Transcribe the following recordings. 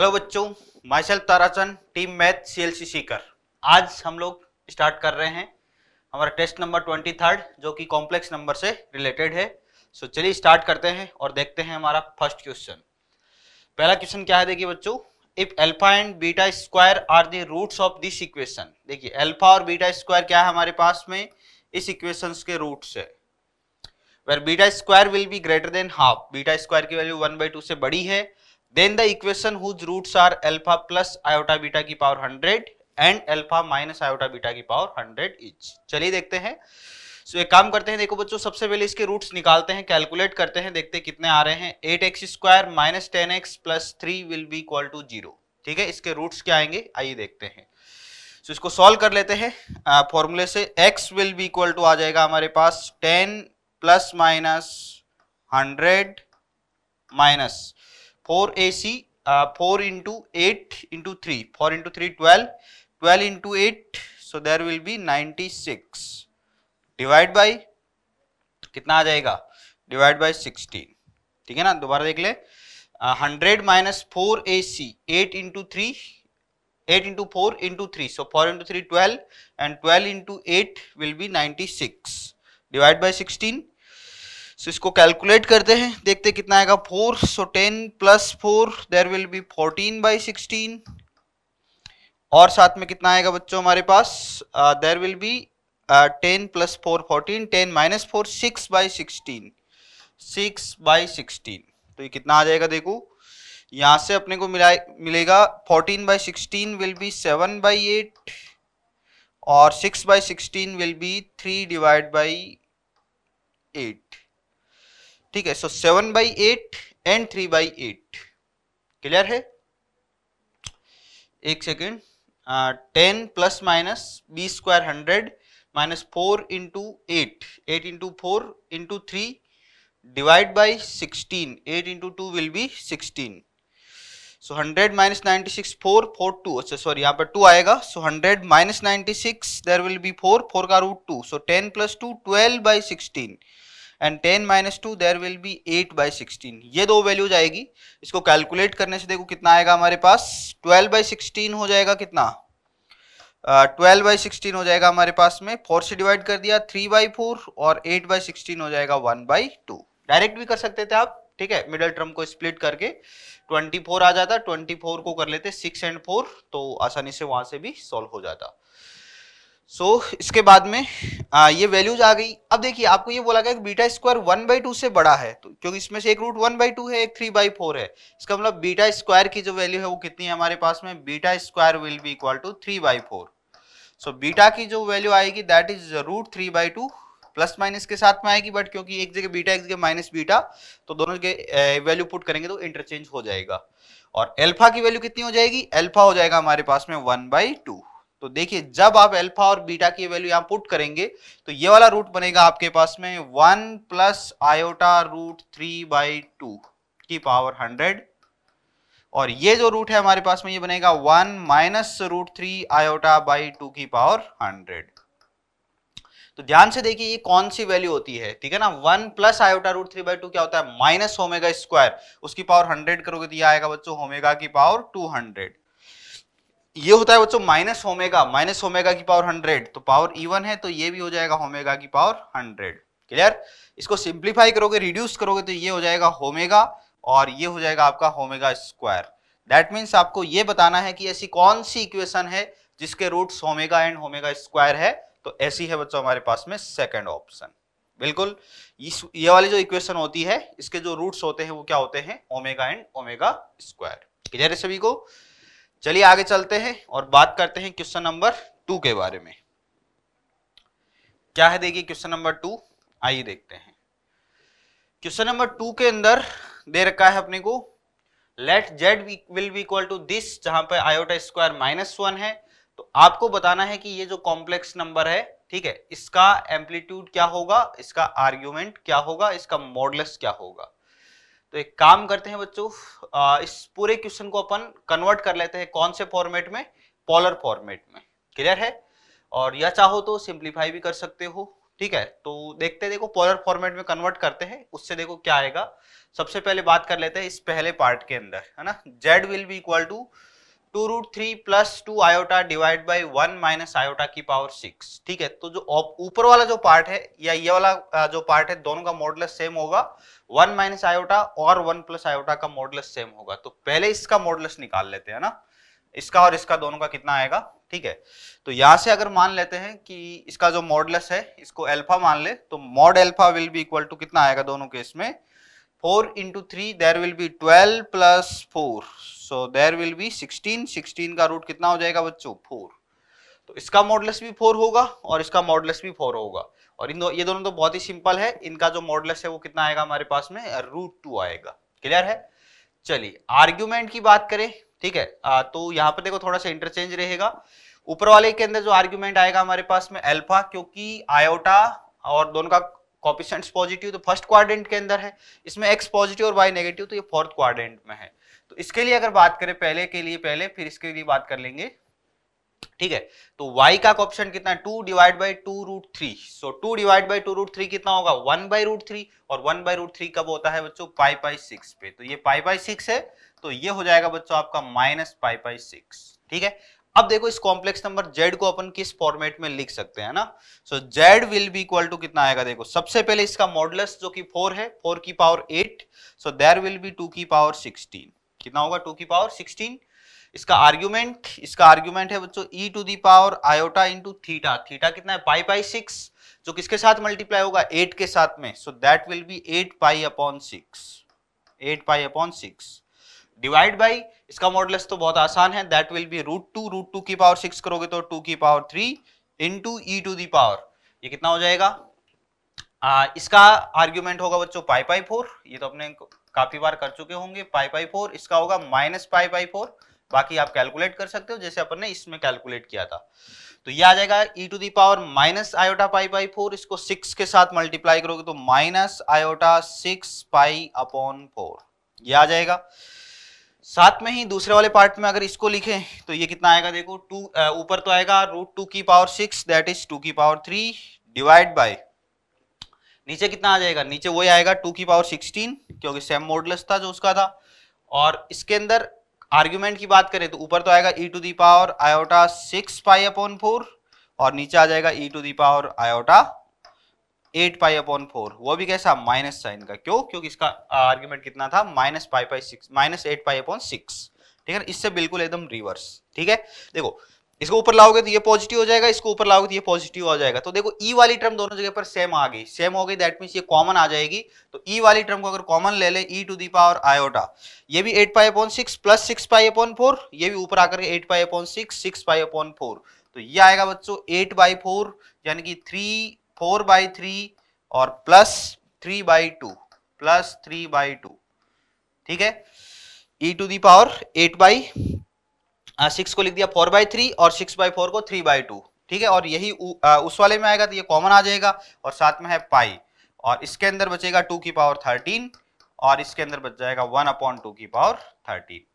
hello बच्चों माई Tarachand team math C L C Sikar आज हम लोग स्टार्ट कर रहे हैं हमारा टेस्ट नंबर ट्वेंटी थर्ड जो कि कॉम्प्लेक्स नंबर से रिलेटेड है सो so, चलिए स्टार्ट करते हैं और देखते हैं हमारा फर्स्ट क्वेश्चन पहला क्वेश्चन क्या है देखिए बच्चों if alpha and beta square are the roots of this equation देखिए एल्फा और बीटा स्क्वायर क्या है हमारे पास में इस इक्वेशन के रूट्स है where beta square will be greater than half beta square की वैल्यू वन बाई से बड़ी है then the equation whose roots are alpha plus iota beta की power 100 and alpha minus iota beta की power 100 each चलिए देखते हैं सो so, एक काम करते हैं देखो बच्चों सबसे पहले इसके रूट्स निकालते हैं कैलकुलेट करते हैं देखते हैं कितने आ रहे हैं eight X square minus ten X plus three will be equal to zero ठीक है इसके रूट्स क्या आएंगे आइए देखते हैं सो so, इसको सॉल्व कर लेते हैं फॉर्मूले से X will be equal to आ जाएगा हमारे पास ten plus minus hundred minus four A C four into eight into three four into three twelve twelve into eight so there will be ninety six divide by कितना आ जाएगा divide by sixteen ठीक है ना दोबारा देख ले hundred minus four A C eight into three eight into four into three so four into three twelve and twelve into eight will be ninety six divide by sixteen so इसको calculate करते हैं देखते कितना आएगा four so ten plus four there will be fourteen by sixteen और साथ में कितना आएगा बच्चों हमारे पास there will be ten plus four fourteen ten minus four six by sixteen six by sixteen तो ये कितना आ जाएगा देखो यहाँ से अपने को मिला मिलेगा fourteen by sixteen will be seven by eight और six by sixteen will be three divide by eight ठीक है so seven by eight and three by eight clear है एक second ten plus minus B square hundred minus four into eight eight into four into three divide by sixteen eight into two will be sixteen so hundred minus ninety six four four two अच्छा sorry यहाँ पर two आएगा so hundred minus ninety six there will be four four का root two so ten plus two twelve by sixteen and ten minus two there will be eight by sixteen ये दो values आएगी इसको calculate करने से देखो कितना आएगा हमारे पास ट्वेल्व बाई सिक्सटीन हो जाएगा कितना ट्वेल्व बाई सिक्सटीन हो जाएगा हमारे पास में फोर से डिवाइड कर दिया थ्री बाई फोर और एट बाई सिक्सटीन हो जाएगा वन बाई टू डायरेक्ट भी कर सकते थे आप ठीक है मिडल टर्म को स्प्लिट करके 24 आ जाता 24 को कर लेते सिक्स एंड फोर तो आसानी से वहां से भी सॉल्व हो जाता सो so, इसके बाद में आ, ये वैल्यूज आ गई अब देखिए आपको ये बोला गया कि beta square one by two से बड़ा है तो क्योंकि इसमें से एक रूट वन बाई टू है एक थ्री बाई फोर है इसका मतलब बीटा स्क्वायर की जो वैल्यू है वो कितनी है हमारे पास में beta square will be equal to three by four so beta की जो वैल्यू आएगी that is root three by two plus minus के साथ में आएगी बट क्योंकि एक जगह बीटा एक जगह माइनस बीटा तो दोनों के वैल्यू पुट करेंगे तो इंटरचेंज हो जाएगा और एल्फा की वैल्यू कितनी हो जाएगी एल्फा हो जाएगा हमारे पास में वन बाई टू तो देखिए जब आप अल्फा और बीटा की वैल्यू यहाँ पुट करेंगे तो ये वाला रूट बनेगा आपके पास में one plus iota root three by two की पावर हंड्रेड और ये जो रूट है हमारे पास में ये बनेगा one minus root three iota by two की पावर हंड्रेड तो ध्यान से देखिए ये कौन सी वैल्यू होती है ठीक है ना one plus iota root three by two क्या होता है माइनस होमेगा स्क्वायर उसकी पावर हंड्रेड करोगे तो ये आएगा बच्चों होमेगा की पावर टू हंड्रेड ये होता है बच्चों माइनस होमेगा माइनस होमेगा की पावर हंड्रेड तो पावर इवन है तो ये भी हो जाएगा होमेगा की पावर हंड्रेड क्लियर इसको सिंप्लीफाई करोगे रिड्यूस करोगे तो ये हो जाएगा होमेगा और ये हो जाएगा आपका होमेगा स्क्वायर दैट मीन्स आपको ये बताना है कि ऐसी कौन सी इक्वेशन है जिसके root omega and omega square है तो ऐसी है बच्चों हमारे पास में सेकेंड ऑप्शन बिल्कुल इस ये वाली जो इक्वेशन होती है इसके जो रूट्स होते हैं वो क्या होते हैं omega and omega square clear है सभी को चलिए आगे चलते हैं और बात करते हैं क्वेश्चन नंबर टू के बारे में क्या है देखिए क्वेश्चन नंबर टू आइए देखते हैं क्वेश्चन नंबर टू के अंदर दे रखा है अपने को let Z will be equal to this जहां पर आयोटा स्क्वायर माइनस वन है तो आपको बताना है कि ये जो कॉम्प्लेक्स नंबर है ठीक है इसका एम्पलीट्यूड क्या होगा इसका आर्ग्यूमेंट क्या होगा इसका मॉडलस क्या होगा तो एक काम करते हैं बच्चों इस पूरे क्वेश्चन को अपन कन्वर्ट कर लेते हैं कौन से फॉर्मेट में पॉलर फॉर्मेट में क्लियर है और या चाहो तो सिंप्लीफाई भी कर सकते हो ठीक है तो देखते देखो पॉलर फॉर्मेट में कन्वर्ट करते हैं उससे देखो क्या आएगा सबसे पहले बात कर लेते हैं इस पहले पार्ट के अंदर है ना Z will be equal to two root three plus two iota divide by one minus iota की पावर सिक्स ठीक है तो जो ऊपर वाला जो पार्ट है या ये वाला जो पार्ट है दोनों का मॉडल सेम होगा वन माइनस आयोटा और वन प्लस आयोटा का मॉडलस सेम होगा तो पहले इसका मॉडलस निकाल लेते हैं ना इसका और इसका दोनों का कितना आएगा ठीक है तो यहां से अगर मान लेते हैं कि इसका जो मॉडलस है इसको एल्फा मान ले तो mod alpha will be equal to कितना आएगा दोनों केस में four into three there will be twelve plus four so there will be sixteen sixteen का रूट कितना हो जाएगा बच्चों फोर तो इसका मॉडलस भी फोर होगा और इसका मॉडलस भी फोर होगा और इन दो ये दोनों तो बहुत ही सिंपल है इनका जो मॉडलस है वो कितना आएगा हमारे पास में रूट टू आएगा क्लियर है चलिए आर्ग्यूमेंट की बात करें ठीक है आ, तो यहाँ पर देखो थोड़ा सा इंटरचेंज रहेगा ऊपर वाले के अंदर जो आर्ग्यूमेंट आएगा हमारे पास में एल्फा क्योंकि आयोटा और दोनों का कॉपिशेंट्स पॉजिटिव तो फर्स्ट क्वारेंट के अंदर है इसमें एक्स पॉजिटिव और वाई नेगेटिव तो ये फोर्थ क्वारेंट में है तो इसके लिए अगर बात करें पहले के लिए पहले फिर इसके लिए बात कर लेंगे ठीक है तो y का ऑप्शन कितना two divide by two root three so two divide by two root three कितना होगा वन बाई रूट थ्री और वन बाई रूट थ्री कब होता है बच्चों पाई बाई सिक्स पे तो ये पाई बाई सिक्स है तो ये हो जाएगा बच्चों आपका माइनस पाई बाई सिक्स ठीक है अब देखो इस कॉम्प्लेक्स नंबर z को अपन किस फॉर्मेट में लिख सकते हैं ना so so, z will be equal to कितना आएगा देखो सबसे पहले इसका मॉडलस जो कि 4 है 4 की power 8 so there will be 2 की पावर 16 कितना होगा 2 की पावर 16 इसका आर्ग्यूमेंट इसका आर्ग्यूमेंट है बच्चों E to the power iota into theta theta कितना है पाई पाई सिक्स जो किसके साथ मल्टीप्लाई होगा एट के साथ में so that will be eight pi upon six eight pi upon six divide by इसका मॉडलस तो बहुत आसान है that will be root two root two की पावर सिक्स करोगे तो टू की power three into E to the power ये कितना हो जाएगा आ, इसका आर्ग्यूमेंट होगा बच्चों पाई पाई फोर ये तो अपने काफी बार कर चुके होंगे पाई पाई फोर इसका होगा माइनस पाई पाई फोर बाकी आप कैलकुलेट कर सकते हो जैसे अपन ने इसमें कैलकुलेट किया था तो ये आ जाएगा ई to the power minus iota pi by four इसको सिक्स के साथ मल्टीप्लाई करोगे तो minus iota six pi upon four ये आ जाएगा साथ में ही दूसरे वाले पार्ट में अगर इसको लिखें तो ये कितना आएगा देखो टू ऊपर तो आएगा रूट टू की power six that is two की पावर थ्री डिवाइड बाई नीचे कितना आ जाएगा नीचे वही आएगा टू की पावर सिक्सटीन क्योंकि सेम मोडलेस था जो उसका था और इसके अंदर आर्ग्यूमेंट की बात करें तो ऊपर तो आएगा E to the power iota six pi upon four और नीचे आ जाएगा ई to the power iota eight pi upon four वो भी कैसा माइनस साइन का क्यों क्योंकि इसका आर्ग्यूमेंट कितना था minus pi pi six minus eight pi upon six ठीक है इससे बिल्कुल एकदम रिवर्स ठीक है देखो इसको ऊपर लाओगे तो ये पॉजिटिव हो जाएगा इसको ऊपर लाओगे तो ये पॉजिटिव हो जाएगा तो देखो ई e वाली टर्म दोनों जगह पर सेम आ गई सेम हो गई दैट मीन ये कॉमन आ जाएगी तो ई e वाली टर्म को अगर कॉमन ले लें E to the power iota ये भी eight pi upon six plus six pi upon four ये भी ऊपर आकर eight pi upon six six pi upon four तो ये आएगा बच्चों एट बाई फोर यानी कि थ्री फोर बाई थ्री और plus three by two plus three by two ठीक है ई to the power eight by six को लिख दिया फोर बाई थ्री और सिक्स बाई फोर को थ्री बाई टू ठीक है और यही उ, आ, उस वाले में आएगा तो ये कॉमन आ जाएगा और साथ में है पाई और इसके अंदर बचेगा टू की पावर थर्टीन और इसके अंदर बच जाएगा वन अपॉन टू की पावर थर्टीन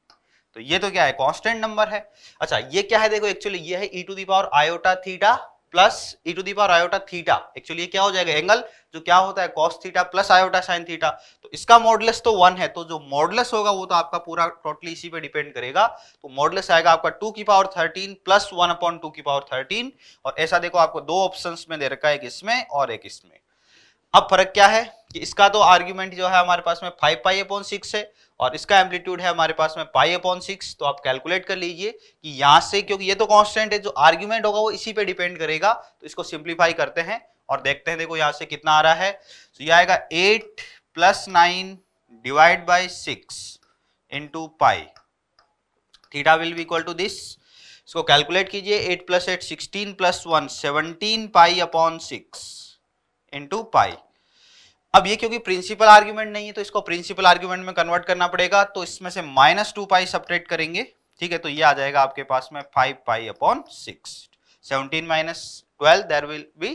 तो ये तो क्या है कांस्टेंट नंबर है अच्छा ये क्या है देखो एक्चुअली ये है ई to the power iota theta plus e to the power iota theta actually ये क्या हो जाएगा एंगल जो क्या होता है cos theta plus iota sine theta तो इसका मॉडलेस तो वन है तो जो मॉडलेस होगा वो तो आपका पूरा टोटली इसी पे डिपेंड करेगा तो मॉडलेस आएगा आपका टू की power thirteen plus one upon two की पावर थर्टीन और ऐसा देखो आपको दो ऑप्शन में दे रखा है एक इसमें और एक इसमें अब फर्क क्या है कि इसका तो आर्ग्यूमेंट जो है हमारे पास में फाइव पाई अपॉन सिक्स है और इसका एम्पलीट्यूड है हमारे पास में पाई अपॉन सिक्स तो आप कैलकुलेट कर लीजिए कि यहाँ से क्योंकि ये तो कांस्टेंट है जो आर्ग्यूमेंट होगा वो इसी पे डिपेंड करेगा तो इसको सिंप्लीफाई करते हैं और देखते हैं देखो यहाँ से कितना आ रहा है तो so, ये आएगा eight plus nine divide by six into pi theta will be equal to this इसको कैलकुलेट कीजिए eight plus eight sixteen plus one seventeen pi upon six into pi अब ये क्योंकि प्रिंसिपल आर्ग्यूमेंट नहीं है तो इसको प्रिंसिपल आर्ग्यूमेंट में कन्वर्ट करना पड़ेगा तो इसमें से माइनस टू पाई सपरेट करेंगे ठीक है तो ये आ जाएगा आपके पास में five pi upon six seventeen minus twelve there will be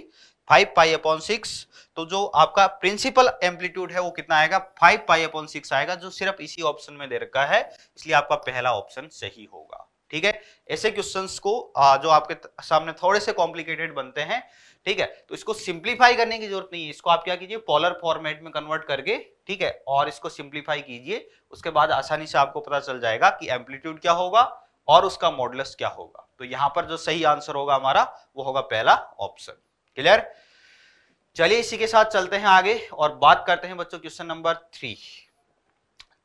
five pi upon six तो जो आपका प्रिंसिपल एम्पलीट्यूड है वो कितना आएगा फाइव पाई अपॉन सिक्स आएगा जो सिर्फ इसी ऑप्शन में दे रखा है इसलिए आपका पहला ऑप्शन सही होगा ठीक है ऐसे क्वेश्चंस को जो आपके सामने थोड़े से कॉम्प्लिकेटेड बनते हैं ठीक है तो इसको सिंप्लीफाई करने की जरूरत नहीं है इसको आप क्या कीजिए पॉलर फॉर्मेट में कन्वर्ट करके ठीक है और इसको सिंप्लीफाई कीजिए उसके बाद आसानी से आपको पता चल जाएगा कि एम्पलीट्यूड क्या होगा और उसका मॉडलस क्या होगा तो यहाँ पर जो सही आंसर होगा हमारा वो होगा पहला ऑप्शन क्लियर चलिए इसी के साथ चलते हैं आगे और बात करते हैं बच्चों question number three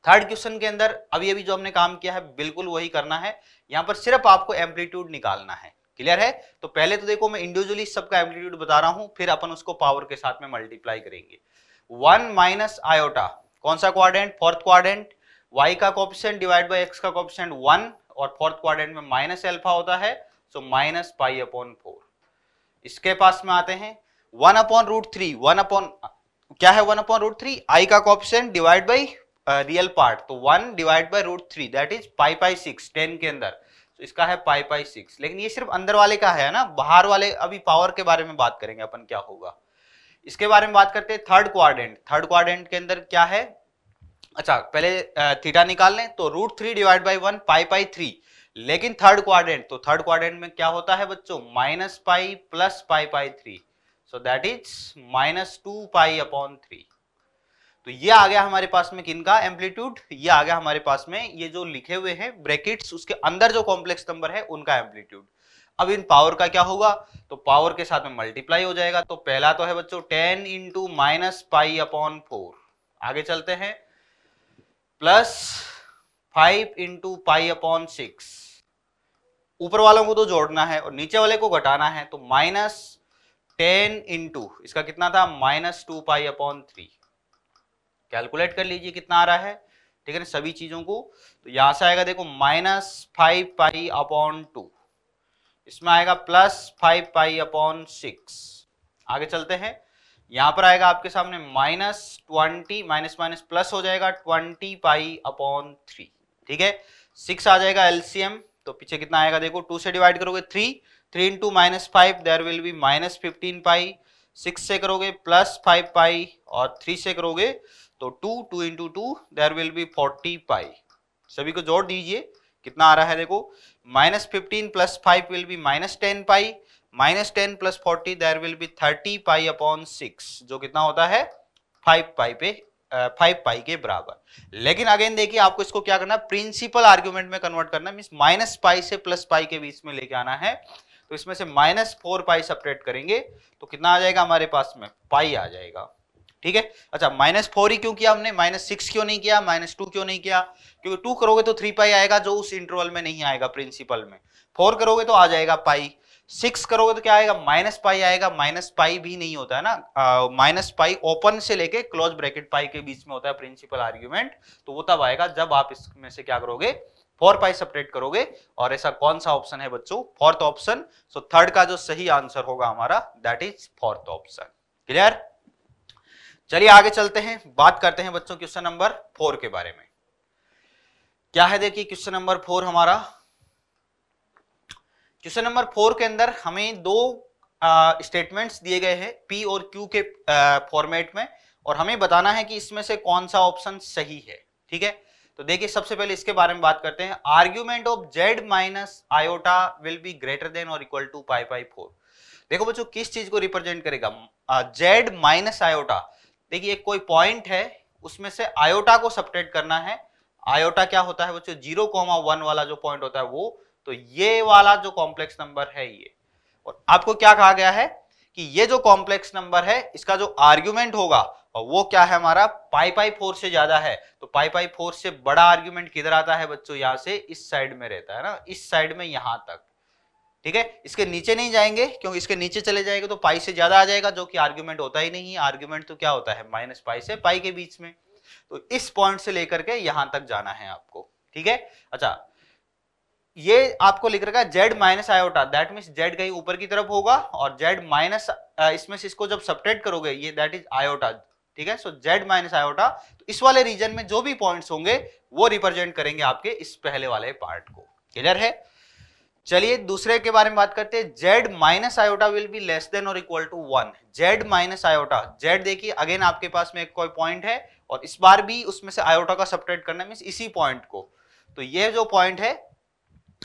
third question के अंदर अभी अभी जो हमने काम किया है बिल्कुल वही करना है यहाँ पर सिर्फ आपको एम्पलीट्यूड निकालना है क्लियर है तो पहले तो देखो मैं इंडिविजुअली सबका एम्पलीट्यूड बता रहा हूं फिर अपन उसको पावर के साथ में मल्टीप्लाई करेंगे वन माइनस आयोटा कौन सा क्वारेंट फोर्थ क्वारेंट वाई का कॉपिशेंट डिवाइड बाई एक्स का कॉपिशेंट वन और फोर्थ क्वारेंट में माइनस एल्फा होता है so minus pi upon four इसके पास में आते हैं one upon root three one upon क्या है one upon root three i का coefficient divide by real part तो one divide by root three that is pi pi six ten के अंदर तो इसका है पाई पाई सिक्स लेकिन ये सिर्फ अंदर वाले का है ना बाहर वाले अभी पावर के बारे में बात करेंगे अपन क्या होगा इसके बारे में बात करते हैं थर्ड क्वाड्रेंट थर्ड क्वाड्रेंट के अंदर क्या है अच्छा पहले थीटा निकाल लें तो root three divide by one pi pi three लेकिन थर्ड क्वाड्रेंट तो थर्ड क्वाड्रेंट में क्या होता है बच्चों minus pi plus pi pi three so that is minus two pi upon three तो ये आ गया हमारे पास में किन का एम्पलीट्यूड ये आ गया हमारे पास में ये जो लिखे हुए हैं ब्रैकेट्स उसके अंदर जो कॉम्प्लेक्स नंबर है उनका एम्पलीट्यूड अब इन पावर का क्या होगा तो पावर के साथ में मल्टीप्लाई हो जाएगा तो पहला तो है बच्चों ten into minus pi upon four आगे चलते हैं plus five into pi upon six ऊपर वालों को तो जोड़ना है और नीचे वाले को घटाना है तो माइनस टेन इंटू इसका कितना था minus two pi upon three calculate कर लीजिए कितना आ रहा है ठीक है ना सभी चीज़ों को तो यहां से आएगा देखो minus five pi upon two इसमें आएगा plus five pi upon six आगे चलते हैं यहां पर आएगा आपके सामने minus twenty minus minus plus हो जाएगा ट्वेंटी पाई अपॉन थ्री ठीक है सिक्स आ जाएगा एलसीएम तो पीछे कितना आएगा देखो टू से डिवाइड करोगे three three into minus five there will be minus fifteen pi six से करोगे प्लस फाइव पाई और थ्री से करोगे तो two two into two there will be forty pi सभी को जोड़ दीजिए कितना आ रहा है देखो minus fifteen plus five will be minus ten pi minus ten plus forty there will be thirty pi upon six जो कितना होता है फाइव पाई पे फाइव पाई के बराबर लेकिन अगेन देखिए आपको इसको क्या करना प्रिंसिपल आर्ग्यूमेंट में कन्वर्ट करना मीन माइनस पाई से प्लस पाई के बीच में लेके आना है तो इसमें से माइनस फोर पाई सेपरेट करेंगे तो कितना आ जाएगा हमारे पास में पाई आ जाएगा ठीक है अच्छा माइनस फोर ही क्यों किया हमने माइनस सिक्स क्यों नहीं किया माइनस टू क्यों नहीं किया क्योंकि टू करोगे तो थ्री पाई आएगा जो उस इंटरवल में नहीं आएगा प्रिंसिपल में फोर करोगे तो आ जाएगा पाई सिक्स करोगे तो क्या आएगा माइनस पाई आएगा माइनस पाई भी नहीं होता है ना माइनस पाई ओपन से लेके क्लोज ब्रैकेट पाई के बीच में होता है प्रिंसिपल आर्ग्यूमेंट तो वो तब आएगा जब आप इसमें से क्या करोगे फोर पाई सेपरेट करोगे और ऐसा कौन सा ऑप्शन है बच्चों फोर्थ ऑप्शन सो थर्ड का जो सही आंसर होगा हमारा that is fourth option clear चलिए आगे चलते हैं बात करते हैं बच्चों क्वेश्चन नंबर फोर के बारे में क्या है देखिए क्वेश्चन नंबर फोर हमारा क्वेश्चन नंबर फोर के अंदर हमें दो स्टेटमेंट्स दिए गए हैं पी और क्यू के फॉर्मेट में और हमें बताना है कि इसमें से कौन सा ऑप्शन सही है ठीक है तो देखिए सबसे पहले इसके बारे में बात करते हैं argument of z minus iota will be greater than और equal to pi by four देखो बच्चों किस चीज को रिप्रेजेंट करेगा जेड माइनस आयोटा देखिए एक कोई पॉइंट है उसमें से आयोटा को सपरेट करना है आयोटा क्या होता है बच्चों जीरो कॉमा वन वाला जो पॉइंट होता है वो तो ये वाला जो कॉम्प्लेक्स नंबर है ये और आपको क्या कहा गया है कि ये जो कॉम्प्लेक्स नंबर है इसका जो आर्ग्यूमेंट होगा और वो क्या है हमारा पाई पाई फोर से ज्यादा है तो पाई पाई फोर से बड़ा आर्ग्यूमेंट किधर आता है बच्चों यहां से इस साइड में रहता है ना इस साइड में यहां तक ठीक है इसके नीचे नहीं जाएंगे क्योंकि इसके नीचे चले जाएंगे तो पाई से ज्यादा आ जाएगा जो कि आर्ग्यूमेंट होता ही नहीं है आर्ग्यूमेंट तो क्या होता है माइनस पाई से पाई के बीच में तो इस पॉइंट से लेकर के यहां तक जाना है आपको ठीक है अच्छा ये आपको लिख रखा है z minus iota that mean z कहीं ऊपर की तरफ होगा और जेड माइनस इसमें से इसको जब सपरेट करोगे ये दैट इज आयोटा ठीक है सो जेड माइनस आयोटा तो इस वाले रीजन में जो भी पॉइंट्स होंगे वो रिप्रेजेंट करेंगे आपके इस पहले वाले पार्ट को क्लियर है चलिए दूसरे के बारे में बात करते हैं z minus iota will be less than और equal to one z minus iota z देखिए अगेन आपके पास में कोई पॉइंट है और इस बार भी उसमें से आयोटा का सपरेट करना मीन इसी पॉइंट को तो ये जो पॉइंट है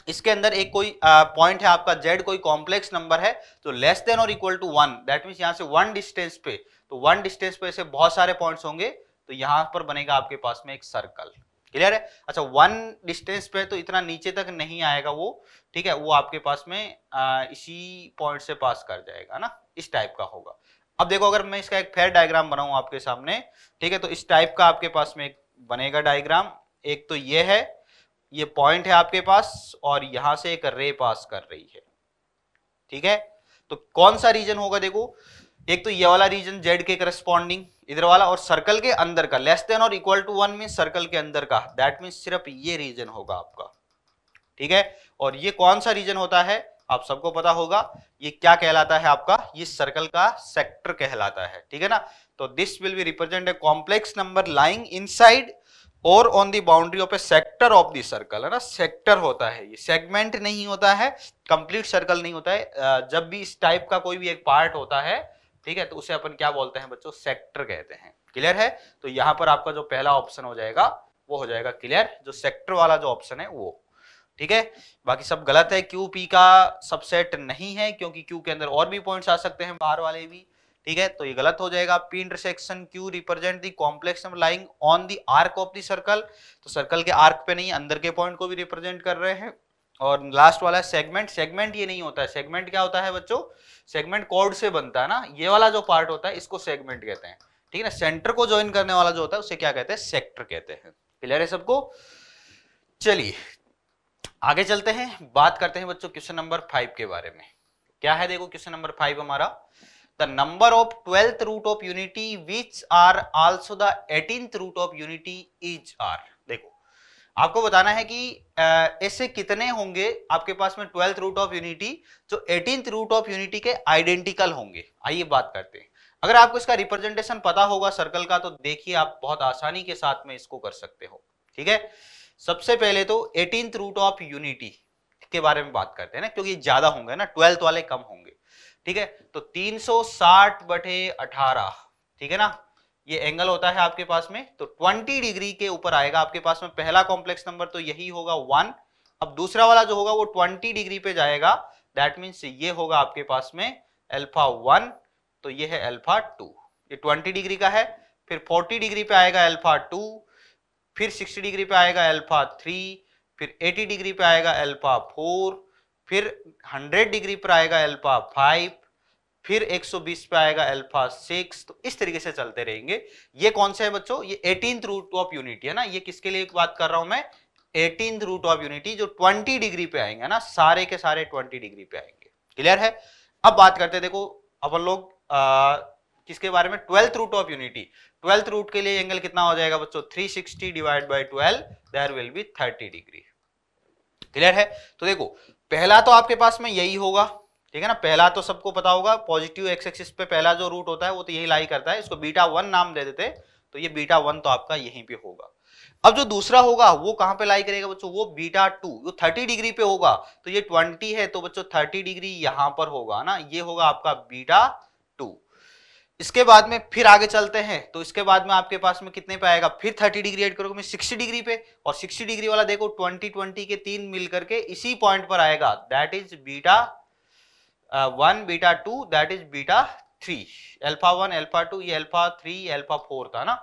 इसके अंदर एक कोई पॉइंट है आपका जेड कोई कॉम्प्लेक्स नंबर है तो लेस देन और equal to one that means यहाँ से वन डिस्टेंस पे तो वन डिस्टेंस पे ऐसे बहुत सारे पॉइंट्स होंगे तो यहाँ पर बनेगा आपके पास में एक सर्कल क्लियर है अच्छा वन डिस्टेंस पे तो इतना नीचे तक नहीं आएगा वो ठीक है वो आपके पास में आ, इसी पॉइंट से पास कर जाएगा ना इस टाइप का होगा अब देखो अगर मैं इसका एक फेयर डायग्राम बनाऊ आपके सामने ठीक है तो इस टाइप का आपके पास में एक बनेगा डायग्राम एक तो ये है ये पॉइंट है आपके पास और यहां से एक रे पास कर रही है ठीक है तो कौन सा रीजन होगा देखो एक तो ये वाला रीजन जेड के करस्पॉन्डिंग इधर वाला और सर्कल के अंदर का लेस देन और equal to one mean circle के अंदर का दैट मीन सिर्फ ये रीजन होगा आपका ठीक है और ये कौन सा रीजन होता है आप सबको पता होगा ये क्या कहलाता है आपका ये सर्कल का सेक्टर कहलाता है ठीक है ना तो this will be represent a complex number lying inside और on the boundary of a sector of the circle है ना सेक्टर होता है ये सेगमेंट नहीं होता है कंप्लीट सर्कल नहीं होता है जब भी इस टाइप का कोई भी एक पार्ट होता है ठीक है तो उसे अपन क्या बोलते हैं बच्चों सेक्टर कहते हैं क्लियर है तो यहाँ पर आपका जो पहला ऑप्शन हो जाएगा वो हो जाएगा क्लियर जो सेक्टर वाला जो ऑप्शन है वो ठीक है बाकी सब गलत है क्यू पी का सबसेट नहीं है क्योंकि क्यू के अंदर और भी पॉइंट आ सकते हैं बाहर वाले भी ठीक है तो ये गलत हो जाएगा P intersection Q represent the complex number lying on the arc of the circle तो सर्कल के आर्क पे नहीं अंदर के पॉइंट को भी रिप्रेजेंट कर रहे हैं और लास्ट वाला है सेगमेंट सेगमेंट ये नहीं होता है सेगमेंट क्या होता है बच्चों सेगमेंट कॉर्ड से बनता है ना ये वाला जो पार्ट होता है इसको सेगमेंट कहते हैं ठीक है ना सेंटर को ज्वाइन करने वाला जो होता है उसे क्या कहते हैं सेक्टर कहते हैं क्लियर है सबको चलिए आगे चलते हैं बात करते हैं बच्चों क्वेश्चन नंबर फाइव के बारे में क्या है देखो क्वेश्चन नंबर फाइव हमारा the number of twelfth root of unity which are also the eighteenth root of unity is are आपको बताना है कि ऐसे कितने होंगे आपके पास में ट्वेल्थ रूट ऑफ यूनिटी जो एटीन रूट ऑफ यूनिटी के आइडेंटिकल होंगे आइए बात करते हैं अगर आपको इसका रिप्रेजेंटेशन पता होगा सर्कल का तो देखिए आप बहुत आसानी के साथ में इसको कर सकते हो ठीक है सबसे पहले तो एटीन रूट ऑफ यूनिटी के बारे में बात करते हैं ना क्योंकि ज्यादा होंगे ना ट्वेल्थ वाले कम होंगे ठीक है तो 360 बटे अठारह ठीक है ना ये एंगल होता है आपके पास में तो 20 डिग्री के ऊपर आएगा आपके पास में पहला कॉम्प्लेक्स नंबर तो यही होगा वन अब दूसरा वाला जो होगा वो 20 डिग्री पे जाएगा दैट मीन्स ये होगा आपके पास में एल्फा वन तो ये है एल्फा टू ये 20 डिग्री का है फिर 40 डिग्री पे आएगा एल्फा टू फिर 60 डिग्री पे आएगा एल्फा थ्री फिर 80 डिग्री पे आएगा एल्फा फोर फिर 100 डिग्री पर आएगा एल्फा फाइव फिर 120 पे आएगा अल्फा सिक्स तो इस तरीके से चलते रहेंगे ये कौन सा है बच्चों ये एटीन रूट ऑफ यूनिटी है ना ये किसके लिए बात कर रहा हूं मैं एटीन रूट ऑफ यूनिटी जो 20 डिग्री पे आएंगे ना सारे के सारे 20 डिग्री पे आएंगे क्लियर है अब बात करते हैं देखो अपन लोग किसके बारे में twelfth root of unity twelfth root के लिए एंगल कितना हो जाएगा बच्चों three sixty divide by twelve will be thirty degree clear है तो देखो पहला तो आपके पास में यही होगा ठीक है ना पहला तो सबको पता होगा पॉजिटिव एक्स एक्सिस पे पहला जो रूट होता है वो तो यही लाई करता है इसको बीटा वन नाम दे देते तो ये बीटा वन तो आपका यहीं पे होगा अब जो दूसरा होगा वो कहां पे लाई करेगा बच्चों वो बीटा टू जो थर्टी डिग्री पे होगा तो ये ट्वेंटी है तो बच्चों थर्टी डिग्री यहां पर होगा ना ये होगा आपका बीटा टू इसके बाद में फिर आगे चलते हैं तो इसके बाद में आपके पास में कितने पे आएगा फिर 30 डिग्री एड करोगे सिक्सटी डिग्री पे और 60 डिग्री वाला देखो 20 20 के तीन मिलकर के इसी पॉइंट पर आएगा that is beta one beta two that is beta three alpha one alpha two ये एल्फा थ्री एल्फा फोर था ना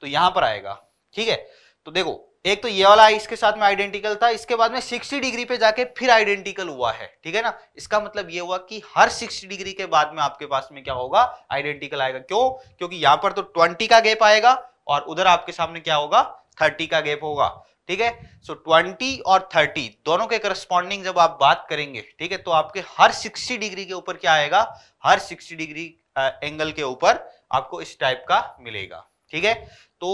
तो यहां पर आएगा ठीक है तो देखो एक तो ये वाला इसके साथ में आइडेंटिकल था इसके बाद में 60 डिग्री पे जाके फिर आइडेंटिकल हुआ है ठीक है ना इसका मतलब ये हुआ कि हर 60 डिग्री के बाद में आपके पास में क्या होगा आइडेंटिकल आएगा क्यों क्योंकि यहां पर तो 20 का गैप आएगा और उधर आपके सामने क्या होगा 30 का गैप होगा ठीक है सो ट्वेंटी और थर्टी दोनों के करस्पॉन्डिंग जब आप बात करेंगे ठीक है तो आपके हर सिक्सटी डिग्री के ऊपर क्या आएगा हर सिक्सटी डिग्री एंगल के ऊपर आपको इस टाइप का मिलेगा ठीक है तो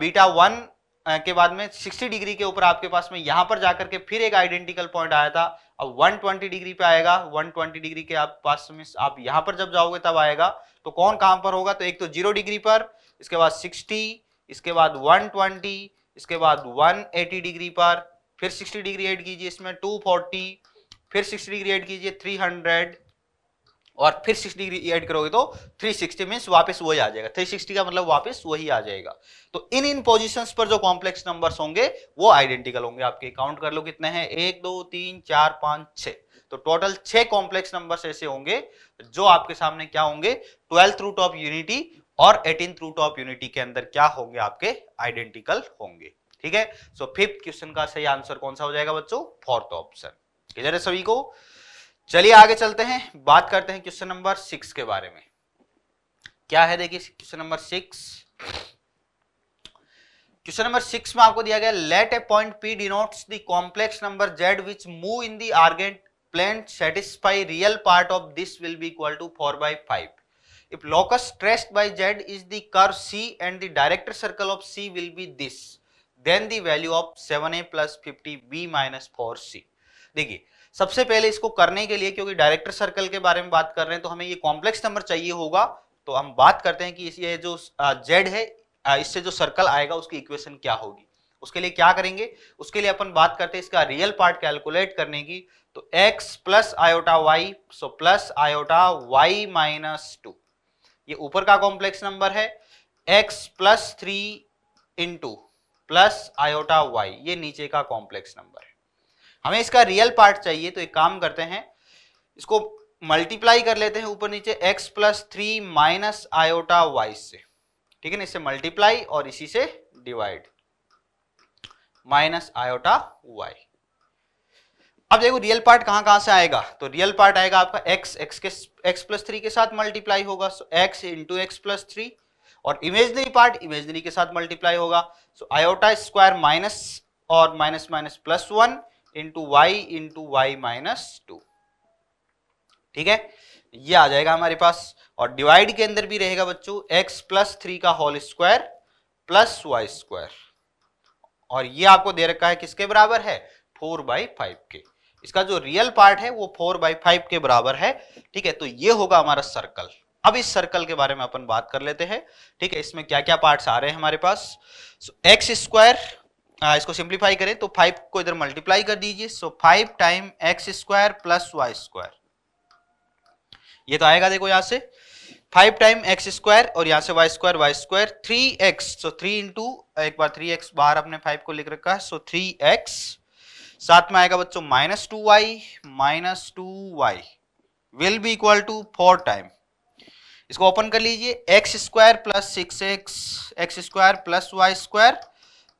बीटा वन के बाद में 60 डिग्री के ऊपर आपके पास में यहां पर जाकर के फिर एक आइडेंटिकल पॉइंट आया था अब 120 डिग्री पे आएगा 120 डिग्री के आप पास में आप यहां पर जब जाओगे तब आएगा तो कौन कहां पर होगा तो एक तो जीरो डिग्री पर इसके बाद 60 इसके बाद 120 इसके बाद 180 डिग्री पर फिर 60 डिग्री ऐड कीजिए इसमें 240 फिर 60 डिग्री ऐड कीजिए 300 और फिर 60 डिग्री ऐड करोगे तो 360 सिक्सटी मीन्स वापस वही आ जाएगा 360 का मतलब वापस वही आ जाएगा तो इन इन पोजीशंस पर जो कॉम्प्लेक्स नंबर होंगे वो आइडेंटिकल होंगे आपके काउंट कर लो कितने हैं एक दो तीन चार पाँच छः तो टोटल छह कॉम्प्लेक्स नंबर्स ऐसे होंगे जो आपके सामने क्या होंगे ट्वेल्थ रूट ऑफ यूनिटी और एटीन रूट ऑफ यूनिटी के अंदर क्या होंगे आपके आइडेंटिकल होंगे ठीक है सो फिफ्थ क्वेश्चन का सही आंसर कौन सा हो जाएगा बच्चों फोर्थ ऑप्शन इधर है सभी को चलिए आगे चलते हैं बात करते हैं क्वेश्चन नंबर सिक्स के बारे में क्या है देखिए question number six question number six में आपको दिया गया let a point P denotes the complex number z which move in the Argand Argand plane satisfy real part of this will be equal to four by five if locus stressed by z is the curve c and the director circle of c will be this then the value of 7a plus 50b minus 4c देखिए सबसे पहले इसको करने के लिए क्योंकि director circle के बारे में बात कर रहे हैं तो हमें ये कॉम्प्लेक्स नंबर चाहिए होगा तो हम बात करते हैं कि ये जो जेड है इससे जो सर्कल आएगा उसकी इक्वेशन क्या होगी उसके लिए क्या करेंगे उसके लिए अपन बात करते हैं इसका रियल पार्ट कैलकुलेट करने की तो x plus iota y so plus iota y minus two ये ऊपर का कॉम्प्लेक्स नंबर है x plus three into plus iota y ये नीचे का कॉम्प्लेक्स नंबर है हमें इसका रियल पार्ट चाहिए तो एक काम करते हैं इसको मल्टीप्लाई कर लेते हैं ऊपर नीचे x plus three minus iota y से ठीक है ना इससे मल्टीप्लाई और इसी से डिवाइड माइनस आयोटा वाई अब देखो रियल पार्ट कहां कहां से आएगा तो रियल पार्ट आएगा आपका x x के x प्लस थ्री के साथ मल्टीप्लाई होगा so x into x plus three और इमेजनरी पार्ट इमेजनरी के साथ मल्टीप्लाई होगा सो आयोटा स्क्वायर माइनस और minus minus plus one into y into y minus two ठीक है ये आ जाएगा हमारे पास और डिवाइड के अंदर भी रहेगा बच्चों x प्लस थ्री का whole square plus y square और ये आपको दे रखा है किसके बराबर है फोर बाई फाइव के इसका जो रियल पार्ट है वो फोर बाई फाइव के बराबर है ठीक है तो ये होगा हमारा सर्कल अब इस सर्कल के बारे में अपन बात कर लेते हैं ठीक है इसमें क्या क्या पार्ट्स आ रहे हैं हमारे पास एक्स स्क्वायर इसको सिंप्लीफाई करें तो फाइव को इधर मल्टीप्लाई कर दीजिए so five time x square plus y square ये तो आएगा देखो यहां से फाइव टाइम एक्स स्क्वायर और यहां से y square y square three x so three into एक बार थ्री एक्स बाहर अपने फाइव को लिख रखा है सो थ्री एक्स साथ में आएगा बच्चों minus two y minus two y will be equal to four time इसको ओपन कर लीजिए x square plus six x x square plus y square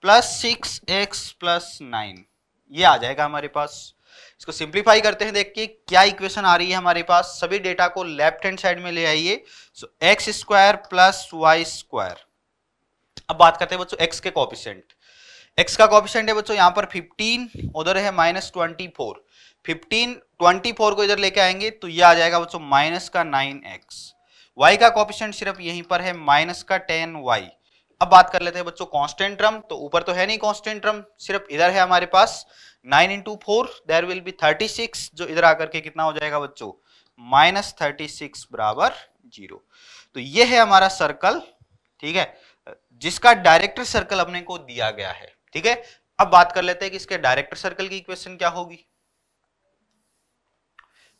plus six x plus nine ये आ जाएगा हमारे पास इसको सिंप्लीफाई करते हैं देख के क्या इक्वेशन आ रही है हमारे पास सभी डेटा को लेफ्ट हैंड साइड में ले आइए so x square plus y square अब बात करते हैं बच्चों एक्स के कॉपिशेंट एक्स का कॉपिशेंट है बच्चों यहाँ पर 15 उधर है minus twenty four fifteen twenty four को इधर लेके आएंगे तो ये आ जाएगा बच्चों माइनस का नाइन एक्स वाई का कॉपिशेंट सिर्फ यहीं पर है माइनस का टेन वाई अब बात कर लेते हैं बच्चों कांस्टेंट रम तो ऊपर तो है नहीं कांस्टेंट रम सिर्फ इधर है हमारे पास nine into four there will be thirty six जो इधर आकर के कितना हो जाएगा बच्चों माइनस थर्टी सिक्स बराबर जीरो तो ये है हमारा सर्कल ठीक है जिसका डायरेक्टर सर्कल अपने को दिया गया है ठीक है अब बात कर लेते हैं कि इसके डायरेक्टर सर्कल की इक्वेशन क्या होगी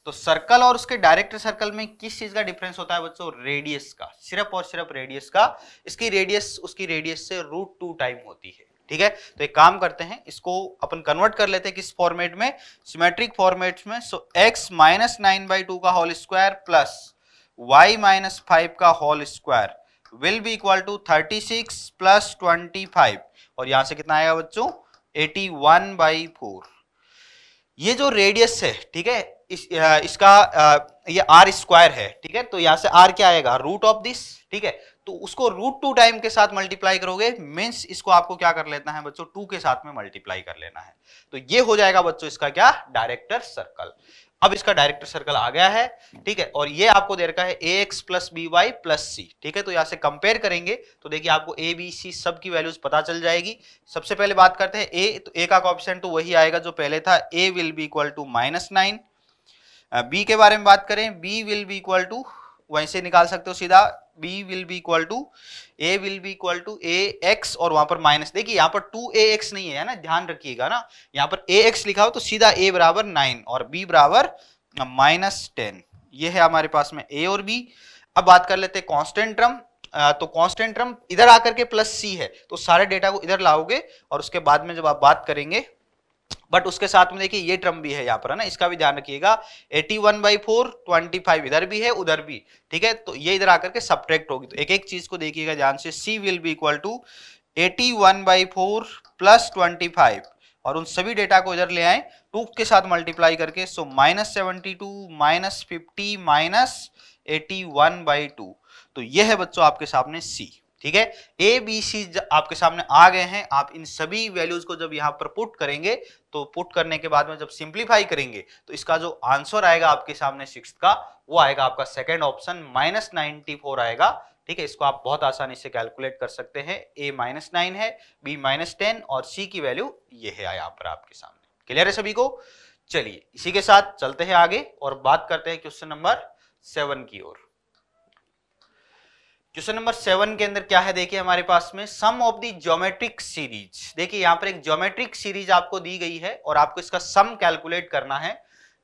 तो सर्कल और उसके डायरेक्टर सर्कल में किस चीज का डिफरेंस होता है बच्चों रेडियस का सिर्फ और सिर्फ रेडियस का इसकी रेडियस उसकी रेडियस से रूट टू टाइम होती है ठीक है तो एक काम करते हैं इसको अपन कन्वर्ट कर लेते हैं किस फॉर्मेट में सिमेट्रिक फॉर्मेट में so x minus nine by two का whole square plus y minus five का whole square will be equal to thirty six plus twenty five और यहां से कितना आएगा बच्चों एटी वन बाई फोर ये जो रेडियस है ठीक है इस, इसका ये आर स्क्वायर है ठीक है तो यहां से आर क्या आएगा रूट ऑफ दिस ठीक है तो उसको रूट टू टाइम के साथ मल्टीप्लाई करोगे मीन्स इसको आपको क्या कर लेना है बच्चों टू के साथ में मल्टीप्लाई कर लेना है तो ये हो जाएगा बच्चों इसका क्या डायरेक्टर सर्कल अब इसका डायरेक्टर सर्कल आ गया है ठीक है और ये आपको दे रखा है a x plus b y plus c ठीक है तो यहाँ से कंपेयर करेंगे तो देखिए आपको ए बी सी सब की वैल्यूज पता चल जाएगी सबसे पहले बात करते हैं ए तो ए का ऑप्शन तो वही आएगा जो पहले था a will be equal to minus nine b के बारे में बात करें b will be equal to वहीं से निकाल सकते हो सीधा b will be equal to a will be equal to a x और वहां पर माइनस देखिए यहाँ पर टू ए एक्स नहीं है ना ध्यान रखिएगा ना यहाँ पर ए एक्स लिखा हो तो सीधा a बराबर नाइन और b बराबर माइनस टेन ये है हमारे पास में a और b अब बात कर लेते हैं कॉन्स्टेंट टर्म तो कॉन्स्टेंट टर्म इधर आकर के प्लस सी है तो सारे डेटा को इधर लाओगे और उसके बाद में जब आप बात करेंगे बट उसके साथ में देखिए ये टर्म भी है यहाँ पर है ना इसका भी ध्यान रखिएगा eighty one by four twenty five इधर भी है उधर भी ठीक है तो ये इधर आकर के सब्ट्रैक्ट होगी तो एक एक चीज को देखिएगा ध्यान से c will be equal to eighty one by four plus twenty five और उन सभी डेटा को इधर ले आए टू के साथ मल्टीप्लाई करके so minus seventy two minus fifty minus eighty one by two तो ये है बच्चों आपके सामने सी ठीक है ए बी सी आपके सामने आ गए हैं आप इन सभी वैल्यूज को जब यहाँ पर पुट करेंगे तो पुट करने के बाद में जब सिंप्लीफाई करेंगे तो इसका जो आंसर आएगा आपके सामने सिक्स का वो आएगा आपका सेकेंड ऑप्शन माइनस आएगा ठीक है इसको आप बहुत आसानी से कैलकुलेट कर सकते हैं ए माइनस नाइन है बी माइनस टेन और सी की वैल्यू ये है यहाँ पर आपके सामने क्लियर है सभी को चलिए इसी के साथ चलते हैं आगे और बात करते हैं क्वेश्चन नंबर सेवन की ओर क्वेश्चन नंबर सेवन के अंदर क्या है देखिए हमारे पास में sum of the geometric series देखिए यहाँ पर एक ज्योमेट्रिक सीरीज आपको दी गई है और आपको इसका सम कैलकुलेट करना है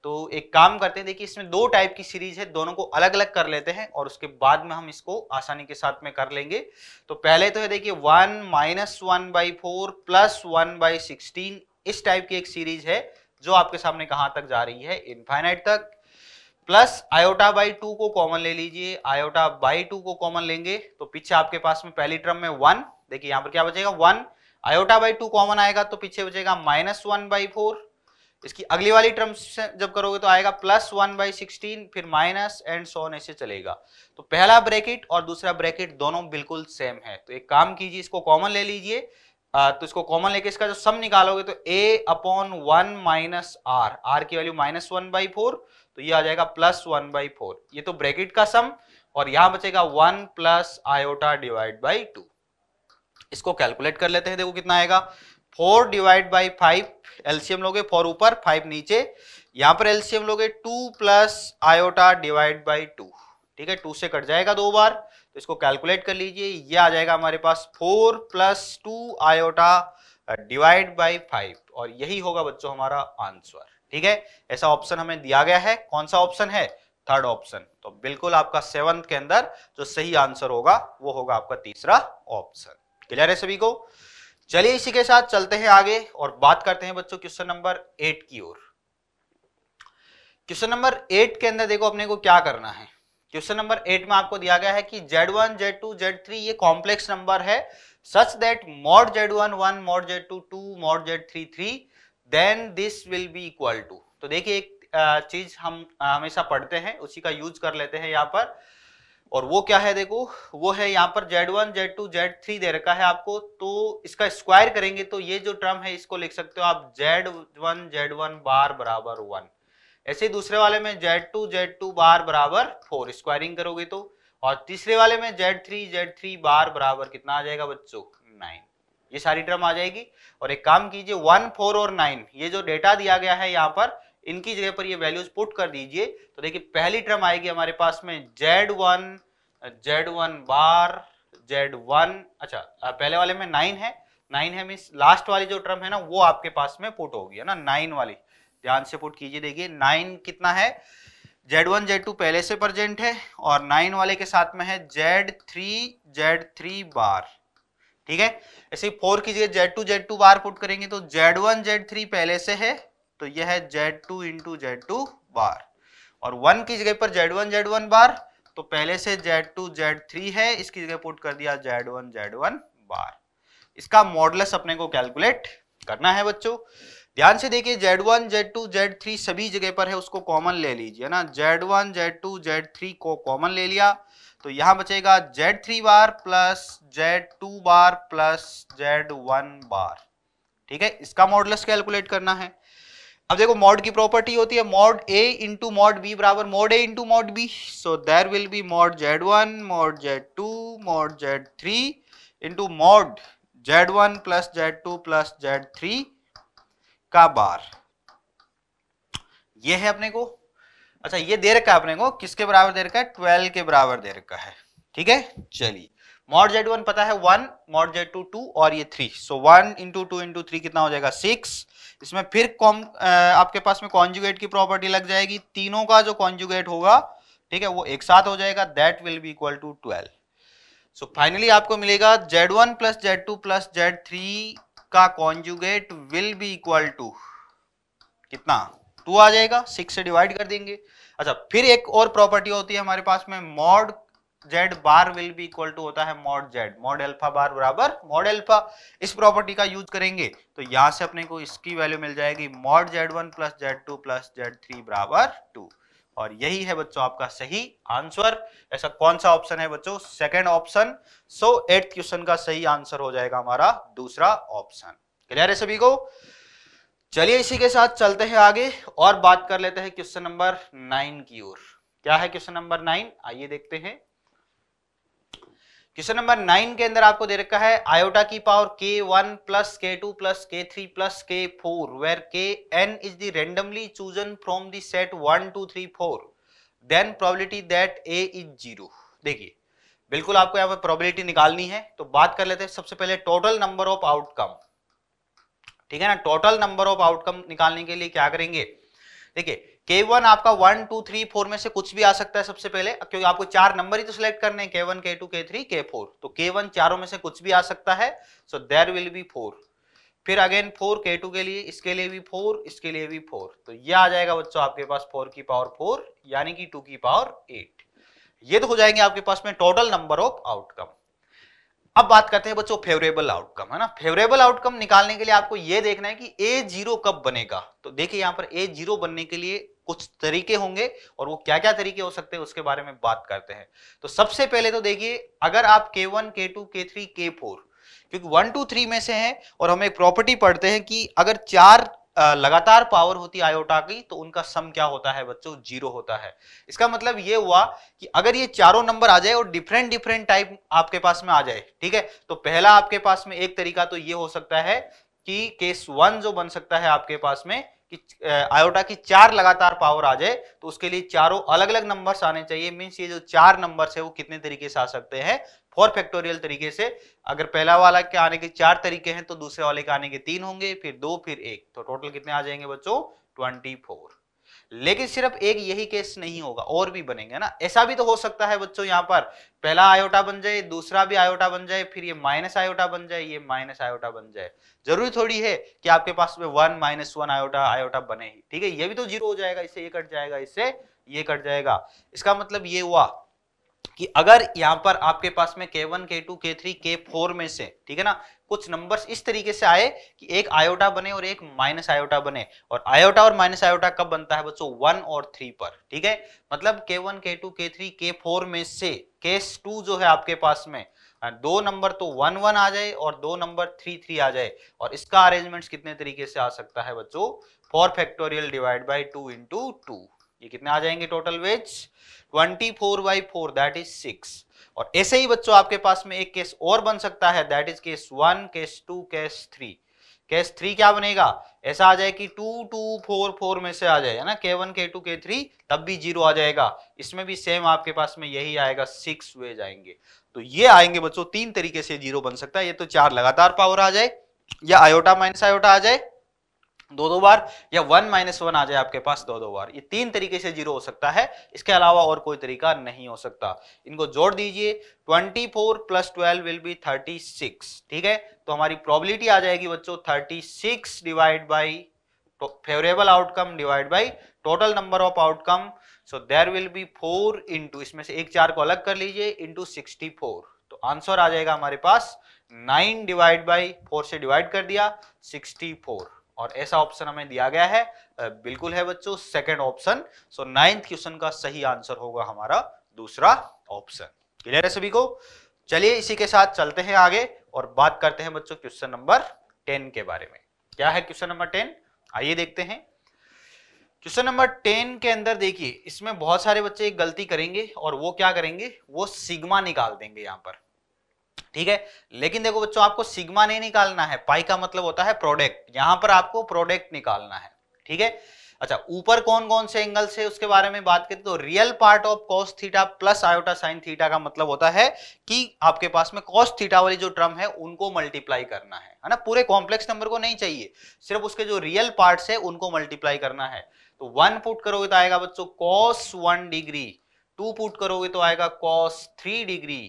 तो एक काम करते हैं देखिए इसमें दो टाइप की सीरीज है दोनों को अलग अलग कर लेते हैं और उसके बाद में हम इसको आसानी के साथ में कर लेंगे तो पहले तो है देखिए one minus one by four plus one by sixteen इस टाइप की एक सीरीज है जो आपके सामने कहां तक जा रही है इनफाइनाइट तक प्लस आयोटा बाई टू को कॉमन ले लीजिए आयोटा बाई टू को कॉमन लेंगे तो पीछे आपके पास में पहली ट्रम में वन देखिए यहाँ पर क्या बचेगा one iota by two common आएगा तो पीछे बचेगा माइनस वन बाई फोर इसकी अगली वाली टर्म से जब करोगे तो आएगा प्लस वन बाई सिक्सटीन फिर माइनस एंड सोन ऐसे चलेगा तो पहला ब्रैकेट और दूसरा ब्रैकेट दोनों बिल्कुल सेम है तो एक काम कीजिए इसको कॉमन ले लीजिए तो इसको कॉमन लेके इसका जो सम निकालोगे तो a upon one minus r r की value minus one by four तो ये आ जाएगा प्लस वन बाई फोर ये तो ब्रैकेट का सम और यहां बचेगा one plus iota divide by two इसको कैलकुलेट कर लेते हैं देखो कितना आएगा four divide by five LCM लोगे फोर ऊपर फाइव नीचे यहां पर एल्सियम लोगे two plus iota divide by two ठीक है टू से कट जाएगा दो बार तो इसको कैलकुलेट कर लीजिए ये आ जाएगा हमारे पास four plus two iota divide by five और यही होगा बच्चों हमारा आंसर ठीक है ऐसा ऑप्शन हमें दिया गया है कौन सा ऑप्शन है थर्ड ऑप्शन तो बिल्कुल आपका सेवंथ के अंदर जो सही आंसर होगा वो होगा आपका तीसरा ऑप्शन क्लियर है सभी को चलिए इसी के साथ चलते हैं आगे और बात करते हैं बच्चों क्वेश्चन नंबर एट की ओर क्वेश्चन नंबर एट के अंदर देखो अपने को क्या करना है क्वेश्चन नंबर एट में आपको दिया गया है कि z one z two z three ये कॉम्प्लेक्स नंबर है such that mod z one one mod z two two mod z three three then this will be equal to तो देखिए एक चीज हम हमेशा पढ़ते हैं उसी का यूज कर लेते हैं यहाँ पर और वो क्या है देखो वो है यहाँ पर z z one two z three दे रखा है आपको तो इसका स्क्वायर करेंगे तो ये जो टर्म है इसको लिख सकते हो आप z one z one bar बराबर वन ऐसे दूसरे वाले में z two z two bar बराबर फोर स्क्वायरिंग करोगे तो और तीसरे वाले में z three z three bar बराबर कितना आ जाएगा बच्चों नाइन ये सारी टर्म आ जाएगी और एक काम कीजिए वन फोर और नाइन ये जो डेटा दिया गया है यहाँ पर इनकी जगह पर ये वैल्यूज पुट कर दीजिए तो देखिए पहली टर्म आएगी हमारे पास में z one z one bar z one अच्छा पहले वाले में नाइन है नाइन है मीन्स लास्ट वाली जो टर्म है ना वो आपके पास में पुट होगी है ना नाइन वाली ध्यान से पुट कीजिए देखिए नाइन कितना है जेड वन जेड टू पहले से प्रजेंट है और नाइन वाले के साथ में है z three z three bar ठीक है ऐसे ही फोर कीजिए z two z two bar put करेंगे तो जेड वन जेड थ्री पहले से है तो यह है z two into z two bar और वन की जगह पर z one z one bar तो पहले से जेड टू जेड थ्री है इसकी जगह पुट कर दिया z one z one bar इसका मॉडलस अपने को कैलकुलेट करना है बच्चों ध्यान से देखिए z one z two z three सभी जगह पर है उसको कॉमन ले लीजिए ना z one z two z three को कॉमन ले लिया तो यहां बचेगा z three bar plus z two bar plus z one bar ठीक है इसका मॉडलस कैलकुलेट करना है अब देखो मॉड की प्रॉपर्टी होती है mod a into mod b बराबर mod a into mod b so there will be mod z one mod z two mod z three into mod z one plus z two plus z three का bar ये है अपने को अच्छा ये दे रखा है अपने को किसके बराबर दे रखा है ट्वेल्व के बराबर दे रखा है ठीक है चलिए मॉड जेड वन पता है one mod z two two और ये three so one into two into three कितना हो जाएगा सिक्स इसमें फिर कॉम आपके पास में कॉन्जुगेट की प्रॉपर्टी लग जाएगी तीनों का जो कॉन्जुगेट होगा ठीक है वो एक साथ हो जाएगा that will be equal to twelve so finally आपको मिलेगा z one plus z two plus z three का conjugate will be equal to कितना टू आ जाएगा सिक्स से डिवाइड कर देंगे अच्छा फिर एक और प्रॉपर्टी होती है हमारे पास में mod z bar will be equal to होता है mod z mod alpha bar बराबर मॉड एल्फा इस प्रॉपर्टी का यूज करेंगे तो यहां से अपने को इसकी वैल्यू मिल जाएगी mod z one plus z two plus z three बराबर टू और यही है बच्चों आपका सही आंसर ऐसा कौन सा ऑप्शन है बच्चों second option so eight question का सही आंसर हो जाएगा हमारा दूसरा ऑप्शन क्लियर है सभी को चलिए इसी के साथ चलते हैं आगे और बात कर लेते हैं क्वेश्चन नंबर नाइन की ओर क्या है क्वेश्चन नंबर नाइन आइए देखते हैं क्वेश्चन नंबर नाइन के अंदर आपको दे रखा है आयोटा की power K one plus K two plus K three plus K four where K n is the randomly chosen from the set one two three four then probability that A is zero देखिए बिल्कुल आपको यहाँ पर probability निकालनी है तो बात कर लेते हैं सबसे पहले टोटल नंबर ऑफ आउटकम ठीक है ना टोटल नंबर ऑफ आउटकम निकालने के लिए क्या करेंगे देखिए के वन आपका वन टू थ्री फोर में से कुछ भी आ सकता है सबसे पहले क्योंकि आपको चार नंबर ही तो सिलेक्ट करने हैं के वन के टू के थ्री के फोर तो के वन चारों में से कुछ भी आ सकता है so there will be four फिर अगेन फोर के टू के लिए इसके लिए भी फोर इसके लिए भी फोर तो ये आ जाएगा बच्चों आपके पास फोर की पावर फोर यानी कि टू की पावर एट ये तो हो जाएंगे आपके पास में टोटल नंबर ऑफ आउटकम अब बात करते हैं बच्चों फेवरेबल आउटकम है ना फेवरेबल आउटकम निकालने के लिए आपको यह देखना है कि ए जीरो कब बनेगा तो देखिए यहां पर ए जीरो बनने के लिए कुछ तरीके होंगे और वो क्या क्या तरीके हो सकते हैं उसके बारे में बात करते हैं तो सबसे पहले तो देखिए अगर आप के वन के टू के थ्री के फोर क्योंकि वन टू थ्री में से हैं और हम एक प्रॉपर्टी पढ़ते हैं कि अगर चार लगातार पावर होती है आयोटा की तो उनका सम क्या होता है बच्चों जीरो होता है इसका मतलब ये हुआ कि अगर ये चारों नंबर आ जाए और डिफरेंट डिफरेंट टाइप आपके पास में आ जाए ठीक है तो पहला आपके पास में एक तरीका तो ये हो सकता है कि केस वन जो बन सकता है आपके पास में कि आयोटा की चार लगातार पावर आ जाए तो उसके लिए चारों अलग अलग नंबर्स आने चाहिए मीन्स ये जो चार नंबर्स है वो कितने तरीके से आ सकते हैं फोर फैक्टोरियल तरीके से अगर पहला वाला के आने के चार तरीके हैं तो दूसरे वाले के आने के तीन होंगे फिर दो फिर एक तो टोटल कितने आ जाएंगे बच्चों ट्वेंटी फोर लेकिन सिर्फ एक यही केस नहीं होगा और भी बनेंगे ना ऐसा भी तो हो सकता है बच्चों यहाँ पर पहला आयोटा बन जाए दूसरा भी आयोटा बन जाए फिर ये माइनस आयोटा बन जाए ये माइनस आयोटा बन जाए जरूरी थोड़ी है कि आपके पास में one minus one iota iota बने ही ठीक है ये भी तो जीरो हो जाएगा इससे ये कट जाएगा इससे ये कट जाएगा इसका मतलब ये हुआ कि अगर यहां पर आपके पास में K1, K2, K3, K4 में से ठीक है ना कुछ नंबर्स इस तरीके से आए कि एक आयोटा बने और एक माइनस आयोटा बने और आयोटा और माइनस आयोटा कब बनता है बच्चों वन और थ्री पर ठीक है मतलब K1, K2, K3, K4 में से केस टू जो है आपके पास में दो नंबर तो वन वन आ जाए और दो नंबर थ्री थ्री आ जाए और इसका अरेंजमेंट कितने तरीके से आ सकता है बच्चों four factorial divide by two into two ये कितने आ जाएंगे total ways twenty four by four that is six और ऐसे ही बच्चों आपके पास में एक केस और बन सकता है that is case one case two case three case three क्या बनेगा ऐसा आ जाए कि टू टू फोर फोर में से आ जाए है ना के वन के टू के थ्री तब भी जीरो आ जाएगा इसमें भी सेम आपके पास में यही आएगा सिक्स वे जाएंगे तो ये आएंगे बच्चों तीन तरीके से जीरो बन सकता है ये तो चार लगातार पावर आ जाए या आयोटा माइनस आयोटा आ जाए दो दो बार या वन माइनस वन आ जाए आपके पास दो दो बार ये तीन तरीके से जीरो हो सकता है इसके अलावा और कोई तरीका नहीं हो सकता इनको जोड़ दीजिए twenty four plus twelve will be thirty six ठीक है तो हमारी प्रोबेबिलिटी आ जाएगी बच्चों thirty six divide by favourable outcome divide by total number of outcome so there will be four into इसमें से एक चार को अलग कर लीजिए इंटू सिक्सटी फोर तो आंसर आ जाएगा हमारे पास नाइन डिवाइड बाई फोर से डिवाइड कर दिया सिक्सटी फोर और ऐसा ऑप्शन हमें दिया गया है बिल्कुल है बच्चों second option so ninth question का सही आंसर होगा हमारा दूसरा ऑप्शन क्लियर है सभी को चलिए इसी के साथ चलते हैं आगे और बात करते हैं बच्चों क्वेश्चन नंबर टेन के बारे में क्या है क्वेश्चन नंबर टेन आइए देखते हैं क्वेश्चन नंबर टेन के अंदर देखिए इसमें बहुत सारे बच्चे एक गलती करेंगे और वो क्या करेंगे वो सिग्मा निकाल देंगे यहाँ पर ठीक है लेकिन देखो बच्चों आपको सिग्मा नहीं निकालना है पाई का मतलब होता है प्रोडक्ट यहां पर आपको प्रोडक्ट निकालना है ठीक है अच्छा ऊपर कौन कौन से एंगल से उसके बारे में बात करें तो real part of cos theta plus iota sine theta का मतलब होता है कि आपके पास में कॉस थीटा वाली जो ट्रम है उनको मल्टीप्लाई करना है है ना पूरे कॉम्प्लेक्स नंबर को नहीं चाहिए सिर्फ उसके जो रियल पार्ट है उनको मल्टीप्लाई करना है तो वन पुट करोगे तो आएगा बच्चों cos one degree two put करोगे तो आएगा कॉस थ्री डिग्री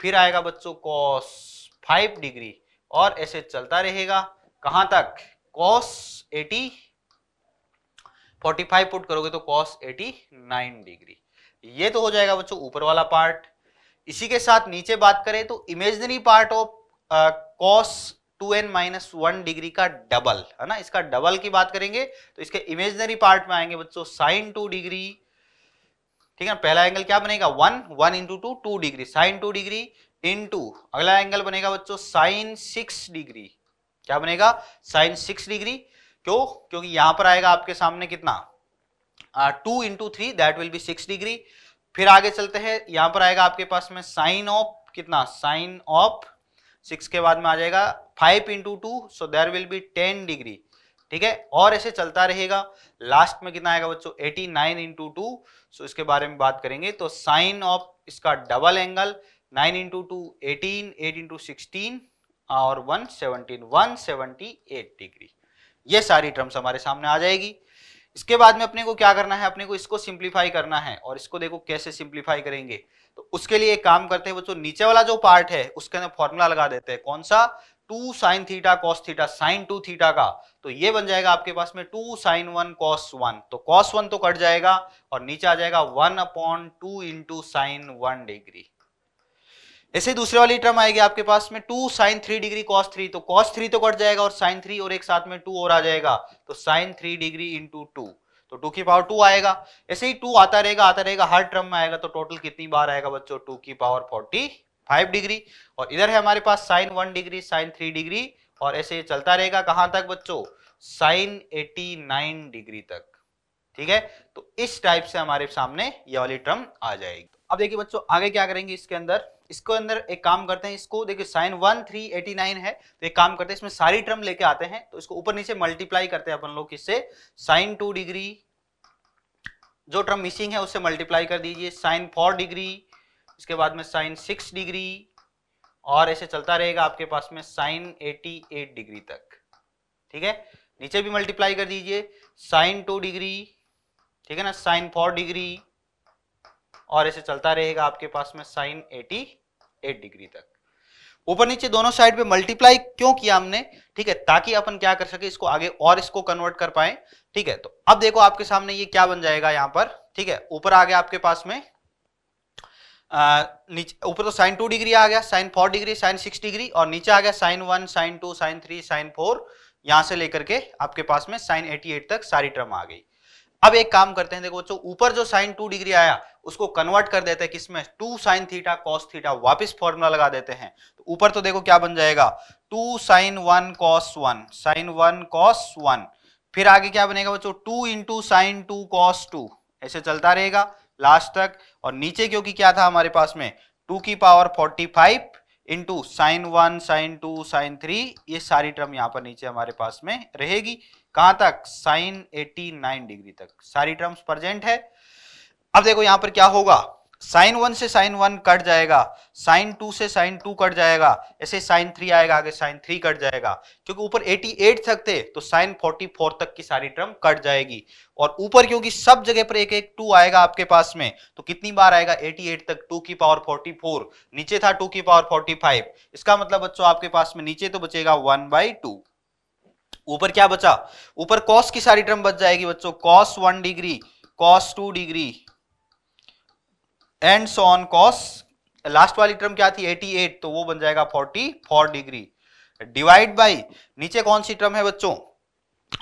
फिर आएगा बच्चों कॉस फाइव डिग्री और ऐसे चलता रहेगा कहां तक cos eighty forty five put करोगे तो कॉस एटी नाइन डिग्री ये तो हो जाएगा बच्चों ऊपर वाला पार्ट इसी के साथ नीचे बात करें तो imaginary part of cos two n minus one degree का डबल है ना इसका डबल की बात करेंगे तो इसके इमेजनरी पार्ट में आएंगे बच्चों साइन टू डिग्री ठीक है पहला एंगल क्या बनेगा one one into two two degree sine two degree into अगला एंगल बनेगा बच्चों साइन सिक्स डिग्री क्या बनेगा साइन सिक्स डिग्री क्यों क्योंकि यहां पर आएगा आपके सामने कितना two into three that will be six degree फिर आगे चलते हैं यहां पर आएगा आपके पास में साइन ऑफ कितना साइन ऑफ सिक्स के बाद में आ जाएगा five into two so there will be ten degree ठीक है और ऐसे चलता रहेगा लास्ट में कितना आएगा बच्चों eighty nine into two so इसके बारे में बात करेंगे तो साइन ऑफ इसका double angle nine into two eighteen eight into sixteen और one one seventeen seventy eight degree ये सारी टर्म्स हमारे सामने आ जाएगी इसके बाद में अपने को क्या करना है अपने को इसको सिंप्लीफाई करना है और इसको देखो कैसे सिंप्लीफाई करेंगे तो उसके लिए एक काम करते हैं बच्चों नीचे वाला जो पार्ट है उसके अंदर फॉर्मूला लगा देते हैं कौन सा two sine theta cos theta sine two theta का तो ये बन जाएगा आपके पास में two sine one cos one तो कॉस वन तो कट जाएगा और नीचे आ जाएगा one upon two into sine one degree ऐसे दूसरे वाली टर्म आएगी आपके पास में two sine three degree cos three तो कॉस थ्री तो कट जाएगा और साइन थ्री और एक साथ में टू और आ जाएगा तो sine three degree into two तो टू की पावर टू आएगा ऐसे ही टू आता रहेगा आता रहेगा हर टर्म में आएगा तो टोटल कितनी बार आएगा बच्चों टू की पावर फोर्टी फाइव डिग्री और इधर है हमारे पास sine one degree sine three degree और ऐसे चलता रहेगा कहां तक बच्चों साइन एटी नाइन डिग्री तक ठीक है तो इस टाइप से हमारे सामने ये वाली टर्म आ जाएगी अब देखिए बच्चों आगे क्या करेंगे इसके अंदर इसको अंदर एक काम करते हैं इसको देखिए sine one three eighty nine है तो एक काम करते हैं इसमें सारी टर्म लेके आते हैं तो इसको ऊपर नीचे मल्टीप्लाई करते हैं अपन लोग इससे साइन टू डिग्री जो टर्म मिसिंग है उससे मल्टीप्लाई कर दीजिए साइन फोर डिग्री उसके बाद में साइन सिक्स डिग्री और ऐसे चलता रहेगा आपके पास में साइन एटी एट डिग्री तक ठीक है नीचे भी मल्टीप्लाई कर दीजिए साइन टू डिग्री ठीक है ना साइन फोर डिग्री और ऐसे चलता रहेगा आपके पास में साइन एटी एट डिग्री तक ऊपर नीचे दोनों साइड पे मल्टीप्लाई क्यों किया हमने ठीक है ताकि अपन क्या कर सके इसको आगे और इसको कन्वर्ट कर पाए ठीक है तो अब देखो आपके सामने ये क्या बन जाएगा यहाँ पर ठीक है ऊपर आ गया आपके पास में ऊपर तो साइन टू डिग्री आ गया sine four degree sine six degree और नीचे आ गया sine one sine two sine three sine four यहां से लेकर के आपके पास में साइन एटी एट तक सारी टर्म आ गई अब एक काम करते हैं देखो बच्चों ऊपर जो साइन टू डिग्री आया उसको कन्वर्ट कर देते हैं किसमें two sine theta cos theta वापिस फॉर्मूला लगा देते हैं तो ऊपर तो देखो क्या बन जाएगा two sine one cos one sine one cos one फिर आगे क्या बनेगा बच्चों two into sine two cos two ऐसे चलता रहेगा लास्ट तक और नीचे क्योंकि क्या था हमारे पास में टू की power forty five into sine one sine two sine three ये सारी टर्म यहाँ पर नीचे हमारे पास में रहेगी कहाँ तक साइन एटी नाइन डिग्री तक सारी टर्म्स प्रजेंट है अब देखो यहाँ पर क्या होगा साइन वन से साइन वन कट जाएगा साइन टू से साइन टू कट जाएगा ऐसे साइन थ्री आएगा आगे साइन थ्री कट जाएगा क्योंकि ऊपर एटी एट तक थे तो साइन फोर्टी फोर तक की सारी टर्म कट जाएगी और ऊपर क्योंकि सब जगह पर एक एक टू आएगा आपके पास में तो कितनी बार आएगा एटी एट तक टू की पावर फोर्टी फोर नीचे था टू की पावर फोर्टी फाइव इसका मतलब बच्चों आपके पास में नीचे तो बचेगा वन बाई टू ऊपर क्या बचा ऊपर कॉस की सारी टर्म बच जाएगी बच्चों cos one degree cos two degree and so on cos last वाली टर्म क्या थी 88 तो वो बन जाएगा 44 डिग्री डिवाइड बाई नीचे कौन सी टर्म है बच्चों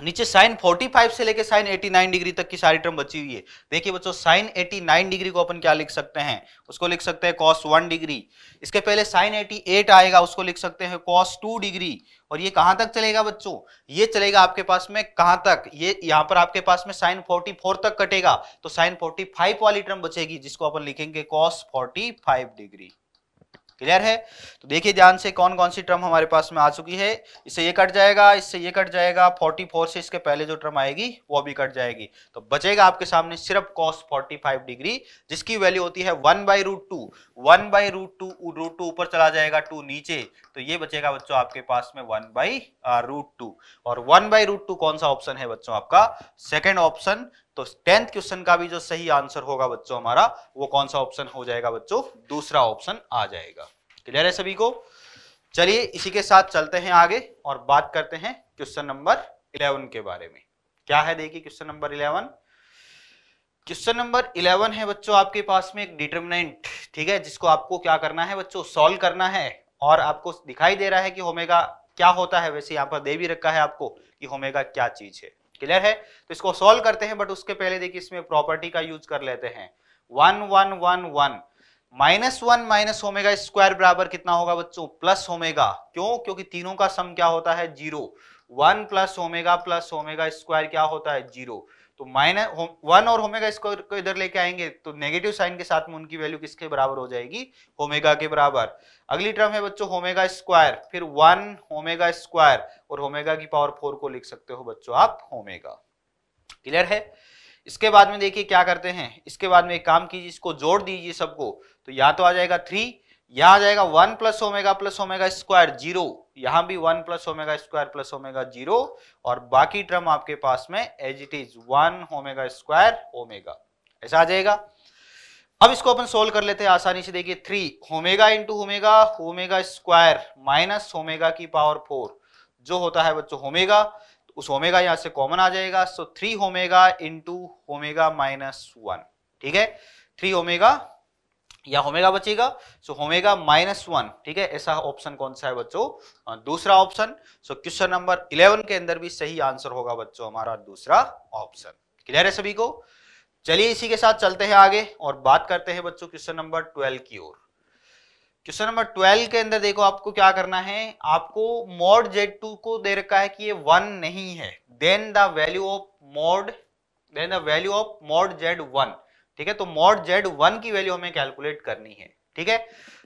नीचे साइन 45 से लेके साइन 89 डिग्री तक की सारी टर्म बची हुई है देखिए बच्चों साइन 89 डिग्री को अपन क्या लिख सकते हैं उसको लिख सकते हैं कॉस 1 डिग्री इसके पहले साइन 88 आएगा उसको लिख सकते हैं कॉस 2 डिग्री और ये कहां तक चलेगा बच्चों ये चलेगा आपके पास में कहां तक ये यहाँ पर आपके पास में साइन 44 तक कटेगा तो साइन 45 वाली टर्म बचेगी जिसको अपन लिखेंगे कॉस 45 डिग्री क्लियर है तो देखिए ध्यान से कौन कौन सी टर्म हमारे पास में आ चुकी है इससे ये कट जाएगा इससे ये कट जाएगा 44 से इसके पहले जो टर्म आएगी वो भी कट जाएगी तो बचेगा आपके सामने सिर्फ कॉस 45 डिग्री जिसकी वैल्यू होती है one by root two one by root two root two ऊपर चला जाएगा टू नीचे तो ये बचेगा बच्चों आपके पास में वन बाई रूट टू और वन बाई रूट टू कौन सा ऑप्शन है बच्चों आपका सेकेंड ऑप्शन तो टेंथ क्वेश्चन का भी जो सही आंसर होगा बच्चों हमारा वो कौन सा ऑप्शन हो जाएगा बच्चों दूसरा ऑप्शन आ जाएगा क्लियर है सभी को चलिए इसी के साथ चलते हैं आगे और बात करते हैं क्वेश्चन नंबर इलेवन के बारे में क्या है देखिए question number eleven question number eleven है बच्चों आपके पास में एक डिटर्मिनेंट ठीक है जिसको आपको क्या करना है बच्चों सॉल्व करना है और आपको दिखाई दे रहा है कि होमेगा क्या होता है वैसे यहाँ पर दे भी रखा है आपको कि होमेगा क्या चीज है क्लियर है तो इसको सॉल्व करते हैं बट उसके पहले देखिए इसमें प्रॉपर्टी का यूज कर लेते हैं one one one one minus one minus omega square बराबर कितना होगा बच्चों प्लस होमेगा क्यों क्योंकि तीनों का सम क्या होता है zero one plus omega plus omega square क्या होता है जीरो तो माइनस वन और होमेगा इसको को इधर लेके आएंगे तो नेगेटिव साइन के साथ में उनकी वैल्यू किसके बराबर हो जाएगी होमेगा के बराबर अगली टर्म है बच्चों होमेगा स्क्वायर फिर वन होमेगा स्क्वायर और होमेगा की पावर फोर को लिख सकते हो बच्चों आप होमेगा क्लियर है इसके बाद में देखिए क्या करते हैं इसके बाद में एक काम कीजिए इसको जोड़ दीजिए सबको तो या तो आ जाएगा थ्री या आ जाएगा one plus omega plus omega square zero यहां भी one plus omega square plus omega zero और बाकी टर्म आपके पास में as it is one omega square omega ऐसा आ जाएगा अब इसको अपन सोल्व कर लेते हैं आसानी से देखिए three omega into omega omega square minus omega की पावर फोर जो होता है बच्चों होमेगा तो उस होमेगा यहां से कॉमन आ जाएगा so three omega into omega minus one ठीक है थ्री होमेगा या होमेगा बचेगा सो होमेगा माइनस वन ठीक है ऐसा ऑप्शन कौन सा है बच्चों दूसरा option so question number eleven के अंदर भी सही आंसर होगा बच्चों हमारा दूसरा ऑप्शन क्लियर है सभी को चलिए इसी के साथ चलते हैं आगे और बात करते हैं बच्चों क्वेश्चन नंबर ट्वेल्व की ओर क्वेश्चन नंबर ट्वेल्व के अंदर देखो आपको क्या करना है आपको मोड जेड टू को दे रखा है कि ये वन नहीं है then the value of mod then the value of mod z one ठीक है तो मॉड जेड वन की वैल्यू हमें कैलकुलेट करनी है ठीक है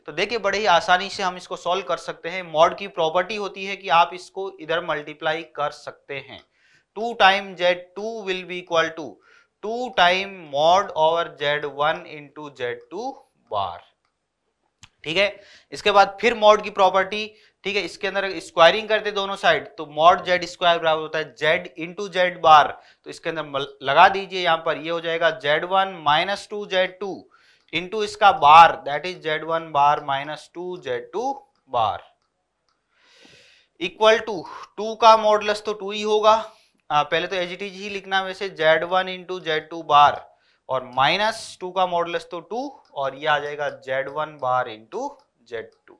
तो देखिए बड़े ही आसानी से हम इसको सॉल्व कर सकते हैं मॉड की प्रॉपर्टी होती है कि आप इसको इधर मल्टीप्लाई कर सकते हैं two time z two will be equal to two time mod over z one into z two bar ठीक है इसके बाद फिर मॉड की प्रॉपर्टी ठीक है इसके अंदर स्क्वायरिंग करते दोनों साइड तो मॉड जेड स्क्वायर बराबर होता है जेड इंटू जेड बार तो इसके अंदर लगा दीजिए यहां पर ये हो जाएगा z one minus two z two into इसका bar that is z one bar minus two z two bar equal to two का मॉडलस तो टू ही होगा आ, पहले तो एज ही लिखना वैसे z one into z two bar और माइनस टू का मॉडलस तो टू और ये आ जाएगा z one bar into z two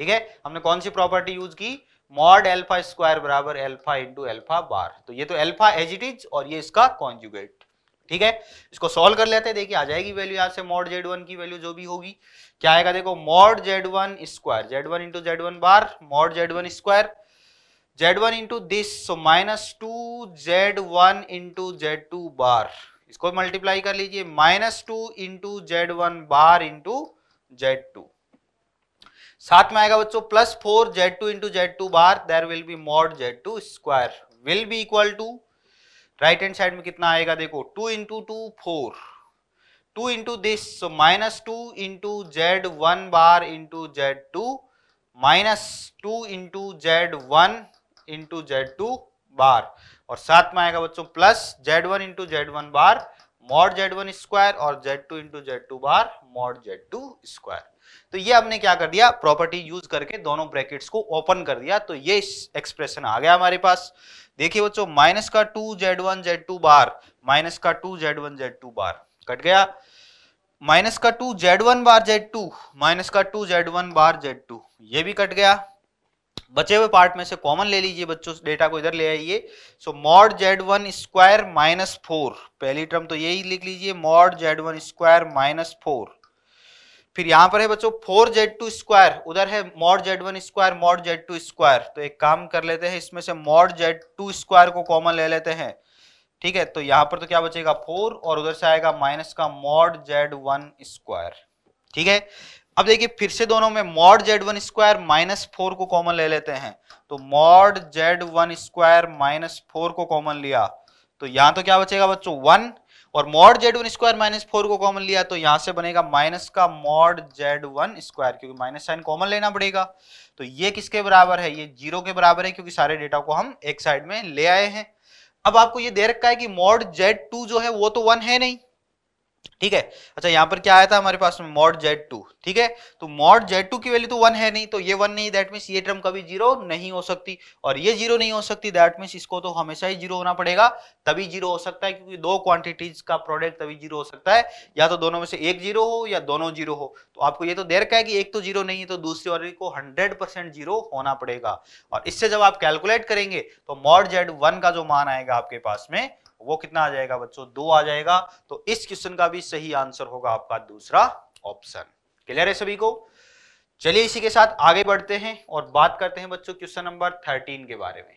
ठीक है हमने कौन सी प्रॉपर्टी यूज की मॉड एल्फा स्क्वायर बराबर एल्फा इंटू एल्फा बार तो ये तो एल्फा एज इट इज और ये इसका कॉन्जुगेट ठीक है इसको सॉल्व कर लेते हैं देखिए आ जाएगी वैल्यू यहाँ से मॉड जेड वन की वैल्यू जो भी होगी क्या आएगा देखो mod z one square z one into z one bar mod z one square z one into this so minus two z one into z two bar इसको multiply कर लीजिए minus two into z one bar into z two साथ में आएगा बच्चों plus four z two into z two bar there will be mod z two square will be equal to right hand side में कितना आएगा देखो two into two four two into this so minus two into z one bar into z two minus two into z one into z two bar और साथ में आएगा बच्चों plus z one into z one bar mod z one square और z two into z two bar mod z two square तो ये हमने क्या कर दिया प्रॉपर्टी यूज करके दोनों ब्रैकेट्स को ओपन कर दिया तो ये एक्सप्रेशन आ गया हमारे पास देखिए बच्चों माइनस का two z one z two bar minus का two z one z two bar cut गया माइनस का two z one bar z two minus का two z one bar z two ये भी कट गया बचे हुए पार्ट में से कॉमन ले लीजिए बच्चों डेटा को इधर ले आइए so mod z one square minus four पहली टर्म तो यही लिख लीजिए mod z one square minus four फिर यहां पर है बच्चों फोर जेड टू स्क्वायर उधर है mod z one square mod z two square तो एक काम कर लेते हैं इसमें से मॉड जेड टू स्क्वायर को कॉमन ले लेते हैं ठीक है तो यहां पर तो क्या बचेगा फोर और उधर से आएगा माइनस का मॉड जेड वन स्क्वायर ठीक है अब देखिए फिर से दोनों में mod z one square minus four को कॉमन ले लेते हैं तो mod z one square minus four को कॉमन लिया तो यहाँ तो क्या बचेगा बच्चों वन और mod z one square minus four को कॉमन लिया तो यहां से बनेगा माइनस का मॉड जेड वन स्क्वायर क्योंकि माइनस साइन कॉमन लेना पड़ेगा तो ये किसके बराबर है ये जीरो के बराबर है क्योंकि सारे डेटा को हम एक साइड में ले आए हैं अब आपको ये दे रखा है कि मॉड जेड टू जो है वो तो वन है नहीं ठीक है अच्छा यहां पर क्या आया था हमारे पास में मॉड जेड टू ठीक है तो मॉड जेड टू की वैल्यू तो वन है नहीं तो ये वन नहीं दैट मीन ये टर्म कभी जीरो नहीं हो सकती और ये जीरो नहीं हो सकती दैट मीन इसको तो हमेशा ही जीरो होना पड़ेगा तभी जीरो हो सकता है क्योंकि दो क्वांटिटीज का प्रोडक्ट तभी जीरो हो सकता है या तो दोनों में से एक जीरो हो या दोनों जीरो हो तो आपको ये तो देर का है कि एक तो जीरो नहीं है तो दूसरी वाली को हंड्रेड परसेंट जीरो होना पड़ेगा और इससे जब आप कैलकुलेट करेंगे तो मॉड जेड वन का जो मान आएगा आपके पास में वो कितना आ जाएगा बच्चों दो आ जाएगा तो इस क्वेश्चन का भी सही आंसर होगा आपका दूसरा ऑप्शन क्लियर है सभी को चलिए इसी के साथ आगे बढ़ते हैं और बात करते हैं बच्चों क्वेश्चन नंबर थर्टीन के बारे में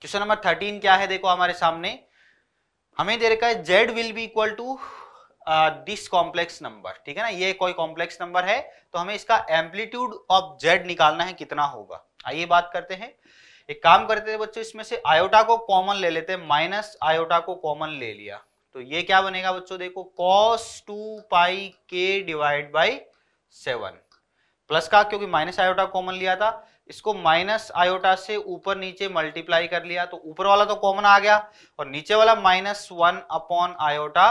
क्वेश्चन नंबर थर्टीन क्या है देखो हमारे सामने हमें दे रखा है z will be equal to this complex number ठीक है ना ये कोई कॉम्प्लेक्स नंबर है तो हमें इसका एम्पलीट्यूड ऑफ जेड निकालना है कितना होगा आइए बात करते हैं एक काम करते थे बच्चों इसमें से आयोटा को कॉमन ले लेते हैं माइनस आयोटा को कॉमन ले लिया तो ये क्या बनेगा बच्चों देखो कॉस टू पाई के डिवाइड बाई सेवन प्लस का क्योंकि माइनस आयोटा कॉमन लिया था इसको माइनस आयोटा से ऊपर नीचे मल्टीप्लाई कर लिया तो ऊपर वाला तो कॉमन आ गया और नीचे वाला minus one upon iota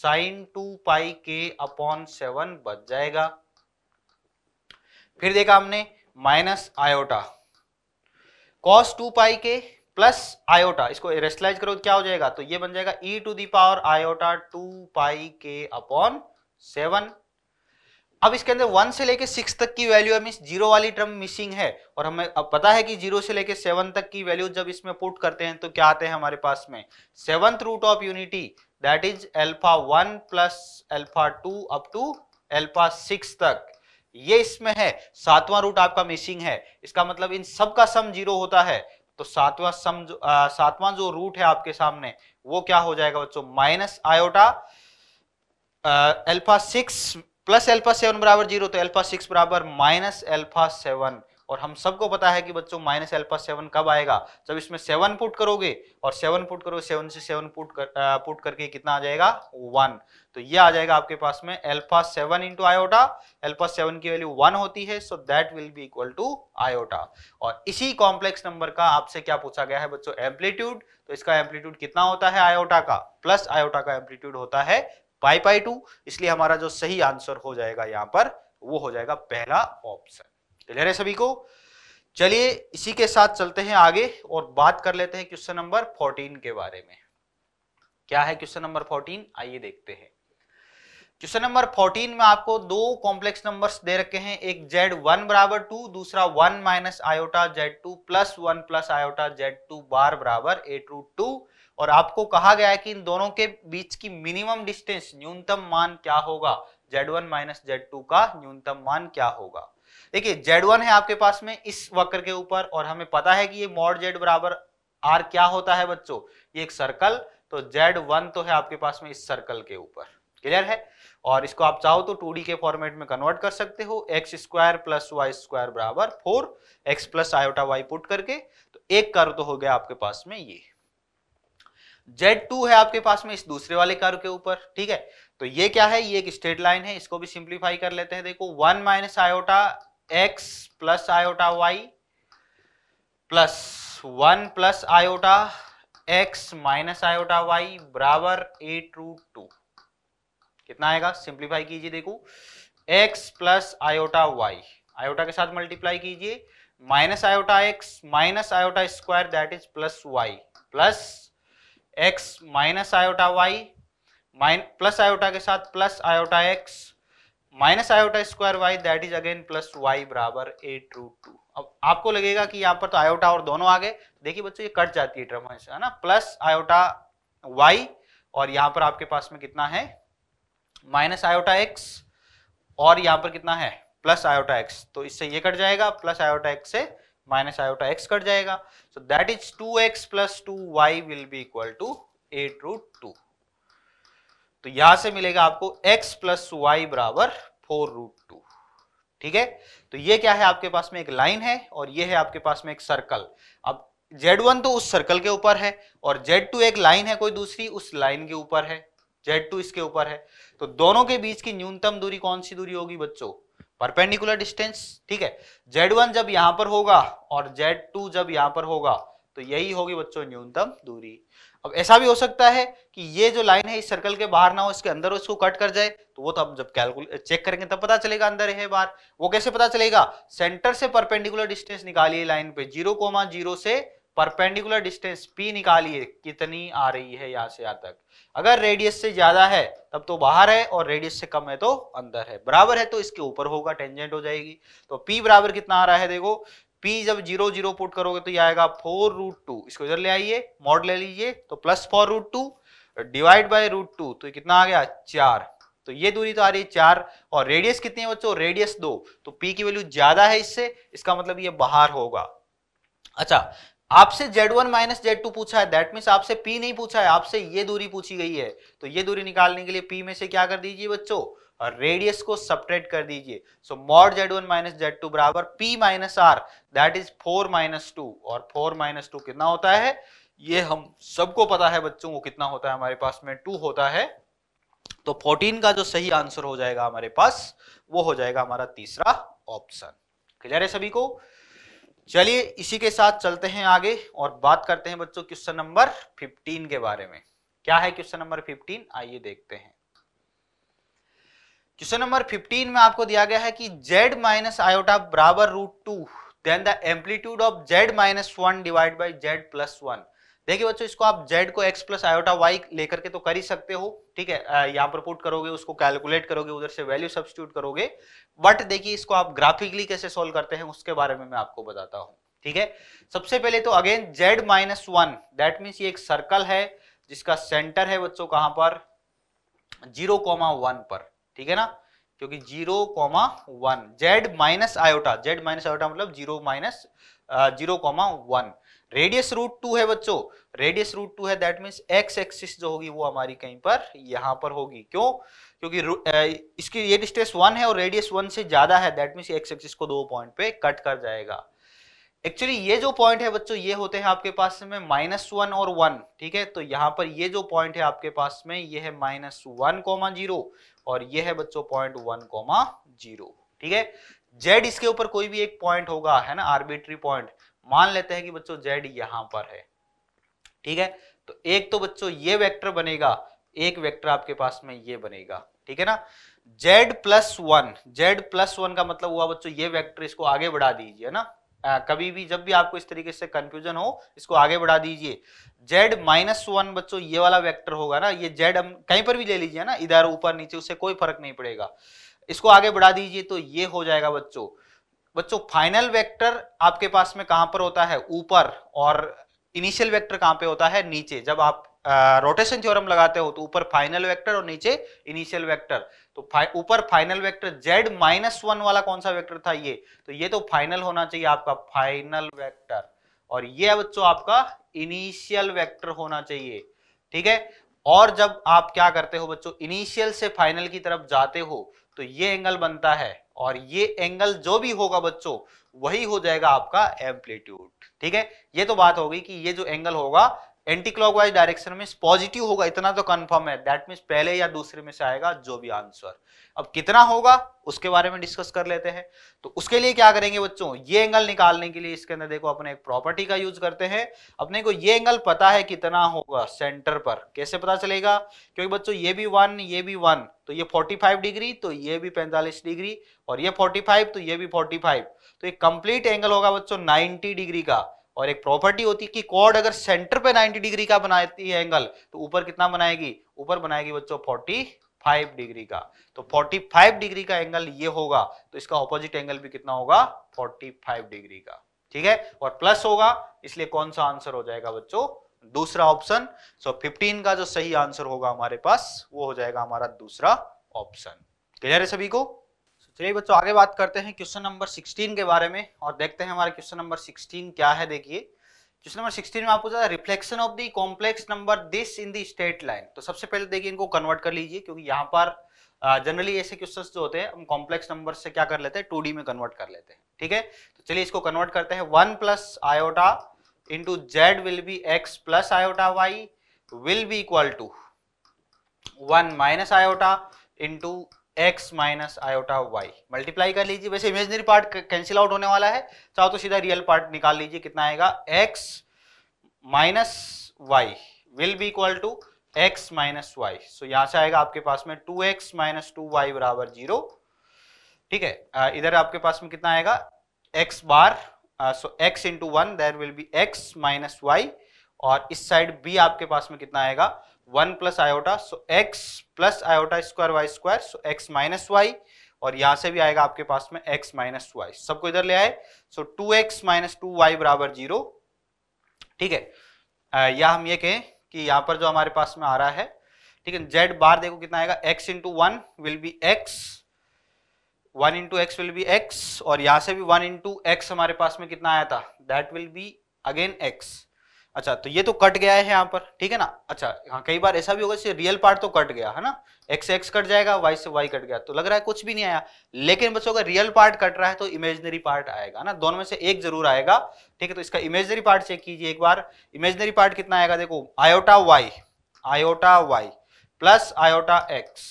sine two pi के अपॉन सेवन बच जाएगा फिर देखा हमने minus iota cos two pi के प्लस आयोटा इसको रेस्टलाइज करो क्या हो जाएगा तो ये बन जाएगा ई to the power iota two pi के अपॉन सेवन अब इसके अंदर वन से लेके सिक्स तक की वैल्यू है मीन जीरो वाली टर्म मिसिंग है और हमें अब पता है कि जीरो से लेके सेवन तक की वैल्यू जब इसमें पुट करते हैं तो क्या आते हैं हमारे पास में seventh root of unity that is alpha one plus alpha two up to alpha six तक ये इसमें है सातवां रूट आपका मिसिंग है इसका मतलब इन सब का सम जीरो होता है तो सातवां सम सातवां जो रूट है आपके सामने वो क्या हो जाएगा बच्चों minus iota alpha six plus alpha seven बराबर जीरो तो एल्फा सिक्स बराबर माइनस एल्फा सेवन और हम सबको पता है कि बच्चों माइनस एल्फा सेवन कब आएगा जब इसमें सेवन पुट करोगे और सेवन पुट करोगे सेवन से सेवन पुट कर आ, पुट करके कितना आ जाएगा वन तो ये आ जाएगा आपके पास में alpha seven into iota alpha seven की वैल्यू वन होती है so that will be equal to iota और इसी कॉम्प्लेक्स नंबर का आपसे क्या पूछा गया है बच्चों एम्पलीट्यूड तो इसका एम्पलीट्यूड कितना होता है आयोटा का प्लस आयोटा का एम्पलीट्यूड होता है पाई पाई टू इसलिए हमारा जो सही आंसर हो जाएगा यहाँ पर वो हो जाएगा पहला ऑप्शन क्लियर है सभी को चलिए इसी के साथ चलते हैं आगे और बात कर लेते हैं क्वेश्चन नंबर फोर्टीन के बारे में क्या है क्वेश्चन नंबर फोर्टीन आइए देखते हैं क्वेश्चन नंबर फोर्टीन में आपको दो कॉम्प्लेक्स नंबर्स दे रखे हैं एक जेड वन बराबर टू दूसरा one minus iota z two plus one plus iota z two bar बराबर ए टू टू और आपको कहा गया है कि इन दोनों के बीच की मिनिमम डिस्टेंस न्यूनतम मान क्या होगा z one minus z two का न्यूनतम मान क्या होगा देखिए जेड वन है आपके पास में इस वक्र के ऊपर और हमें पता है कि ये मॉड जेड बराबर आर क्या होता है बच्चों ये एक सर्कल तो जेड वन तो है आपके पास में इस सर्कल के ऊपर क्लियर है और इसको आप चाहो तो टू के फॉर्मेट में कन्वर्ट कर सकते हो x square plus y square बराबर four x plus iota y put करके तो एक कर तो हो गया आपके पास में ये जेड टू है आपके पास में इस दूसरे वाले कर के ऊपर ठीक है तो ये क्या है ये एक स्ट्रेट लाइन है इसको भी सिंप्लीफाई कर लेते हैं देखो one minus iota x plus iota Y plus one plus iota x minus iota y बराबर एट रूट टू कितना आएगा सिंप्लीफाई कीजिए देखो x plus iota Y iota के साथ मल्टीप्लाई कीजिए minus iota x minus iota square that is plus y plus x minus iota y माइन plus iota के साथ plus iota x minus iota square y that is again plus y बराबर eight root two अब आपको लगेगा कि यहाँ पर तो आयोटा और दोनों आ गए देखिए बच्चों ये कट जाती है ट्रम हमेशा है ना प्लस आयोटा वाई और यहाँ पर आपके पास में कितना है माइनस आयोटा एक्स और यहाँ पर कितना है प्लस आयोटा एक्स तो इससे ये कट जाएगा प्लस आयोटा एक्स से माइनस आयोटा एक्स कट जाएगा so that is two x plus two y will be equal to eight root two तो यहां से मिलेगा आपको x प्लस वाई बराबर फोर रूट टू ठीक है तो ये क्या है आपके पास में एक लाइन है और ये है आपके पास में एक सर्कल अब Z1 तो उस सर्कल के ऊपर है और Z2 एक लाइन है कोई दूसरी उस लाइन के ऊपर है Z2 इसके ऊपर है तो दोनों के बीच की न्यूनतम दूरी कौन सी दूरी होगी बच्चों परपेंडिकुलर डिस्टेंस ठीक है Z1 जब यहां पर होगा और Z2 जब यहां पर होगा तो यही होगी बच्चों न्यूनतम दूरी अब ऐसा भी हो सकता है कि ये जो लाइन है इस सर्कल के बाहर ना हो इसके अंदर हो इसको कट कर जाए तो वो तो हम जब कैलकुल चेक करेंगे तब पता चलेगा अंदर है बाहर वो कैसे पता चलेगा सेंटर से परपेंडिकुलर डिस्टेंस निकालिए लाइन पे जीरो कोमा जीरो से परपेंडिकुलर डिस्टेंस पी निकालिए कितनी आ रही है यहां से यहां तक अगर रेडियस से ज्यादा है तब तो बाहर है और रेडियस से कम है तो अंदर है बराबर है तो इसके ऊपर होगा टेंजेंट हो जाएगी तो पी बराबर कितना आ रहा है देखो P जब जीरो जीरो पुट करोगे तो ये आएगा फोर रूट टू इसको इधर ले आइए मॉड ले लीजिए तो plus four root two divide by root two तो कितना आ गया चार तो ये दूरी तो आ रही है चार और रेडियस कितनी है बच्चों रेडियस दो तो P की वैल्यू ज्यादा है इससे इसका मतलब ये बाहर होगा अच्छा आपसे Z1 वन माइनस जेड पूछा है दैट मीन आपसे P नहीं पूछा है आपसे ये दूरी पूछी गई है तो ये दूरी निकालने के लिए P में से क्या कर दीजिए बच्चों और रेडियस को सपरेट कर दीजिए so mod z one minus z two बराबर p minus r that is four minus two और फोर माइनस टू कितना होता है ये हम सबको पता है बच्चों को कितना होता है हमारे पास में टू होता है तो 14 का जो सही आंसर हो जाएगा हमारे पास वो हो जाएगा हमारा तीसरा ऑप्शन क्लियर है सभी को चलिए इसी के साथ चलते हैं आगे और बात करते हैं बच्चों क्वेश्चन नंबर 15 के बारे में क्या है क्वेश्चन नंबर 15 आइए देखते हैं क्वेश्चन नंबर 15 में आपको दिया गया है कि z माइनस आयोटा बराबर root two then the amplitude of z minus one divide by z plus one देखिए बच्चों इसको आप z को x प्लस आयोटा वाई लेकर के तो कर ही सकते हो ठीक है यहाँ पर पुट करोगे उसको कैलकुलेट करोगे उधर से वैल्यू सब्सिट्यूट करोगे बट देखिए इसको आप ग्राफिकली कैसे सोल्व करते हैं उसके बारे में मैं आपको बताता हूँ ठीक है सबसे पहले तो again z minus one that means ये एक सर्कल है जिसका सेंटर है बच्चों कहां पर जीरो कॉमा वन पर ठीक है ना क्योंकि zero comma one z minus iota z minus iota मतलब zero minus zero comma one radius root two है बच्चों रेडियस रूट टू है दैट मीन एक्स एक्सिस जो होगी वो हमारी कहीं पर यहाँ पर होगी क्यों क्योंकि इसकी ये डिस्टेंस वन है और रेडियस वन से ज्यादा है दैट मीन्स एक्स एक्सिस को दो पॉइंट पे कट कर जाएगा एक्चुअली ये जो पॉइंट है बच्चों ये होते हैं आपके पास में माइनस वन और वन ठीक है तो यहाँ पर ये जो पॉइंट है आपके पास में ये है माइनस वन कोमा जीरो और ये है बच्चों पॉइंट वन कोमा जीरो ठीक है जेड इसके ऊपर कोई भी एक पॉइंट होगा है ना आर्बिट्री पॉइंट मान लेते हैं कि बच्चों जेड यहां पर है ठीक है तो एक तो बच्चों ये वेक्टर बनेगा एक वेक्टर आपके पास में ये बनेगा ठीक है ना z plus one z plus one का मतलब हुआ बच्चों ये वेक्टर इसको आगे बढ़ा दीजिए ना आ, कभी भी जब भी आपको इस तरीके से कंफ्यूजन हो इसको आगे बढ़ा दीजिए जेड माइनस वन बच्चों ये वाला वेक्टर होगा ना ये जेड हम कहीं पर भी ले लीजिए ना इधर ऊपर नीचे उससे कोई फर्क नहीं पड़ेगा इसको आगे बढ़ा दीजिए तो ये हो जाएगा बच्चों बच्चों फाइनल वेक्टर आपके पास में कहां पर होता है ऊपर और इनिशियल वेक्टर कहां पे होता है नीचे जब आप रोटेशन थ्योरम लगाते हो तो ऊपर फाइनल वेक्टर और नीचे इनिशियल वेक्टर तो ऊपर final vector z minus one वाला कौन सा वेक्टर था ये तो ये तो फाइनल होना चाहिए आपका फाइनल वेक्टर और ये बच्चों आपका इनिशियल वेक्टर होना चाहिए ठीक है और जब आप क्या करते हो बच्चों इनिशियल से फाइनल की तरफ जाते हो तो ये एंगल बनता है और ये एंगल जो भी होगा बच्चों वही हो जाएगा आपका एम्पलीट्यूड ठीक है ये तो बात होगी कि ये जो एंगल होगा एंटी क्लॉकवाइज डायरेक्शन में पॉजिटिव होगा इतना तो कंफर्म है दैट मीन्स पहले या दूसरे में से आएगा जो भी आंसर अब कितना होगा उसके बारे में डिस्कस कर लेते हैं तो उसके लिए क्या करेंगे बच्चों ये एंगल निकालने के लिए इसके अंदर देखो अपने एक प्रॉपर्टी का यूज करते हैं अपने को ये एंगल पता है कितना होगा सेंटर पर कैसे पता चलेगा क्योंकि बच्चों ये भी वन ये भी वन तो ये 45 डिग्री तो ये भी पैंतालीस डिग्री और ये 45 तो ये भी 45 तो ये कंप्लीट एंगल होगा बच्चों नाइनटी डिग्री का और एक प्रॉपर्टी होती है कि कॉर्ड अगर सेंटर पे 90 डिग्री का बनाती है एंगल तो ऊपर कितना बनाएगी ऊपर बनाएगी बच्चों 45 डिग्री का तो 45 डिग्री का एंगल ये होगा तो इसका ऑपोजिट एंगल भी कितना होगा 45 डिग्री का ठीक है और प्लस होगा इसलिए कौन सा आंसर हो जाएगा बच्चों दूसरा ऑप्शन सो फिफ्टीन का जो सही आंसर होगा हमारे पास वो हो जाएगा हमारा दूसरा ऑप्शन क्लियर है सभी को चलिए बच्चों आगे बात करते हैं क्वेश्चन नंबर 16 के बारे में और देखते हैं हमारा क्वेश्चन नंबर 16 क्या है देखिए क्वेश्चन नंबर 16 में आपको ज़्यादा reflection of the complex number this in the state line तो सबसे पहले देखिए इनको कन्वर्ट कर लीजिए क्योंकि यहाँ पर जनरली ऐसे क्वेश्चन जो होते हैं हम कॉम्प्लेक्स नंबर से क्या कर लेते हैं टू में कन्वर्ट कर लेते हैं ठीक है तो चलिए इसको कन्वर्ट करते हैं one plus iota into z will be x plus iota y will be equal to one minus iota into x minus iota y multiply कर लीजिए वैसे इमेजनरी पार्ट कैंसिल आउट होने वाला है चाहो तो सीधा रियल पार्ट निकाल लीजिए कितना आएगा x minus y will be equal to x minus y so यहां से आएगा आपके पास में two x minus two Y बराबर जीरो ठीक है इधर आपके पास में कितना आएगा x bar so x into one there will be x minus y और इस साइड बी आपके पास में कितना आएगा one plus iota so x plus iota square y square so x minus y और यहां से भी आएगा आपके पास में x माइनस वाई सबको इधर ले आए so two x minus two Y बराबर जीरो ठीक है या हम ये कहें कि यहाँ पर जो हमारे पास में आ रहा है ठीक है जेड बार देखो कितना आएगा x into one will be x one into x will be x और यहां से भी वन इंटू एक्स हमारे पास में कितना आया था that will be again x अच्छा तो ये तो कट गया है यहाँ पर ठीक है ना अच्छा हाँ कई बार ऐसा भी होगा जैसे रियल पार्ट तो कट गया है ना एक्स एक्स कट जाएगा वाई से वाई कट गया तो लग रहा है कुछ भी नहीं आया लेकिन बच्चों अगर रियल पार्ट कट रहा है तो इमेजनरी पार्ट आएगा ना दोनों में से एक जरूर आएगा ठीक है तो इसका इमेजनरी पार्ट चेक कीजिए एक बार इमेजनरी पार्ट कितना आएगा देखो iota Y iota Y plus iota X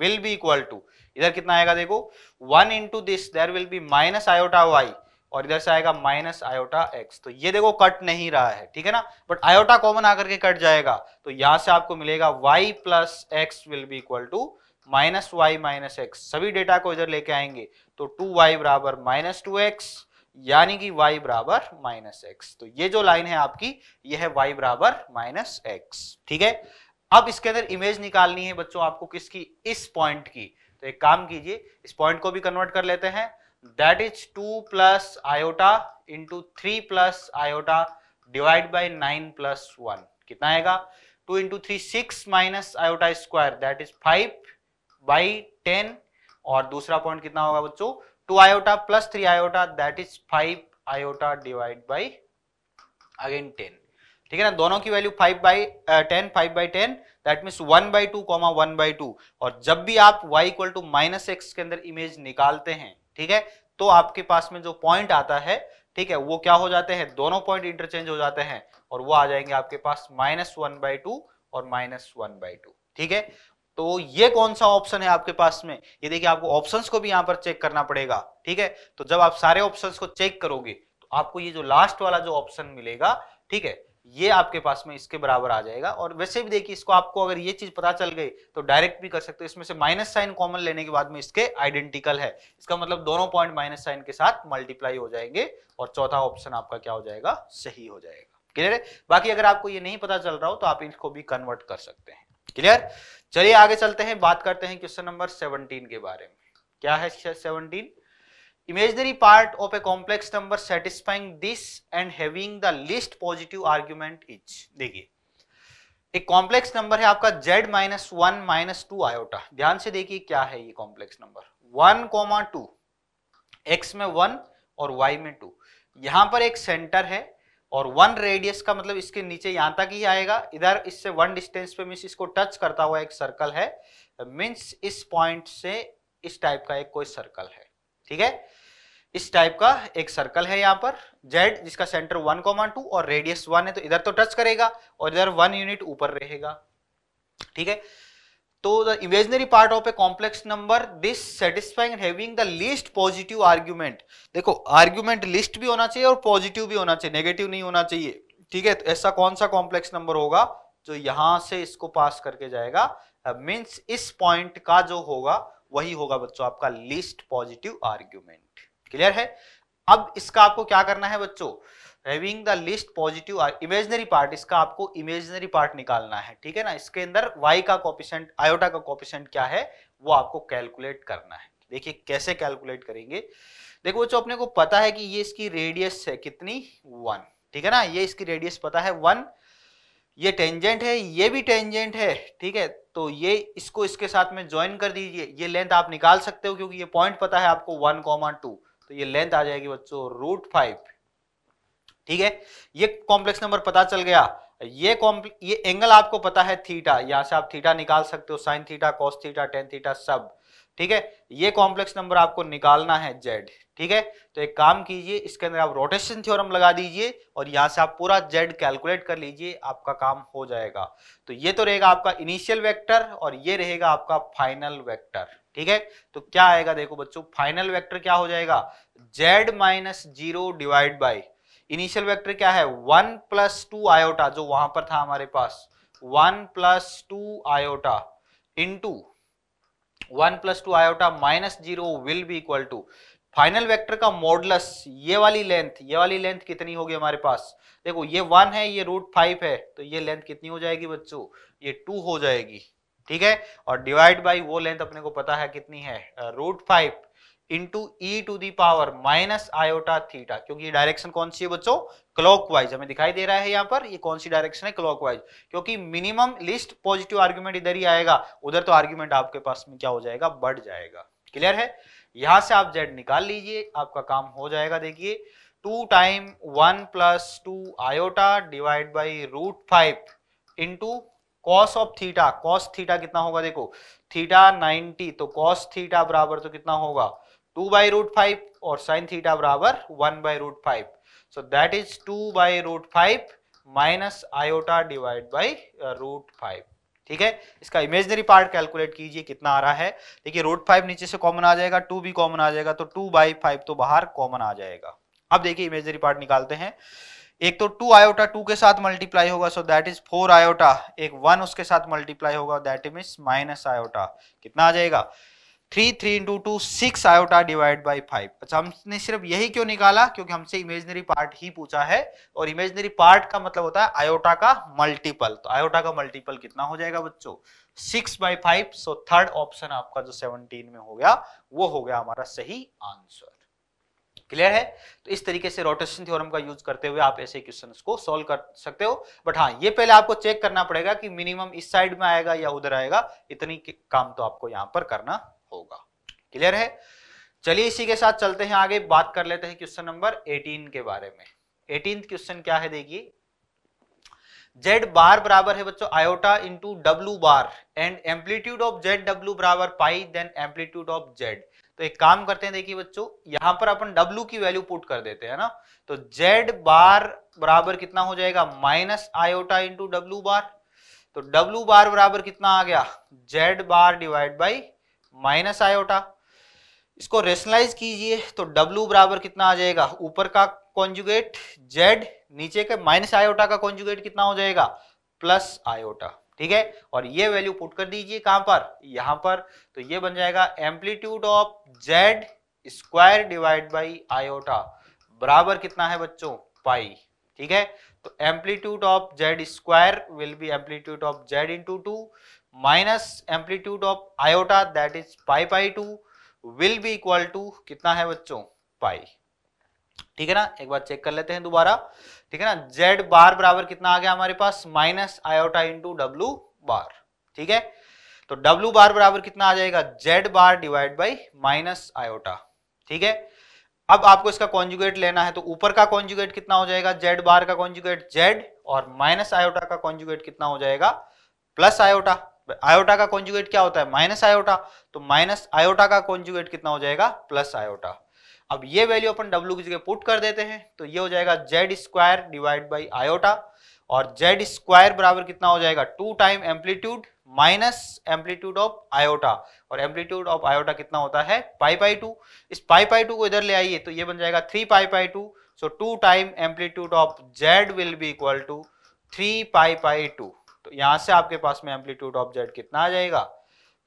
will be equal to इधर कितना आएगा देखो one into this there will be minus iota Y और इधर से आएगा माइनस आयोटा एक्स तो ये देखो कट नहीं रहा है ठीक है ना बट आयोटा कॉमन आकर के कट जाएगा तो यहां से आपको मिलेगा Y plus X will be equal to minus Y minus X सभी डेटा को इधर लेके आएंगे तो टू वाई बराबर माइनस टू एक्स यानी कि y बराबर माइनस एक्स तो ये जो लाइन है आपकी ये है y बराबर माइनस एक्स ठीक है अब इसके अंदर इमेज निकालनी है बच्चों आपको किसकी इस पॉइंट की तो एक काम कीजिए इस पॉइंट को भी कन्वर्ट कर लेते हैं that is 2 plus iota into 3 plus iota divide by nine plus one कितना आएगा two into three six minus iota square that is five by ten और दूसरा पॉइंट कितना होगा बच्चों two iota plus three iota that is five iota divide by again ten ठीक है ना दोनों की value five by ten five by ten that means one by two comma one by two और जब भी आप y equal to minus X के अंदर इमेज निकालते हैं ठीक है तो आपके पास में जो पॉइंट आता है ठीक है वो क्या हो जाते हैं दोनों पॉइंट इंटरचेंज हो जाते हैं और वो आ जाएंगे आपके पास माइनस वन बाई टू और माइनस वन बाई टू ठीक है तो ये कौन सा ऑप्शन है आपके पास में ये देखिए आपको ऑप्शंस को भी यहां पर चेक करना पड़ेगा ठीक है तो जब आप सारे ऑप्शंस को चेक करोगे तो आपको ये जो लास्ट वाला जो ऑप्शन मिलेगा ठीक है ये आपके पास में इसके बराबर आ जाएगा और वैसे भी देखिए इसको आपको अगर ये चीज पता चल गई तो डायरेक्ट भी कर सकते हो इसमें से माइनस साइन कॉमन लेने के बाद में इसके आइडेंटिकल है इसका मतलब दोनों पॉइंट माइनस साइन के साथ मल्टीप्लाई हो जाएंगे और चौथा ऑप्शन आपका क्या हो जाएगा सही हो जाएगा क्लियर है बाकी अगर आपको ये नहीं पता चल रहा हो तो आप इसको भी कन्वर्ट कर सकते हैं क्लियर चलिए आगे चलते हैं बात करते हैं क्वेश्चन नंबर सेवनटीन के बारे में क्या है seventeen imaginary part of a complex number satisfying this and having the least positive argument is देखिए एक कॉम्प्लेक्स नंबर है आपका z minus one minus two iota ध्यान से देखिए क्या है ये complex number one comma two X में वन और y में टू यहाँ पर एक सेंटर है और वन रेडियस का मतलब इसके नीचे यहां तक ही आएगा इधर इससे वन डिस्टेंस पे मीन इसको टच करता हुआ एक सर्कल है मीन्स इस पॉइंट से इस टाइप का एक कोई सर्कल है ठीक है इस टाइप का एक सर्कल है यहाँ पर जेड जिसका सेंटर वन कॉमन टू और रेडियस वन है तो इधर तो टच करेगा और इधर वन यूनिट ऊपर रहेगा ठीक है तो the imaginary part of a complex number this satisfying having the least positive argument देखो आर्ग्यूमेंट लिस्ट भी होना चाहिए और पॉजिटिव भी होना चाहिए नेगेटिव नहीं होना चाहिए ठीक है तो ऐसा कौन सा कॉम्प्लेक्स नंबर होगा जो यहां से इसको पास करके जाएगा मीन्स uh, इस पॉइंट का जो होगा वही होगा बच्चों आपका लिस्ट पॉजिटिव आर्ग्यूमेंट क्लियर है अब इसका आपको क्या करना है बच्चों having the least positive imaginary part इसका आपको इमेजनरी पार्ट निकालना है ठीक है ना इसके अंदर वाई का कॉपिशेंट आयोटा का कॉपिशेंट क्या है वो आपको कैलकुलेट करना है देखिए कैसे कैलकुलेट करेंगे देखो बच्चों अपने को पता है कि ये इसकी रेडियस है कितनी वन ठीक है ना ये इसकी रेडियस पता है वन ये टेंजेंट है ये भी टेंजेंट है ठीक है तो ये इसको इसके साथ में ज्वाइन कर दीजिए ये लेंथ आप निकाल सकते हो क्योंकि ये पॉइंट पता है आपको वन कॉमा टू तो ये लेंथ आ जाएगी बच्चों रूट फाइव ठीक है ये कॉम्प्लेक्स नंबर पता चल गया ये ये एंगल आपको पता है थीटा यहां से आप थीटा निकाल सकते हो sine theta cos theta tan theta सब ठीक है ये कॉम्प्लेक्स नंबर आपको निकालना है जेड ठीक है तो एक काम कीजिए इसके अंदर आप रोटेशन थ्योरम लगा दीजिए और यहां से आप पूरा जेड कैलकुलेट कर लीजिए आपका काम हो जाएगा तो ये तो रहेगा आपका इनिशियल वेक्टर और ये रहेगा आपका फाइनल वेक्टर ठीक है तो क्या आएगा देखो बच्चों फाइनल वेक्टर क्या हो जाएगा Z minus zero divide by initial vector क्या है वन प्लस टू आयोटा जो वहां पर था हमारे पास one plus two iota into one plus two iota minus zero will be equal to final vector का मॉडलस ये वाली लेंथ ये वाली लेंथ कितनी होगी हमारे पास देखो ये वन है ये रूट फाइव है तो ये लेंथ कितनी हो जाएगी बच्चों ये टू हो जाएगी ठीक है और डिवाइड बाई वो लेंथ अपने को पता है कितनी है root five into E to the power minus iota theta क्योंकि ये डायरेक्शन कौन सी है बच्चों क्लॉकवाइज हमें दिखाई दे रहा है यहाँ पर ये कौन सी डायरेक्शन है क्लॉकवाइज क्योंकि मिनिमम लिस्ट पॉजिटिव आर्ग्यूमेंट इधर ही आएगा उधर तो आर्ग्यूमेंट आपके पास में क्या हो जाएगा बढ़ जाएगा क्लियर है यहां से आप जेड निकाल लीजिए आपका काम हो जाएगा देखिए two time one plus two iota divide by root five into cos of theta cos theta कितना होगा देखो थीटा 90 तो कॉस थीटा बराबर तो कितना होगा टू बाई रूट फाइव और साइन थीटा बराबर one by root five so that is two by root five minus iota divide by root five ठीक है इसका इमेजनरी पार्ट कैलकुलेट कीजिए कितना आ रहा है देखिए रूट फाइव नीचे से कॉमन आ जाएगा टू भी कॉमन आ जाएगा तो टू बाई फाइव तो बाहर कॉमन आ जाएगा अब देखिए इमेजनरी पार्ट निकालते हैं एक तो टू आयोटा टू के साथ मल्टीप्लाई होगा so that is four iota एक वन उसके साथ मल्टीप्लाई होगा दैट इज माइनस आयोटा कितना आ जाएगा three three into two six iota divide by five अच्छा हमने सिर्फ यही क्यों निकाला क्योंकि हमसे इमेजनरी पार्ट ही पूछा है और इमेजनरी पार्ट का मतलब होता है आयोटा का मल्टीपल तो आयोटा का मल्टीपल कितना हो जाएगा बच्चों six by five so third option आपका जो सेवनटीन में हो गया वो हो गया हमारा सही आंसर क्लियर है तो इस तरीके से रोटेशन थ्योरम का यूज करते हुए आप ऐसे क्वेश्चंस को सॉल्व कर सकते हो बट हाँ ये पहले आपको चेक करना पड़ेगा कि मिनिमम इस साइड में आएगा या उधर आएगा इतनी काम तो आपको यहाँ पर करना होगा क्लियर है चलिए इसी के साथ चलते हैं आगे बात कर लेते हैं क्वेश्चन नंबर 18 के बारे में एटीन क्वेश्चन क्या है देखिए जेड बार बराबर है बच्चों iota into W bar and amplitude of Z W बराबर pi then amplitude of Z तो एक काम करते हैं देखिए बच्चों यहां पर अपन डब्ल्यू की वैल्यू पुट कर देते हैं ना तो जेड बार बराबर कितना हो जाएगा minus iota into W bar तो डब्ल्यू बार बराबर कितना आ गया Z bar divide by minus iota इसको रेशनलाइज कीजिए तो W बराबर कितना आ जाएगा ऊपर का कॉन्जुगेट Z नीचे के माइनस आयोटा का कॉन्जुगेट कितना हो जाएगा प्लस आयोटा ठीक है और ये वैल्यू पुट कर दीजिए कहां पर यहां पर तो ये बन जाएगा amplitude of Z square divide by iota बराबर कितना है बच्चों पाई ठीक है तो amplitude of Z square will be amplitude of Z into two minus amplitude of iota that is pi pi two will be equal to कितना है बच्चों पाई ठीक है ना एक बार चेक कर लेते हैं दोबारा ठीक है ना जेड बार बराबर कितना आ गया हमारे पास minus iota into W bar ठीक है तो डब्लू बार बराबर कितना आ जाएगा Z bar divide by minus iota ठीक है अब आपको इसका कॉन्जुगेट लेना है तो ऊपर का कॉन्जुगेट कितना हो जाएगा जेड बार का कॉन्जुगेट जेड और माइनस आयोटा का कॉन्जुगेट कितना हो जाएगा प्लस आयोटा आयोटा का कॉन्जुगेट क्या होता है माइनस आयोटा तो माइनस आयोटा का कॉन्जुगेट कितना हो जाएगा प्लस आयोटा अब ये वैल्यू अपन डब्ल्यू की जगह पुट कर देते हैं तो ये हो जाएगा Z square divide by iota और जेड स्क्वायर बराबर कितना हो जाएगा two time amplitude minus amplitude of iota और एम्पलीट्यूड ऑफ आयोटा कितना होता है पाई पाई टू इस पाई पाई टू को इधर ले आइए तो ये बन जाएगा three pi pi two so two time amplitude of Z will be equal to three pi pi two तो यहाँ से आपके पास में एम्पलीट्यूड ऑफ जेड कितना आ जाएगा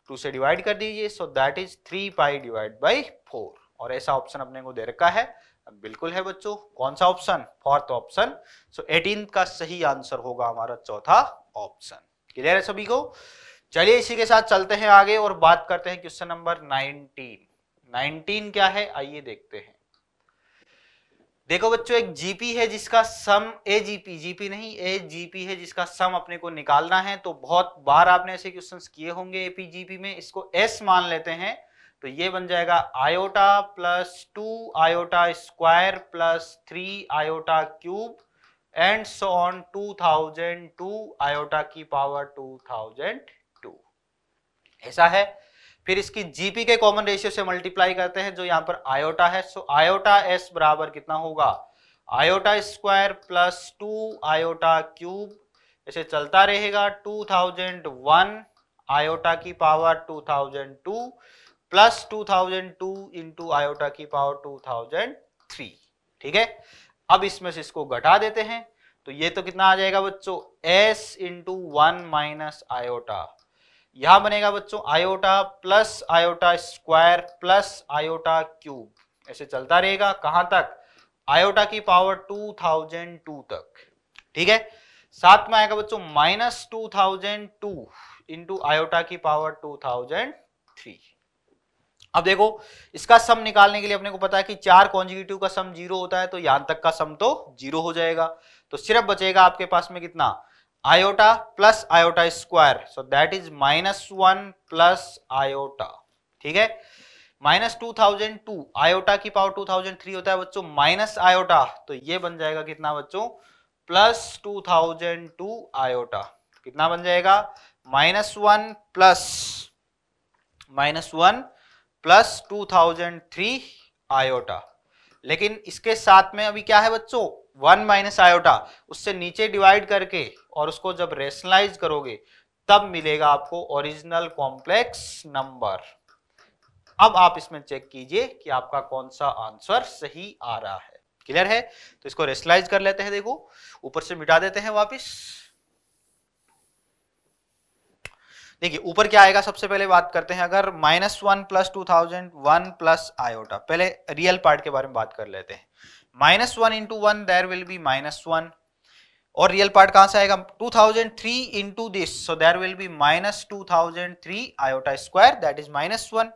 टू से डिवाइड कर दीजिए so that is three pi divide by four और ऐसा ऑप्शन अपने को दे रखा है बिल्कुल है बच्चों कौन सा option fourth option so eighteen का सही आंसर होगा हमारा चौथा ऑप्शन क्लियर है सभी को चलिए इसी के साथ चलते हैं आगे और बात करते हैं क्वेश्चन नंबर नाइनटीन नाइनटीन क्या है आइए देखते हैं देखो बच्चों एक जीपी है जिसका सम ए जीपी जीपी नहीं ए जीपी है जिसका सम अपने को निकालना है तो बहुत बार आपने ऐसे क्वेश्चन किए होंगे एपी जीपी में इसको एस मान लेते हैं तो ये बन जाएगा iota plus two iota square plus three iota cube and so on two thousand two iota की पावर टू थाउजेंड टू ऐसा है फिर इसकी जीपी के कॉमन रेशियो से मल्टीप्लाई करते हैं जो यहां पर आयोटा है सो आयोटा एस बराबर कितना होगा iota square plus two iota cube ऐसे चलता रहेगा टू थाउजेंड वन आयोटा की power two thousand two plus two thousand two into iota की पावर टू थाउजेंड थ्री ठीक है अब इसमें से इसको घटा देते हैं तो ये तो कितना आ जाएगा बच्चों S into one minus iota यहां बनेगा बच्चों iota plus iota square plus iota cube ऐसे चलता रहेगा कहां तक आयोटा की पावर 2002 तक ठीक है साथ में आएगा बच्चों minus two thousand two into iota की पावर टू थाउजेंड थ्री अब देखो इसका सम निकालने के लिए अपने को पता है कि चार कॉन्जिक्यूटिव का सम जीरो होता है तो यहां तक का सम तो जीरो हो जाएगा तो सिर्फ बचेगा आपके पास में कितना iota plus iota square so that is minus 1 plus iota ठीक है minus two thousand two iota की पावर टू थाउजेंड थ्री होता है बच्चों माइनस आयोटा तो ये बन जाएगा कितना बच्चों plus two thousand two iota कितना बन जाएगा minus one plus minus one plus two thousand three iota लेकिन इसके साथ में अभी क्या है बच्चों वन माइनस आयोटा उससे नीचे डिवाइड करके और उसको जब रेशनलाइज करोगे तब मिलेगा आपको ओरिजिनल कॉम्प्लेक्स नंबर अब आप इसमें चेक कीजिए कि आपका कौन सा आंसर सही आ रहा है क्लियर है तो इसको रेशनलाइज कर लेते हैं देखो ऊपर से मिटा देते हैं वापिस देखिए ऊपर क्या आएगा सबसे पहले बात करते हैं अगर minus one plus two thousand one plus iota पहले रियल पार्ट के बारे में बात कर लेते हैं minus one into one there will be minus one और रियल पार्ट कहां से आएगा 2003 thousand three into this so there will be minus two thousand three iota square that is minus one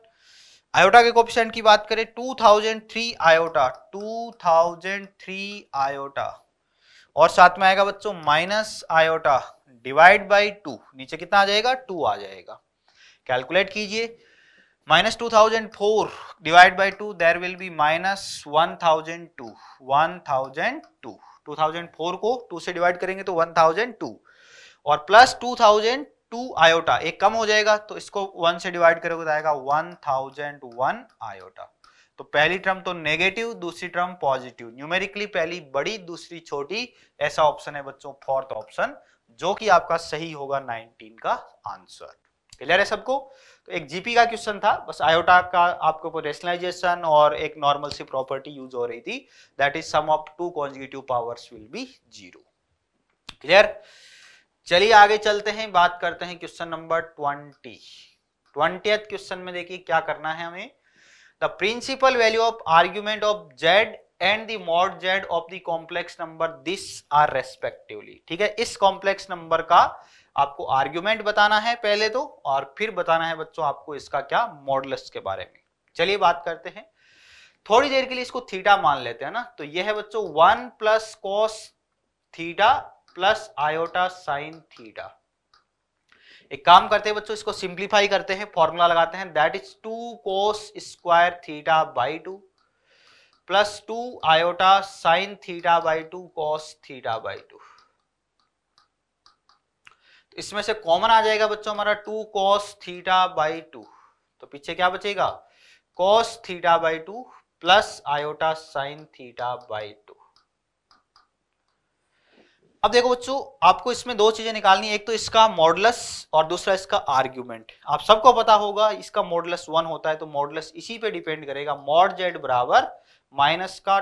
iota के कोपिशेंट की बात करें 2003 iota 2003 iota और साथ में आएगा बच्चों minus iota divide by two नीचे कितना आ जाएगा टू आ जाएगा कैलकुलेट कीजिए minus two two thousand four divide by there will be minus one thousand two one thousand two two thousand four को टू से डिवाइड करेंगे तो वन थाउजेंड टू और plus two thousand two iota एक कम हो जाएगा तो इसको वन से डिवाइड करोगे तो आएगा वन थाउजेंड वन आयोटा तो पहली टर्म तो नेगेटिव दूसरी टर्म पॉजिटिव न्यूमेरिकली पहली बड़ी दूसरी छोटी ऐसा ऑप्शन है बच्चों फोर्थ ऑप्शन जो कि आपका सही होगा 19 का आंसर क्लियर है सबको तो एक जीपी का क्वेश्चन था बस आयोटा का आपको रेशनलाइजेशन और एक नॉर्मल सी प्रॉपर्टी यूज हो रही थी that is sum of two consecutive powers will be zero clear चलिए आगे चलते हैं बात करते हैं question number twenty twenty question में देखिए क्या करना है हमें the principal value of argument of Z and the mod Z of the complex number this are respectively ठीक है इस कॉम्प्लेक्स नंबर का आपको आर्ग्यूमेंट बताना है पहले तो और फिर बताना है बच्चों आपको इसका क्या मॉडलस के बारे में चलिए बात करते हैं थोड़ी देर के लिए इसको थीटा मान लेते हैं ना तो यह है बच्चों one plus cos theta plus iota sine theta एक काम करते हैं बच्चों इसको सिंप्लीफाई करते हैं फॉर्मूला लगाते हैं that is two cos square theta by two plus two iota sine theta by two cos theta by two तो इसमें से कॉमन आ जाएगा बच्चों हमारा two cos theta by two तो पीछे क्या बचेगा cos theta by two plus iota sine theta by two अब देखो बच्चों आपको इसमें दो चीजें निकालनी एक तो इसका मॉडलस और दूसरा इसका आर्ग्यूमेंट आप सबको पता होगा इसका मॉडलस वन होता है तो मॉडलस इसी पे डिपेंड करेगा मॉड जेड बराबर माइनस का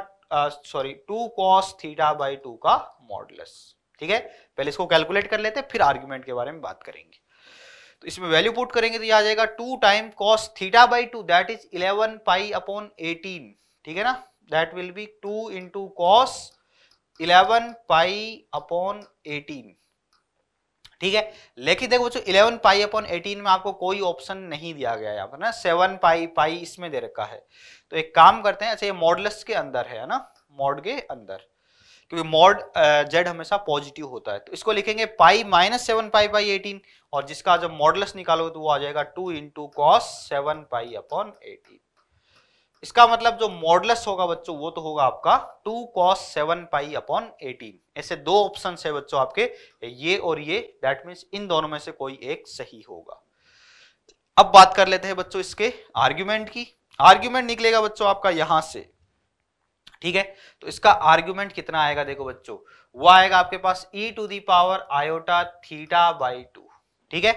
sorry two cos theta by two का मॉडलस ठीक है पहले इसको कैलकुलेट कर लेते हैं फिर आर्ग्यूमेंट के बारे में बात करेंगे तो इसमें वैल्यू पुट करेंगे तो यह आ जाएगा two time cos theta by two that is eleven pi upon eighteen ठीक है ना that will be two into cos eleven pi upon eighteen ठीक है लेकिन देखो बच्चों इलेवन पाई अपॉन एटीन में आपको कोई ऑप्शन नहीं दिया गया है ना सेवन पाई पाई इसमें दे रखा है तो एक काम करते हैं अच्छा ये मॉडल्स के अंदर है ना मॉड के अंदर क्योंकि मॉड जेड हमेशा पॉजिटिव होता है तो इसको लिखेंगे pi minus seven pi by eighteen और जिसका जब मॉडलस निकालोगे तो वो आ जाएगा two into cos seven pi upon eighteen इसका मतलब जो मॉडलस होगा बच्चों वो तो होगा आपका two cos seven pi upon eighteen ऐसे दो ऑप्शन है बच्चों आपके ये और ये दैट मीन्स इन दोनों में से कोई एक सही होगा अब बात कर लेते हैं बच्चों इसके आर्ग्यूमेंट की आर्ग्यूमेंट निकलेगा बच्चों आपका यहां से ठीक है तो इसका आर्ग्यूमेंट कितना आएगा देखो बच्चों वो आएगा आपके पास e to the power iota theta by two ठीक है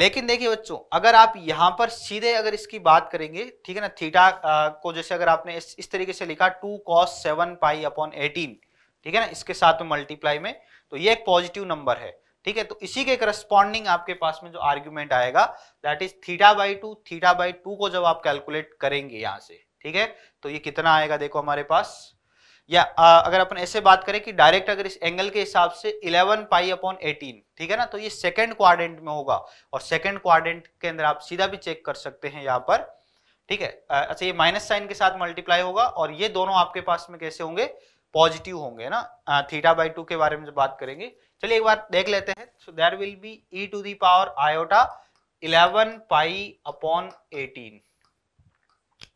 लेकिन देखिए बच्चों अगर आप यहाँ पर सीधे अगर इसकी बात करेंगे ठीक है ना थीटा आ, को जैसे अगर आपने इस, इस तरीके से लिखा two cos seven pi upon eighteen ठीक है ना इसके साथ में मल्टीप्लाई में तो ये एक पॉजिटिव नंबर है ठीक है तो इसी के करस्पॉन्डिंग आपके पास में जो आर्ग्यूमेंट आएगा that is theta by two theta by two को जब आप कैलकुलेट करेंगे यहाँ से ठीक है तो ये कितना आएगा देखो हमारे पास या आ, अगर अपन ऐसे बात करें कि डायरेक्ट अगर इस एंगल के हिसाब से 11 पाई अपॉन 18 ठीक है ना तो ये सेकंड क्वाड्रेंट में होगा और सेकंड क्वाड्रेंट के अंदर आप सीधा भी चेक कर सकते हैं यहाँ पर ठीक है अच्छा ये माइनस साइन के साथ मल्टीप्लाई होगा और ये दोनों आपके पास में कैसे होंगे पॉजिटिव होंगे ना थीटा बाई टू के बारे में जब बात करेंगे चलिए एक बार देख लेते हैं so there will be e to the power iota eleven pi upon eighteen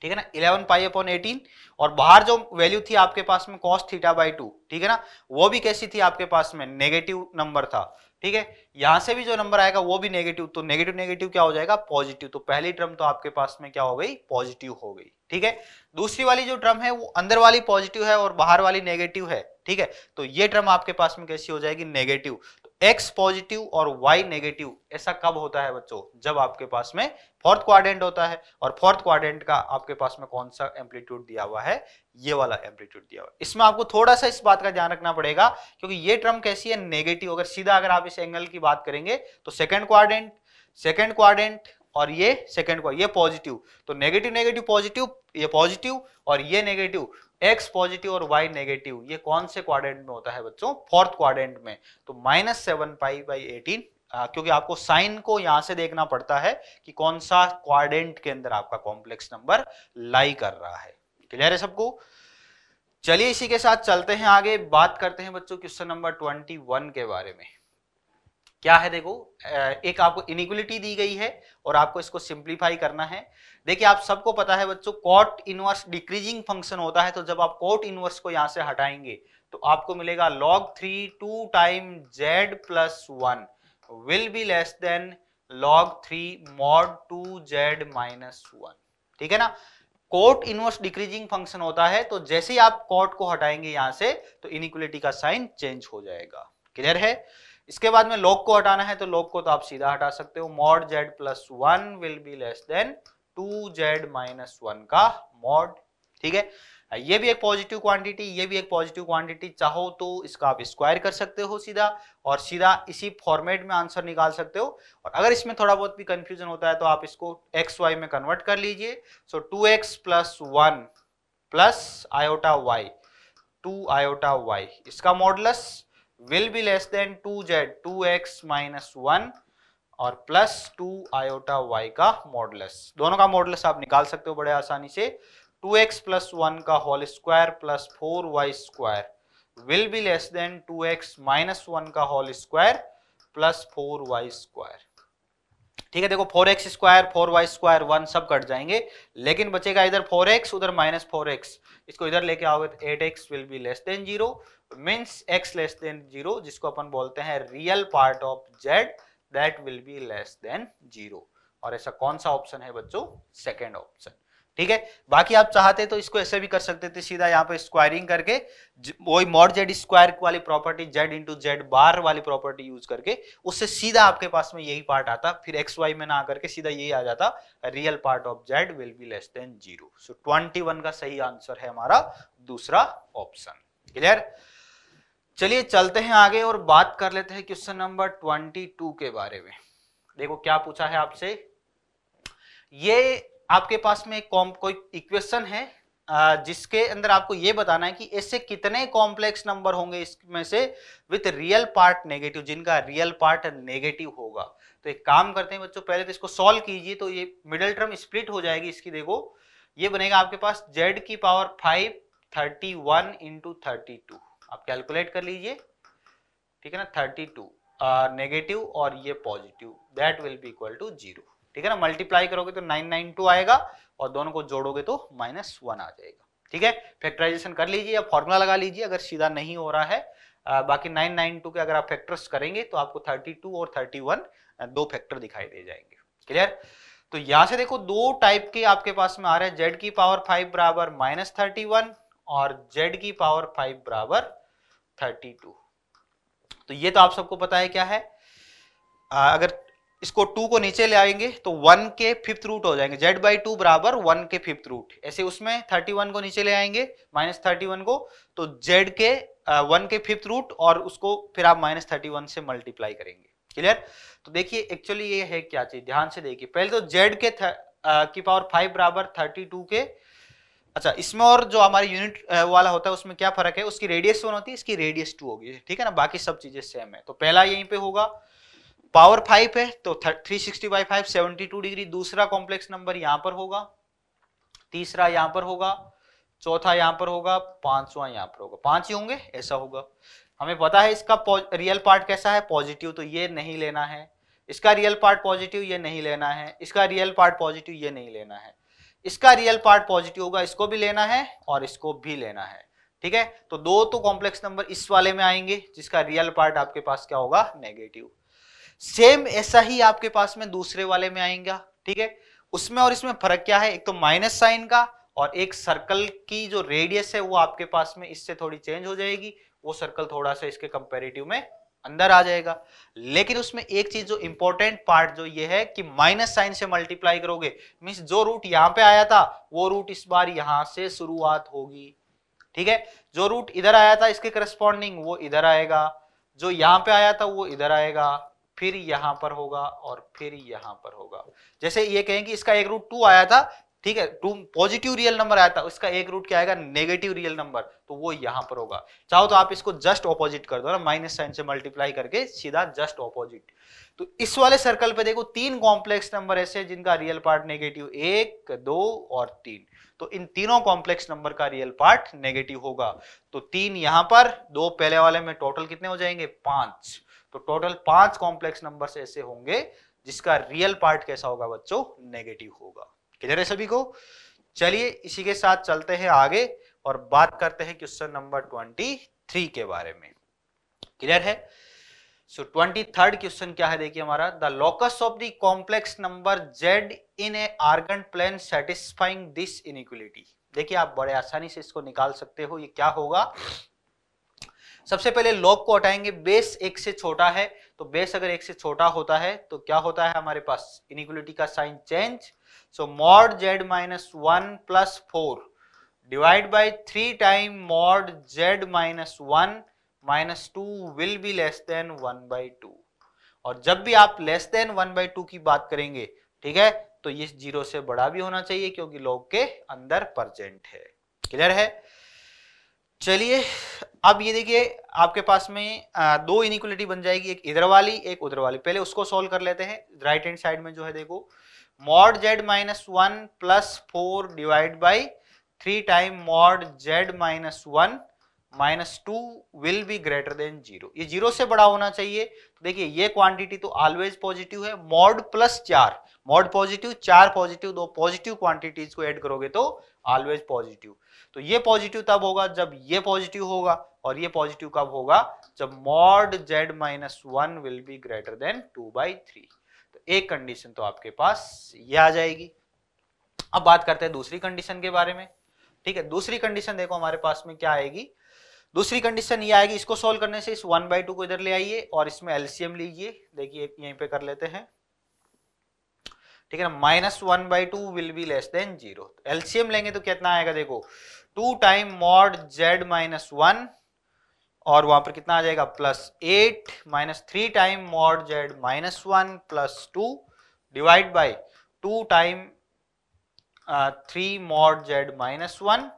ठीक है ना इलेवन पाई अपॉन एटीन और बाहर जो वैल्यू थी आपके पास में कॉस थीटा बाई टू ठीक है ना वो भी कैसी थी आपके पास में नेगेटिव नंबर था ठीक है यहां से भी जो नंबर आएगा वो भी नेगेटिव तो नेगेटिव नेगेटिव क्या हो जाएगा पॉजिटिव तो पहली ट्रम तो आपके पास में क्या हो गई पॉजिटिव हो गई ठीक है दूसरी वाली जो ट्रम है वो अंदर वाली पॉजिटिव है और बाहर वाली नेगेटिव है ठीक है तो ये ट्रम आपके पास में कैसी हो जाएगी नेगेटिव एक्स पॉजिटिव और वाई नेगेटिव ऐसा कब होता है बच्चों जब आपके पास में फोर्थ क्वाड्रेंट होता है और फोर्थ क्वाड्रेंट का आपके पास में कौन सा एम्पलीट्यूड दिया हुआ है ये वाला एम्पलीट्यूड दिया हुआ है इसमें आपको थोड़ा सा इस बात का ध्यान रखना पड़ेगा क्योंकि ये टर्म कैसी है नेगेटिव अगर सीधा अगर आप इस एंगल की बात करेंगे तो सेकेंड क्वाड्रेंट सेकेंड क्वाड्रेंट और ये सेकेंड ये पॉजिटिव तो नेगेटिव नेगेटिव पॉजिटिव ये पॉजिटिव और ये नेगेटिव एक्स पॉजिटिव और वाई नेगेटिव ये कौन से क्वाड्रेंट में होता है बच्चों फोर्थ क्वाड्रेंट में तो minus seven pi by eighteen क्योंकि आपको साइन को यहां से देखना पड़ता है कि कौन सा क्वाड्रेंट के अंदर आपका कॉम्प्लेक्स नंबर लाई कर रहा है क्लियर है सबको चलिए इसी के साथ चलते हैं आगे बात करते हैं बच्चों क्वेश्चन नंबर ट्वेंटी वन के बारे में क्या है देखो एक आपको इनिक्वलिटी दी गई है और आपको इसको सिंप्लीफाई करना है देखिए आप सबको पता है बच्चों कॉट इनवर्स डिक्रीजिंग फंक्शन होता है तो जब आप कॉट इनवर्स को यहां से हटाएंगे तो आपको मिलेगा log three two time z plus one will be less than log three mod two z minus one ठीक है ना कोट इनवर्स डिक्रीजिंग फंक्शन होता है तो जैसे ही आप कॉट को हटाएंगे यहां से तो इनिक्वलिटी का साइन चेंज हो जाएगा क्लियर है इसके बाद में लॉग को हटाना है तो लॉग को तो आप सीधा हटा सकते हो mod z plus one will be less than two z minus one का मॉड ठीक है ये भी एक पॉजिटिव क्वांटिटी ये भी एक पॉजिटिव क्वांटिटी चाहो तो इसका आप स्क्वायर कर सकते हो सीधा और सीधा इसी फॉर्मेट में आंसर निकाल सकते हो और अगर इसमें थोड़ा बहुत भी कंफ्यूजन होता है तो आप इसको एक्स वाई में कन्वर्ट कर लीजिए so two x plus one plus iota y two iota y इसका modulus will be less than two z two x minus one और प्लस टू आयोटा वाई का मॉडलस दोनों का मॉडलस आप निकाल सकते हो बड़े आसानी से टू एक्स प्लस वन का whole square plus four y square will be less than two x minus one का whole square plus four y square ठीक है देखो four x square four y square one सब cut जाएंगे लेकिन बचेगा इधर फोर एक्स उधर माइनस फोर एक्स इसको इधर लेके आओगे तो eight x will be less than zero means x less than zero जिसको अपन बोलते हैं real part of z that will be less than zero और ऐसा कौन सा ऑप्शन है बच्चों सेकेंड ऑप्शन ठीक है बाकी आप चाहते तो इसको ऐसे भी कर सकते थे सीधा यहाँ पे स्क्वायरिंग करके वही मॉड जेड स्क्वायर वाली property z into z bar वाली प्रॉपर्टी यूज करके उससे सीधा आपके पास में यही पार्ट आता फिर एक्स वाई में ना करके सीधा यही आ जाता real part of Z will be less than zero so twenty one का सही आंसर है हमारा दूसरा ऑप्शन क्लियर चलिए चलते हैं आगे और बात कर लेते हैं क्वेश्चन नंबर ट्वेंटी टू के बारे में देखो क्या पूछा है आपसे ये आपके पास में कोई इक्वेशन है जिसके अंदर आपको ये बताना है कि ऐसे कितने कॉम्प्लेक्स नंबर होंगे इसमें से विथ रियल पार्ट नेगेटिव जिनका रियल पार्ट नेगेटिव होगा तो एक काम करते हैं बच्चों पहले तो इसको सॉल्व कीजिए तो ये मिडिल टर्म स्प्लिट हो जाएगी इसकी देखो ये बनेगा आपके पास जेड की power five thirty one into thirty two आप कैलकुलेट कर लीजिए ठीक है ना थर्टी टू नेगेटिव और ये positive that will be equal to zero ठीक है ना मल्टीप्लाई करोगे तो नाइन नाइन टू आएगा और दोनों को जोड़ोगे तो माइनस वन आ जाएगा ठीक है फैक्टराइजेशन कर लीजिए या फॉर्मूला लगा लीजिए अगर सीधा नहीं हो रहा है आ, बाकी नाइन नाइन टू के अगर आप फैक्टर्स करेंगे तो आपको थर्टी टू और थर्टी वन दो फैक्टर दिखाई दे जाएंगे क्लियर तो यहां से देखो दो टाइप के आपके पास में आ रहे हैं जेड की पावर फाइव बराबर माइनस थर्टी वन और जेड की पावर फाइव बराबर थर्टी टू तो ये तो आप सबको पता है क्या है आ, अगर इसको टू को नीचे ले आएंगे तो वन के फिफ्थ रूट हो जाएंगे जेड बाई टू बराबर वन के फिफ्थ रूट ऐसे उसमें थर्टी वन को नीचे ले आएंगे माइनस थर्टी वन को तो जेड के वन के फिफ्थ रूट और उसको फिर आप माइनस थर्टी वन से मल्टीप्लाई करेंगे क्लियर तो देखिए एक्चुअली ये है क्या चीज ध्यान से देखिए पहले तो जेड के आ, की पावर फाइव बराबर थर्टी टू के अच्छा इसमें और जो हमारे यूनिट वाला होता है उसमें क्या फर्क है उसकी रेडियस वन होती है इसकी रेडियस टू होगी ठीक है ना बाकी सब चीजें सेम है तो पहला यहीं पे होगा पावर फाइव है तो three sixty by five seventy two degree दूसरा कॉम्प्लेक्स नंबर यहाँ पर होगा तीसरा यहाँ पर होगा चौथा यहाँ पर होगा पांचवा यहाँ पर होगा पांच ही होंगे ऐसा होगा हमें पता है इसका रियल पार्ट कैसा है पॉजिटिव तो ये नहीं लेना है इसका रियल पार्ट पॉजिटिव ये नहीं लेना है इसका रियल पार्ट पॉजिटिव ये नहीं लेना है इसका रियल पार्ट पॉजिटिव होगा इसको भी लेना है और इसको भी लेना है ठीक है तो दो तो कॉम्प्लेक्स नंबर इस वाले में आएंगे जिसका रियल पार्ट आपके पास क्या होगा नेगेटिव सेम ऐसा ही आपके पास में दूसरे वाले में आएगा ठीक है उसमें और इसमें फर्क क्या है एक तो माइनस साइन का और एक सर्कल की जो रेडियस है वो आपके पास में इससे थोड़ी चेंज हो जाएगी वो सर्कल थोड़ा सा इसके कंपेरेटिव में अंदर आ जाएगा लेकिन उसमें एक चीज जो इंपॉर्टेंट पार्ट जो ये है कि माइनस साइन से मल्टीप्लाई करोगे मीन जो रूट यहां पे आया था वो रूट इस बार यहां से शुरुआत होगी ठीक है जो रूट इधर आया था इसके करस्पॉन्डिंग वो इधर आएगा जो यहां पे आया था वो इधर आएगा फिर यहां पर होगा और फिर यहां पर होगा जैसे ये कहें कि इसका एक रूट टू आया था ठीक है टू पॉजिटिव रियल नंबर आया था उसका एक रूट क्या आएगा नेगेटिव रियल नंबर तो वो यहां पर होगा चाहो तो आप इसको जस्ट ऑपोजिट कर दो ना माइनस साइन से मल्टीप्लाई करके सीधा जस्ट ऑपोजिट तो इस वाले सर्कल पे देखो तीन कॉम्प्लेक्स नंबर ऐसे जिनका रियल पार्ट नेगेटिव एक दो और तीन तो इन तीनों कॉम्प्लेक्स नंबर का रियल पार्ट नेगेटिव होगा तो तीन यहां पर दो पहले वाले में टोटल कितने हो जाएंगे पांच तो टोटल पांच कॉम्प्लेक्स नंबर ऐसे होंगे जिसका रियल पार्ट कैसा होगा बच्चों नेगेटिव होगा क्लियर है सभी को चलिए इसी के साथ चलते हैं आगे और बात करते हैं क्वेश्चन नंबर ट्वेंटी थ्री के बारे में क्लियर है सो ट्वेंटी थर्ड क्वेश्चन क्या है देखिए हमारा the locus of the complex number z in a Argand plane satisfying this inequality देखिए आप बड़े आसानी से इसको निकाल सकते हो ये क्या होगा सबसे पहले लॉक को हटाएंगे बेस एक से छोटा है तो बेस अगर एक से छोटा होता है तो क्या होता है हमारे पास इनिक्वलिटी का sign change So mod z minus 1 plus 4 divide by 3 time mod z minus 1 minus two will be less than one by two और जब भी आप less than one by two की बात करेंगे ठीक है तो ये जीरो से बड़ा भी होना चाहिए क्योंकि लोग के अंदर परजेंट है क्लियर है चलिए अब ये देखिए आपके पास में दो इनिक्वलिटी बन जाएगी एक इधर वाली एक उधर वाली पहले उसको सॉल्व कर लेते हैं राइट हैंड साइड में जो है देखो mod z minus one plus four divide by three time mod z minus one minus two will be greater than zero ये जीरो से बड़ा होना चाहिए तो देखिए ये क्वांटिटी तो ऑलवेज पॉजिटिव है मॉड प्लस चार मॉड पॉजिटिव चार पॉजिटिव दो पॉजिटिव क्वांटिटीज को ऐड करोगे तो ऑलवेज पॉजिटिव तो ये पॉजिटिव तब होगा जब ये पॉजिटिव होगा और ये पॉजिटिव कब होगा जब mod z minus one will be greater than two by three एक कंडीशन तो आपके पास ये आ जाएगी अब बात करते हैं दूसरी कंडीशन के बारे में ठीक है दूसरी कंडीशन देखो हमारे पास में क्या आएगी दूसरी कंडीशन ये आएगी इसको सोल्व करने से इस वन बाई टू को इधर ले आइए और इसमें एलसीएम लीजिए देखिए यहीं पे कर लेते हैं ठीक है ना minus one by two will be less than zero LCM लेंगे तो कितना आएगा देखो two time mod z minus one और वहां पर कितना आ जाएगा plus eight minus three time mod z minus one plus two divide by two time three mod z minus one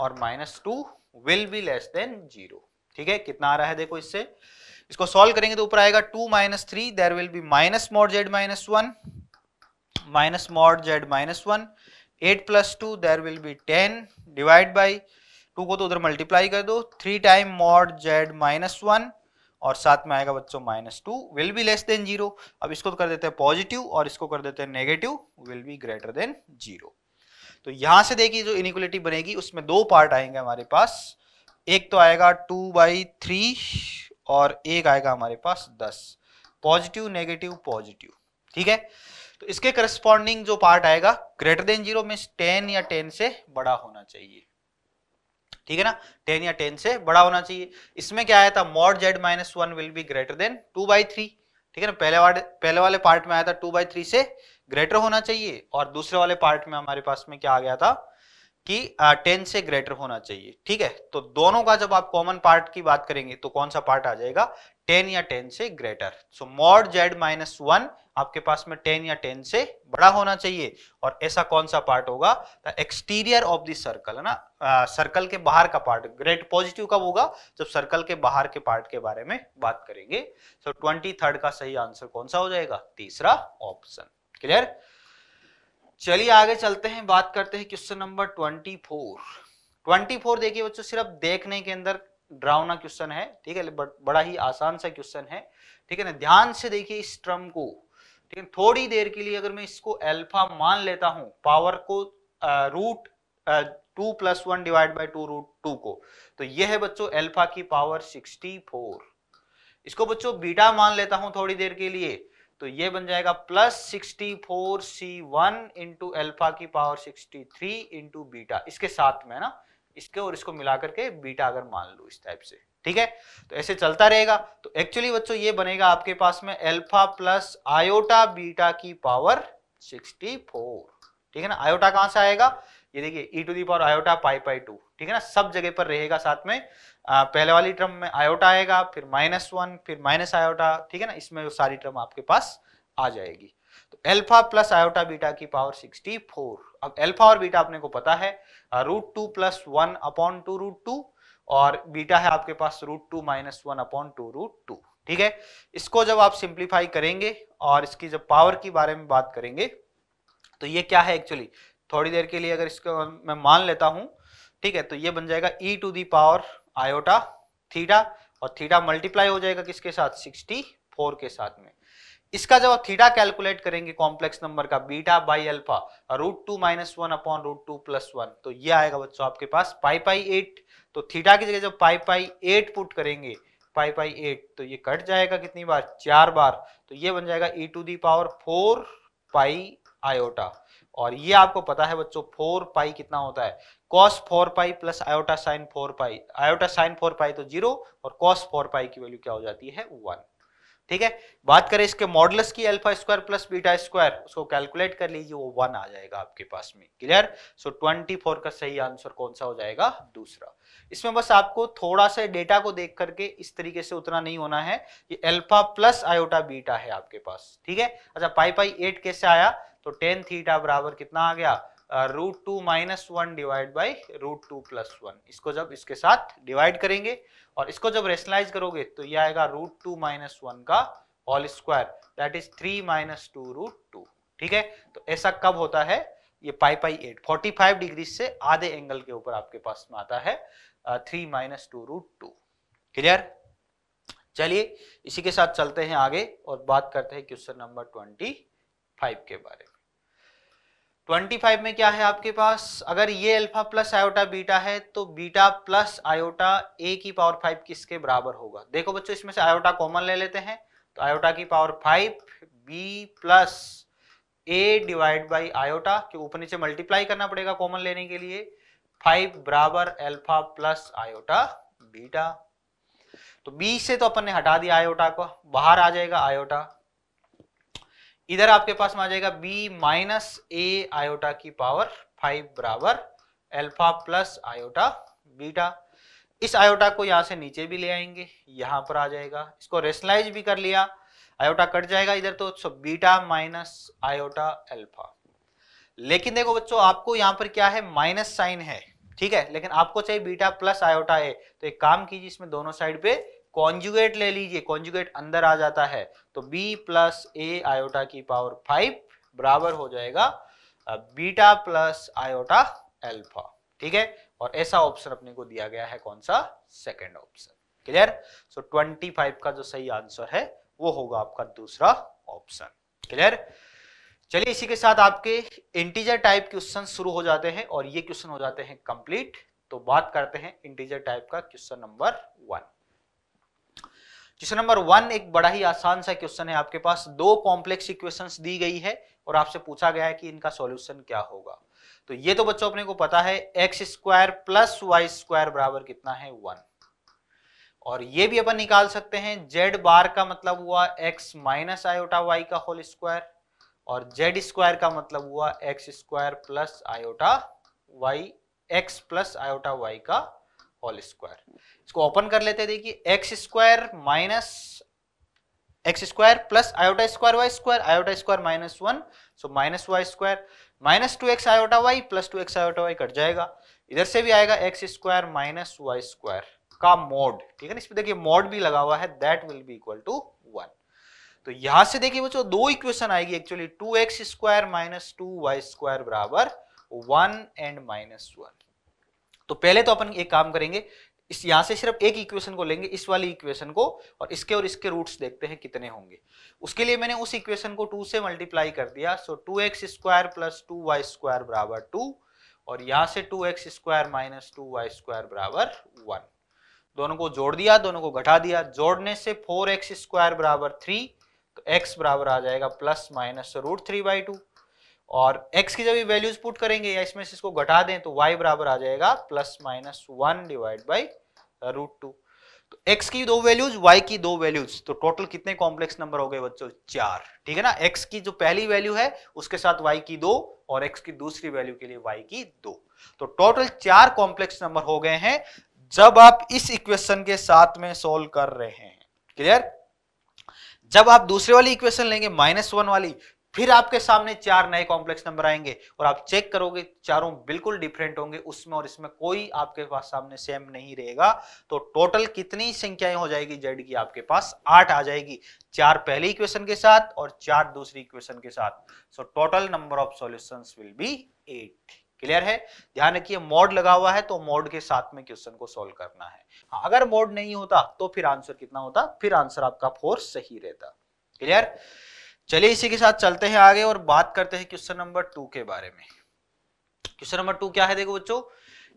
और minus two will be less than zero ठीक है कितना आ रहा है देखो इससे इसको सॉल्व करेंगे तो ऊपर आएगा two minus three there will be minus mod z minus one minus mod z minus one eight plus two there will be ten divide by two को तो उधर मल्टीप्लाई कर दो three time mod z minus one और साथ में आएगा बच्चों minus two will be less than zero अब इसको तो कर देते हैं पॉजिटिव और इसको कर देते हैं negative will be greater than zero तो यहां से देखिए जो इनिक्वलिटी बनेगी उसमें दो पार्ट आएंगे हमारे पास एक तो आएगा टू बाई थ्री और एक आएगा हमारे पास दस पॉजिटिव नेगेटिव पॉजिटिव ठीक है तो इसके करस्पॉन्डिंग जो पार्ट आएगा greater than zero mean ten या टेन से बड़ा होना चाहिए ठीक है ना टेन या टेन से बड़ा होना चाहिए इसमें क्या आया था mod z minus one will be greater than two by three ठीक है ना पहले वाले पहले वाले पार्ट में आया था टू बाई थ्री से ग्रेटर होना चाहिए और दूसरे वाले पार्ट में हमारे पास में क्या आ गया था कि टेन से ग्रेटर होना चाहिए ठीक है तो दोनों का जब आप कॉमन पार्ट की बात करेंगे तो कौन सा पार्ट आ जाएगा टेन या टेन से greater so mod z minus one आपके पास में 10 या 10 से बड़ा होना चाहिए और ऐसा कौन सा पार्ट होगा the exterior of the circle है ना सर्कल के बाहर का पार्ट ग्रेट पॉजिटिव कब होगा जब सर्कल के बाहर के पार्ट के बारे में बात करेंगे सो ट्वेंटी थर्ड का सही आंसर कौन सा हो जाएगा तीसरा ऑप्शन क्लियर चलिए आगे चलते हैं बात करते हैं question number twenty four twenty four देखिए बच्चों सिर्फ देखने के अंदर ड्रावना क्वेश्चन है ठीक है बड़ा ही आसान सा क्वेश्चन है ठीक है ना ध्यान से देखिए इस ट्रम को ठीक है थोड़ी देर के लिए अगर मैं इसको एल्फा मान लेता हूं पावर को root two plus one divide by two root two को तो यह है बच्चों अल्फा की पावर सिक्सटी फोर इसको बच्चों बीटा मान लेता हूं थोड़ी देर के लिए तो यह बन जाएगा plus sixty four C one into alpha की power sixty three into beta इसके साथ में ना इसके और इसको मिलाकर के बीटा अगर मान लो इस टाइप से ठीक है तो ऐसे चलता रहेगा तो एक्चुअली बच्चों ये बनेगा आपके पास में एल्फा प्लस आयोटा बीटा की पावर 64 ठीक है ना आयोटा कहां से आएगा ये देखिए e to the power iota pi pi two ठीक है ना सब जगह पर रहेगा साथ में आ, पहले वाली टर्म में आयोटा आएगा फिर माइनस वन फिर माइनस आयोटा ठीक है ना इसमें सारी टर्म आपके पास आ जाएगी तो एल्फा प्लस आयोटा बीटा की पावर 64 अब एल्फा और बीटा अपने को पता है root two plus one upon two root two और बीटा है आपके पास root two minus one upon two root two ठीक है इसको जब आप सिंप्लीफाई करेंगे और इसकी जब पावर की बारे में बात करेंगे तो ये क्या है एक्चुअली थोड़ी देर के लिए अगर इसको मैं मान लेता हूं ठीक है तो ये बन जाएगा ई to the power iota theta और थीटा मल्टीप्लाई हो जाएगा किसके साथ फोर के साथ में इसका जब आप थीटा कैलकुलेट करेंगे कॉम्प्लेक्स नंबर का beta by alpha root two minus one upon root two plus one तो ये आएगा बच्चों आपके पास पाई पाई एट तो थीटा की जगह जब पाई पाई एट पुट करेंगे पाई पाई एट तो ये कट जाएगा कितनी बार चार बार तो ये बन जाएगा ई to the power four pi iota और ये आपको पता है बच्चों फोर पाई कितना होता है cos four pi plus iota sine four pi iota sine four pi तो जीरो और कॉस फोर पाई की वैल्यू क्या हो जाती है वन ठीक है बात करें इसके मॉडल्स की alpha square plus beta square उसको कैलकुलेट कर लीजिए वो वन आ जाएगा आपके पास में क्लियर सो ट्वेंटी फोर का सही आंसर कौन सा हो जाएगा दूसरा इसमें बस आपको थोड़ा सा डेटा को देख करके इस तरीके से उतना नहीं होना है कि अल्फा प्लस आयोटा बीटा है आपके पास ठीक है अच्छा पाई पाई एट कैसे आया तो टेन थीटा बराबर कितना आ गया root two minus one divide by root two plus one इसको जब इसके साथ डिवाइड करेंगे और इसको जब रेशनलाइज करोगे तो ये आएगा रूट टू माइनस वन का whole square that is three minus two root two ठीक है तो ऐसा कब होता है ये pi pi eight forty five degree से आधे एंगल के ऊपर आपके पास में आता है three minus two root two clear चलिए इसी के साथ चलते हैं आगे और बात करते हैं क्वेश्चन नंबर ट्वेंटी फाइव के बारे में 25 में क्या है आपके पास अगर ये अल्फा प्लस आयोटा बीटा है तो बीटा प्लस आयोटा ए की पावर 5 किसके बराबर होगा देखो बच्चों इसमें से आयोटा कॉमन ले लेते हैं तो आयोटा की power 5 b plus a divide by iota के ऊपर नीचे मल्टीप्लाई करना पड़ेगा कॉमन लेने के लिए 5 बराबर एल्फा प्लस आयोटा बीटा तो बी से तो अपन ने हटा दिया आयोटा को बाहर आ जाएगा आयोटा इधर आपके पास में आ जाएगा बी माइनस ए आयोटा की पावर फाइव बराबर एल्फा प्लस आयोटा बीटा इस आयोटा को यहां से नीचे भी ले आएंगे यहां पर आ जाएगा इसको रेशनलाइज भी कर लिया आयोटा कट जाएगा इधर तो so beta minus iota alpha लेकिन देखो बच्चों आपको यहां पर क्या है माइनस साइन है ठीक है लेकिन आपको चाहिए बीटा प्लस आयोटा ए तो एक काम कीजिए इसमें दोनों साइड पे कॉन्जुगेट ले लीजिए कॉन्जुगेट अंदर आ जाता है तो बी प्लस ए आयोटा की पावर फाइव बराबर हो जाएगा बीटा प्लस आयोटा एल्फा ठीक है और ऐसा ऑप्शन अपने को दिया गया है कौन सा second option clear so twenty five का जो सही आंसर है वो होगा आपका दूसरा ऑप्शन क्लियर चलिए इसी के साथ आपके इंटीजर टाइप क्वेश्चन शुरू हो जाते हैं और ये क्वेश्चन हो जाते हैं कंप्लीट तो बात करते हैं इंटीजर टाइप का question number one question number one एक बड़ा ही आसान सा क्वेश्चन है आपके पास दो कॉम्प्लेक्स इक्वेशंस दी गई है और आपसे पूछा गया है कि इनका सॉल्यूशन क्या होगा तो ये तो बच्चों अपने को पता है x square plus y square बराबर कितना है वन और ये भी अपन निकाल सकते हैं जेड बार का मतलब हुआ एक्स माइनस आयोटा वाई का होल स्क्वायर और जेड स्क्वायर का मतलब हुआ x square plus iota y x plus iota y का होल स्क्वायर इसको ओपन कर लेते देखिए x square minus x square plus iota square y square iota square minus one so minus y square minus two x iota Y plus two x iota y cut जाएगा इधर से भी आएगा x square minus y square का mod ठीक है ना इसमें देखिए मोड भी लगा हुआ है that will be equal to one तो यहां से देखिए बच्चों दो इक्वेशन आएगी actually two x square minus two y square बराबर वन एंड माइनस वन तो पहले तो अपन एक काम करेंगे इस यहां से सिर्फ एक इक्वेशन को लेंगे इस वाली इक्वेशन को और इसके और इसके रूट्स देखते हैं कितने होंगे उसके लिए मैंने उस इक्वेशन को टू से मल्टीप्लाई कर दिया so two x square plus two y square बराबर टू और यहां से two x square minus two y square बराबर वन दोनों को जोड़ दिया दोनों को घटा दिया जोड़ने से फोर एक्स स्क्वायर बराबर थ्री तो एक्स बराबर आ जाएगा plus minus root three by two और x की जब वैल्यूज पुट करेंगे या इसमें से इसको घटा दें तो y बराबर आ जाएगा plus minus one divide by root two तो x की दो वैल्यूज y की दो वैल्यूज तो टोटल कितने कॉम्प्लेक्स नंबर हो गए बच्चों चार ठीक है ना x की जो पहली वैल्यू है उसके साथ y की दो और x की दूसरी वैल्यू के लिए y की दो तो टोटल चार कॉम्प्लेक्स नंबर हो गए हैं जब आप इस इक्वेशन के साथ में सोल्व कर रहे हैं क्लियर जब आप दूसरे वाली इक्वेशन लेंगे माइनस वन वाली फिर आपके सामने चार नए कॉम्प्लेक्स नंबर आएंगे और आप चेक करोगे चारों बिल्कुल डिफरेंट होंगे उसमें और इसमें कोई आपके पास सामने सेम नहीं रहेगा तो टोटल कितनी संख्याएं हो जाएगी जेड की आपके पास आठ आ जाएगी चार पहले इक्वेशन के साथ और चार दूसरी इक्वेशन के साथ so total number of solution will be eight clear है ध्यान रखिए मोड लगा हुआ है तो मोड के साथ में क्वेश्चन को सोल्व करना है हाँ, अगर मोड नहीं होता तो फिर आंसर कितना होता फिर आंसर आपका फोर सही रहता क्लियर चलिए इसी के साथ चलते हैं आगे और बात करते हैं क्वेश्चन नंबर टू के बारे में क्वेश्चन नंबर टू क्या है देखो बच्चों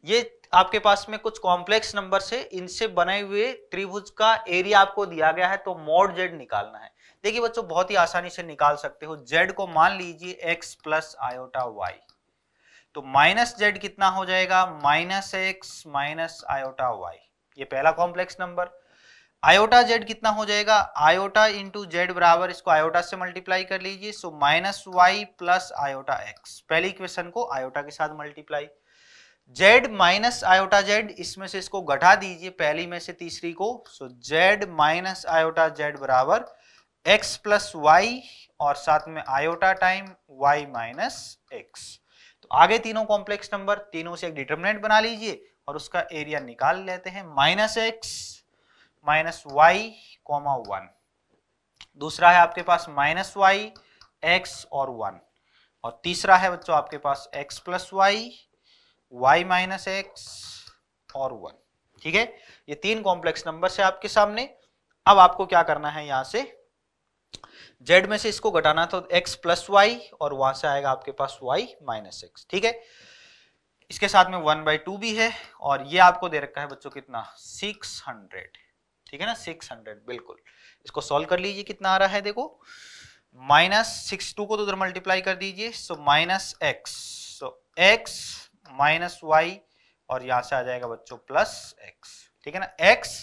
ये आपके पास में कुछ कॉम्प्लेक्स नंबर से इनसे बने हुए त्रिभुज का एरिया आपको दिया गया है तो मोड जेड निकालना है देखिए बच्चों बहुत ही आसानी से निकाल सकते हो जेड को मान लीजिए एक्स प्लस आयोटा वाई तो माइनस जेड कितना हो जाएगा minus x minus iota y ये पहला कॉम्प्लेक्स नंबर आयोटा जेड कितना हो जाएगा आयोटा इंटू जेड बराबर इसको आयोटा से मल्टीप्लाई कर लीजिए so minus y plus iota x पहली इक्वेशन को आयोटा के साथ multiply z minus iota z इसमें से इसको घटा दीजिए पहली में से तीसरी को so z minus iota z बराबर एक्स प्लस वाई और साथ में iota time y minus x तो आगे तीनों कॉम्प्लेक्स नंबर तीनों से एक डिटर्मिनेंट बना लीजिए और उसका एरिया निकाल लेते हैं minus x minus y comma one दूसरा है आपके पास माइनस वाई एक्स और वन और तीसरा है बच्चों आपके पास x plus y y minus x और वन ठीक है ये तीन कॉम्प्लेक्स नंबर है आपके सामने अब आपको क्या करना है यहां से जेड में से इसको घटाना तो एक्स प्लस वाई और वहां से आएगा आपके पास वाई माइनस एक्स ठीक है इसके साथ में वन बाई टू भी है और ये आपको दे रखा है बच्चों कितना सिक्स हंड्रेड ठीक है ना 600 बिल्कुल इसको सॉल्व कर लीजिए कितना आ रहा है देखो माइनस सिक्स टू को तो उधर मल्टीप्लाई कर दीजिए so minus x so x minus y और यहां से आ जाएगा बच्चों प्लस एक्स ठीक है ना x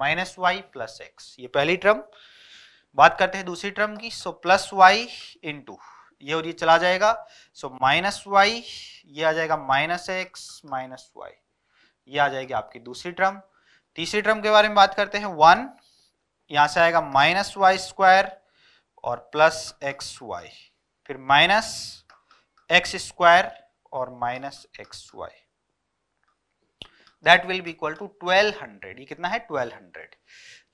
minus y plus x ये पहली टर्म बात करते हैं दूसरी टर्म की सो प्लस वाई इंटू ये और ये चला जाएगा सो माइनस वाई ये आ जाएगा माइनस एक्स माइनस वाई ये आ जाएगी आपकी दूसरी टर्म तीसरी टर्म के बारे में बात करते हैं वन यहां से आएगा माइनस वाई स्क्वायर और प्लस एक्स वाई फिर माइनस एक्स स्क्वायर और minus x y that will be equal to hundred ये कितना है ट्वेल्व हंड्रेड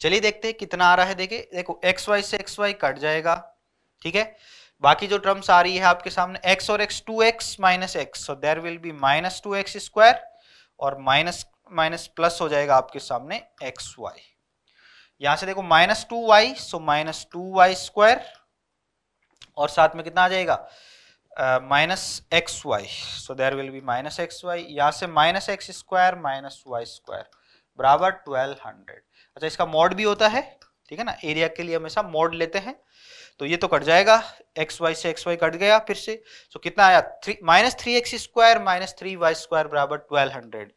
चलिए देखते हैं कितना आ रहा है देखिए देखो एक्स वाई से एक्स वाई कट जाएगा ठीक है बाकी जो टर्म्स आ रही है आपके सामने x और x 2x x minus x so there will be minus two x square और माइनस माइनस प्लस हो जाएगा आपके सामने एक्स वाई यहां से देखो minus two y so minus two y square और साथ में कितना आ जाएगा minus x y so there will be minus x y यहां से minus x square minus y square बराबर ट्वेल्व हंड्रेड अच्छा इसका मॉड भी होता है ठीक है ना एरिया के लिए हमेशा मॉड लेते हैं तो ये तो कट जाएगा एक्स वाई से एक्स वाई कट गया फिर से सो so, कितना आया three minus three x square minus three y square बराबर twelve hundred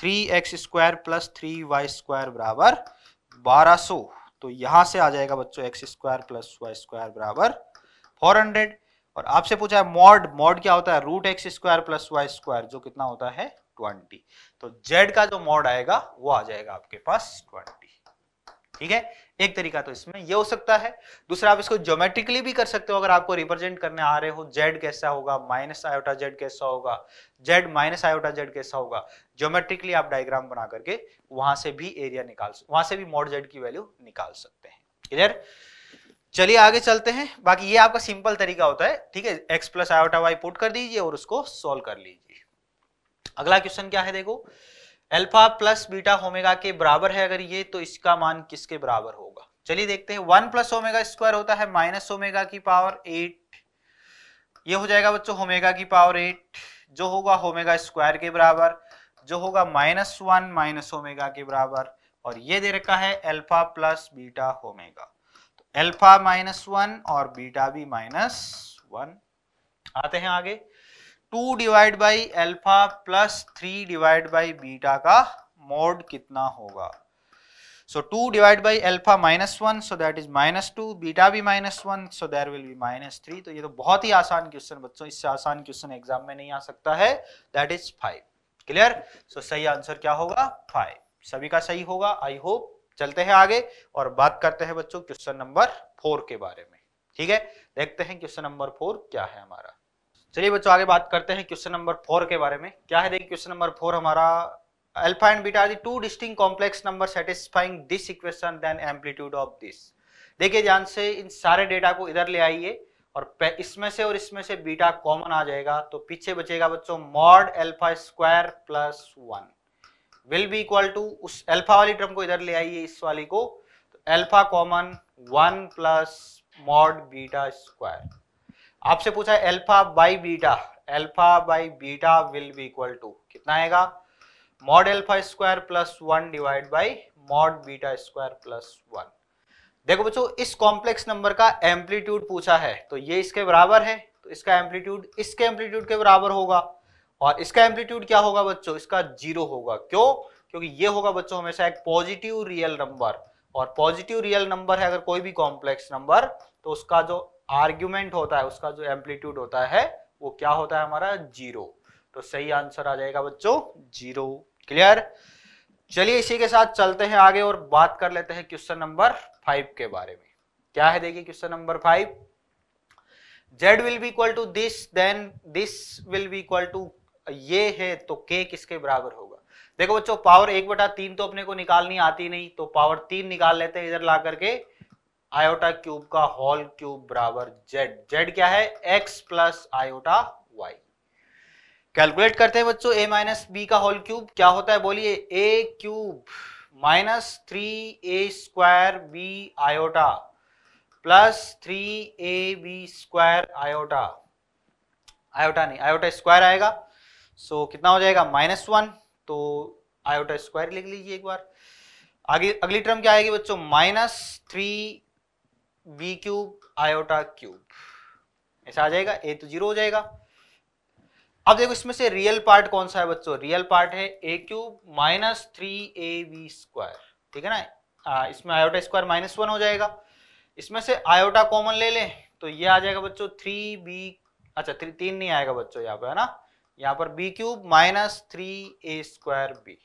three x square plus three y square बराबर बारह सो तो यहां से आ जाएगा बच्चों x square plus y square बराबर फोर हंड्रेड और आपसे पूछा है मॉड मॉड क्या होता है root x square plus y square जो कितना होता है ट्वेंटी तो जेड का जो मॉड आएगा वो आ जाएगा आपके पास ट्वेंटी ठीक है एक तरीका तो इसमें यह हो सकता है दूसरा आप इसको ज्योमेट्रिकली भी कर सकते हो अगर आपको रिप्रेजेंट करने आ रहे हो जेड कैसा होगा माइनस आयोटा जेड कैसा होगा जेड माइनस आयोटा जेड कैसा होगा ज्योमेट्रिकली आप डायग्राम बना करके वहां से भी एरिया निकाल वहां से भी मॉड जेड की वैल्यू निकाल सकते हैं क्लियर चलिए आगे चलते हैं बाकी ये आपका सिंपल तरीका होता है ठीक है x plus iota y put कर दीजिए और उसको सोल्व कर लीजिए अगला क्वेश्चन क्या है देखो अल्फा प्लस बीटा होमेगा के बराबर है अगर ये तो इसका मान किसके बराबर होगा चलिए देखते हैं वन प्लस ओमेगा स्क्वायर होता है माइनस ओमेगा की पावर एट ये हो जाएगा बच्चों होमेगा की पावर एट जो होगा होमेगा स्क्वायर के बराबर जो होगा माइनस वन माइनस ओमेगा के बराबर और ये दे रखा है अल्फा प्लस बीटा होमेगा तो अल्फा माइनस वन और बीटा भी माइनस वन आते हैं आगे two divide by alpha plus three divide by beta का मोड कितना होगा so two divide by alpha minus one so that is minus two beta भी minus one so there will be minus three तो ये तो बहुत ही आसान question बच्चों इससे आसान क्वेश्चन एग्जाम में नहीं आ सकता है that is five clear so सही आंसर क्या होगा फाइव सभी का सही होगा आई होप चलते हैं आगे और बात करते हैं बच्चों क्वेश्चन नंबर फोर के बारे में ठीक है देखते हैं क्वेश्चन नंबर फोर क्या है हमारा चलिए बच्चों आगे बात करते हैं क्वेश्चन नंबर फोर के बारे में क्या है देखिए क्वेश्चन नंबर फोर हमारा alpha and beta two distinct complex number satisfying this equation then amplitude of this देखिए ध्यान से इन सारे डेटा को इधर ले आइए और इसमें से और इसमें से बीटा कॉमन आ जाएगा तो पीछे बचेगा बच्चों mod alpha square plus one will be equal to उस एल्फा वाली टर्म को इधर ले आइए इस वाली को तो alpha common one plus mod beta square आपसे पूछा है alpha by beta alpha by beta will be equal to कितना आएगा mod alpha square plus one divide by mod beta square plus one देखो बच्चों इस कॉम्प्लेक्स नंबर का amplitude पूछा है तो ये इसके बराबर है तो इसका एम्पलीट्यूड इसके एम्पलीट्यूड के बराबर होगा और इसका एम्पलीट्यूड क्या होगा बच्चों इसका जीरो होगा क्यों क्योंकि ये होगा बच्चों हमेशा एक पॉजिटिव रियल नंबर और पॉजिटिव रियल नंबर है अगर कोई भी कॉम्प्लेक्स नंबर तो उसका जो आर्ग्यूमेंट होता है उसका जो एम्पलीट्यूड होता है वो क्या होता है हमारा जीरो तो सही आंसर आ जाएगा बच्चों जीरो क्लियर चलिए इसी के साथ चलते हैं आगे और बात कर लेते हैं क्वेश्चन नंबर फाइव के बारे में क्या है देखिए question number five z will be equal to this then this will be equal to ये है तो के किसके बराबर होगा देखो बच्चों पावर एक बटा तीन तो अपने को निकालनी आती नहीं तो पावर तीन निकाल लेते हैं इधर ला करके आयोटा क्यूब का होल क्यूब बराबर जेड जेड क्या है x plus iota y calculate करते हैं बच्चों ए माइनस बी का होल क्यूब क्या होता है बोलिए a cube minus three a square b iota plus three a b square iota iota नहीं आयोटा स्क्वायर आएगा सो so, कितना हो जाएगा माइनस वन तो आयोटा स्क्वायर लिख लीजिए एक बार आगे अगली टर्म क्या आएगी बच्चों minus three b cube iota cube ऐसा आ जाएगा ए तो जीरो हो जाएगा अब देखो इसमें से रियल पार्ट कौन सा है बच्चों रियल पार्ट है a cube minus three a b square ठीक है ना आ, इसमें आयोटा स्क्वायर माइनस वन हो जाएगा इसमें से आयोटा कॉमन ले लें तो ये आ जाएगा बच्चों थ्री बी अच्छा थ्री तीन नहीं आएगा बच्चों यहाँ पर है ना यहाँ पर b cube minus three a square b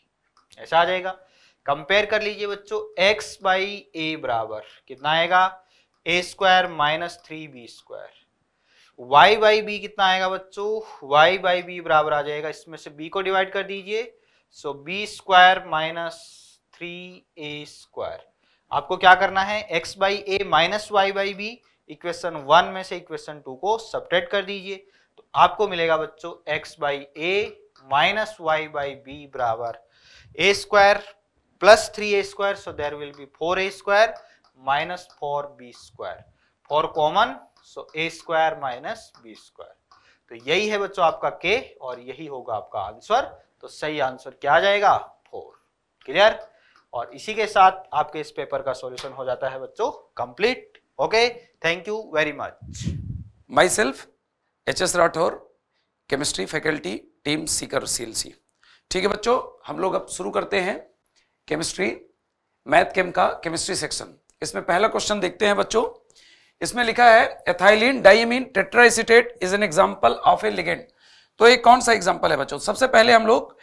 ऐसा आ जाएगा कंपेयर कर लीजिए बच्चों एक्स बाई ए बराबर कितना आएगा a square minus three b square y by b कितना आएगा बच्चों वाई बाई बी बराबर आ जाएगा इसमें से बी को डिवाइड कर दीजिए so b square minus three a square आपको क्या करना है x by a minus y by b equation one में से इक्वेशन टू को सपरेट कर दीजिए तो आपको मिलेगा बच्चों x by a minus y by b बराबर a square plus three a square so there will be four a square minus four b square four common so a square minus B square तो यही है बच्चों आपका के और यही होगा आपका आंसर तो सही आंसर क्या आ जाएगा फोर क्लियर और इसी के साथ आपके इस पेपर का सॉल्यूशन हो जाता है बच्चों complete okay thank you very much my self H S Rathore chemistry faculty team Sikar CLC ठीक है बच्चों हम लोग अब शुरू करते हैं केमिस्ट्री मैथ केम का केमिस्ट्री सेक्शन इसमें पहला क्वेश्चन देखते हैं बच्चों इसमें लिखा है ethylene diamine tetraacetate is an example of a ligand तो ये कौन सा एग्जाम्पल है बच्चों सबसे पहले हम लोग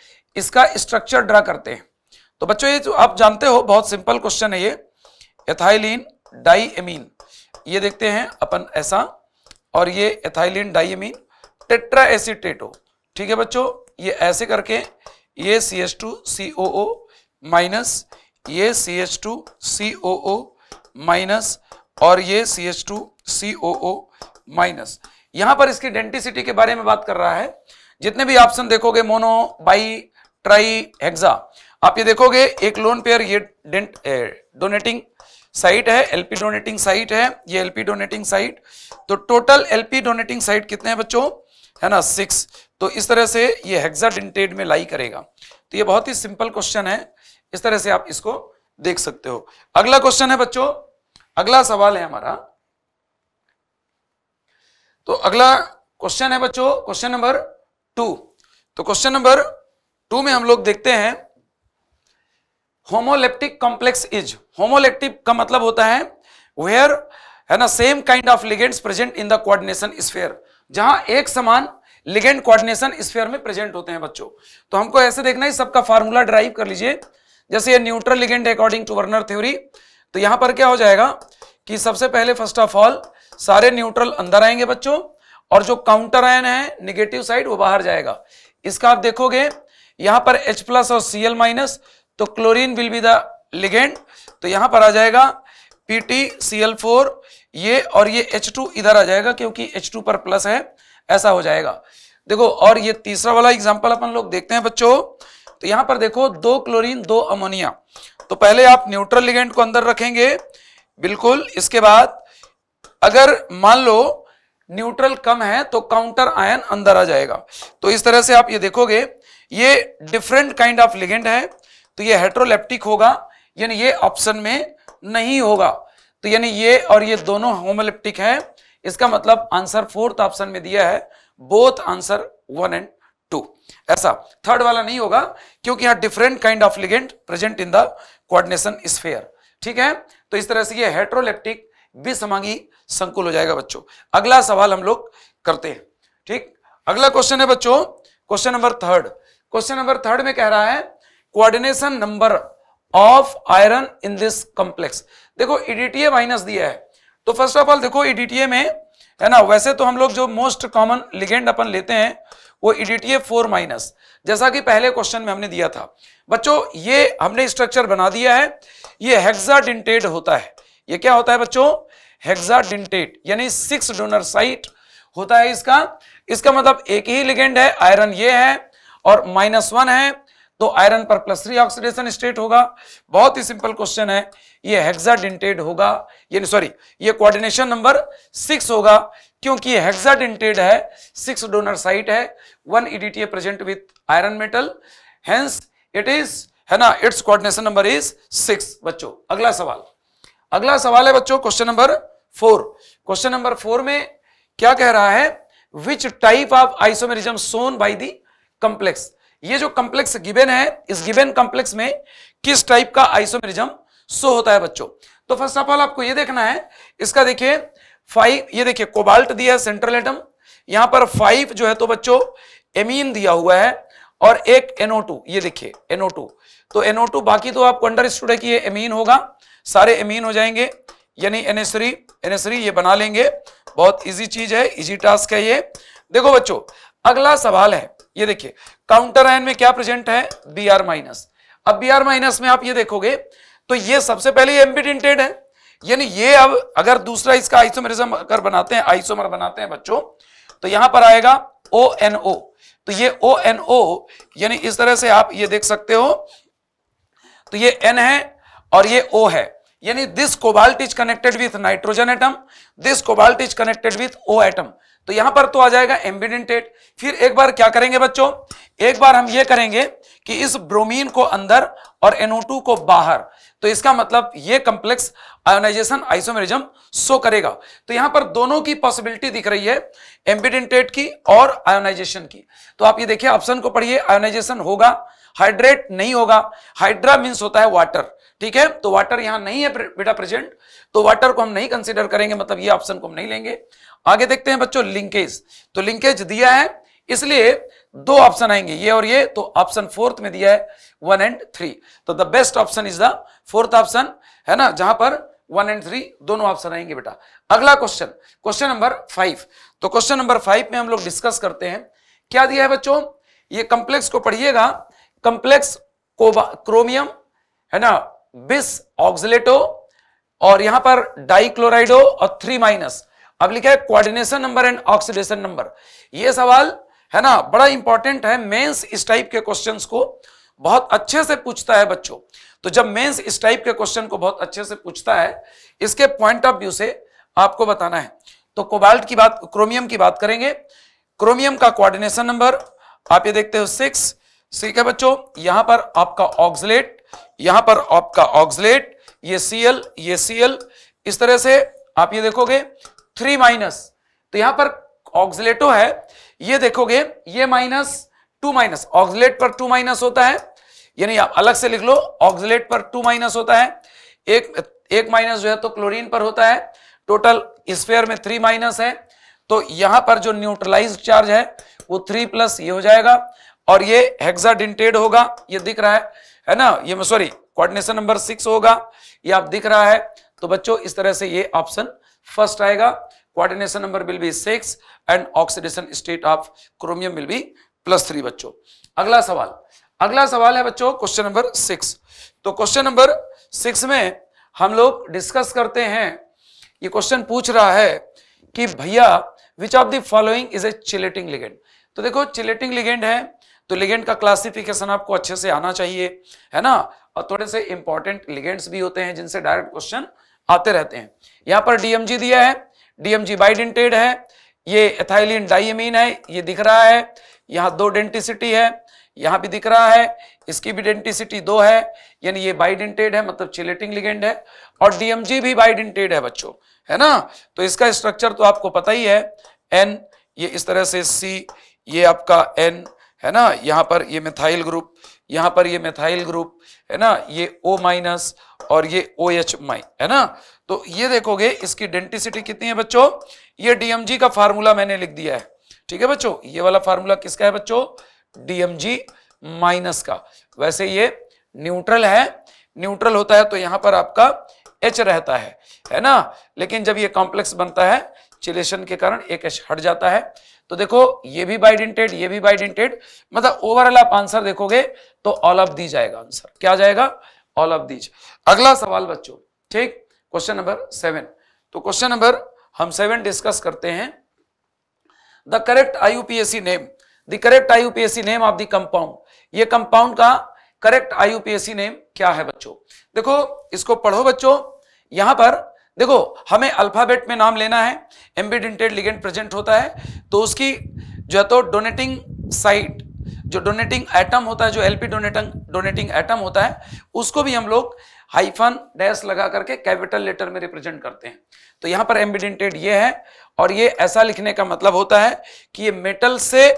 इसका स्ट्रक्चर ड्रा करते हैं तो बच्चों ये जो आप जानते हो बहुत सिंपल क्वेश्चन है ये एथाइलिन डाइएमीन ये देखते हैं अपन ऐसा और ये एथाइलिन डाइएमीन टेट्रा एसिटेट हो ठीक है बच्चों ये ऐसे करके ये C H two C O O minus ये C H two C O O minus और ये C H two C O O minus यहां पर इसकी डेंटिसिटी के बारे में बात कर रहा है जितने भी ऑप्शन देखोगे मोनो बाई ट्राई हेक्सा आप ये देखोगे एक लोन पेयर ये डेंट डोनेटिंग साइट है एलपी डोनेटिंग साइट है ये एलपी डोनेटिंग साइट तो टोटल एलपी डोनेटिंग साइट कितने हैं बच्चों है ना सिक्स तो इस तरह से ये हेक्सा डेंटेड में लाई करेगा तो ये बहुत ही सिंपल क्वेश्चन है इस तरह से आप इसको देख सकते हो अगला क्वेश्चन है बच्चों अगला सवाल है हमारा तो अगला क्वेश्चन है बच्चों क्वेश्चन नंबर टू तो क्वेश्चन नंबर टू में हम लोग देखते हैं होमोलेप्टिक कॉम्प्लेक्स इज होमोलेप्टिक का मतलब होता है वेयर है ना same kind of ligands present in the coordination sphere जहां एक समान लिगेंड कोऑर्डिनेशन स्फेयर में प्रेजेंट होते हैं बच्चों तो हमको ऐसे देखना है सबका फार्मूला ड्राइव कर लीजिए जैसे ये neutral ligand according to Werner theory तो यहां पर क्या हो जाएगा कि सबसे पहले फर्स्ट ऑफ ऑल सारे न्यूट्रल अंदर आएंगे बच्चों और जो काउंटर आयन है निगेटिव साइड वो बाहर जाएगा इसका आप देखोगे यहां पर H प्लस और Cl माइनस तो chlorine will be the ligand तो यहां पर आ जाएगा PT Cl4 ये और ये H2 इधर आ जाएगा क्योंकि H2 पर प्लस है ऐसा हो जाएगा देखो और ये तीसरा वाला एग्जाम्पल अपन लोग देखते हैं बच्चों तो यहां पर देखो दो क्लोरीन दो अमोनिया तो पहले आप न्यूट्रल लिगेंड को अंदर रखेंगे बिल्कुल इसके बाद अगर मान लो न्यूट्रल कम है तो काउंटर आयन अंदर आ जाएगा तो इस तरह से आप ये देखोगे ये डिफरेंट काइंड ऑफ लिगेंड है तो ये हेट्रोलेप्टिक होगा यानी ये ऑप्शन में नहीं होगा तो यानी ये और ये दोनों होमोलेप्टिक है इसका मतलब आंसर फोर्थ ऑप्शन में दिया है बोथ आंसर वन एंड ऐसा थर्ड वाला नहीं होगा क्योंकि यहां different kind of ligand present in the coordination sphere ठीक है तो इस तरह से ये हेट्रोलेप्टिक विसमांगी संकुल हो जाएगा बच्चों अगला सवाल हम लोग करते हैं ठीक अगला क्वेश्चन है बच्चों question number third question number third में कह रहा है coordination number of iron in this complex देखो ईडीटीए e माइनस दिया है तो फर्स्ट ऑफ ऑल देखो ईडीटीए e में है ना वैसे तो हम लोग जो मोस्ट कॉमन लिगेंड अपन लेते हैं वो ई फोर माइनस जैसा कि पहले क्वेश्चन में हमने दिया था बच्चों ये हमने स्ट्रक्चर बना दिया है ये हेक्साडिंटेड होता है ये क्या होता है बच्चों हेक्साडिंटेड यानी सिक्स डोनर साइट होता है इसका इसका मतलब एक ही लिगेंड है आयरन ये है और माइनस वन है तो आयरन पर प्लस थ्री ऑक्सीडेशन स्टेट होगा बहुत ही सिंपल क्वेश्चन है ये हेक्साडिंटेड होगा यानी सॉरी ये कोऑर्डिनेशन नंबर सिक्स होगा क्योंकि हेक्साडेंटेड है सिक्स डोनर साइट है one EDTA present with iron metal hence it is है ना it's coordination number is six बच्चों अगला सवाल अगला सवाल है बच्चों question number four question number four में क्या कह रहा है which type of isomerism shown by the complex ये जो कम्प्लेक्स गिबेन है इस गिबेन कम्प्लेक्स में किस टाइप का आइसोमेरिज्म सो होता है बच्चों तो फर्स्ट ऑफ ऑल आपको ये देखना है इसका देखिए फाइव ये देखिए कोबाल्ट दिया है सेंट्रल एटम यहां पर फाइव जो है तो बच्चों एमीन दिया हुआ है और एक एनओ टू ये देखिए एनओ टू तो एनओ टू बाकी तो आपको अंडर स्टूड है कि ये एमीन होगा सारे एमीन हो जाएंगे यानी NH3 NH3 ये बना लेंगे बहुत इजी चीज है इजी टास्क है ये देखो बच्चों अगला सवाल है ये देखिए काउंटर आयन में क्या प्रेजेंट है बी आर माइनस अब बी आर माइनस में आप ये देखोगे तो ये सबसे पहले एम्बिड है यानी ये अब अगर दूसरा इसका आइसोमेरिज्म अगर बनाते हैं आइसोमर बनाते हैं बच्चों तो यहां पर आएगा ओ एन ओ तो ये ओ एन ओ यानी इस तरह से आप ये देख सकते हो तो ये एन है और ये ओ है यानी this cobalt is connected with nitrogen atom this cobalt is connected with O atom तो यहां पर तो आ जाएगा एम्बिडेंटेड फिर एक बार क्या करेंगे बच्चों एक बार हम ये करेंगे कि इस ब्रोमीन को अंदर और एनोटू को बाहर तो इसका मतलब ये कंप्लेक्स आयोनाइजेशन आइसोमेरिज्म सो करेगा तो यहां पर दोनों की पॉसिबिलिटी दिख रही है एम्बिडेंटेड की और आयोनाइजेशन की तो आप ये देखिए ऑप्शन को पढ़िए आयोनाइजेशन होगा हाइड्रेट नहीं होगा हाइड्रा मीन्स होता है वाटर ठीक है तो वाटर यहां नहीं है बेटा प्रेजेंट तो वाटर को हम नहीं कंसिडर करेंगे मतलब ये ऑप्शन को हम नहीं लेंगे आगे देखते हैं बच्चों लिंकेज तो लिंकेज दिया है इसलिए दो ऑप्शन आएंगे ये और ये तो ऑप्शन फोर्थ में दिया है वन एंड थ्री तो the best option is the fourth option है ना जहां पर वन एंड थ्री दोनों ऑप्शन आएंगे बेटा अगला क्वेश्चन क्वेश्चन नंबर फाइव तो क्वेश्चन नंबर फाइव में हम लोग डिस्कस करते हैं क्या दिया है बच्चों ये कंप्लेक्स को पढ़िएगा कंप्लेक्स क्रोमियम है ना बिस ऑक्सलेटो और यहां पर डाइक्लोराइडो और थ्री माइनस अब लिखा है coordination number and oxidation number ये सवाल है ना बड़ा इंपॉर्टेंट है मेंस इस टाइप के क्वेश्चंस को बहुत अच्छे से पूछता है बच्चों तो जब मेंस इस टाइप के क्वेश्चन को बहुत अच्छे से पूछता है इसके पॉइंट ऑफ व्यू से आपको बताना है तो कोबाल्ट की बात क्रोमियम की बात करेंगे क्रोमियम का कोऑर्डिनेशन नंबर आप ये देखते हो सिक्स ठीक है बच्चों यहां पर आपका ऑक्सलेट यहां पर आपका ऑक्सलेट ये सीएल ये सीएल इस तरह से आप ये देखोगे थ्री माइनस तो यहां पर ऑक्सलेटो है ये देखोगे ये माइनस टू माइनस ऑक्सलेट पर टू माइनस होता है यानी आप अलग से लिख लो ऑक्सलेट पर टू माइनस होता है एक एक माइनस जो है तो क्लोरीन पर होता है टोटल स्पेयर में थ्री माइनस है तो यहां पर जो न्यूट्रलाइज चार्ज है वो थ्री प्लस ये हो जाएगा और ये हेक्साडिंटेड होगा ये दिख रहा है है ना ये सॉरी कोऑर्डिनेशन नंबर सिक्स होगा ये आप दिख रहा है तो बच्चों इस तरह से ये ऑप्शन फर्स्ट आएगा coordination number will be six and oxidation state of chromium will be plus three बच्चों अगला सवाल अगला सवाल है बच्चों क्वेश्चन नंबर सिक्स तो क्वेश्चन नंबर सिक्स में हम लोग डिस्कस करते हैं ये क्वेश्चन पूछ रहा है कि भैया which of the following is a chelating ligand तो देखो चिलेटिंग लिगेंड है तो लिगेंड का क्लासिफिकेशन आपको अच्छे से आना चाहिए है ना और थोड़े से इंपॉर्टेंट लिगेंड्स भी होते हैं जिनसे डायरेक्ट क्वेश्चन आते रहते हैं यहाँ पर डीएमजी दिया है डीएमजी बाइडेंटेड है ये एथाइलिन डाइमीन है ये दिख रहा है यहाँ दो डेंटिसिटी है यहाँ भी दिख रहा है इसकी भी डेंटिसिटी दो है यानी ये बाइडेंटेड है मतलब चिलेटिंग लिगेंड है और डीएमजी भी बाइडेंटेड है बच्चों है ना तो इसका स्ट्रक्चर तो आपको पता ही है एन ये इस तरह से सी ये आपका एन है ना यहाँ पर ये मिथाइल ग्रुप यहाँ पर ये मिथाइल ग्रुप है ना ये O माइनस और ये ओ एच माइ है ना तो ये देखोगे इसकी डेंटिसिटी कितनी है बच्चों ये डीएमजी का फार्मूला मैंने लिख दिया है ठीक है बच्चों ये वाला फार्मूला किसका है बच्चों डीएमजी माइनस का वैसे ये न्यूट्रल है न्यूट्रल होता है तो यहाँ पर आपका एच रहता है है ना लेकिन जब ये कॉम्प्लेक्स बनता है चिलेशन के कारण एक एच हट जाता है तो देखो ये भी बाइडेंटेड ये भी बाइडेंटेड मतलब ओवरऑल आप आंसर देखोगे तो ऑल ऑफ दीज आएगा आंसर क्या जाएगा ऑल ऑफ दीज अगला सवाल बच्चों ठीक क्वेश्चन नंबर सेवन तो क्वेश्चन नंबर हम सेवन डिस्कस करते हैं the correct IUPAC name the correct IUPAC name of the compound ये कंपाउंड का करेक्ट आईयूपीएससी नेम क्या है बच्चों देखो इसको पढ़ो बच्चों यहां पर देखो हमें अल्फ़ाबेट में नाम लेना है एम्बिडेंटेड लिगेंड प्रेजेंट होता है तो उसकी जो है तो डोनेटिंग साइट जो डोनेटिंग एटम होता है जो एलपी डोनेटिंग डोनेटिंग एटम होता है उसको भी हम लोग हाइफन डैश लगा करके कैपिटल लेटर में रिप्रेजेंट करते हैं तो यहाँ पर एम्बिडेंटेड ये है और ये ऐसा लिखने का मतलब होता है कि ये मेटल से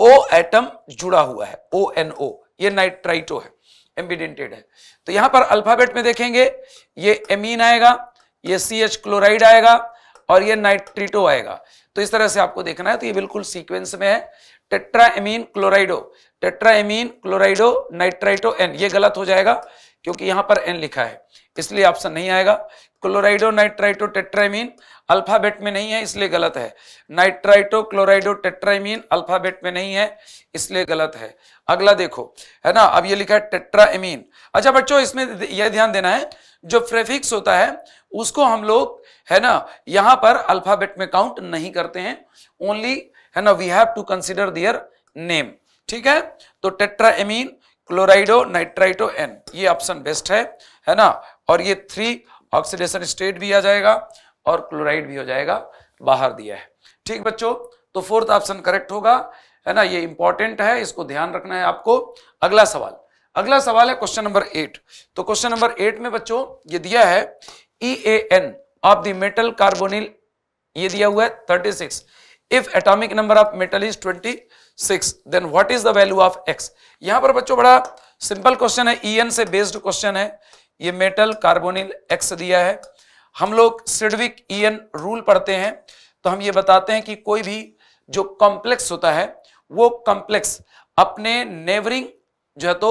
ओ एटम जुड़ा हुआ है ओ एन ओ ये नाइट्राइटो है एम्बिडेंटेड है तो यहाँ पर अल्फाबेट में देखेंगे ये एमीन आएगा ये सी एच क्लोराइड आएगा और ये नाइट्रिटो आएगा तो इस तरह से आपको देखना है तो ये बिल्कुल सीक्वेंस में है tetraammine chlorido tetraammine chlorido nitrito N ये गलत हो जाएगा क्योंकि यहां पर एन लिखा है इसलिए ऑप्शन नहीं आएगा क्लोराइडो नाइट्राइटो टेट्राइमीन अल्फाबेट में नहीं है इसलिए गलत है नाइट्राइटो क्लोराइडो टेट्राइमीन अल्फाबेट में नहीं है इसलिए गलत है अगला देखो है ना अब ये लिखा है टेट्राएमीन अच्छा बच्चों इसमें यह ध्यान देना है जो प्रेफिक्स होता है उसको हम लोग है ना यहां पर अल्फाबेट में काउंट नहीं करते हैं ओनली है ना we have to consider their name ठीक है तो tetra ammine chlorido nitrito N ये ऑप्शन बेस्ट है है ना और ये थ्री ऑक्सीडेशन स्टेट भी आ जाएगा और क्लोराइड भी हो जाएगा बाहर दिया है ठीक बच्चों तो फोर्थ ऑप्शन करेक्ट होगा है ना ये इंपॉर्टेंट है इसको ध्यान रखना है आपको अगला सवाल अगला सवाल है क्वेश्चन नंबर एट तो क्वेश्चन नंबर एट में बच्चों ये दिया है E A N of the metal carbonyl ये दिया हुआ है thirty six if atomic number of metal is twenty six then what is the value of X यहां पर बच्चों बड़ा सिंपल क्वेश्चन है ई e एन से बेस्ड क्वेश्चन है ये मेटल कार्बोनिल एक्स दिया है हम लोग सिडविक ई एन रूल पढ़ते हैं तो हम ये बताते हैं कि कोई भी जो कॉम्प्लेक्स होता है वो कॉम्प्लेक्स अपने नेवरिंग जो है तो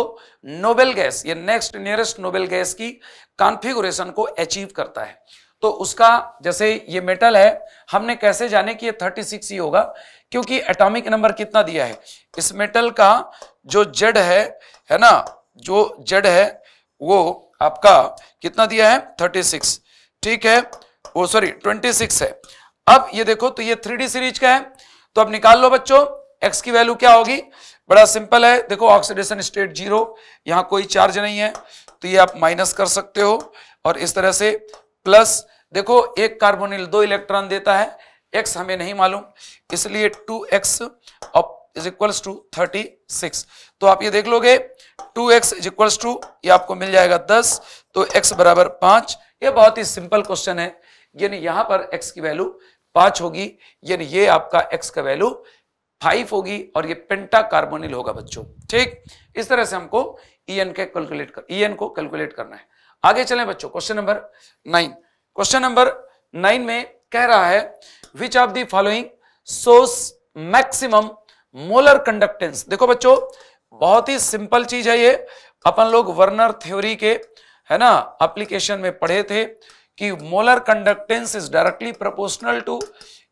नोबेल गैस ये नेक्स्ट नियरेस्ट नोबेल गैस की कॉन्फ़िगरेशन को अचीव करता है तो उसका जैसे ये मेटल है हमने कैसे जाने कि ये 36 ही होगा क्योंकि एटॉमिक नंबर कितना दिया है इस मेटल का जो जड है है ना जो जड है वो आपका कितना दिया है 36 ठीक है वो सॉरी 26 है अब ये देखो तो ये थ्री सीरीज का है तो अब निकाल लो बच्चों एक्स की वैल्यू क्या होगी बड़ा सिंपल है देखो ऑक्सीडेशन स्टेट जीरो यहां कोई चार्ज नहीं है तो ये आप माइनस कर सकते हो और इस तरह से प्लस देखो एक कार्बोनिल दो इलेक्ट्रॉन देता है एक्स हमें नहीं मालूम इसलिए two X is equals to thirty six तो आप ये देख लोगे two X is equals to ये आपको मिल जाएगा दस तो एक्स बराबर पांच ये बहुत ही सिंपल क्वेश्चन है यानी यहां पर एक्स की वैल्यू पांच होगी यानी ये आपका एक्स का वैल्यू फाइव होगी और ये पेंटा कार्बोनिल होगा बच्चों ठीक इस तरह से हमको ई एन के कैलकुलेट कर ई e एन को कैलकुलेट करना है आगे चले बच्चों question number nine question number nine में कह रहा है which of the following source maximum molar conductance देखो बच्चों बहुत ही सिंपल चीज है ये अपन लोग वर्नर थ्योरी के है ना एप्लीकेशन में पढ़े थे कि molar conductance is directly proportional to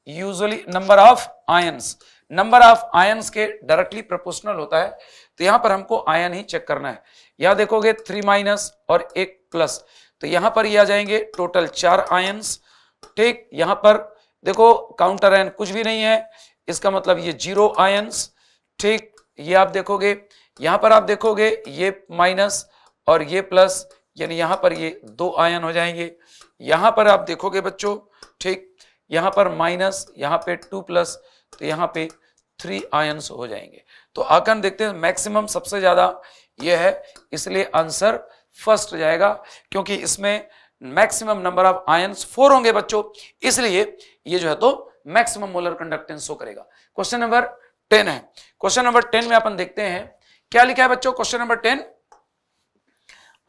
usually number of ions number of ions के डायरेक्टली प्रोपोर्शनल होता है तो यहां पर हमको आयन ही चेक करना है यहाँ देखोगे थ्री माइनस और एक प्लस तो यहाँ पर ये आ जाएंगे टोटल चार आयन्स ठीक यहां पर देखो काउंटर आयन कुछ भी नहीं है इसका मतलब ये जीरो आयन्स ठीक ये आप देखोगे यहां पर आप देखोगे ये माइनस और ये प्लस यानी यहां पर ये दो आयन हो जाएंगे यहां पर आप देखोगे बच्चों ठीक यहां पर माइनस यहाँ पे टू प्लस तो यहाँ पे थ्री आयंस हो जाएंगे तो आकर देखते हैं मैक्सिमम सबसे ज़्यादा ये है इसलिए आंसर फर्स्ट जाएगा क्योंकि इसमें maximum number of ions four होंगे बच्चों इसलिए ये जो है तो मैक्सिमम मोलर कंडक्टेंस शो करेगा क्वेश्चन नंबर टेन है क्वेश्चन नंबर टेन में अपन देखते हैं क्या लिखा है बच्चों question number ten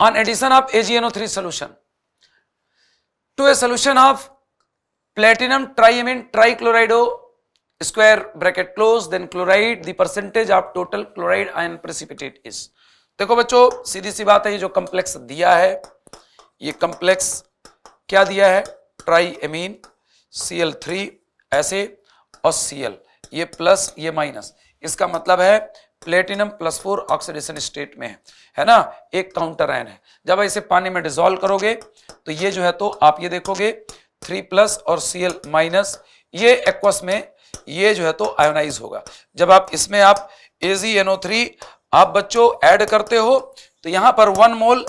on addition of AgNO three solution to a solution of platinum triammine trichlorido square bracket close then chloride the percentage of total chloride ion precipitate is देखो बच्चों सीधी सी बात है ये जो कम्प्लेक्स दिया है ये कम्प्लेक्स क्या दिया है tri ammine C L three ऐसे और सी एल ये प्लस ये माइनस इसका मतलब है platinum plus four oxidation state में है है ना एक काउंटर आयन है जब इसे पानी में डिजोल्व करोगे तो ये जो है तो आप ये देखोगे थ्री प्लस और सी एल माइनस ये एक्वस में ये जो है तो आयोनाइज होगा जब आप इसमें आप AgNO3 आप बच्चों ऐड करते हो तो यहां पर वन मोल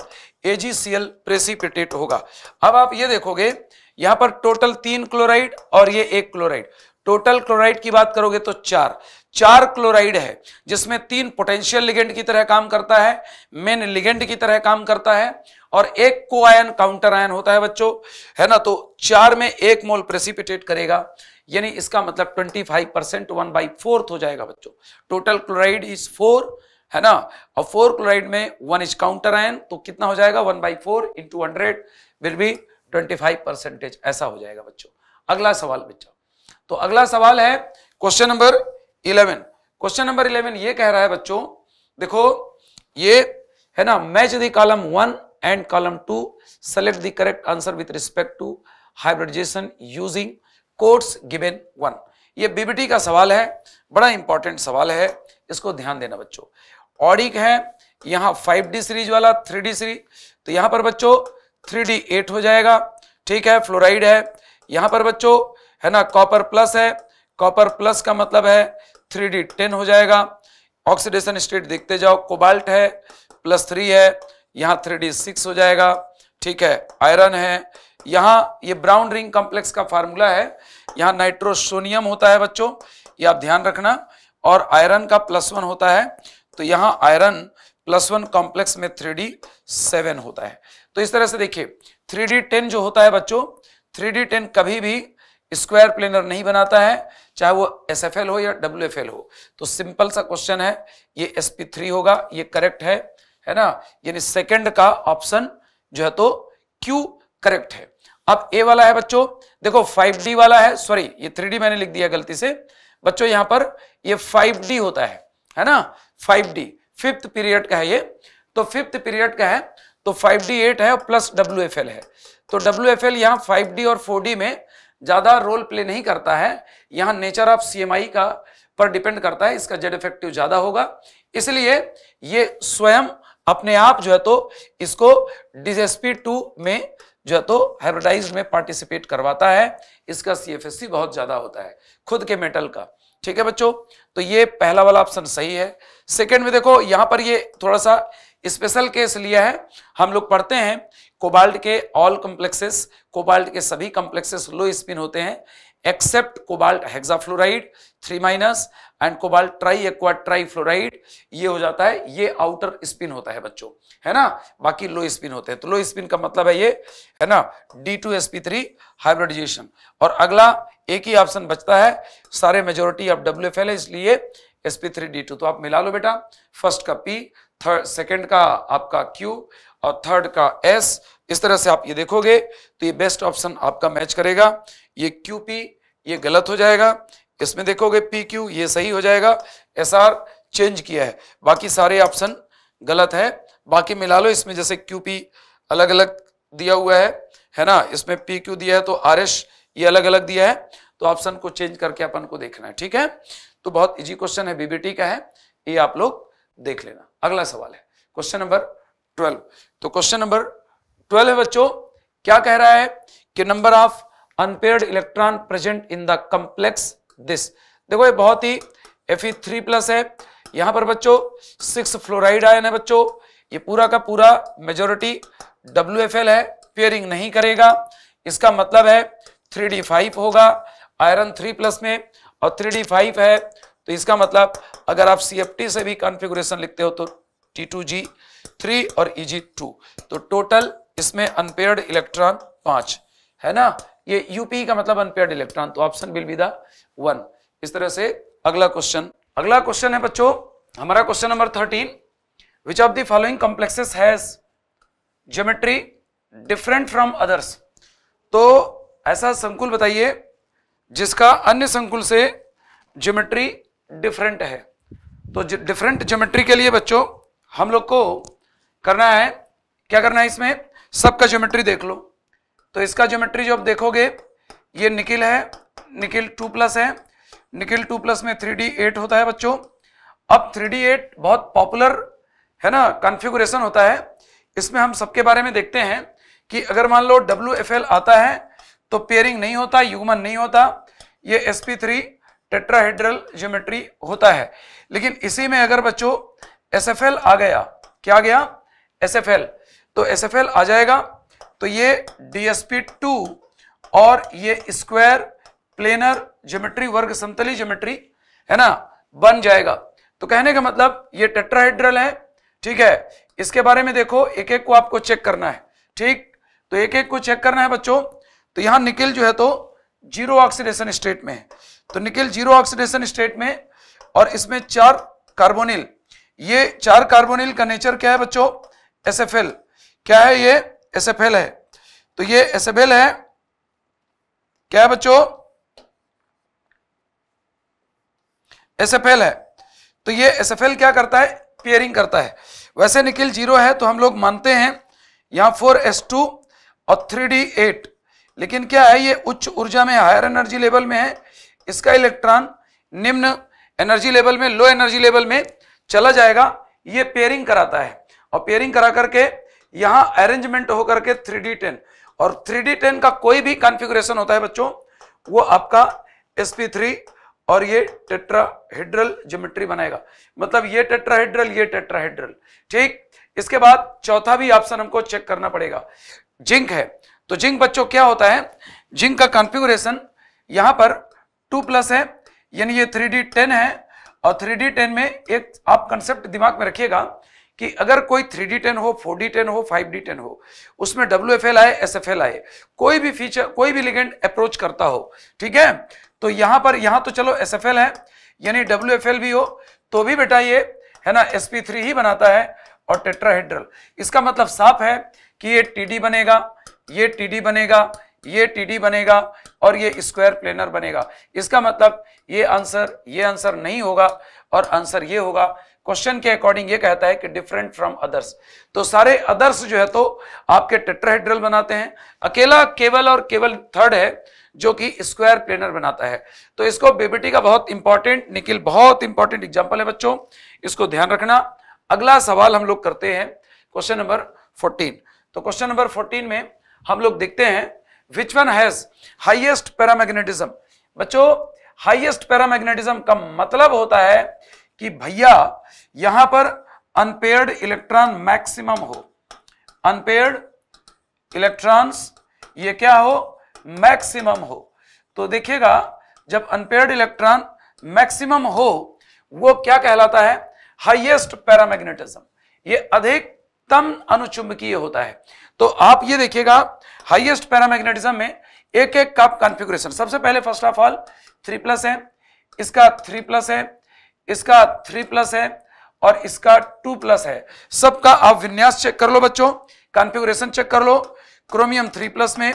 AgCl प्रेसिपिटेट होगा अब आप ये देखोगे यहां पर टोटल तीन क्लोराइड और ये एक क्लोराइड टोटल क्लोराइड की बात करोगे तो चार चार क्लोराइड है जिसमें तीन पोटेंशियल लिगेंड की तरह काम करता है मेन लिगेंड की तरह काम करता है और एक को आयन काउंटर आयन होता है बच्चों है ना तो चार में एक मोल प्रेसिपिटेट करेगा यानी इसका मतलब 25 परसेंट वन बाई फोर्थ हो जाएगा बच्चों टोटल क्लोराइड इज फोर है ना और फोर क्लोराइड में वन इज काउंटर आयन तो कितना हो जाएगा one by four into hundred will be twenty five percentage ऐसा हो जाएगा बच्चों अगला सवाल बच्चों तो अगला सवाल है question number eleven question number eleven ये कह रहा है बच्चों देखो ये है ना match the column one and column two select the correct answer with respect to hybridization using codes given one ये बीबीटी का सवाल है बड़ा इंपॉर्टेंट सवाल है इसको ध्यान देना बच्चों ऑडिक है यहाँ फाइव डी सीरीज वाला थ्री डी सीरीज तो यहाँ पर बच्चों थ्री डी एट हो जाएगा ठीक है फ्लोराइड है यहाँ पर बच्चों है ना कॉपर प्लस है कॉपर प्लस का मतलब है थ्री डी टेन हो जाएगा ऑक्सीडेशन स्टेट देखते जाओ कोबाल्ट है प्लस थ्री है यहाँ थ्री डी सिक्स हो जाएगा ठीक है आयरन है यहाँ ये ब्राउन रिंग कॉम्प्लेक्स का फार्मूला है यहाँ नाइट्रोसोनियम होता है बच्चों ये आप ध्यान रखना और आयरन का प्लस वन होता है तो यहाँ आयरन प्लस वन कॉम्प्लेक्स में थ्री डी सेवन होता है तो इस तरह से देखिए थ्री डी टेन जो होता है बच्चों थ्री डी टेन कभी भी स्क्वायर प्लेनर नहीं बनाता है चाहे वो एस एफ एल हो या डब्ल्यू एफ एल हो तो सिंपल सा क्वेश्चन है ये एस पी थ्री होगा ये करेक्ट है है ना यानी सेकंड का ऑप्शन जो है तो क्यू करेक्ट है अब ए वाला है बच्चों देखो 5D वाला है सॉरी ये 3D मैंने लिख दिया गलती से बच्चों यहां पर ये 5D होता है है ना 5D फिफ्थ पीरियड का है ये तो फिफ्थ पीरियड का है तो 5D 8 है और प्लस डब्ल्यू है तो डब्ल्यू एफ एल यहाँ फाइव और फोर में ज़्यादा रोल प्ले नहीं करता है यहाँ नेचर ऑफ सी का पर डिपेंड करता है इसका जेड इफेक्टिव ज़्यादा होगा इसलिए ये स्वयं अपने आप जो है तो इसको डिजेस्पी टू में जो है तो हाइब्रिडाइज में पार्टिसिपेट करवाता है इसका सी बहुत ज़्यादा होता है खुद के मेटल का ठीक है बच्चों तो ये पहला वाला ऑप्शन सही है सेकंड में देखो यहां पर ये थोड़ा सा स्पेशल केस लिया है हम लोग पढ़ते हैं कोबाल्ट के ऑल कॉम्प्लेक्सेस कोबाल्ट के सभी कॉम्प्लेक्सेस लो स्पिन होते हैं except cobalt hexafluoride three minus and cobalt tri aqua tri fluoride ये हो जाता है ये आउटर स्पिन होता है बच्चों है ना बाकी लो स्पिन होते हैं तो लो स्पिन का मतलब है ये है ना D two S P three hybridization और अगला एक ही ऑप्शन बचता है सारे मेजोरिटी अब डब्ल्यू एफ एल है इसलिए S P three D two तो आप मिला लो बेटा फर्स्ट का पी थर्ड सेकेंड का आपका क्यू और थर्ड का एस इस तरह से आप ये देखोगे तो ये बेस्ट ऑप्शन आपका मैच करेगा ये क्यू पी ये गलत हो जाएगा इसमें देखोगे पी क्यू ये सही हो जाएगा एस आर चेंज किया है बाकी सारे ऑप्शन गलत हैं बाकी मिला लो इसमें जैसे क्यू पी अलग अलग दिया हुआ है है ना इसमें पी क्यू दिया है तो आर एस ये अलग अलग दिया है तो ऑप्शन को चेंज करके अपन को देखना है ठीक है तो बहुत इजी क्वेश्चन है बीबीटी का है ये आप लोग देख लेना अगला सवाल है क्वेश्चन नंबर ट्वेल्व तो क्वेश्चन नंबर ट्वेल्व है बच्चों क्या कह रहा है कि number of unpaired electron present in the complex this देखो ये बहुत ही एफ थ्री प्लस है यहां पर बच्चों सिक्स फ्लोराइड आयन है बच्चों ये पूरा का पूरा मेजोरिटी डब्ल्यू एफ एल है पेयरिंग नहीं करेगा इसका मतलब है थ्री डी फाइव होगा आयरन थ्री प्लस में और थ्री डी फाइव है तो इसका मतलब अगर आप सी एफ टी से भी कॉन्फ़िगरेशन लिखते हो तो टी टू जी थ्री और ई जी टू तो टोटल इसमें अनपेयर्ड इलेक्ट्रॉन पांच है ना ये यूपी e का मतलब अनपेड इलेक्ट्रॉन तो option will be the one इस तरह से अगला क्वेश्चन अगला क्वेश्चन है बच्चों हमारा question number thirteen which of the following complexes has geometry different from others तो ऐसा संकुल बताइए जिसका अन्य संकुल से ज्योमेट्री डिफरेंट है तो डिफरेंट ज्योमेट्री के लिए बच्चों हम लोग को करना है क्या करना है इसमें सबका ज्योमेट्री देख लो तो इसका ज्योमेट्री जो आप देखोगे ये निकिल है निकिल टू प्लस है निकिल टू प्लस में थ्री डी एट होता है बच्चों अब थ्री डी एट बहुत पॉपुलर है ना कॉन्फ़िगरेशन होता है इसमें हम सबके बारे में देखते हैं कि अगर मान लो डब्ल्यू एफ एल आता है तो पेयरिंग नहीं होता युगमन नहीं होता ये S P three tetrahedral geometry होता है लेकिन इसी में अगर बच्चों एस एफ एल आ गया क्या आ गया एस एफ एल तो एस एफ एल आ जाएगा तो ये डीएसपी टू और ये स्क्वायर प्लेनर ज्योमेट्री वर्ग समतली ज्योमेट्री है ना बन जाएगा तो कहने का मतलब ये टेट्राहेड्रल है ठीक है इसके बारे में देखो एक एक को आपको चेक करना है ठीक तो एक एक को चेक करना है बच्चों तो यहां निकिल जो है तो जीरो ऑक्सीडेशन स्टेट में है तो निकिल जीरो ऑक्सीडेशन स्टेट में और इसमें चार कार्बोनिल ये चार कार्बोनिल का नेचर क्या है बच्चों एस क्या है ये एस एफ एल है तो ये एस एफ एल है क्या बच्चों एस एफ एल है तो ये एस एफ एल क्या करता है पेयरिंग करता है वैसे निकिल जीरो है तो हम लोग मानते हैं यहां फोर एस टू और थ्री डी एट लेकिन क्या है ये उच्च ऊर्जा में हायर एनर्जी लेवल में है इसका इलेक्ट्रॉन निम्न एनर्जी लेवल में लो एनर्जी लेवल में चला जाएगा ये पेयरिंग कराता है और पेयरिंग करा करके यहां अरेंजमेंट होकर के थ्री डी टेन और थ्री डी टेन का कोई भी कॉन्फ़िगरेशन होता है बच्चों वो आपका एस पी थ्री और ये टेट्राहेड्रल ज्योमेट्री बनाएगा मतलब ये टेट्राहेड्रल ये टेट्राहेड्रल ठीक इसके बाद चौथा भी ऑप्शन हमको चेक करना पड़ेगा जिंक है तो जिंक बच्चों क्या होता है जिंक का कॉन्फ़िगरेशन यहां पर टू प्लस है यानी ये थ्री डी टेन है और थ्री डी टेन में एक आप कंसेप्ट दिमाग में रखिएगा कि अगर कोई थ्री डी टेन हो फोर डी टेन हो फाइव डी टेन हो उसमें डब्ल्यू एफ एल आए एस एफ एल आए कोई भी फीचर कोई भी लिगेंड अप्रोच करता हो ठीक है तो यहां पर यहां तो चलो एस एफ एल है यानी डब्ल्यू एफ एल भी हो तो भी बेटा ये है ना एस पी थ्री ही बनाता है और टेट्राहेड्रल इसका मतलब साफ है कि ये टी डी बनेगा ये टी डी बनेगा ये टी डी बनेगा और ये स्क्वायर प्लेनर बनेगा इसका मतलब ये आंसर ये आंसर नहीं होगा और आंसर ये होगा क्वेश्चन के अकॉर्डिंग ये कहता है कि डिफरेंट फ्रॉम अदर्स तो सारे अदर्स जो है तो आपके टेट्राहेड्रल बनाते हैं अकेला केवल और केवल थर्ड है जो कि स्क्वायर प्लेनर बनाता है तो इसको बीबीटी का बहुत इंपॉर्टेंट निखिल बहुत इंपॉर्टेंट एग्जाम्पल है बच्चों इसको ध्यान रखना अगला सवाल हम लोग करते हैं क्वेश्चन नंबर फोर्टीन तो क्वेश्चन नंबर फोर्टीन में हम लोग देखते हैं which one has highest paramagnetism बच्चों हाइएस्ट पैरामैग्नेटिज्म का मतलब होता है कि भैया यहां पर अनपेयर्ड इलेक्ट्रॉन मैक्सिमम हो अनपेयर्ड इलेक्ट्रॉन्स ये क्या हो मैक्सिमम हो तो देखिएगा जब अनपेयर्ड इलेक्ट्रॉन मैक्सिमम हो वो क्या कहलाता है हाईएस्ट पैरामैग्नेटिज्म ये अधिकतम अनुचुंबकीय होता है तो आप ये देखिएगा हाईएस्ट पैरामैग्नेटिज्म में एक एक कप कॉन्फ़िगरेशन सबसे पहले first of all three plus है इसका थ्री प्लस है इसका थ्री प्लस है और इसका टू प्लस है सबका आप विन्यास चेक कर लो बच्चों कॉन्फ़िगरेशन चेक कर लो क्रोमियम थ्री प्लस में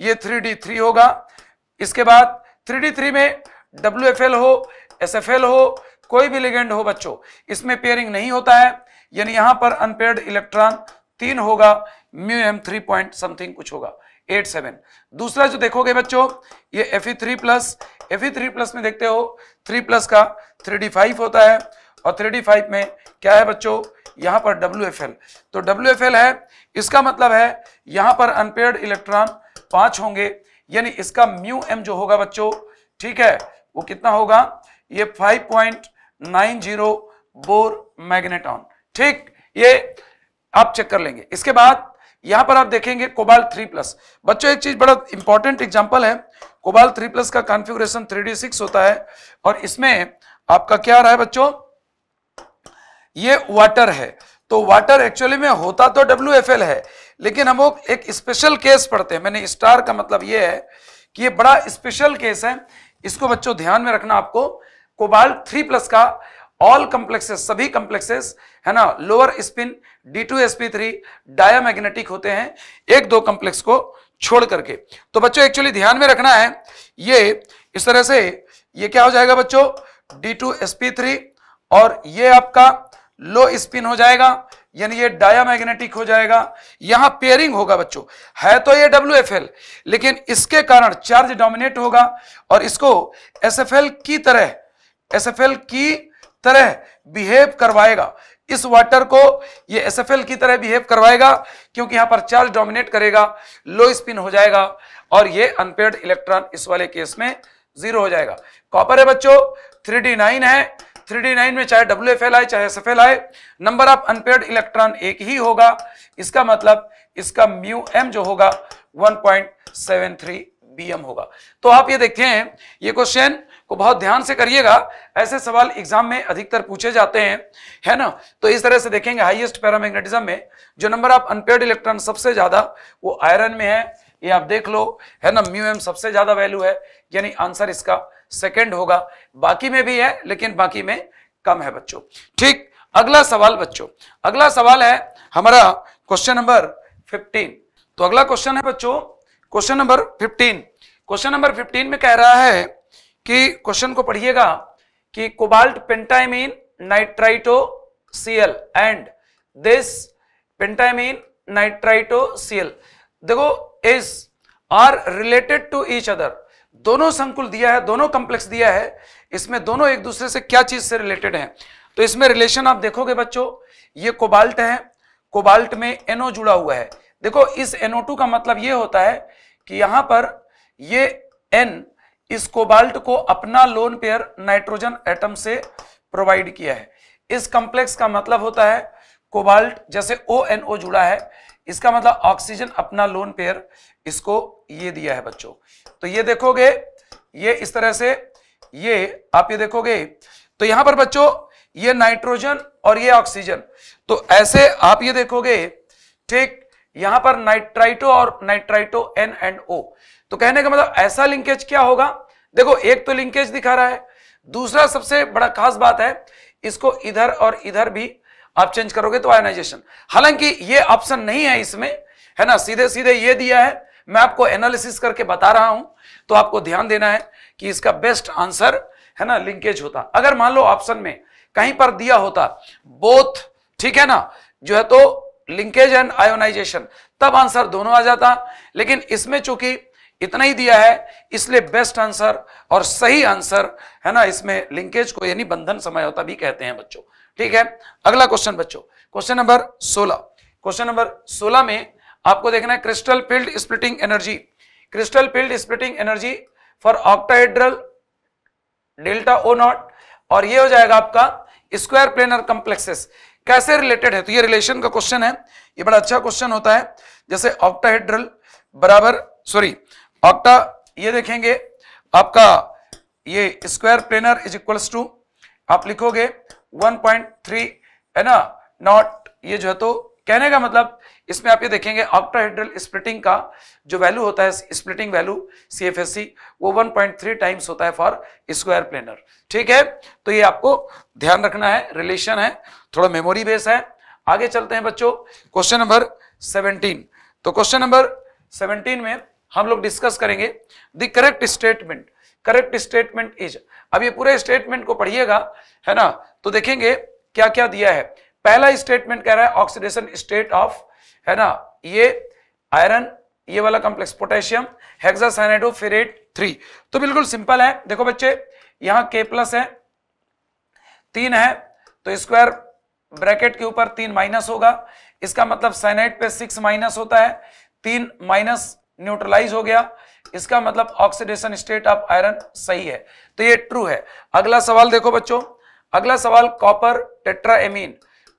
ये थ्री डी थ्री होगा इसके बाद थ्री डी थ्री में डब्ल्यू एफ एल हो एस एफ एल हो कोई भी लिगेंड हो बच्चों इसमें पेयरिंग नहीं होता है यानी यहां पर अनपेयर्ड इलेक्ट्रॉन तीन होगा mu M three point something कुछ होगा एट सेवन दूसरा जो देखोगे बच्चों ये F E three plus F E three plus में देखते हो थ्री प्लस का थ्री डी फाइव होता है और थ्री डी फाइव में क्या है बच्चों यहाँ पर डब्ल्यू एफ एल तो डब्ल्यू एफ एल है इसका मतलब है यहाँ पर अनपेयर्ड इलेक्ट्रॉन पाँच होंगे यानी इसका म्यू एम जो होगा बच्चों ठीक है वो कितना होगा ये five point nine zero Bohr magneton ठीक ये आप चेक कर लेंगे इसके बाद यहां पर आप देखेंगे कोबाल्ट थ्री प्लस बच्चों एक चीज बड़ा इंपॉर्टेंट एग्जांपल है कोबाल थ्री प्लस का कॉन्फ़िगरेशन थ्री डी सिक्स होता है और इसमें आपका क्या रहा है बच्चों ये वाटर है तो वाटर एक्चुअली में होता तो डब्ल्यू एफ एल है लेकिन हम लोग एक स्पेशल केस पढ़ते हैं मैंने स्टार का मतलब ये है कि ये बड़ा स्पेशल केस है इसको बच्चों ध्यान में रखना आपको कोबाल थ्री प्लस का ऑल कम्प्लेक्सेस सभी कम्प्लेक्सेस है ना lower spin D two S P three diamagnetic होते हैं एक दो कम्प्लेक्स को छोड़ करके तो बच्चों एक्चुअली ध्यान में रखना है ये इस तरह से ये क्या हो जाएगा बच्चों D two S P three और ये आपका लो स्पिन हो जाएगा यानी ये डायामैग्नेटिक हो जाएगा यहां पेयरिंग होगा बच्चों है तो ये डब्ल्यू एफ एल लेकिन इसके कारण चार्ज डोमिनेट होगा और इसको एस एफ एल की तरह एस एफ एल की तरह बिहेव करवाएगा इस वाटर को ये एसएफएल की तरह बिहेव करवाएगा क्योंकि यहां पर चार्ज डोमिनेट करेगा लो स्पिन हो जाएगा और ये अनपेड इलेक्ट्रॉन इस वाले केस में जीरो हो जाएगा कॉपर है बच्चों थ्री डी नाइन है थ्री डी नाइन में चाहे डब्ल्यू एफ एल आए चाहे एस एफ एल आए नंबर ऑफ अनपेड इलेक्ट्रॉन एक ही होगा इसका मतलब इसका म्यू एम जो होगा one point seven three B M होगा तो आप ये देखें ये क्वेश्चन को बहुत ध्यान से करिएगा ऐसे सवाल एग्जाम में अधिकतर पूछे जाते हैं है ना तो इस तरह से देखेंगे हाईएस्ट पैरामैग्नेटिज्म में जो नंबर ऑफ अनपेड इलेक्ट्रॉन सबसे ज्यादा वो आयरन में है ये आप देख लो है ना म्यू एम सबसे ज्यादा वैल्यू है यानी आंसर इसका सेकेंड होगा बाकी में भी है लेकिन बाकी में कम है बच्चों ठीक अगला सवाल बच्चों अगला सवाल है हमारा क्वेश्चन नंबर फिफ्टीन तो अगला क्वेश्चन है बच्चों question number fifteen question number fifteen में कह रहा है कि क्वेश्चन को पढ़िएगा कि cobalt pentaammine nitrito CL and this pentaammine nitrito CL देखो is are related to each other दोनों संकुल दिया है दोनों कॉम्प्लेक्स दिया है इसमें दोनों एक दूसरे से क्या चीज से रिलेटेड है तो इसमें रिलेशन आप देखोगे बच्चों ये कोबाल्ट है कोबाल्ट में एनओ जुड़ा हुआ है देखो इस एनओ का मतलब ये होता है कि यहां पर ये एन इस कोबाल्ट को अपना लोन पेयर नाइट्रोजन एटम से प्रोवाइड किया है इस कॉम्प्लेक्स का मतलब होता है कोबाल्ट जैसे ओ एन ओ जुड़ा है इसका मतलब ऑक्सीजन अपना लोन पेयर इसको ये दिया है बच्चों तो ये देखोगे ये इस तरह से ये आप ये देखोगे तो यहां पर बच्चों ये नाइट्रोजन और ये ऑक्सीजन तो ऐसे आप ये देखोगे ठीक यहां पर नाइट्राइटो और नाइट्राइटो एन एंड ओ तो कहने का मतलब ऐसा लिंकेज क्या होगा देखो एक तो लिंकेज दिखा रहा है दूसरा सबसे बड़ा खास बात है इसको इधर और इधर भी आप चेंज करोगे तो आयोनाइजेशन हालांकि ये ऑप्शन नहीं है इसमें है ना सीधे सीधे ये दिया है मैं आपको एनालिसिस करके बता रहा हूं तो आपको ध्यान देना है कि इसका बेस्ट आंसर है ना लिंकेज होता अगर मान लो ऑप्शन में कहीं पर दिया होता बोथ ठीक है ना जो है तो लिंकेज एंड आयोनाइजेशन तब आंसर दोनों आ जाता लेकिन इसमें चूंकि इतना ही दिया है इसलिए बेस्ट आंसर और सही आंसर है ना इसमें लिंकेज को यानी बंधन समझौता भी कहते हैं बच्चों ठीक है अगला क्वेश्चन बच्चों क्वेश्चन नंबर 16 क्वेश्चन नंबर 16 में आपको देखना है crystal field splitting energy crystal field splitting energy for octahedral delta O nought और ये हो जाएगा आपका स्क्वायर प्लेनर कॉम्प्लेक्सेस कैसे रिलेटेड है तो ये रिलेशन का क्वेश्चन है ये बड़ा अच्छा क्वेश्चन होता है जैसे ऑक्टाहेड्रल बराबर सॉरी ऑक्टा ये देखेंगे आपका ये square planar is equals to आप लिखोगे 1.3 है ना नॉट ये जो है तो कहने का मतलब इसमें आप ये देखेंगे ऑक्टाहेड्रल स्प्लिटिंग का जो वैल्यू होता है स्प्लिटिंग वैल्यू सी वो 1.3 टाइम्स होता है फॉर स्क्वायर प्लेनर ठीक है तो ये आपको ध्यान रखना है रिलेशन है थोड़ा मेमोरी बेस है आगे चलते हैं बच्चों क्वेश्चन नंबर 17 तो क्वेश्चन नंबर 17 में हम लोग डिस्कस करेंगे the correct statement correct statement is अब ये पूरे स्टेटमेंट को पढ़िएगा है ना तो देखेंगे क्या क्या दिया है पहला स्टेटमेंट कह रहा है ऑक्सीडेशन स्टेट ऑफ है ना ये आयरन ये वाला कॉम्प्लेक्स पोटेशियम हेक्सासाइनाइडोफेरेट थ्री तो बिल्कुल सिंपल है देखो बच्चे यहां के प्लस है तीन है तो स्क्वायर ब्रैकेट के ऊपर तीन माइनस होगा इसका मतलब साइनाइड पे सिक्स माइनस होता है तीन माइनस न्यूट्रलाइज हो गया इसका मतलब ऑक्सीडेशन स्टेट ऑफ आयरन सही है तो ये ट्रू है अगला सवाल देखो बच्चों अगला सवाल कॉपर टेट्राएमीन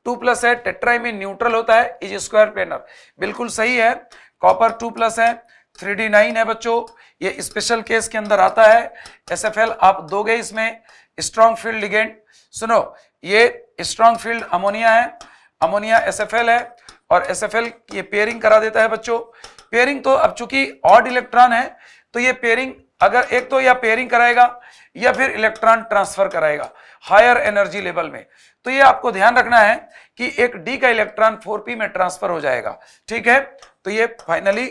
टू प्लस है टेट्राएमीन न्यूट्रल होता है इज स्क्वायर प्लेनर बिल्कुल सही है कॉपर टू प्लस है थ्री डी नाइन है बच्चों ये स्पेशल केस के अंदर आता है एस एफ एल आप दोगे इसमें स्ट्रॉन्ग फील्ड लिगेंड सुनो ये स्ट्रॉन्ग फील्ड अमोनिया है अमोनिया एस एफ एल है और एस एफ एल ये पेयरिंग करा देता है बच्चों पेयरिंग तो अब चूंकि ऑड इलेक्ट्रॉन है तो ये पेयरिंग अगर एक तो या पेयरिंग कराएगा या फिर इलेक्ट्रॉन ट्रांसफर कराएगा हायर एनर्जी लेवल में तो ये आपको ध्यान रखना है कि एक डी का इलेक्ट्रॉन 4p में ट्रांसफर हो जाएगा ठीक है तो ये फाइनली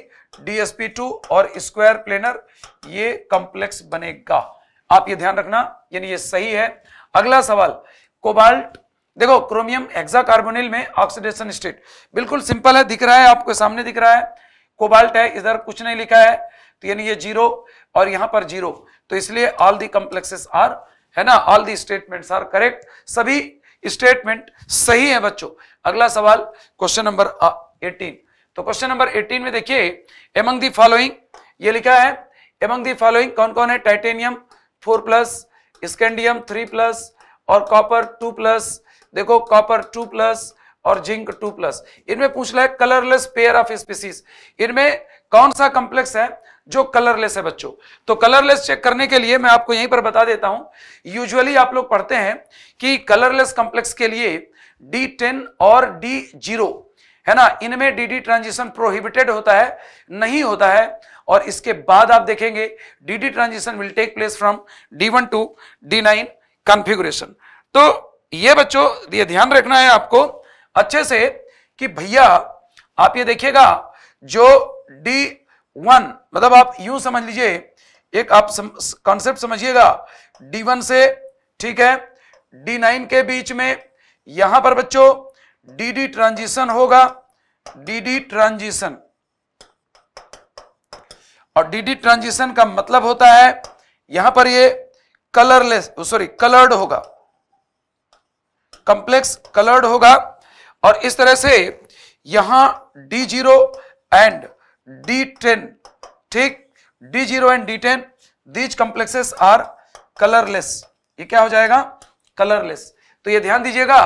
DsP2 और स्क्वायर प्लेनर ये कॉम्प्लेक्स बनेगा आप ये ध्यान रखना यानी ये सही है अगला सवाल कोबाल्ट देखो क्रोमियम हेक्साकार्बोनिल में ऑक्सीडेशन स्टेट बिल्कुल सिंपल है दिख रहा है आपको सामने दिख रहा है कोबाल्ट है इधर कुछ नहीं लिखा है तो यानी ये जीरो और यहां पर जीरो तो इसलिए ऑल दी कम्प्लेक्सेस आर है ना all the statements are correct सभी स्टेटमेंट सही है बच्चों अगला सवाल क्वेश्चन नंबर 18 तो क्वेश्चन नंबर 18 में देखिए एमंग दी फॉलोइंग ये लिखा है एमंग दी फॉलोइंग कौन कौन है titanium four plus scandium three plus और कॉपर टू प्लस देखो कॉपर टू प्लस और जिंक टू प्लस इनमें पूछ रहा है कलरलेस पेयर ऑफ स्पीसीज इनमें कौन सा कॉम्प्लेक्स है जो कलरलेस है बच्चों तो कलरलेस चेक करने के लिए मैं आपको यहीं पर बता देता हूं यूजुअली आप लोग पढ़ते हैं कि कलरलेस कॉम्प्लेक्स के लिए डी टेन और डी जीरो है ना इनमें डी डी ट्रांजिशन प्रोहिबिटेड होता है नहीं होता है और इसके बाद आप देखेंगे D D transition will take place from D one to D nine configuration तो ये बच्चों ये ध्यान रखना है आपको अच्छे से कि भैया आप ये देखिएगा जो D1 मतलब आप यू समझ लीजिए एक आप कॉन्सेप्ट सम, समझिएगा D1 से ठीक है D9 के बीच में यहां पर बच्चों डी डी ट्रांजिशन होगा डी डी ट्रांजिशन और डी डी ट्रांजिशन का मतलब होता है यहां पर ये कलरलेस सॉरी कलर्ड होगा कंप्लेक्स कलर्ड होगा और इस तरह से यहां D zero and D ten ठीक D zero and D ten these complexes are colourless ये क्या हो जाएगा कलरलेस तो ये ध्यान दीजिएगा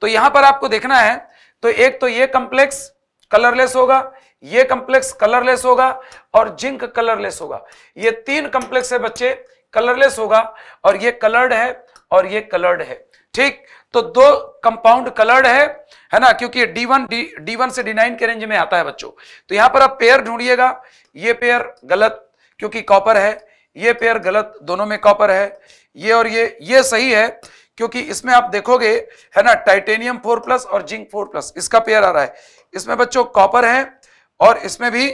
तो यहां पर आपको देखना है तो एक तो ये कंप्लेक्स कलरलेस होगा ये कंप्लेक्स कलरलेस होगा और जिंक कलरलेस होगा ये तीन कंप्लेक्स है बच्चे कलरलेस होगा और ये कलर्ड है और ये कलर्ड है ठीक तो दो कंपाउंड कलर्ड है है ना क्योंकि डी वन डी से डी के रेंज में आता है बच्चों तो यहां पर आप पेयर ढूंढिएगा ये पेयर गलत क्योंकि कॉपर है ये पेयर गलत दोनों में कॉपर है ये और ये ये सही है क्योंकि इसमें आप देखोगे है ना टाइटेनियम फोर प्लस और जिंक फोर प्लस इसका पेयर आ रहा है इसमें बच्चों कॉपर है और इसमें भी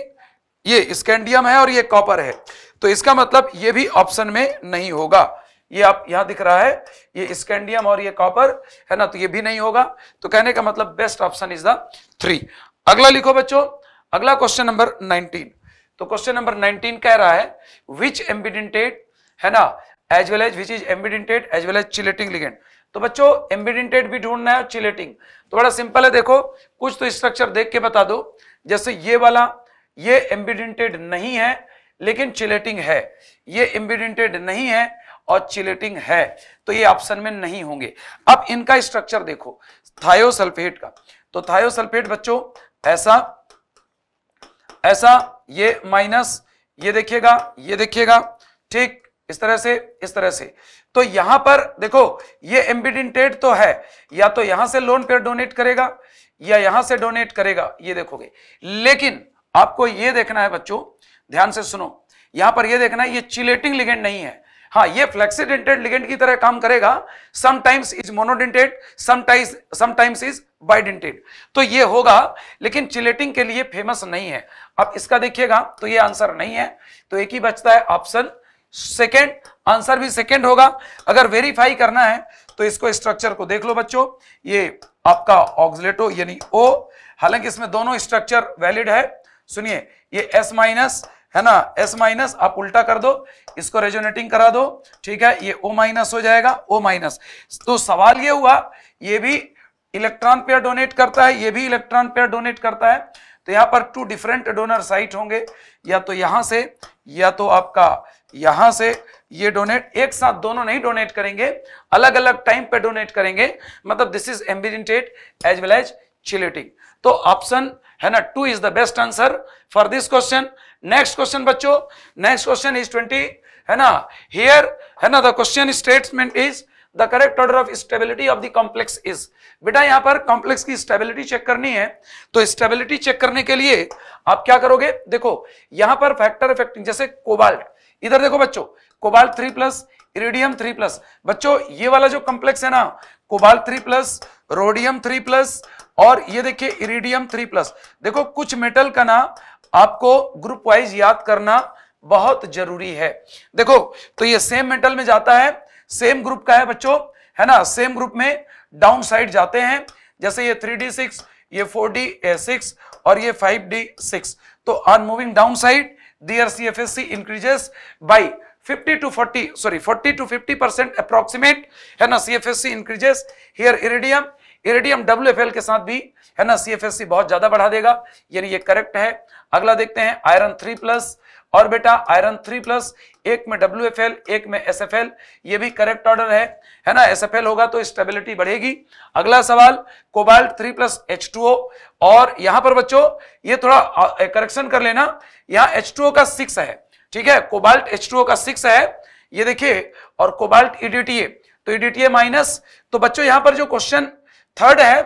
ये स्कैंडियम है और ये कॉपर है तो इसका मतलब ये भी ऑप्शन में नहीं होगा ये आप यहां दिख रहा है ये स्कैंडियम और ये कॉपर है ना तो ये भी नहीं होगा तो कहने का मतलब best option is the three अगला लिखो बच्चों अगला क्वेश्चन नंबर नाइनटीन तो क्वेश्चन नंबर 19 कह रहा है विच एम्बिडेंटेड है ना as well as which is ambidentate as well as chelating ligand तो बच्चों एम्बिडेंटेड भी ढूंढना है और चिलेटिंग तो बड़ा सिंपल है देखो कुछ तो स्ट्रक्चर देख के बता दो जैसे ये वाला ये एम्बिडेंटेड नहीं है लेकिन चिलेटिंग है ये एम्बिडेंटेड नहीं है और चिलेटिंग है तो ये ऑप्शन में नहीं होंगे अब इनका स्ट्रक्चर देखो थायोसल्फेट का तो थायोसल्फेट बच्चों ऐसा ऐसा ये माइनस ये देखिएगा ये देखिएगा ठीक इस तरह से इस तरह से तो यहां पर देखो ये एम्बिडेंटेड तो है या तो यहां से लोन पेयर डोनेट करेगा या यहां से डोनेट करेगा ये देखोगे लेकिन आपको ये देखना है बच्चों ध्यान से सुनो यहां पर ये देखना है ये चिलेटिंग लिगेंड नहीं है हाँ ये फ्लेक्सीडेंटेड लिगेंड की तरह काम करेगा sometimes is monodentate sometimes sometimes is bidentate तो ये होगा लेकिन चिलेटिंग के लिए फेमस नहीं है अब इसका देखिएगा तो ये आंसर नहीं है तो एक ही बचता है ऑप्शन सेकेंड आंसर भी सेकेंड होगा अगर वेरीफाई करना है तो इसको स्ट्रक्चर को देख लो बच्चों ये आपका ऑक्सलेटो यानी ओ हालांकि इसमें दोनों स्ट्रक्चर वैलिड है सुनिए ये एस माइनस है ना एस माइनस आप उल्टा कर दो इसको रेजोनेटिंग करा दो ठीक है ये ओ माइनस हो जाएगा ओ माइनस तो सवाल ये हुआ ये भी इलेक्ट्रॉन पेयर डोनेट करता है ये भी इलेक्ट्रॉन पेयर डोनेट करता है तो यहाँ पर टू डिफरेंट डोनर साइट होंगे या तो यहाँ से या तो आपका यहाँ से ये डोनेट एक साथ दोनों नहीं डोनेट करेंगे अलग अलग टाइम पे डोनेट करेंगे मतलब this is ambidentate as well as chelating तो ऑप्शन है ना two is the best answer for this question next question बच्चों नेक्स्ट क्वेश्चन इज ट्वेंटी है ना हियर है ना the question statement is the correct order of stability of the complex is बेटा यहां पर कॉम्प्लेक्स की स्टेबिलिटी चेक करनी है तो स्टेबिलिटी चेक करने के लिए आप क्या करोगे देखो यहां पर फैक्टर इफेक्टिंग जैसे कोबाल्ट इधर देखो बच्चों cobalt three plus iridium three plus बच्चों ये वाला जो कॉम्प्लेक्स है ना cobalt three plus rhodium three plus और ये देखिए इरिडियम थ्री प्लस देखो कुछ मेटल का ना आपको ग्रुप वाइज याद करना बहुत जरूरी है देखो तो ये सेम मेटल में जाता है सेम ग्रुप का है बच्चों है ना सेम ग्रुप में डाउन साइड जाते हैं जैसे ये थ्री डी सिक्स ये फोर डी सिक्स और ये फाइव डी सिक्स तो on moving down side there C F S C increases by 50 to 40 sorry 40 to 50 percent C and a cfsc increases here iridium iridium W के साथ भी है ना सी बहुत ज्यादा बढ़ा देगा यानी ये करेक्ट है अगला देखते हैं आयरन थ्री प्लस और बेटा आयरन थ्री प्लस एक में डब्ल्यू एफ एल एक में एस एफ एल ये भी करेक्ट ऑर्डर है है ना एस एफ एल होगा तो स्टेबिलिटी बढ़ेगी अगला सवाल cobalt three plus H two O और यहां पर बच्चों ये थोड़ा करेक्शन कर लेना यहाँ एच टू ओ का सिक्स है ठीक है कोबाल्ट एच टू ओ का सिक्स है ये देखिए और कोबाल्ट ईडीटीए e तो ईडीटीए e माइनस तो बच्चों यहां पर जो क्वेश्चन थर्ड है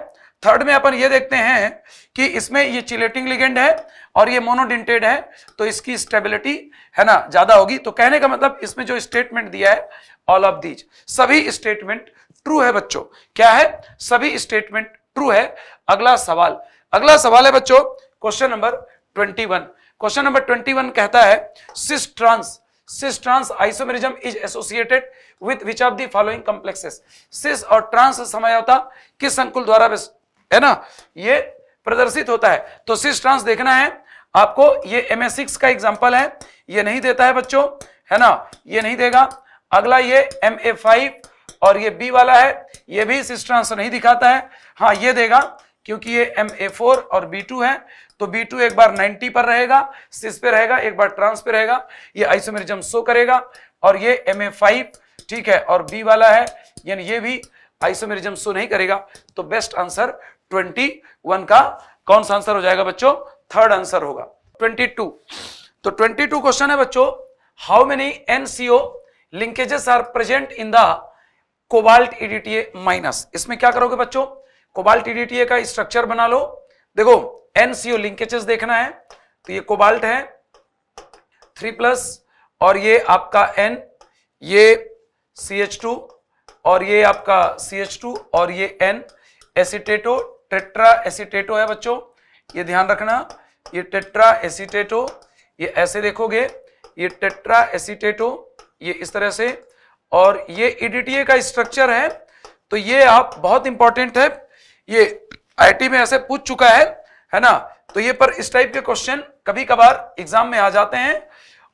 थर्ड में अपन ये देखते हैं कि इसमें ये चिलेटिंग लिगेंड है और ये मोनोडिंटेड है तो इसकी स्टेबिलिटी है ना ज्यादा होगी तो कहने का मतलब इसमें जो स्टेटमेंट दिया है ऑल ऑफ दीज सभी स्टेटमेंट ट्रू है बच्चों क्या है सभी स्टेटमेंट ट्रू है अगला सवाल अगला सवाल है बच्चों question number twenty one question number twenty one कहता है cis trans cis trans isomerism is associated with which of the following complexes cis और ट्रांस समय होता किस संकुल द्वारा है ना ये प्रदर्शित होता है तो सिस ट्रांस देखना है आपको ये एम एस सिक्स का एग्जाम्पल है ये नहीं देता है बच्चों है ना ये नहीं देगा अगला ये एम ए फाइव और ये बी वाला है ये भी सिस ट्रांस नहीं दिखाता है हाँ ये देगा क्योंकि ये एम ए फोर और बी टू है तो बी टू एक बार 90 पर रहेगा सिस पे रहेगा एक बार ट्रांस पे रहेगा ये आइसोमेरिज्म शो करेगा और ये एम ए फाइव ठीक है और बी वाला है यानी ये भी आइसोमेरिज्म शो नहीं करेगा तो बेस्ट आंसर 21 का कौन सा आंसर हो जाएगा बच्चों थर्ड आंसर होगा 22 तो 22 क्वेश्चन है बच्चों how many NCO linkages are present in the cobalt EDTA minus इसमें क्या करोगे बच्चों कोबाल्ट ईडीटीए e का स्ट्रक्चर बना लो देखो एनसीओ लिंकेजेस देखना है तो ये कोबाल्ट है थ्री प्लस और ये आपका एन ये सी एच टू और ये आपका सी एच टू और ये एन एसिटेटो टेट्रा एसिटेटो है बच्चों ये ध्यान रखना ये टेट्रा एसिटेटो ये ऐसे देखोगे ये टेट्रा एसिटेटो ये इस तरह से और ये ईडीटीए e का स्ट्रक्चर है तो ये आप बहुत इंपॉर्टेंट है ये आईटी में ऐसे पूछ चुका है है ना तो ये पर इस टाइप के क्वेश्चन कभी कभार एग्जाम में आ जाते हैं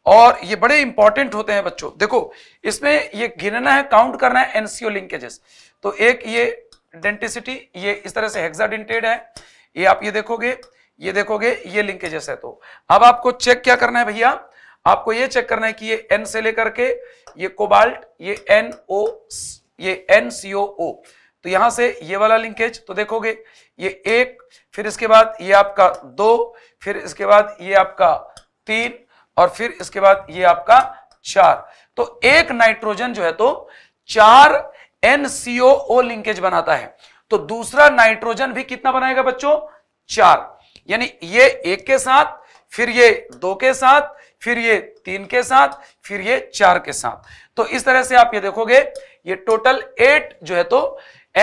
और ये बड़े इंपॉर्टेंट होते हैं बच्चों देखो इसमें ये गिनना है काउंट करना है एनसीओ लिंकेजेस तो एक ये डेंटिसिटी ये इस तरह से हेक्साडेंटेड है ये आप ये देखोगे ये देखोगे ये लिंकेजेस है तो अब आपको चेक क्या करना है भैया आपको ये चेक करना है कि ये एन से लेकर के ये कोबाल्ट ये एन ओ ये एन सी ओ ओ तो यहां से ये वाला लिंकेज तो देखोगे ये एक फिर इसके बाद ये आपका दो फिर इसके बाद ये आपका तीन और फिर इसके बाद ये आपका चार तो एक नाइट्रोजन जो है तो चार एनसीओ लिंकेज बनाता है तो दूसरा नाइट्रोजन भी कितना बनाएगा बच्चों चार यानी ये एक के साथ फिर ये दो के साथ फिर ये तीन के साथ फिर ये चार के साथ तो इस तरह से आप ये देखोगे ये टोटल एट जो है तो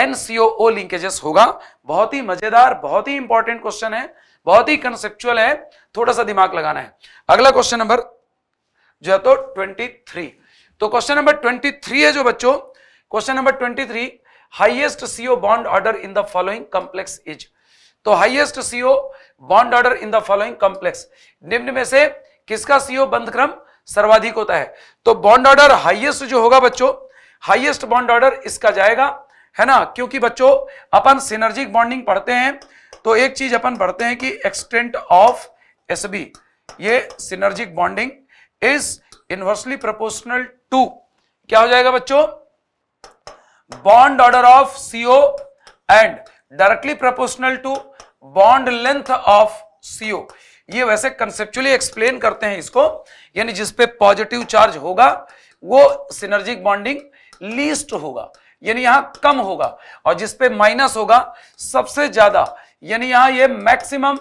एनसीओ लिंकेजेस होगा बहुत ही मजेदार बहुत ही इंपॉर्टेंट क्वेश्चन है बहुत ही कंसेप्चुअल है थोड़ा सा दिमाग लगाना है अगला क्वेश्चन नंबर जो है तो ट्वेंटी थ्री तो क्वेश्चन नंबर ट्वेंटी थ्री है जो बच्चों question number twenty three highest CO bond order in the following complex is तो highest CO bond order in the following complex निम्न में से किसका सीओ बंध क्रम सर्वाधिक होता है तो बॉन्ड ऑर्डर हाइएस्ट जो होगा बच्चों हाइएस्ट बॉन्ड ऑर्डर इसका जाएगा है ना क्योंकि बच्चों अपन सिनर्जिक बॉन्डिंग पढ़ते हैं तो एक चीज अपन पढ़ते हैं कि एक्सटेंट ऑफ एस बी ये synergic bonding is inversely proportional to क्या हो जाएगा बच्चों bond order of CO and directly proportional to bond length of CO ये वैसे कंसेप्चुअली एक्सप्लेन करते हैं इसको यानी जिस पे पॉजिटिव चार्ज होगा वो सिनर्जिक बॉन्डिंग लीस्ट होगा यानी यहां कम होगा और जिस पे माइनस होगा सबसे ज्यादा यानी यहां ये मैक्सिमम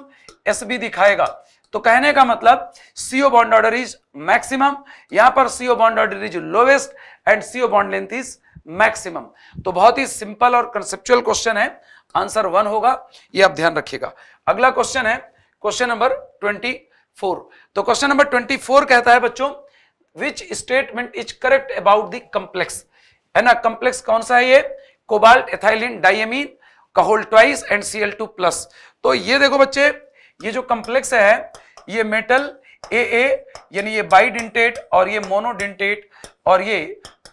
एस बी दिखाएगा तो कहने का मतलब CO bond order is maximum यहां पर CO bond order is lowest and CO bond length is maximum तो बहुत ही सिंपल और कंसेप्चुअल क्वेश्चन है आंसर वन होगा ये आप ध्यान रखिएगा अगला क्वेश्चन है क्वेश्चन नंबर ट्वेंटी फोर तो क्वेश्चन नंबर ट्वेंटी फोर कहता है बच्चों which statement is correct about the complex है ना कम्प्लेक्स कौन सा है ये cobalt ethylene diamine Kahol twice and C L two plus तो ये देखो बच्चे ये जो कम्प्लेक्स है ये मेटल ए ए यानी ये बाइडेंटेट और ये मोनोडेंटेट और ये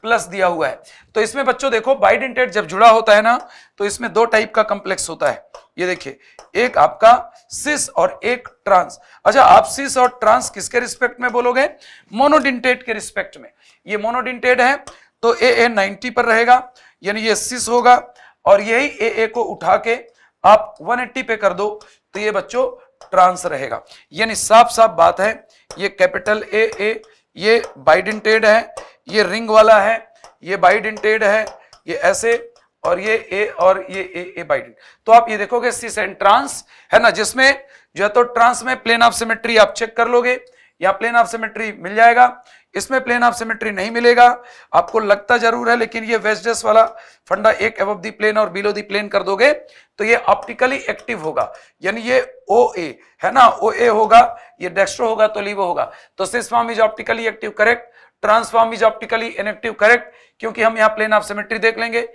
प्लस दिया हुआ है तो इसमें बच्चों देखो बाइडेंटेट जब जुड़ा होता है ना तो इसमें दो टाइप का कम्प्लेक्स होता है ये देखिए एक आपका सिस और एक ट्रांस अच्छा आप सिस और ट्रांस किसके रिस्पेक्ट में बोलोगे मोनोडिंटेट के रिस्पेक्ट में ये मोनोडिंटेट है तो ए ए नाइनटी पर रहेगा यानी ये सिस होगा और यही ए ए को उठा के आप 180 पे कर दो तो ये बच्चों ट्रांस रहेगा यानी साफ साफ बात है ये कैपिटल ए ए ये बाइडेंटेड है ये रिंग वाला है ये बाइडेंटेड है ये ऐसे और ये ए और ये ए ए बाइडेंट तो आप ये देखोगे सिस एंड ट्रांस है ना जिसमें जो है तो ट्रांस में प्लेन ऑफ सिमेट्री आप चेक कर लोगे या प्लेन ऑफ सिमेट्री मिल जाएगा इसमें प्लेन ऑफ सिमेट्री नहीं मिलेगा आपको लगता जरूर है लेकिन ये वेस्टेस वाला फंडा एक एव दी प्लेन और बिलो दी प्लेन कर दोगे तो ये ऑप्टिकली एक्टिव होगा यानी ये ओ ए है ना ओ ए होगा ये डेस्ट्रो होगा तो लीवो होगा तो cis is optically active correct trans form is optically inactive correct क्योंकि हम यहाँ प्लेन ऑफ सिमेट्री देख लेंगे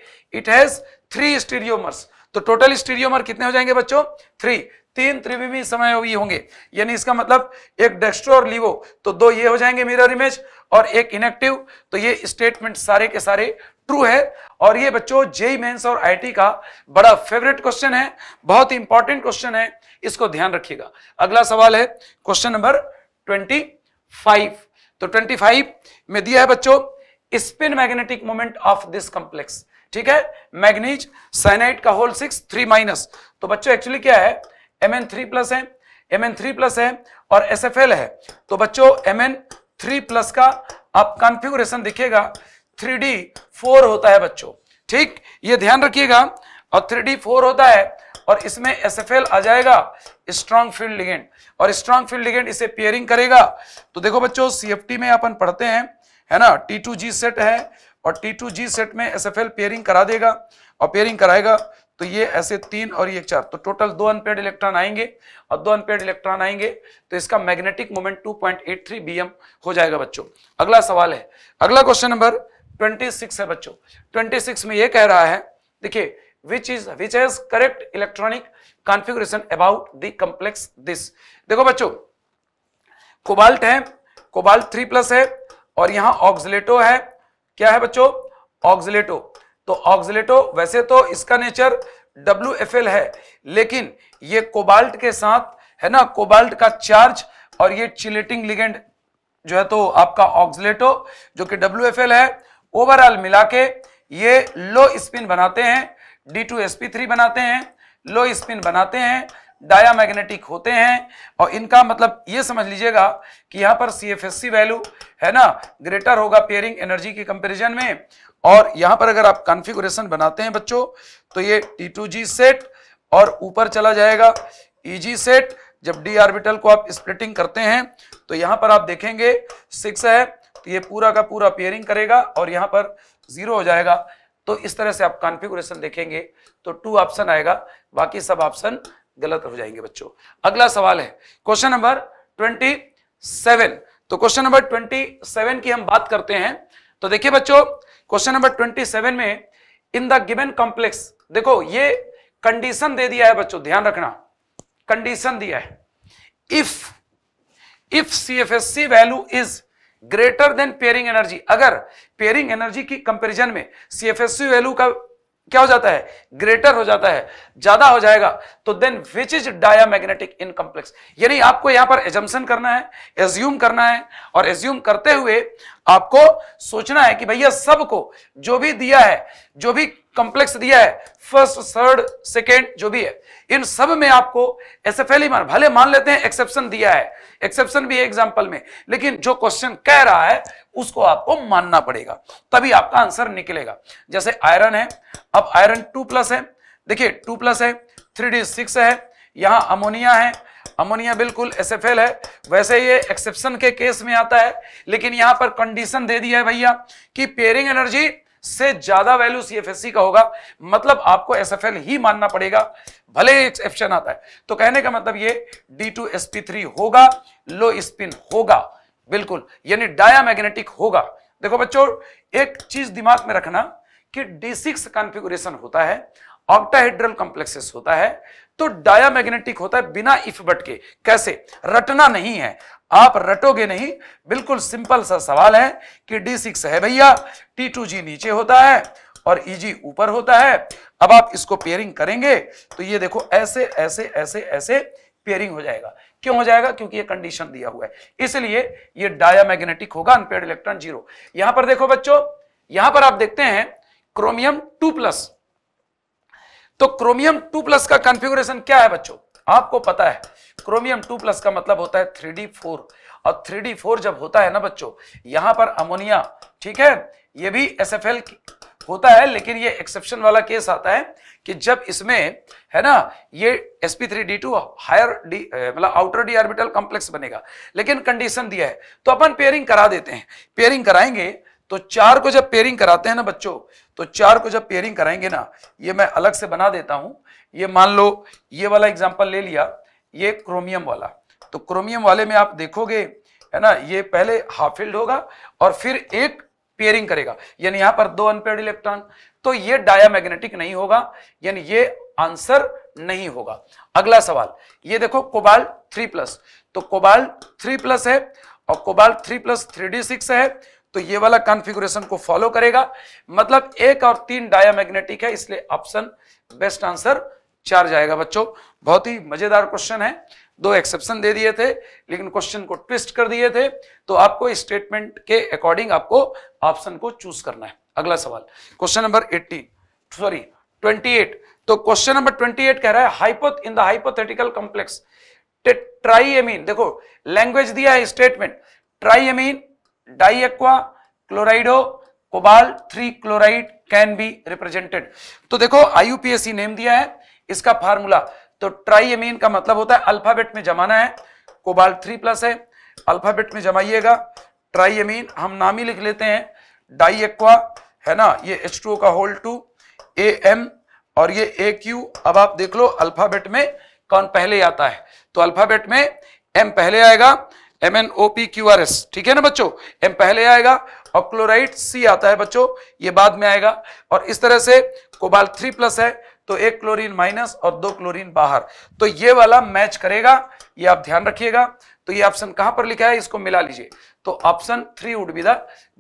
इट हैज थ्री स्टीरियोमर्स तो टोटल स्टीरियोमर कितने हो जाएंगे बच्चों थ्री तीन त्रिविमी समय होंगे यानी इसका मतलब एक डेस्ट्रो और लिवो तो दो ये हो जाएंगे मिरर इमेज और एक इनेक्टिव तो ये स्टेटमेंट सारे के सारे ट्रू है और ये बच्चों जेई मेन्स e और आईटी का बड़ा फेवरेट क्वेश्चन है बहुत इंपॉर्टेंट क्वेश्चन है इसको ध्यान रखिएगा अगला सवाल है क्वेश्चन नंबर ट्वेंटी फाइव तो ट्वेंटी फाइव में दिया है बच्चों spin magnetic moment of this complex ठीक है मैग्नीज साइनाइट का होल सिक्स थ्री माइनस तो बच्चों एक्चुअली क्या है एम एन थ्री प्लस है एम एन थ्री प्लस है और एस एफ एल है तो बच्चों एम एन थ्री प्लस का आप कॉन्फ़िगरेशन दिखेगा थ्री डी फोर होता है बच्चों ठीक ये ध्यान रखिएगा और थ्री डी फोर होता है और इसमें एस एफ एल आ जाएगा स्ट्रॉन्ग फील्ड लिगेंड और स्ट्रॉन्ग फील्ड लिगेंड इसे पेयरिंग करेगा तो देखो बच्चों सी एफ टी में अपन पढ़ते हैं है ना टी टू जी सेट है और टी टू जी सेट में एस एफ एल पेयरिंग करा देगा और पेयरिंग कराएगा तो ये ऐसे तीन और ये चार तो टोटल दो अनपेड इलेक्ट्रॉन आएंगे और दो अनपेड इलेक्ट्रॉन आएंगे तो इसका मैग्नेटिक मोमेंट 2.83 बीएम हो जाएगा बच्चों अगला सवाल है अगला क्वेश्चन नंबर 26 है बच्चों 26 में ये कह रहा है देखिए which is which as correct electronic configuration about the complex this देखो बच्चो कोबाल्ट है कोबाल्ट थ्री प्लस है और यहां ऑक्सिलेटो है क्या है बच्चों ऑक्सिलेटो तो ऑक्सलेटो वैसे तो इसका नेचर डब्ल्यू एफ एल है लेकिन ये कोबाल्ट के साथ है ना कोबाल्ट का चार्ज और ये चिलेटिंग लिगेंड जो है तो आपका ऑक्सलेटो जो कि डब्ल्यू एफ एल है ओवरऑल मिला के ये लो स्पिन बनाते हैं D two S P three बनाते हैं लो स्पिन बनाते हैं डायामैग्नेटिक होते हैं और इनका मतलब ये समझ लीजिएगा कि यहाँ पर C F S C value है ना ग्रेटर होगा पेयरिंग एनर्जी के कंपेरिजन में और यहां पर अगर आप कॉन्फ़िगरेशन बनाते हैं बच्चों तो ये टी टू जी सेट और ऊपर चला जाएगा ई e सेट जब डी ऑर्बिटल को आप स्प्लिटिंग करते हैं तो यहां पर आप देखेंगे सिक्स है तो ये पूरा का पूरा पेयरिंग करेगा और यहां पर जीरो हो जाएगा तो इस तरह से आप कॉन्फ़िगरेशन देखेंगे तो टू ऑप्शन आएगा बाकी सब ऑप्शन गलत हो जाएंगे बच्चों अगला सवाल है क्वेश्चन नंबर ट्वेंटी सेवन तो क्वेश्चन नंबर ट्वेंटी सेवन की हम बात करते हैं तो देखिए बच्चों क्वेश्चन नंबर ट्वेंटी सेवन में इन द गिवन कॉम्प्लेक्स देखो ये कंडीशन दे दिया है बच्चों ध्यान रखना कंडीशन दिया है if if CFSC value is greater than pairing energy अगर पेयरिंग एनर्जी की कंपैरिजन में सीएफएससी वैल्यू का क्या हो जाता है ग्रेटर हो जाता है ज्यादा हो जाएगा तो then which is diamagnetic in complex यानी आपको यहां पर एजम्पन करना है एज्यूम करना है और एज्यूम करते हुए आपको सोचना है कि भैया सबको जो भी दिया है जो भी कॉम्प्लेक्स दिया है फर्स्ट थर्ड सेकेंड जो भी है इन सब में आपको ऐसे पहले मान भले मान लेते हैं एक्सेप्शन दिया है एक्सेप्शन भी एग्जाम्पल में लेकिन जो क्वेश्चन कह रहा है उसको आपको मानना पड़ेगा तभी आपका आंसर निकलेगा जैसे आयरन है अब आयरन टू प्लस है देखिए टू प्लस है थ्री डी सिक्स है यहां अमोनिया है अमोनिया बिल्कुल एस है वैसे ये एक्सेप्शन के केस में आता है लेकिन यहां पर कंडीशन दे दिया है भैया कि पेयरिंग एनर्जी से ज्यादा वैल्यू सी का होगा मतलब आपको एसएफएल ही मानना पड़ेगा भले ही एक्सेप्शन आता है तो कहने का मतलब ये D two S P three होगा लो स्पिन होगा बिल्कुल यानी डायामैग्नेटिक होगा देखो बच्चों एक चीज दिमाग में रखना कि डी सिक्स कॉन्फ़िगरेशन होता है ऑक्टाहेड्रल कॉम्प्लेक्सेस होता है तो मैग्नेटिक होता है बिना इफ बट के कैसे रटना नहीं है आप रटोगे नहीं बिल्कुल सिंपल सा सवाल है कि डी सिक्स है भैया टी टू जी नीचे होता है और EG ऊपर होता है अब आप इसको पेयरिंग करेंगे तो ये देखो ऐसे ऐसे ऐसे ऐसे पेयरिंग हो जाएगा क्यों हो जाएगा क्योंकि ये कंडीशन दिया हुआ है इसलिए ये डायामैग्नेटिक होगा अनपेड इलेक्ट्रॉन जीरो यहां पर देखो बच्चों यहां पर आप देखते हैं क्रोमियम टू प्लस तो क्रोमियम टू प्लस का कॉन्फ़िगरेशन क्या है बच्चों आपको पता है क्रोमियम टू प्लस का मतलब होता है थ्री डी फोर और थ्री डी फोर जब होता है ना बच्चों यहां पर अमोनिया ठीक है ये भी एस एफ एल होता है लेकिन ये एक्सेप्शन वाला केस आता है कि जब इसमें है ना ये S P three D two higher D मतलब आउटर डी ऑर्बिटल कॉम्प्लेक्स बनेगा लेकिन कंडीशन दिया है तो अपन पेयरिंग करा देते हैं पेयरिंग कराएंगे तो चार को जब पेयरिंग कराते हैं ना बच्चों तो चार को जब पेयरिंग कराएंगे ना ये मैं अलग से बना देता हूं ये मान लो ये वाला एग्जाम्पल ले लिया ये क्रोमियम वाला तो क्रोमियम वाले में आप देखोगे है ना ये पहले हाफिल्ड होगा और फिर एक पेयरिंग करेगा यानी यहां पर दो अनपेड इलेक्ट्रॉन तो ये डायमैग्नेटिक नहीं होगा यानी ये आंसर नहीं होगा अगला सवाल ये देखो कोबाल थ्री प्लस तो कोबाल थ्री प्लस है और cobalt three plus three D six है तो ये वाला कॉन्फ़िगरेशन को फॉलो करेगा मतलब एक और तीन डायमैग्नेटिक है इसलिए ऑप्शन बेस्ट आंसर चार जाएगा बच्चों बहुत ही मजेदार क्वेश्चन है दो एक्सेप्शन दे दिए थे लेकिन क्वेश्चन को ट्विस्ट कर दिए थे तो आपको स्टेटमेंट के अकॉर्डिंग आपको ऑप्शन को चूज करना है अगला सवाल question number eighteen sorry eight तो क्वेश्चन नंबर एट कह रहा है hypo in the hypothetical complex triamine देखो लैंग्वेज दिया है statement triamine diaqua chlorido cobalt three chloride can be represented तो देखो आई नेम दिया है इसका फार्मूला तो ट्राइएमीन का मतलब होता है अल्फाबेट में जमाना है कोबाल थ्री प्लस है अल्फाबेट में जमाइएगा ट्राइएमीन हम नाम ही लिख लेते हैं डाइक्वा है ना ये एच का होल टू ए एम और ये ए क्यू अब आप देख लो अल्फाबेट में कौन पहले आता है तो अल्फाबेट में एम पहले आएगा M N O P Q R S ठीक है ना बच्चों एम पहले आएगा और क्लोराइड सी आता है बच्चों ये बाद में आएगा और इस तरह से कोबाल थ्री प्लस है तो एक क्लोरीन माइनस और दो क्लोरीन बाहर तो ये वाला मैच करेगा ये आप ध्यान रखिएगा तो ये ऑप्शन कहां पर लिखा है इसको मिला लीजिए तो option three would be the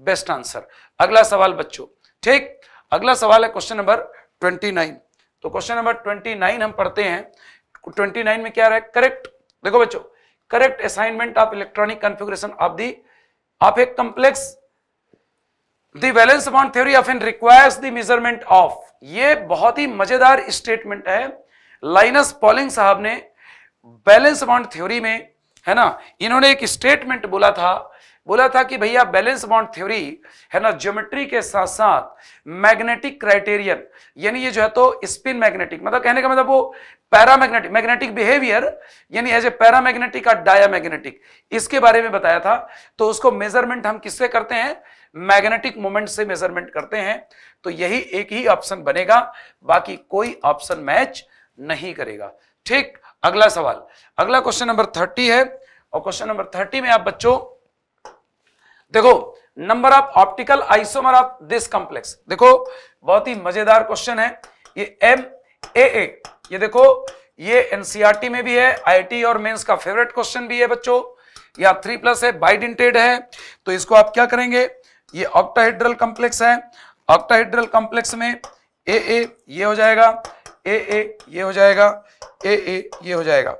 best answer अगला सवाल बच्चों ठीक अगला सवाल है क्वेश्चन नंबर ट्वेंटी नाइन तो क्वेश्चन नंबर ट्वेंटी नाइन हम पढ़ते हैं ट्वेंटी नाइन में क्या रहा है करेक्ट देखो बच्चों correct assignment of electronic configuration of the of a complex the valence bond theory of an requires the measurement of ये बहुत ही मजेदार स्टेटमेंट है लाइनस पॉलिंग साहब ने बैलेंस बॉन्ड थ्योरी में है ना इन्होंने एक स्टेटमेंट बोला था बोला था कि भैया बैलेंस बॉन्ड थ्योरी है ना ज्योमेट्री के साथ साथ मैग्नेटिक क्राइटेरियन यानी ये जो है तो स्पिन मैग्नेटिक मतलब कहने का मतलब वो पैरा मैग्नेटिक मैग्नेटिक बिहेवियर यानी एज ए पैरा मैग्नेटिक और डाया मैग्नेटिक इसके बारे में बताया था तो उसको मेजरमेंट हम किससे करते हैं मैग्नेटिक मोमेंट से मेजरमेंट करते हैं तो यही एक ही ऑप्शन बनेगा बाकी कोई ऑप्शन मैच नहीं करेगा ठीक अगला सवाल अगला क्वेश्चन नंबर थर्टी है और क्वेश्चन नंबर थर्टी में आप बच्चों देखो number of optical isomer of this complex देखो बहुत ही मजेदार क्वेश्चन है ये एम ए ए ये देखो ये एनसीईआरटी e में भी है आईटी और मेंस का फेवरेट क्वेश्चन भी है बच्चों या थ्री प्लस है बाइडेंटेड है तो इसको आप क्या करेंगे ये ऑक्टाहेड्रल कॉम्प्लेक्स है ऑक्टाहेड्रल कॉम्प्लेक्स में ए ए ये हो जाएगा ए ए ये हो जाएगा ए ए ये हो जाएगा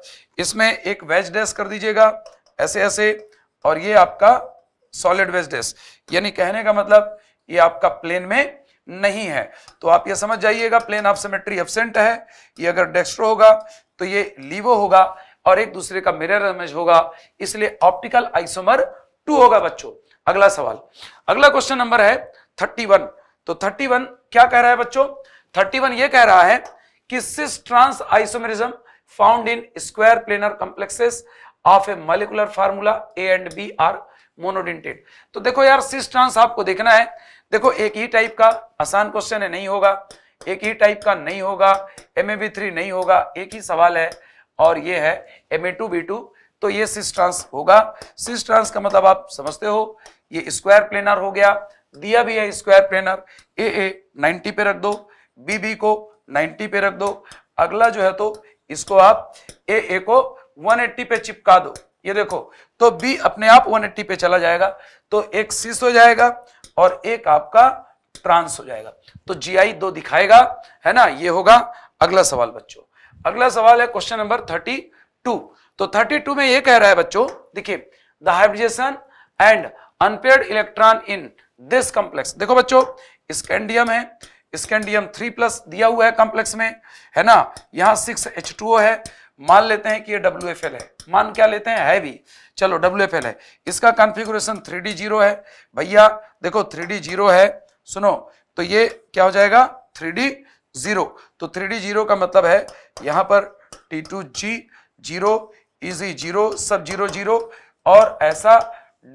इसमें एक वेज डैश कर दीजिएगा ऐसे ऐसे और ये आपका सॉलिड वेस्ट डिस्क यानी कहने का मतलब ये आपका प्लेन में नहीं है तो आप ये समझ जाइएगा प्लेन ऑफ सिमेट्री एबसेंट है ये अगर डेक्स्ट्रो होगा तो ये लीवो होगा और एक दूसरे का मिरर इमेज होगा इसलिए ऑप्टिकल आइसोमर टू होगा बच्चों अगला सवाल अगला क्वेश्चन नंबर है थर्टी वन तो थर्टी वन क्या कह रहा है बच्चों थर्टी वन ये कह रहा है कि cis trans isomerism found in square planar complexes of a molecular formula A and B are monodentate तो देखो यार सिस ट्रांस आपको देखना है देखो एक ही टाइप का आसान क्वेश्चन है नहीं होगा एक ही टाइप का नहीं होगा एम थ्री नहीं होगा एक ही सवाल है और ये है M A two B two तो ये सिस ट्रांस होगा सिस ट्रांस का मतलब आप समझते हो ये स्क्वायर प्लेनर हो गया दिया भी है square planar A A ninety पे रख दो बी बी को नाइनटी पे रख दो अगला जो है तो इसको आप ए ए को 180 पे चिपका दो ये देखो तो बी अपने आप 180 पे चला जाएगा तो एक सीस हो जाएगा और एक आपका ट्रांस हो जाएगा तो जीआई दो दिखाएगा है ना ये होगा अगला सवाल बच्चों अगला सवाल है क्वेश्चन नंबर थर्टी टू तो थर्टी टू में ये कह रहा है बच्चों देखिए the hybridisation and unpaired electron in this complex देखो बच्चों स्कैंडियम है स्कैंडियम थ्री प्लस दिया हुआ है कॉम्प्लेक्स में है ना यहाँ सिक्स एच टू है मान लेते हैं कि यह डब्ल्यू एफ एल है मान क्या लेते हैं हैवी चलो डब्ल्यू एफ एल है इसका कॉन्फ़िगरेशन थ्री डी जीरो है भैया देखो थ्री डी जीरो है सुनो तो ये क्या हो जाएगा थ्री डी जीरो तो थ्री डी जीरो का मतलब है यहाँ पर T two G zero E G zero सब जीरो जीरो और ऐसा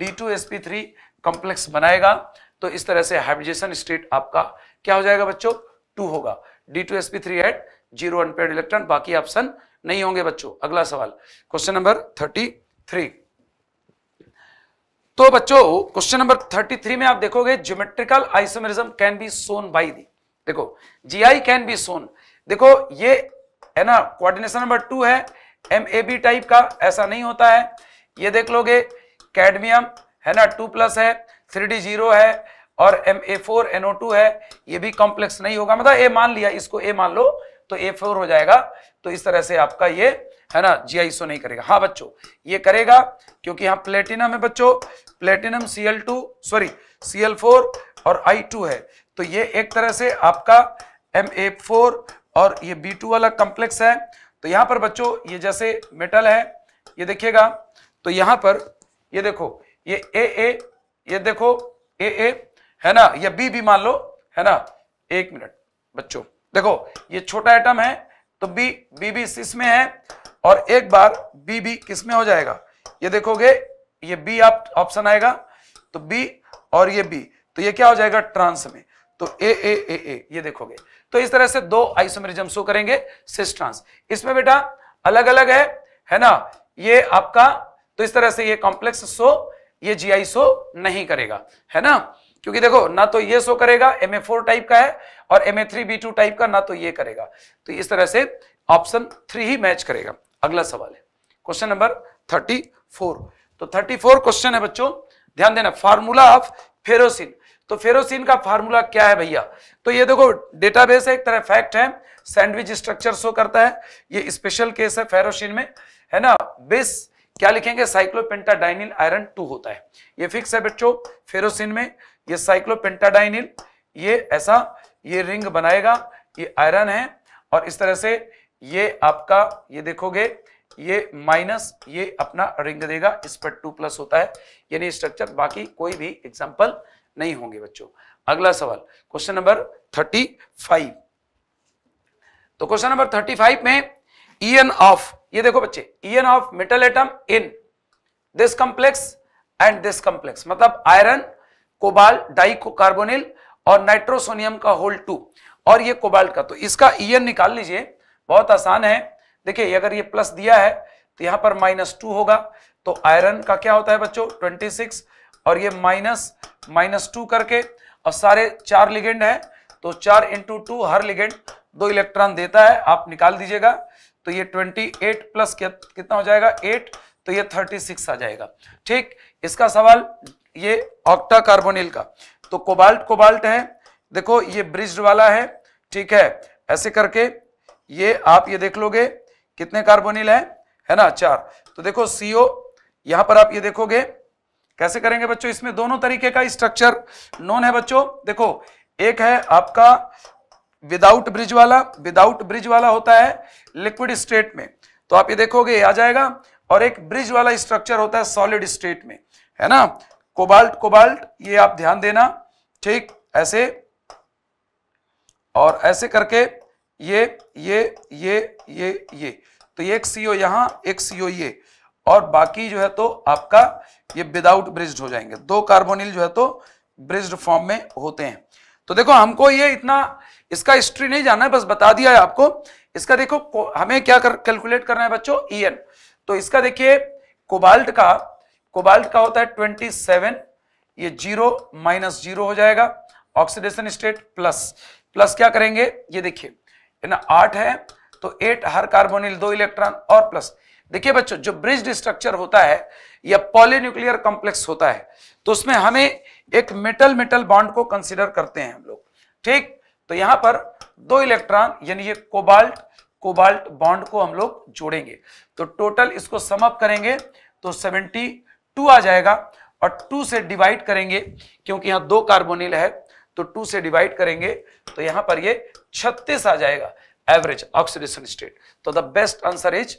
D two S P three complex बनाएगा तो इस तरह से हाइब्रिडेशन स्टेट आपका क्या हो जाएगा बच्चों टू होगा D two S P three eight zero unpaired electron बाकी ऑप्शन नहीं होंगे बच्चों अगला सवाल क्वेश्चन नंबर थर्टी थ्री तो बच्चों क्वेश्चन नंबर थर्टी थ्री में आप देखोगे geometrical isomerism can be shown by the देखो जीआई कैन बी सोन देखो ये है ना कोऑर्डिनेशन नंबर टू है एम ए बी टाइप का ऐसा नहीं होता है ये देख लोगे कैडमियम है ना टू प्लस है थ्री डी जीरो है और M A four N O two है ये भी कॉम्प्लेक्स नहीं होगा मतलब ए मान लिया इसको ए मान लो तो ए फोर हो जाएगा तो इस तरह से आपका ये है ना जी आई सो नहीं करेगा हाँ बच्चों ये करेगा क्योंकि यहाँ प्लेटिनम है बच्चों platinum C L two sorry C L four और आई टू है तो ये एक तरह से आपका एम ए फोर और ये बी टू वाला कॉम्प्लेक्स है तो यहाँ पर बच्चों ये जैसे मेटल है ये देखिएगा तो यहाँ पर ये देखो ये ए ए ये देखो ए ए है ना ये बी भी मान लो है ना एक मिनट बच्चों देखो ये छोटा एटम है तो बी बी बी सिस में है और एक बार बी बी किस में हो जाएगा ये देखोगे ये बी आप ऑप्शन आएगा तो बी और ये बी तो ये क्या हो जाएगा ट्रांस में तो ए ए ए ए ये देखोगे तो इस तरह से दो आइसोमेरिज्म शो करेंगे सिस ट्रांस इसमें बेटा अलग अलग है है ना ये आपका तो इस तरह से ये कॉम्प्लेक्स शो ये जीआई शो नहीं करेगा है ना क्योंकि देखो ना तो ये शो करेगा एम ए फोर टाइप का है और एम टाइप का ना तो ये करेगा तो इस तरह से ऑप्शन थ्री ही मैच करेगा अगला सवाल है क्वेश्चन नंबर थर्टी फोर तो थर्टी फोर क्वेश्चन है बच्चों ध्यान देना फार्मूला ऑफ फेरोसिन तो फेरोसिन का फार्मूला क्या है भैया तो ये देखो डेटाबेस है एक तरह फैक्ट है सैंडविच स्ट्रक्चर शो करता है ये स्पेशल केस है फेरोसिन में है ना बेस क्या लिखेंगे साइक्लोपेंटाडाइनिल आयरन टू होता है ये फिक्स है बच्चों फेरोसिन में ये साइक्लोपेंटाडाइनिल ये ऐसा ये रिंग बनाएगा ये आयरन है और इस तरह से ये आपका ये देखोगे ये माइनस ये अपना रिंग देगा इस पर टू प्लस होता है यानी स्ट्रक्चर बाकी कोई भी एग्जांपल नहीं होंगे बच्चों अगला सवाल क्वेश्चन नंबर थर्टी फाइव तो क्वेश्चन नंबर थर्टी फाइव में ईएन ऑफ ये देखो बच्चे E A N of metal atom in this complex and this complex मतलब आयरन कोबाल डाइको कार्बोनिल और नाइट्रोसोनियम का होल टू और ये कोबाल्ट का तो इसका ईयन निकाल लीजिए बहुत आसान है देखिए अगर ये प्लस दिया है तो यहाँ पर माइनस टू होगा तो आयरन का क्या होता है बच्चों ट्वेंटी सिक्स और ये माइनस माइनस टू करके और सारे चार लिगेंड है तो चार इंटू टू हर लिगेंड दो इलेक्ट्रॉन देता है आप निकाल दीजिएगा तो ये ट्वेंटी एट प्लस कितना हो जाएगा एट तो ये थर्टी सिक्स आ जाएगा ठीक इसका सवाल ये ऑक्टा कार्बोनिल का तो कोबाल्ट कोबाल्ट है देखो ये ब्रिज वाला है ठीक है ऐसे करके ये आप ये देख लोगे कितने कार्बोनिल है है ना चार तो देखो सीओ यहां पर आप ये देखोगे कैसे करेंगे बच्चों इसमें दोनों तरीके का स्ट्रक्चर नॉन है बच्चों देखो एक है आपका विदाउट ब्रिज वाला विदाउट ब्रिज वाला होता है लिक्विड स्टेट में तो आप ये देखोगे आ जाएगा और एक ब्रिज वाला स्ट्रक्चर होता है सॉलिड स्टेट में है ना कोबाल्ट कोबाल्ट ये आप ध्यान देना ठीक ऐसे और ऐसे करके ये ये ये ये ये तो ये एक सीओ यहां एक सीओ ये और बाकी जो है तो आपका ये विदाउट ब्रिज्ड हो जाएंगे दो कार्बोनिल जो है तो ब्रिज्ड फॉर्म में होते हैं तो देखो हमको ये इतना इसका हिस्ट्री नहीं जाना है बस बता दिया है आपको इसका देखो हमें क्या कर कैलकुलेट करना है बच्चों ई तो इसका देखिए कोबाल्ट का कोबाल्ट का होता है ट्वेंटी सेवन ये जीरो माइनस जीरो हो जाएगा ऑक्सीडेशन स्टेट प्लस प्लस क्या करेंगे ये देखिए ना आठ है तो एट हर कार्बोनिल दो इलेक्ट्रॉन और प्लस देखिए बच्चों जो ब्रिज स्ट्रक्चर होता है या पॉलीन्यूक्लियर कॉम्प्लेक्स होता है तो उसमें हमें एक मेटल मेटल बॉन्ड को कंसिडर करते हैं हम लोग ठीक तो यहां पर दो इलेक्ट्रॉन यानी ये कोबाल्ट कोबाल्ट बॉन्ड को हम लोग जोड़ेंगे तो टोटल इसको सम अप करेंगे तो 72 आ जाएगा और टू से डिवाइड करेंगे क्योंकि यहां दो कार्बोनिल है तो टू से डिवाइड करेंगे तो यहां पर ये छत्तीस आ जाएगा एवरेज ऑक्सीडेशन स्टेट तो the best answer is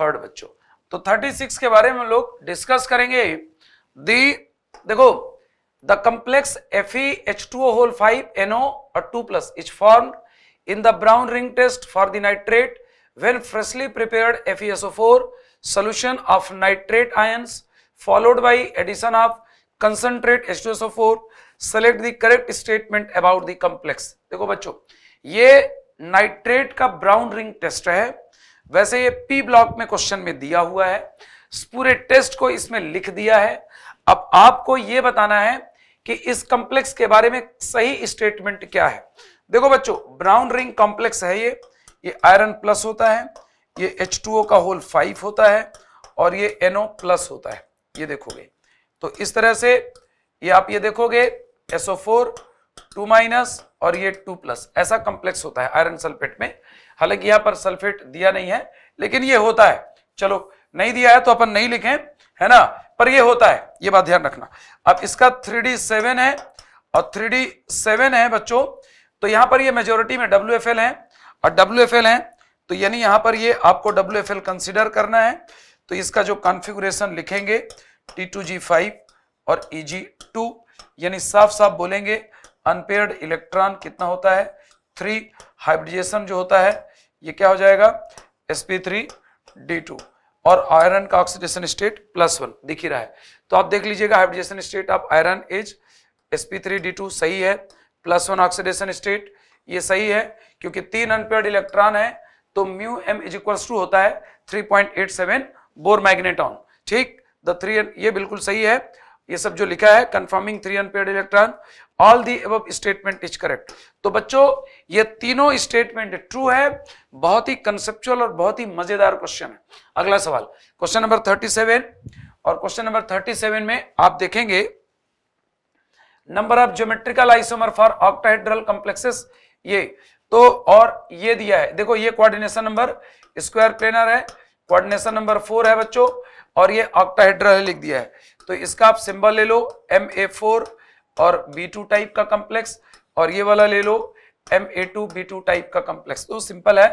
third बच्चों तो 36 के बारे में लोग डिस्कस करेंगे दी देखो the complex F H two whole five N O और two plus is form in the brown ring test for the nitrate when freshly prepared FeSO4 solution of nitrate ions followed by addition of concentrate H2SO4 select the correct statement about the complex देखो बच्चों ये nitrate का brown ring test है वैसे ये P block में question में दिया हुआ है पूरे टेस्ट को इसमें लिख दिया है अब आपको ये बताना है कि इस कॉम्प्लेक्स के बारे में सही स्टेटमेंट क्या है देखो बच्चों ब्राउन रिंग कॉम्प्लेक्स है ये ये आयरन प्लस होता है ये H2O का होल फाइव होता है और ये NO प्लस होता है ये देखोगे तो इस तरह से ये आप ये देखोगे एसओ फोर टू माइनस और ये टू प्लस ऐसा कॉम्प्लेक्स होता है आयरन सल्फेट में हालांकि यहां पर सल्फेट दिया नहीं है लेकिन ये होता है चलो नहीं दिया है तो अपन नहीं लिखें है ना पर ये होता है ये बात ध्यान रखना अब इसका थ्री डी सेवन है और थ्री डी सेवन है बच्चों तो यहां पर ये मेजोरिटी में डब्ल्यू एफ एल है और डब्ल्यू एफ एल है तो यानी यहां पर ये आपको डब्ल्यू एफ एल कंसिडर करना है तो इसका जो कॉन्फिगुरेशन लिखेंगे टी टू जी फाइव और ई जी टू यानी साफ साफ बोलेंगे अनपेयर्ड इलेक्ट्रॉन कितना होता है थ्री हाइब्रिडेशन जो होता है ये क्या हो जाएगा S P three D two और आयरन का ऑक्सीडेशन स्टेट प्लस वन दिख ही रहा है तो आप देख लीजिएगा hybridisation state of iron is S P three D two सही है प्लस वन ऑक्सीडेशन स्टेट ये सही है क्योंकि तीन अनपेयर्ड इलेक्ट्रॉन है तो mu M is equals to होता है three point eight seven Bohr magneton ठीक द थ्री ये बिल्कुल सही है ये सब जो लिखा है confirming three unpaired electron all the अब स्टेटमेंट इज करेक्ट तो बच्चों ये तीनों स्टेटमेंट ट्रू है बहुत ही कंसेप्चुअल और बहुत ही मजेदार क्वेश्चन है अगला सवाल क्वेश्चन नंबर थर्टी सेवन और क्वेश्चन नंबर थर्टी सेवन में आप देखेंगे number of geometrical isomer for octahedral complexes ये तो और ये दिया है देखो ये कोऑर्डिनेशन नंबर स्क्वायर प्लेनर है कोऑर्डिनेशन नंबर फोर है बच्चों और ये ऑक्टाहेड्रल लिख दिया है तो इसका आप सिंबल ले लो एम ए फोर और बी टू टाइप का कम्प्लेक्स और ये वाला ले लो M A two B two type का कम्प्लेक्स तो सिंपल है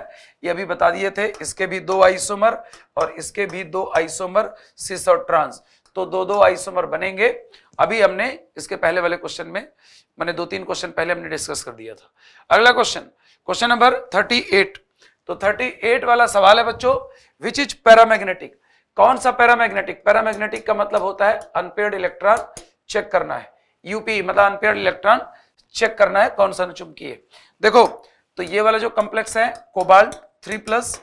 ये अभी बता दिए थे इसके भी दो आइसोमर और इसके भी दो आइसोमर सिस और ट्रांस तो दो दो आइसोमर बनेंगे अभी हमने इसके पहले वाले क्वेश्चन में मैंने दो तीन क्वेश्चन पहले हमने डिस्कस कर दिया था अगला question question number thirty eight तो थर्टी एट वाला सवाल है बच्चों विच इज पैरामैग्नेटिक कौन सा पैरामैग्नेटिक पैरामैग्नेटिक का मतलब होता है अनपेड इलेक्ट्रॉन चेक करना है यूपी मतलब अनपेड इलेक्ट्रॉन चेक करना है कौन सा चुमकी है देखो तो ये वाला जो कॉम्प्लेक्स है कोबाल थ्री प्लस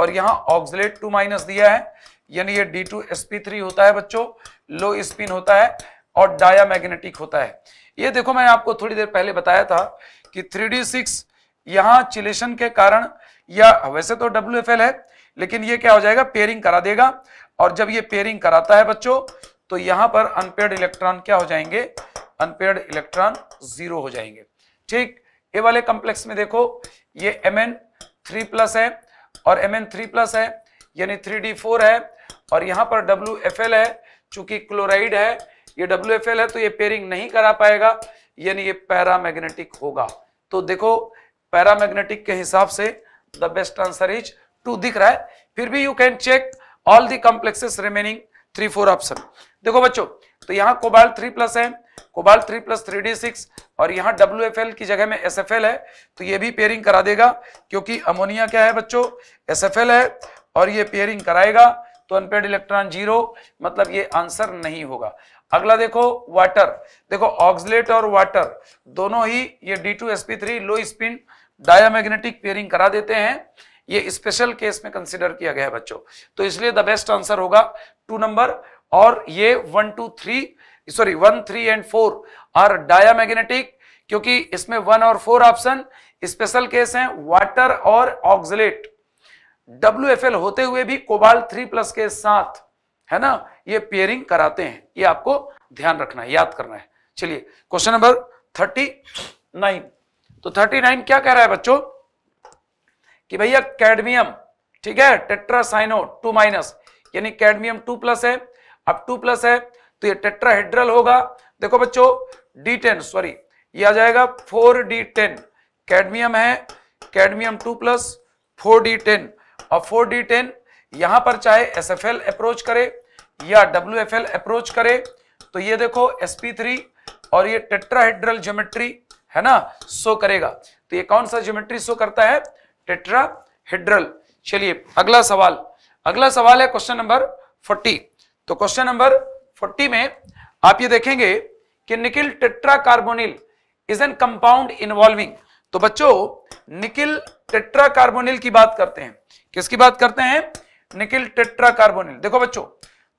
और यहाँ ऑक्सलेट टू माइनस दिया है यानी ये D two S P three होता है बच्चों लो स्पिन होता है और डाया मैग्नेटिक होता है ये देखो मैं आपको थोड़ी देर पहले बताया था कि थ्री डी सिक्स यहाँ चिलेशन के कारण या वैसे तो डब्ल्यू एफ एल है लेकिन ये क्या हो जाएगा पेयरिंग करा देगा और जब ये पेयरिंग कराता है बच्चों तो यहां पर अनपेड इलेक्ट्रॉन क्या हो जाएंगे अनपेड इलेक्ट्रॉन जीरो हो जाएंगे ठीक ये वाले कॉम्प्लेक्स में देखो ये एम एन थ्री प्लस है और एम एन थ्री प्लस है यानी थ्री डी फोर है और यहां पर डब्ल्यू एफ एल है चूंकि क्लोराइड है ये डब्ल्यू एफ एल है तो ये पेयरिंग नहीं करा पाएगा यानी ये पैरामैग्नेटिक होगा तो देखो पैरामैग्नेटिक के हिसाब से the best answer is two दिख रहा है फिर भी you can check all the complexes remaining three four option देखो बच्चों तो यहाँ कोबाल्ट थ्री प्लस है cobalt three plus three D six और यहाँ डब्ल्यू एफ एल की जगह में एस एफ एल है तो ये भी पेयरिंग करा देगा क्योंकि अमोनिया क्या है बच्चों एस एफ एल है और ये पेयरिंग कराएगा तो अनपेड इलेक्ट्रॉन जीरो मतलब ये आंसर नहीं होगा अगला देखो वाटर देखो ऑक्सलेट और वाटर दोनों ही ये D two S P three low spin diamagnetic pairing करा देते हैं ये स्पेशल केस में कंसिडर किया गया है बच्चों तो इसलिए द बेस्ट आंसर होगा टू नंबर और ये one two three sorry one three and four are diamagnetic क्योंकि इसमें वन और फोर ऑप्शन स्पेशल केस हैं वाटर और ऑक्सलेट डब्ल्यू होते हुए भी कोबाल थ्री प्लस के साथ है ना ये पेयरिंग कराते हैं ये आपको ध्यान रखना है याद करना है चलिए क्वेश्चन नंबर थर्टी नाइन तो थर्टी नाइन क्या कह रहा है बच्चों कि भैया कैडमियम ठीक है टेट्रासाइनो टू माइनस यानी कैडमियम टू प्लस है अब टू प्लस है तो ये टेट्राहेड्रल होगा देखो बच्चों डी टेन सॉरी ये आ जाएगा फोर डी टेन कैडमियम है cadmium two plus four D ten और फोर डी टेन यहां पर चाहे एस एफ एल अप्रोच करे या डब्ल्यू एफ एल अप्रोच करे तो ये देखो एस पी थ्री और ये टेट्राहेड्रल ज्योमेट्री है ना शो करेगा तो ये कौन सा ज्योमेट्री शो करता है टेट्राहेड्रल चलिए अगला सवाल अगला सवाल है क्वेश्चन नंबर 40 तो क्वेश्चन नंबर 40 में आप ये देखेंगे कि nickel tetracarbonyl is an compound involving तो बच्चों निकिल टेट्राकार्बोनिल की बात करते हैं किसकी बात करते हैं निकिल टेट्राकार्बोनिल देखो बच्चों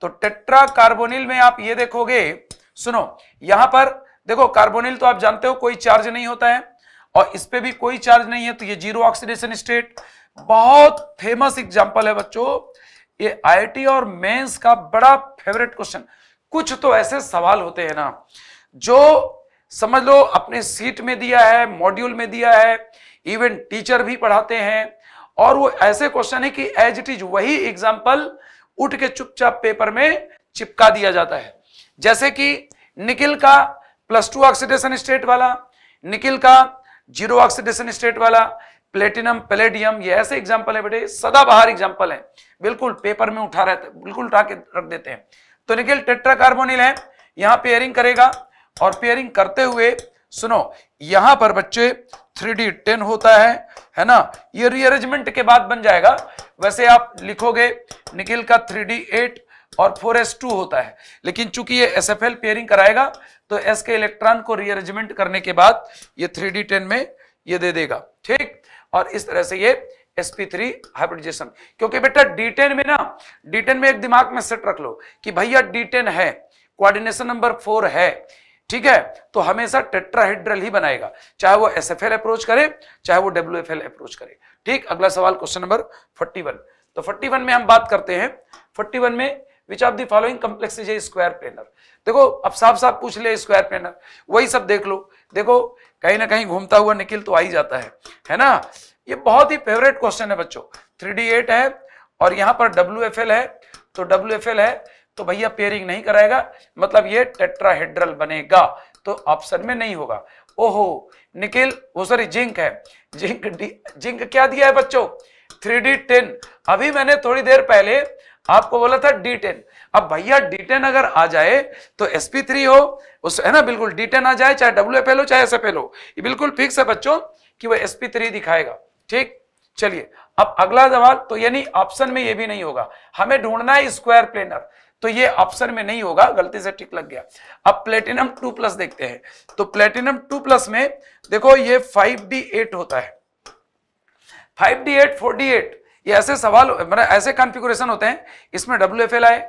तो टेट्राकार्बोनिल में आप ये देखोगे सुनो यहां पर देखो कार्बोनिल तो आप जानते हो कोई चार्ज नहीं होता है और इस पर भी कोई चार्ज नहीं है तो ये जीरो ऑक्सीडेशन स्टेट बहुत फेमस एग्जाम्पल है बच्चों ये आईटी और मेंस का बड़ा फेवरेट क्वेश्चन कुछ तो ऐसे सवाल होते हैं ना जो समझ लो अपने सीट में दिया है मॉड्यूल में दिया है इवन टीचर भी पढ़ाते हैं और वो ऐसे क्वेश्चन है कि एज इट इज वही एग्जाम्पल उठ के चुपचाप पेपर में चिपका दिया जाता है जैसे कि निकिल का प्लस टू ऑक्सीडेशन स्टेट वाला निकिल का जीरो ऑक्सीडेशन स्टेट वाला प्लेटिनम पैलेडियम ये ऐसे एग्जाम्पल है बेटे सदाबहार एग्जाम्पल है बिल्कुल पेपर में उठा रहे थे बिल्कुल उठा के रख देते हैं तो निकल टेट्रा कार्बोनिल है यहाँ पेयरिंग करेगा और पेयरिंग करते हुए सुनो यहां पर बच्चे 3d 10 होता है है ना ये रीअरेंजमेंट के बाद बन जाएगा वैसे आप लिखोगे निकिल का 3d 8 और फोर एस होता है लेकिन चूंकि ये sfl पेयरिंग कराएगा तो एस के इलेक्ट्रॉन को रीअरेंजमेंट करने के बाद ये थ्री डी टेन में ये दे देगा ठीक और इस तरह से ये sp3 हाइब्रिडाइजेशन क्योंकि बेटा d10 में ना d10 में एक दिमाग में सेट रख लो कि भैया d10 है कोऑर्डिनेशन नंबर 4 है ठीक है तो हमेशा टेट्राहेड्रल ही बनाएगा चाहे वो sfl अप्रोच करे चाहे वो wfl अप्रोच करे ठीक अगला सवाल क्वेश्चन नंबर 41 तो 41 में हम बात करते हैं 41 में which of the following complex is a square planar देखो अब साफ साफ पूछ ले स्क्वायर प्लेनर वही सब देख लो देखो कहीं ना कहीं घूमता हुआ निखिल तो आ ही जाता है है ना ये बहुत ही फेवरेट क्वेश्चन है बच्चों थ्री है और यहाँ पर डब्ल्यू है तो डब्ल्यू है तो भैया पेयरिंग नहीं कराएगा मतलब ये टेट्राहेड्रल बनेगा तो ऑप्शन में नहीं होगा ओहो निखिल वो सॉरी जिंक है जिंक जिंक क्या दिया है बच्चों थ्री डी टेन अभी मैंने थोड़ी देर पहले आपको बोला था डी टेन अब भैया डी टेन अगर आ जाए तो एस पी थ्री हो उस है ना बिल्कुल डी टेन आ जाए चाहे डब्ल्यू एफ एल हो चाहे एस एफ एल हो ये बिल्कुल फिक्स है बच्चों कि वो एस पी थ्री दिखाएगा ठीक चलिए अब अगला सवाल तो यानी ऑप्शन में ये भी नहीं होगा हमें ढूंढना है स्क्वायर प्लेनर तो ये ऑप्शन में नहीं होगा गलती से ठीक लग गया अब प्लेटिनम टू प्लस देखते हैं तो प्लेटिनम टू प्लस में देखो ये फाइव डी एट होता है five D eight four D eight ये ऐसे सवाल मतलब ऐसे कॉन्फ़िगरेशन होते हैं इसमें डब्ल्यू एफ एल आए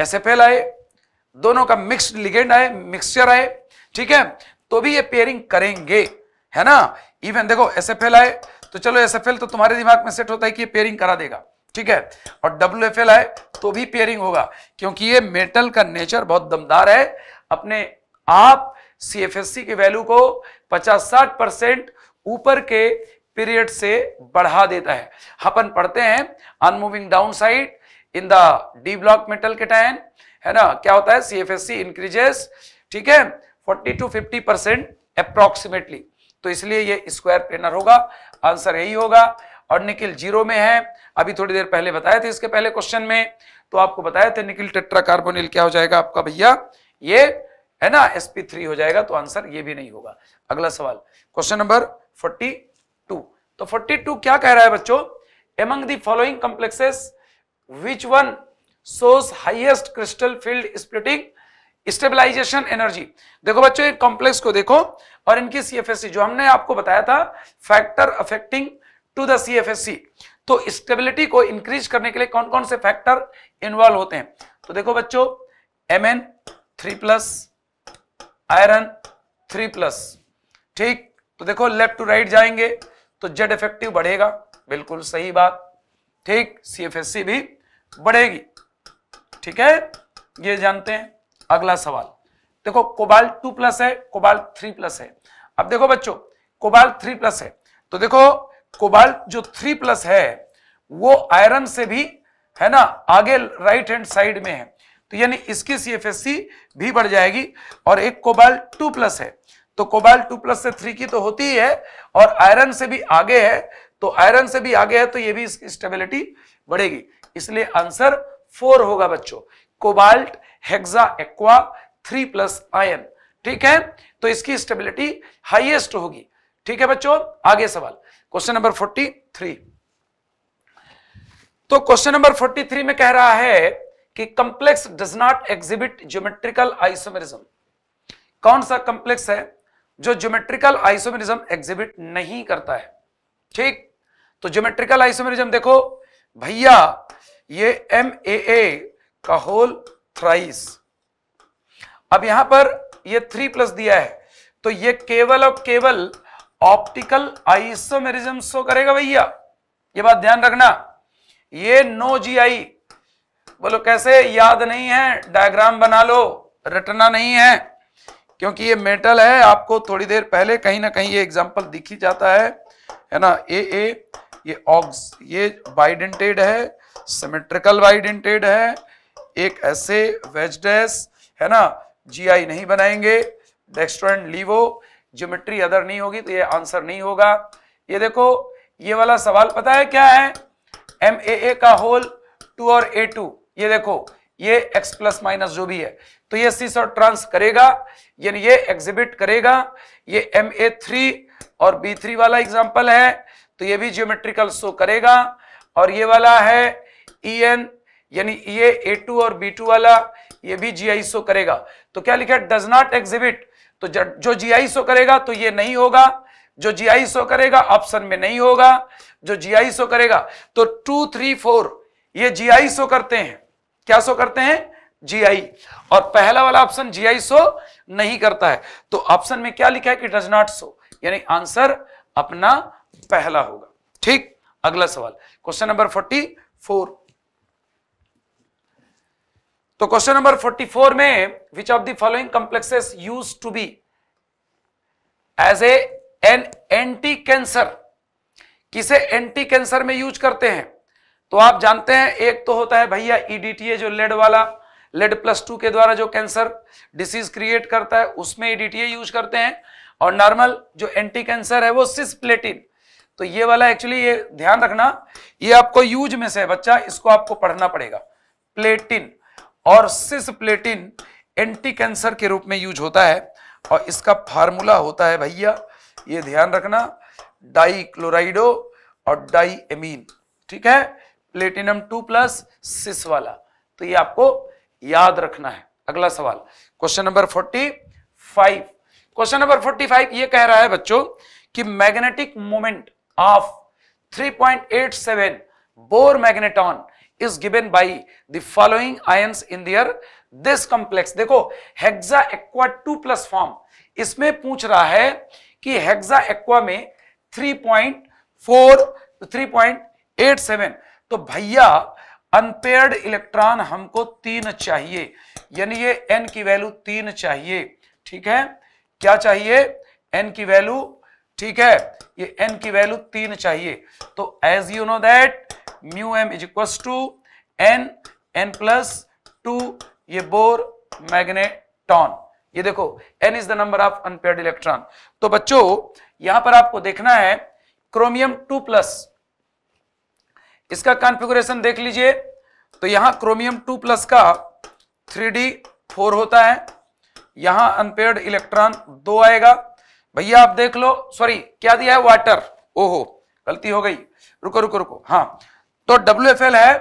एस एफ एल आए दोनों का मिक्स्ड लिगेंड आए मिक्सचर आए ठीक है तो भी ये पेयरिंग करेंगे है ना इवन देखो एस एफ एल आए तो चलो एस एफ एल तो तुम्हारे दिमाग में सेट होता है कि ये पेयरिंग करा देगा ठीक है और डब्ल्यू एफ एल आए तो भी पेयरिंग होगा क्योंकि ये मेटल का नेचर बहुत दमदार है अपने आप सी एफ एस सी के वैल्यू को पचास साठ परसेंट ऊपर के पीरियड से बढ़ा देता है अपन पढ़ते हैं on moving down side in the D block metal के टाइन है ना क्या होता है C F S C increases ठीक है forty two fifty percent approximately तो इसलिए ये स्क्वायर प्लेनर होगा आंसर यही होगा और निकिल जीरो में है अभी थोड़ी देर पहले बताए थे इसके पहले क्वेश्चन में तो आपको बताए थे निकिल टेट्रा कार्बोनिल क्या हो जाएगा आपका भैया ये है ना एसपी थ्री हो जाएगा तो आंसर ये भी नहीं होगा अगला सवाल क्वेश्चन नंबर फोर्टी तो 42 क्या कह रहा है बच्चों among the following complexes which one shows highest crystal field splitting stabilisation energy देखो बच्चों एक कॉम्प्लेक्स को देखो और इनकी सीएफएससी जो हमने आपको बताया था factor affecting to the C F S C तो स्टेबिलिटी को इंक्रीज करने के लिए कौन कौन से फैक्टर इन्वॉल्व होते हैं तो देखो बच्चों M N three plus iron three plus ठीक तो देखो लेफ्ट टू राइट जाएंगे तो जेड इफेक्टिव बढ़ेगा बिल्कुल सही बात ठीक सीएफएससी भी बढ़ेगी ठीक है ये जानते हैं अगला सवाल देखो कोबाल टू प्लस है कोबाल थ्री प्लस है अब देखो बच्चों कोबाल थ्री प्लस है तो देखो कोबाल जो थ्री प्लस है वो आयरन से भी है ना आगे राइट हैंड साइड में है तो यानी इसकी सीएफएससी भी बढ़ जाएगी और एक कोबाल टू प्लस है तो कोबाल्ट टू प्लस से थ्री की तो होती ही है और आयरन से भी आगे है तो आयरन से भी आगे है तो ये भी इसकी स्टेबिलिटी बढ़ेगी इसलिए आंसर फोर होगा बच्चों cobalt hexa aqua three plus ion ठीक है तो इसकी स्टेबिलिटी हाईएस्ट होगी ठीक है बच्चों आगे सवाल क्वेश्चन नंबर फोर्टी थ्री तो क्वेश्चन नंबर फोर्टी थ्री में कह रहा है कि complex does not exhibit geometrical isomerism कौन सा कंप्लेक्स है जो ज्योमेट्रिकल आइसोमेरिज्म एग्जिबिट नहीं करता है ठीक तो ज्योमेट्रिकल आइसोमेरिज्म देखो भैया ये एम ए ए का होल थ्राइस अब यहां पर ये थ्री प्लस दिया है तो ये केवल और केवल ऑप्टिकल आइसोमेरिज्म शो करेगा भैया ये बात ध्यान रखना ये नो जी आई बोलो कैसे याद नहीं है डायग्राम बना लो रटना नहीं है क्योंकि ये मेटल है आपको थोड़ी देर पहले कहीं ना कहीं ये एग्जाम्पल दिख ही जाता है है ना ए ए ये ऑक्स ये बाइडेंटेड है सिमेट्रिकल बाइडेंटेड है एक ऐसे वेजडेस है ना जीआई नहीं बनाएंगे डेक्स्ट्रेंट लीवो ज्योमेट्री अदर नहीं होगी तो ये आंसर नहीं होगा ये देखो ये वाला सवाल पता है क्या है एम ए ए का होल टू और ए टू ये देखो ये एक्स प्लस माइनस जो भी है तो ये सी शॉर्ट ट्रांस करेगा यानी ये एग्जिबिट करेगा ये एम ए थ्री और बी थ्री वाला एग्जाम्पल है तो ये भी जियोमेट्रिकल शो करेगा और ये वाला है ई e एन यानी ये ए टू और बी टू वाला ये भी जी आई शो करेगा तो क्या लिखा है डज नॉट एग्जिबिट तो जो जी आई शो करेगा तो ये नहीं होगा जो जी आई शो करेगा ऑप्शन में नहीं होगा जो जी आई शो करेगा तो टू थ्री फोर ये जी आई शो करते हैं क्या शो करते हैं जी आई और पहला वाला ऑप्शन जीआई शो नहीं करता है तो ऑप्शन में क्या लिखा है कि डज नॉट शो यानी आंसर अपना पहला होगा ठीक अगला सवाल क्वेश्चन नंबर फोर्टी फोर तो क्वेश्चन नंबर 44 में which of the following complexes use to be as a an anti cancer किसे एंटी कैंसर में यूज करते हैं तो आप जानते हैं एक तो होता है भैया ईडीटीए e जो लेड वाला लेड प्लस टू के द्वारा जो कैंसर डिसीज क्रिएट करता है उसमें एडीटीए e यूज करते हैं और नॉर्मल जो एंटी कैंसर है वो सिसप्लेटिन तो ये वाला एक्चुअली ये ध्यान रखना ये आपको यूज में से है बच्चा इसको आपको पढ़ना पड़ेगा प्लेटिन और सिसप्लेटिन एंटी कैंसर के रूप में यूज होता है और इसका फार्मूला होता है भैया ये ध्यान रखना डाइक्लोराइडो और डाई एमीन ठीक है प्लेटिनम टू प्लस सिस वाला तो ये आपको याद रखना है अगला सवाल question number forty five question number forty five ये कह रहा है बच्चों कि magnetic moment of 3.87 Bohr magneton is given by the following ions in their this complex देखो hexa aqua two plus form इसमें पूछ रहा है कि हेक्सा एक्वा में 3.4 3.87 तो भैया अनपेयर्ड इलेक्ट्रॉन हमको तीन चाहिए यानी ये एन की वैल्यू तीन चाहिए ठीक है क्या चाहिए एन की वैल्यू ठीक है ये एन की वैल्यू तीन चाहिए तो as you know that mu M is equal to N N plus two ये बोर मैग्नेटॉन ये देखो N is the number of unpaired electron तो बच्चों यहां पर आपको देखना है क्रोमियम टू प्लस इसका कॉन्फ़िगरेशन देख लीजिए तो यहां क्रोमियम टू प्लस का थ्री डी फोर होता है यहां अनपेड इलेक्ट्रॉन दो आएगा भैया आप देख लो सॉरी क्या दिया है वाटर ओहो गलती हो गई रुको रुको रुको हाँ तो डब्ल्यू है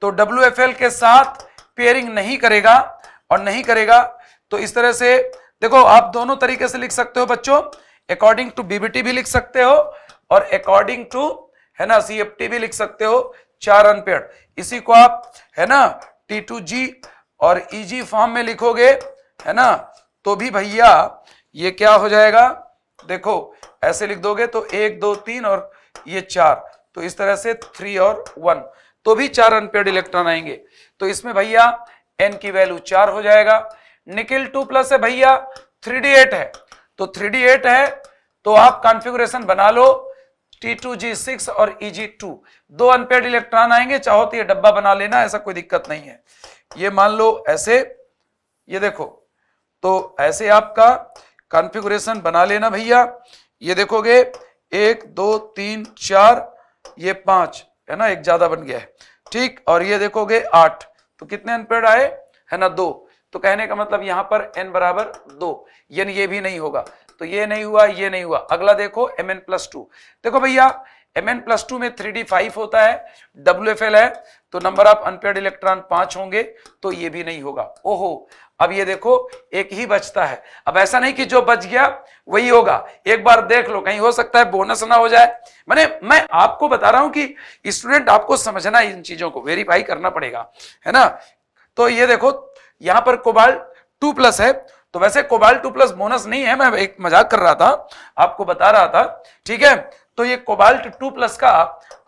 तो डब्ल्यू के साथ पेयरिंग नहीं करेगा और नहीं करेगा तो इस तरह से देखो आप दोनों तरीके से लिख सकते हो बच्चों अकॉर्डिंग टू बीबीटी भी लिख सकते हो और अकॉर्डिंग टू है ना सी एफ टी भी लिख सकते हो चार अनपेड इसी को आप है ना टी टू जी और ई जी फॉर्म में लिखोगे है ना तो भी भैया ये क्या हो जाएगा देखो ऐसे लिख दोगे तो एक दो तीन और ये चार तो इस तरह से थ्री और वन तो भी चार अनपेड इलेक्ट्रॉन आएंगे तो इसमें भैया एन की वैल्यू चार हो जाएगा निकिल टू प्लस है भैया थ्री डी एट है तो थ्री डी एट है तो आप कॉन्फ़िगरेशन बना लो टी टू जी सिक्स और ई जी टू दो अनपेड इलेक्ट्रॉन आएंगे चाहो तो ये डब्बा बना लेना ऐसा कोई दिक्कत नहीं है ये मान लो ऐसे ये देखो तो ऐसे आपका कॉन्फ़िगरेशन बना लेना भैया ये देखोगे एक दो तीन चार ये पांच है ना एक ज्यादा बन गया है ठीक और ये देखोगे आठ तो कितने अनपेड आए है ना दो तो कहने का मतलब यहां पर एन बराबर दो यानी ये भी नहीं होगा तो ये नहीं हुआ ये नहीं हुआ अगला देखो एम एन प्लस टू देखो भैया एम एन प्लस टू में थ्री डी फाइव होता है डब्ल्यू एफ एल है तो नंबर ऑफ अनपेड इलेक्ट्रॉन पांच होंगे तो ये भी नहीं होगा ओहो अब ये देखो एक ही बचता है अब ऐसा नहीं कि जो बच गया वही होगा एक बार देख लो कहीं हो सकता है बोनस ना हो जाए मैंने मैं आपको बता रहा हूं कि स्टूडेंट आपको समझना इन चीजों को वेरीफाई करना पड़ेगा है ना तो ये देखो यहां पर कोबाल्ट टू प्लस है तो वैसे कोबाल्ट टू प्लस बोनस नहीं है मैं एक मजाक कर रहा था आपको बता रहा था ठीक है तो ये कोबाल्ट टू प्लस का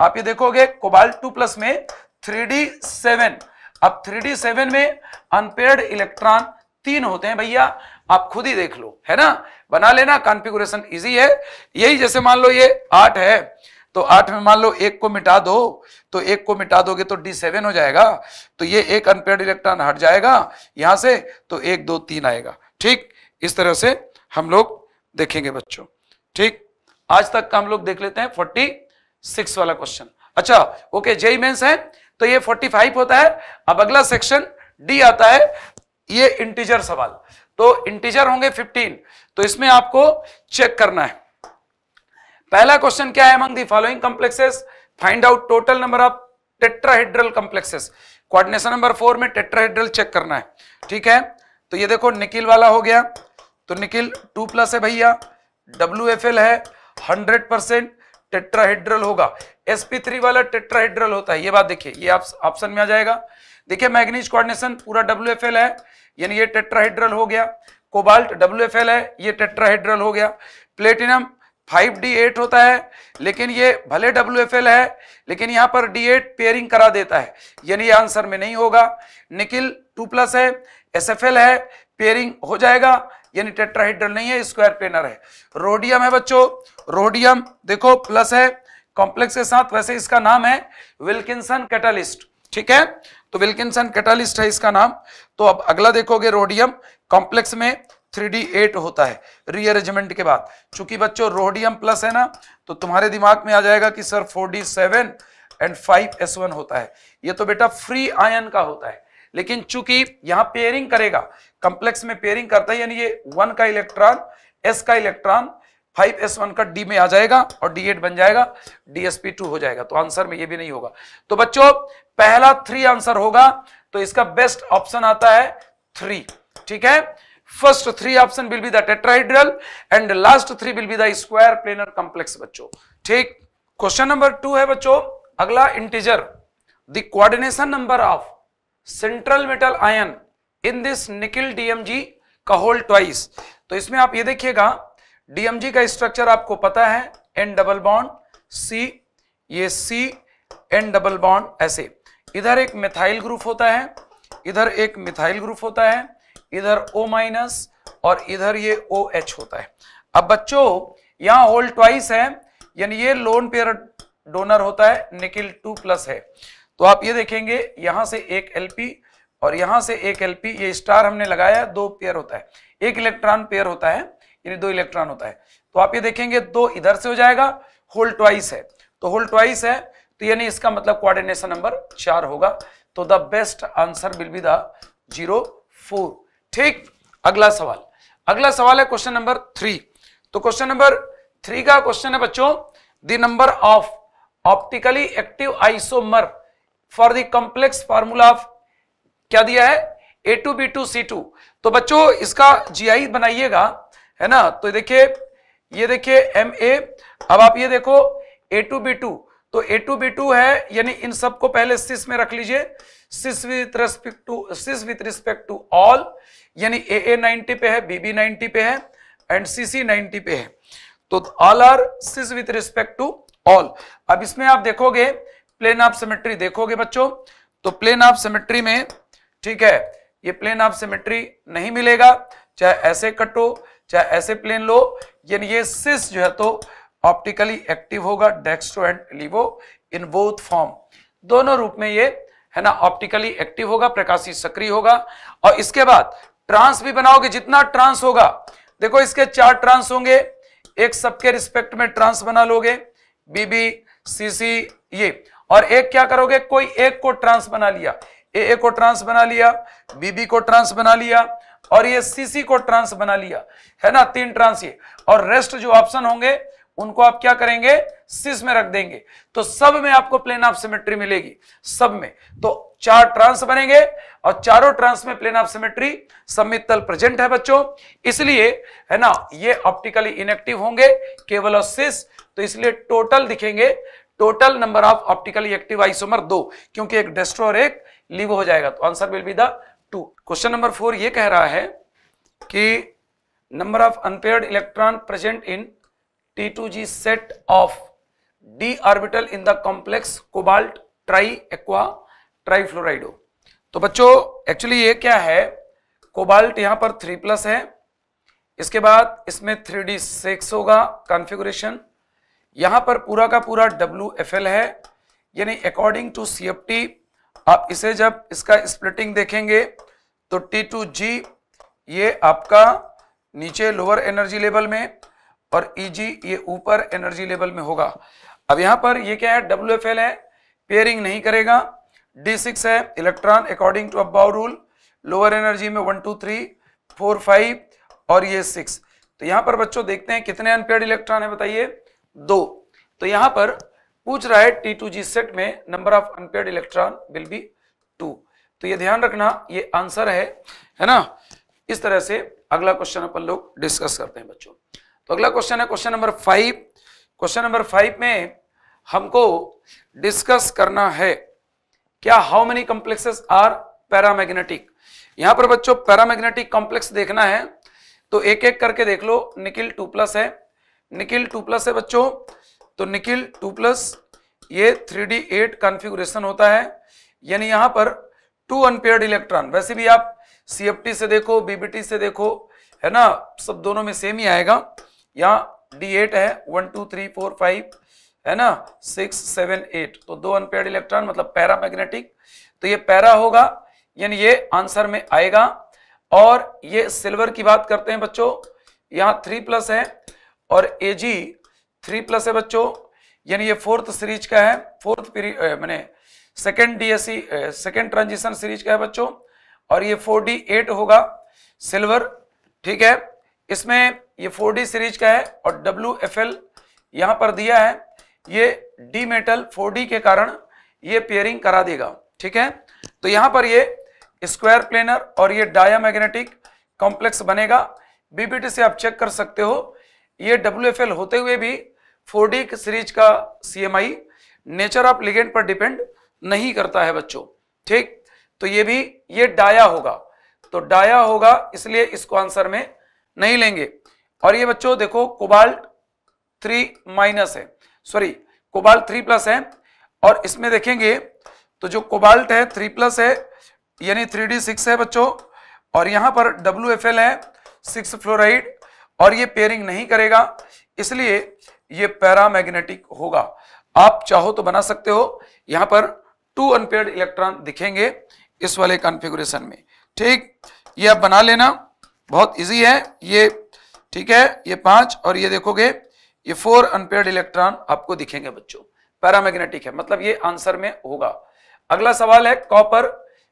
आप ये देखोगे कोबाल्ट टू प्लस में थ्री डी सेवन अब थ्री डी सेवन में अनपेयर्ड इलेक्ट्रॉन तीन होते हैं भैया आप खुद ही देख लो है ना बना लेना कॉन्फ़िगरेशन इजी है यही जैसे मान लो ये आठ है तो आठ में मान लो एक को मिटा दो तो एक को मिटा दोगे तो डी सेवन हो जाएगा तो ये एक अनपेड इलेक्ट्रॉन हट जाएगा यहां से तो एक दो तीन आएगा ठीक इस तरह से हम लोग देखेंगे बच्चों ठीक आज तक का हम लोग देख लेते हैं फोर्टी सिक्स वाला क्वेश्चन अच्छा ओके जय मेंस है तो ये फोर्टी फाइव होता है अब अगला सेक्शन डी आता है ये इंटीजर सवाल तो इंटीजर होंगे फिफ्टीन तो इसमें आपको चेक करना है पहला क्वेश्चन क्या है among the following complexes find out total number of tetrahedral complexes coordination number four में टेट्राहेड्रल चेक करना है ठीक है तो ये देखो निकिल वाला हो गया तो निकिल टू प्लस है भैया डब्ल्यू एफ एल है हंड्रेड परसेंट टेट्राहेड्रल होगा sp3 वाला टेट्राहेड्रल होता है ये बात देखिए ये ऑप्शन में आ जाएगा देखिए मैग्नीज कोऑर्डिनेशन पूरा डब्ल्यू है यानी ये टेट्राहेड्रल हो गया कोबाल्ट डब्ल्यू है ये टेट्राहेड्रल हो गया प्लेटिनम 5d8 होता है लेकिन ये भले डब्ल्यू है लेकिन यहाँ पर d8 पेयरिंग करा देता है यानी ये आंसर में नहीं होगा निकिल टू प्लस है एस है पेयरिंग हो जाएगा यानी टेट्राहीड्रल नहीं है स्क्वायर प्लेनर है रोडियम है बच्चों रोडियम देखो प्लस है कॉम्प्लेक्स के साथ वैसे इसका नाम है विल्किंसन कैटालिस्ट ठीक है तो विल्किंसन कैटालिस्ट है इसका नाम तो अब अगला देखोगे रोडियम कॉम्प्लेक्स में 3d8 होता है रीअरेंजमेंट के बाद चूंकि बच्चों रोडियम प्लस है ना तो तुम्हारे दिमाग में आ जाएगा कि सर 4d7 एंड 5s1 होता है ये तो बेटा फ्री आयन का होता है लेकिन चूंकि यहां पेयरिंग करेगा कंप्लेक्स में पेयरिंग करता है यानी ये वन का इलेक्ट्रॉन एस का इलेक्ट्रॉन फाइव एस वन का डी में आ जाएगा और डी एट बन जाएगा डीएसपी टू हो जाएगा तो आंसर में ये भी नहीं होगा तो बच्चों पहला थ्री आंसर होगा तो इसका बेस्ट ऑप्शन आता है थ्री ठीक है first three option will be the tetrahedral and last three will be the square planar complex बच्चों ठीक क्वेश्चन नंबर टू है बच्चों अगला integer the coordination number of central metal ion in this nickel DMG का whole ट्वाइस तो इसमें आप ये देखिएगा डीएमजी का स्ट्रक्चर आपको पता है एन डबल बॉन्ड सी ये सी एन डबल बॉन्ड ऐसे इधर एक मिथाइल ग्रुप होता है इधर एक मिथाइल ग्रुप होता है इधर ओ माइनस और इधर ये ओ एच होता है अब बच्चों यहां होल ट्वाइस है यानी ये लोन पेयर डोनर होता है निकिल टू प्लस है तो आप ये देखेंगे यहां से एक एलपी और यहां से एक एलपी ये स्टार हमने लगाया दो पेयर होता है एक इलेक्ट्रॉन पेयर होता है यानी दो इलेक्ट्रॉन होता है तो आप ये देखेंगे दो इधर से हो जाएगा होल ट्वाइस है तो होल ट्वाइस है तो यानी इसका मतलब कोऑर्डिनेशन नंबर चार होगा तो the best answer will be the zero four ठीक अगला सवाल अगला सवाल है क्वेश्चन नंबर थ्री तो क्वेश्चन नंबर थ्री का क्वेश्चन है बच्चों the number of optically active isomer for the complex formula of क्या दिया है A two B two C two तो बच्चों इसका जीआई बनाइएगा है ना तो देखिए ये देखिए एम ए अब आप ये देखो ए टू बी टू तो ए टू बी टू है यानी इन सबको पहले सिस में रख लीजिए cis with respect to cis with respect to all यानी ए ए नाइनटी पे है बी बी नाइन्टी पे है एंड सी सी नाइनटी पे है तो all are cis with respect to all अब इसमें आप देखोगे प्लेन ऑफ सिमेट्री देखोगे बच्चों तो प्लेन ऑफ सिमेट्री में ठीक है ये प्लेन ऑफ सिमेट्री नहीं मिलेगा चाहे ऐसे कटो चाहे ऐसे प्लेन लो यानी ये सिस जो है तो ऑप्टिकली एक्टिव होगा dextro and levo in both form दोनों रूप में ये है ना ऑप्टिकली एक्टिव होगा प्रकाशी सक्रिय होगा और इसके बाद ट्रांस भी बनाओगे जितना ट्रांस होगा देखो इसके चार ट्रांस होंगे एक सबके रिस्पेक्ट में ट्रांस बना लोगे बीबी सीसी ये और एक क्या करोगे कोई एक को ट्रांस बना लिया ए ए को ट्रांस बना लिया बीबी को ट्रांस बना लिया और ये सीसी को ट्रांस बना लिया है ना तीन ट्रांस ये और रेस्ट जो ऑप्शन होंगे उनको आप क्या करेंगे सिस में रख देंगे तो सब में आपको प्लेन ऑफ सिमेट्री मिलेगी सब में तो चार ट्रांस बनेंगे और चारों ट्रांस में प्लेन ऑफ सिमेट्री सम्मित तल प्रेजेंट है बच्चों इसलिए है ना ये ऑप्टिकली इनेक्टिव होंगे केवल और सिस तो इसलिए टोटल दिखेंगे total number of optically active isomer दो क्योंकि एक डेस्ट्रो और एक लिवो हो जाएगा तो answer will be the two question number four ये कह रहा है कि number of unpaired electron present in T two G set of D orbital in the complex cobalt tri aqua trifluorido तो बच्चों एक्चुअली ये क्या है कोबाल्ट यहां पर थ्री प्लस है इसके बाद इसमें थ्री डी सिक्स होगा कॉन्फ़िगरेशन यहां पर पूरा का पूरा डब्ल्यू एफ एल है यानी according to C F T आप इसे जब इसका स्प्लिटिंग देखेंगे तो टी टू जी ये आपका नीचे लोअर एनर्जी लेवल में और ई e जी ये ऊपर एनर्जी लेवल में होगा अब यहां पर ये क्या है डब्ल्यू एफ एल है पेयरिंग नहीं करेगा डी सिक्स है इलेक्ट्रॉन अकॉर्डिंग टू अब रूल लोअर एनर्जी में one two three four five और ये सिक्स तो यहां पर बच्चों देखते हैं कितने अनपेड इलेक्ट्रॉन है बताइए दो तो यहां पर पूछ रहा है टी टू जी सेट में number of unpaid electron will be two तो ये ध्यान रखना ये आंसर है है ना इस तरह से अगला क्वेश्चन अपन लोग डिस्कस करते हैं बच्चों तो अगला क्वेश्चन है question number five question number five में हमको डिस्कस करना है क्या how many complexes are paramagnetic यहां पर बच्चों पैरामैग्नेटिक कॉम्प्लेक्स देखना है तो एक एक करके देख लो निकिल टू प्लस है निकिल टू प्लस है बच्चों तो निकिल टू प्लस ये थ्री डी एट कॉन्फिगुरेशन होता है यानी यहाँ पर टू अनपेयर्ड इलेक्ट्रॉन वैसे भी आप सी से देखो बीबीटी से देखो है ना सब दोनों में सेम ही आएगा यहाँ डी एट है one two three four five है ना सिक्स सेवन एट तो दो अनपेयर्ड इलेक्ट्रॉन मतलब पैरा मैग्नेटिक तो ये पैरा होगा यानी ये आंसर में आएगा और ये सिल्वर की बात करते हैं बच्चों यहाँ थ्री प्लस है और ए जी थ्री प्लस है बच्चों यानी ये फोर्थ सीरीज का है फोर्थ पीरियड मैंने सेकेंड डीएससी सेकेंड ट्रांजिशन सीरीज का है बच्चों और ये फोर डी एट होगा सिल्वर ठीक है इसमें ये फोर डी सीरीज का है और डब्ल्यू एफ एल यहाँ पर दिया है ये डी मेटल फोर डी के कारण ये पेयरिंग करा देगा ठीक है तो यहाँ पर ये स्क्वायर प्लेनर और ये डाया मैग्नेटिक कॉम्प्लेक्स बनेगा बीबीटी से आप चेक कर सकते हो ये डब्ल्यू होते हुए भी फोर सीरीज का सी नेचर ऑफ लिगेंड पर डिपेंड नहीं करता है बच्चों ठीक तो ये भी ये डाया होगा तो डाया होगा इसलिए इसको आंसर में नहीं लेंगे और ये बच्चों देखो कोबाल्ट थ्री माइनस है सॉरी कोबाल्ट थ्री प्लस है और इसमें देखेंगे तो जो कोबाल्ट है थ्री प्लस है यानी थ्री डी सिक्स है बच्चों और यहां पर डब्ल्यू एफ एल है सिक्स फ्लोराइड और ये पेयरिंग नहीं करेगा इसलिए ये पैरामैग्नेटिक होगा आप चाहो तो बना सकते हो यहां पर टू अनपेड इलेक्ट्रॉन दिखेंगे इस वाले कॉन्फ़िगरेशन में ठीक ये आप बना लेना बहुत इजी है ये ठीक है ये पांच और ये देखोगे ये फोर अनपेड इलेक्ट्रॉन आपको दिखेंगे बच्चों पैरामैग्नेटिक है मतलब ये आंसर में होगा अगला सवाल है कॉपर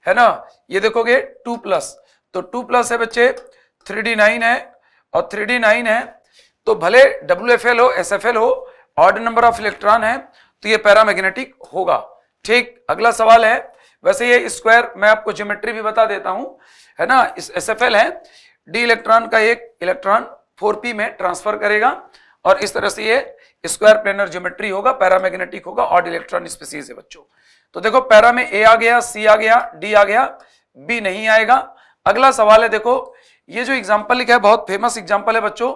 है ना ये देखोगे टू प्लस तो टू प्लस है बच्चे थ्री डी नाइन है और थ्री डी नाइन है तो भले डब्ल्यू एफ एल हो एस एफ एल हो ऑर्ड नंबर ऑफ इलेक्ट्रॉन है तो ये पैरामैग्नेटिक होगा ठीक अगला सवाल है वैसे ये स्क्वायर मैं आपको ज्योमेट्री भी बता देता हूं है ना इस एस एफ एल है डी इलेक्ट्रॉन का एक इलेक्ट्रॉन फोर पी में ट्रांसफर करेगा और इस तरह से ये स्क्वायर प्लेनर ज्योमेट्री होगा पैरामैग्नेटिक होगा ऑर्ड इलेक्ट्रॉन स्पीसीज है बच्चों तो देखो पैरा में ए आ गया सी आ गया डी आ गया बी नहीं आएगा अगला सवाल है देखो ये जो एग्जाम्पल लिखा है बहुत फेमस एग्जाम्पल है बच्चों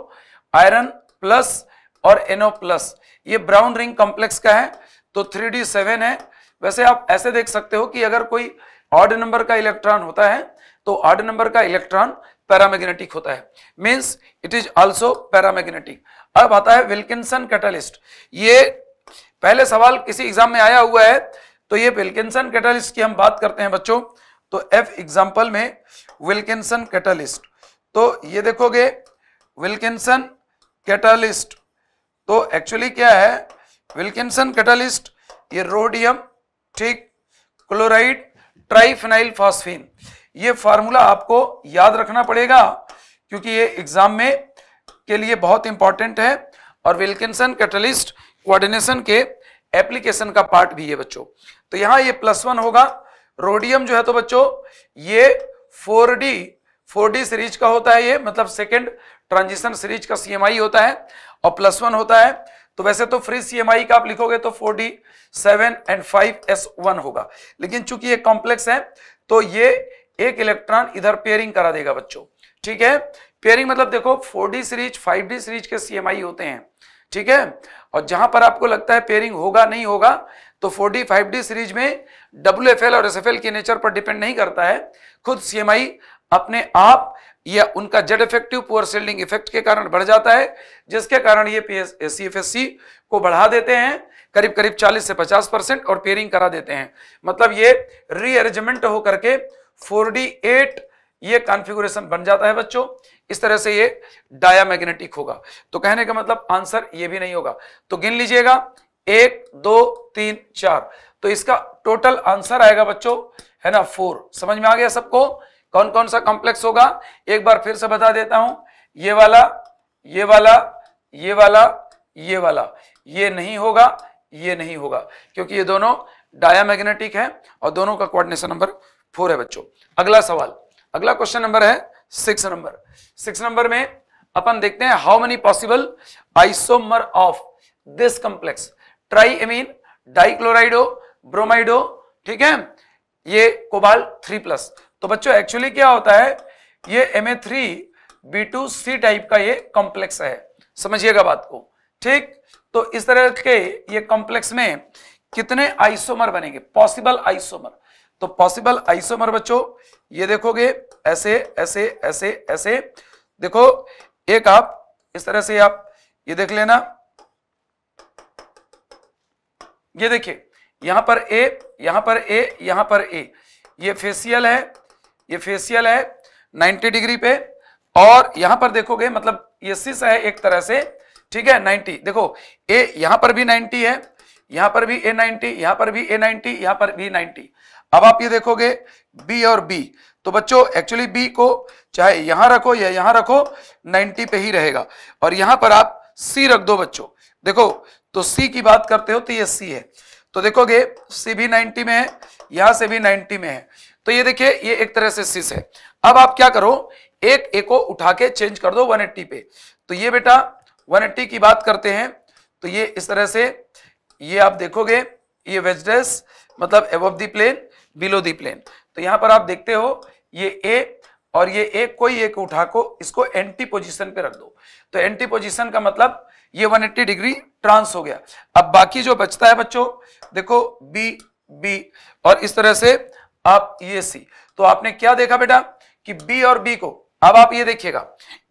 आयरन प्लस और एनओ प्लस ये ब्राउन रिंग कॉम्प्लेक्स का है तो थ्री डी सेवन है वैसे आप ऐसे देख सकते हो कि अगर कोई ऑड नंबर का इलेक्ट्रॉन होता है तो ऑड नंबर का इलेक्ट्रॉन पैरामैग्नेटिक होता है means it is also paramagnetic अब आता है विल्किंसन कैटलिस्ट ये पहले सवाल किसी एग्जाम में आया हुआ है तो ये विल्किंसन कैटलिस्ट की हम बात करते हैं बच्चों तो एफ एग्जाम्पल में विल्किंसन कैटलिस्ट तो ये देखोगे विल्किसन कैटालिस्ट तो एक्चुअली क्या है विल्किसन कैटालिस्ट ये रोडियम ठीक क्लोराइड ट्राइफिनाइल फॉस्फिन ये फार्मूला आपको याद रखना पड़ेगा क्योंकि ये एग्जाम में के लिए बहुत इंपॉर्टेंट है और विल्किंसन कैटलिस्ट कोऑर्डिनेशन के एप्लीकेशन का पार्ट भी है बच्चों तो यहां ये प्लस वन होगा रोडियम जो है तो बच्चों ये फोर डी 4D सीरीज का होता है ये मतलब सेकेंड ट्रांजिशन सीरीज का सीएमआई होता है और प्लस वन होता है तो वैसे तो फ्री सीएमआई का आप लिखोगे तो four D seven and five S one होगा लेकिन चूंकि ये कॉम्प्लेक्स है तो ये एक इलेक्ट्रॉन इधर पेयरिंग करा देगा बच्चों ठीक है पेयरिंग मतलब देखो four D series five D series के सीएमआई होते हैं ठीक है और जहां पर आपको लगता है पेयरिंग होगा नहीं होगा तो four D five D series में डब्ल्यू एफ एल और एस एफ एल के नेचर पर डिपेंड नहीं करता है खुद सी अपने आप या उनका Z effective poor shielding effect के कारण बढ़ जाता है जिसके कारण ये P S F S C को बढ़ा देते हैं करीब करीब 40 से 50 परसेंट और पेयरिंग करा देते हैं मतलब ये रीअरेंजमेंट हो करके 4D8 ये कॉन्फ़िगरेशन बन जाता है बच्चों इस तरह से ये डायामैग्नेटिक होगा तो कहने का मतलब आंसर ये भी नहीं होगा तो गिन लीजिएगा एक दो तीन चार तो इसका टोटल आंसर आएगा बच्चों है ना फोर समझ में आ गया सबको कौन कौन सा कॉम्प्लेक्स होगा एक बार फिर से बता देता हूं ये वाला ये वाला ये वाला ये वाला ये नहीं होगा ये नहीं होगा क्योंकि ये दोनों डायामैग्नेटिक है और दोनों का कोऑर्डिनेशन नंबर फोर है बच्चों अगला सवाल अगला क्वेश्चन नंबर है सिक्स नंबर सिक्स नंबर में अपन देखते हैं how many possible isomer of this complex tri amine dichlorido bromido ठीक है ये कोबाल थ्री प्लस तो बच्चों एक्चुअली क्या होता है ये M A three B two C type का ये कॉम्प्लेक्स है समझिएगा बात को ठीक तो इस तरह के ये कॉम्प्लेक्स में कितने आइसोमर बनेंगे पॉसिबल आइसोमर तो पॉसिबल आइसोमर बच्चों ये देखोगे ऐसे ऐसे ऐसे ऐसे देखो एक आप इस तरह से आप ये देख लेना ये देखिए यहां पर ए यहां पर ए यहां पर ए ये फेसियल है ये फेसियल है 90 डिग्री पे और यहां पर देखोगे मतलब ये सिस है एक तरह से ठीक है 90 देखो ए यहां पर भी 90 है यहां पर भी ए 90 यहां पर भी ए 90 यहां पर भी 90 अब आप ये देखोगे बी और बी तो बच्चों एक्चुअली बी को चाहे यहां रखो या यहां रखो 90 पे ही रहेगा और यहां पर आप सी रख दो बच्चों देखो तो सी की बात करते हो तो ये सी है तो देखोगे सी भी नाइन्टी में है यहां से भी नाइन्टी में है तो ये देखिए ये एक तरह से सिस है अब आप क्या करो एक ए को उठा के चेंज कर दो 180 पे तो ये बेटा 180 की बात करते हैं तो ये इस तरह से ये आप देखोगे ये वेजडेस मतलब above the plane below the plane तो यहां पर आप देखते हो ये ए और ये एक कोई एक उठा को इसको एंटी पोजिशन पे रख दो तो एंटी पोजिशन का मतलब ये 180 डिग्री ट्रांस हो गया अब बाकी जो बचता है बच्चों देखो बी बी और इस तरह से अब ये सी तो आपने क्या देखा बेटा कि बी और बी को अब आप ये देखिएगा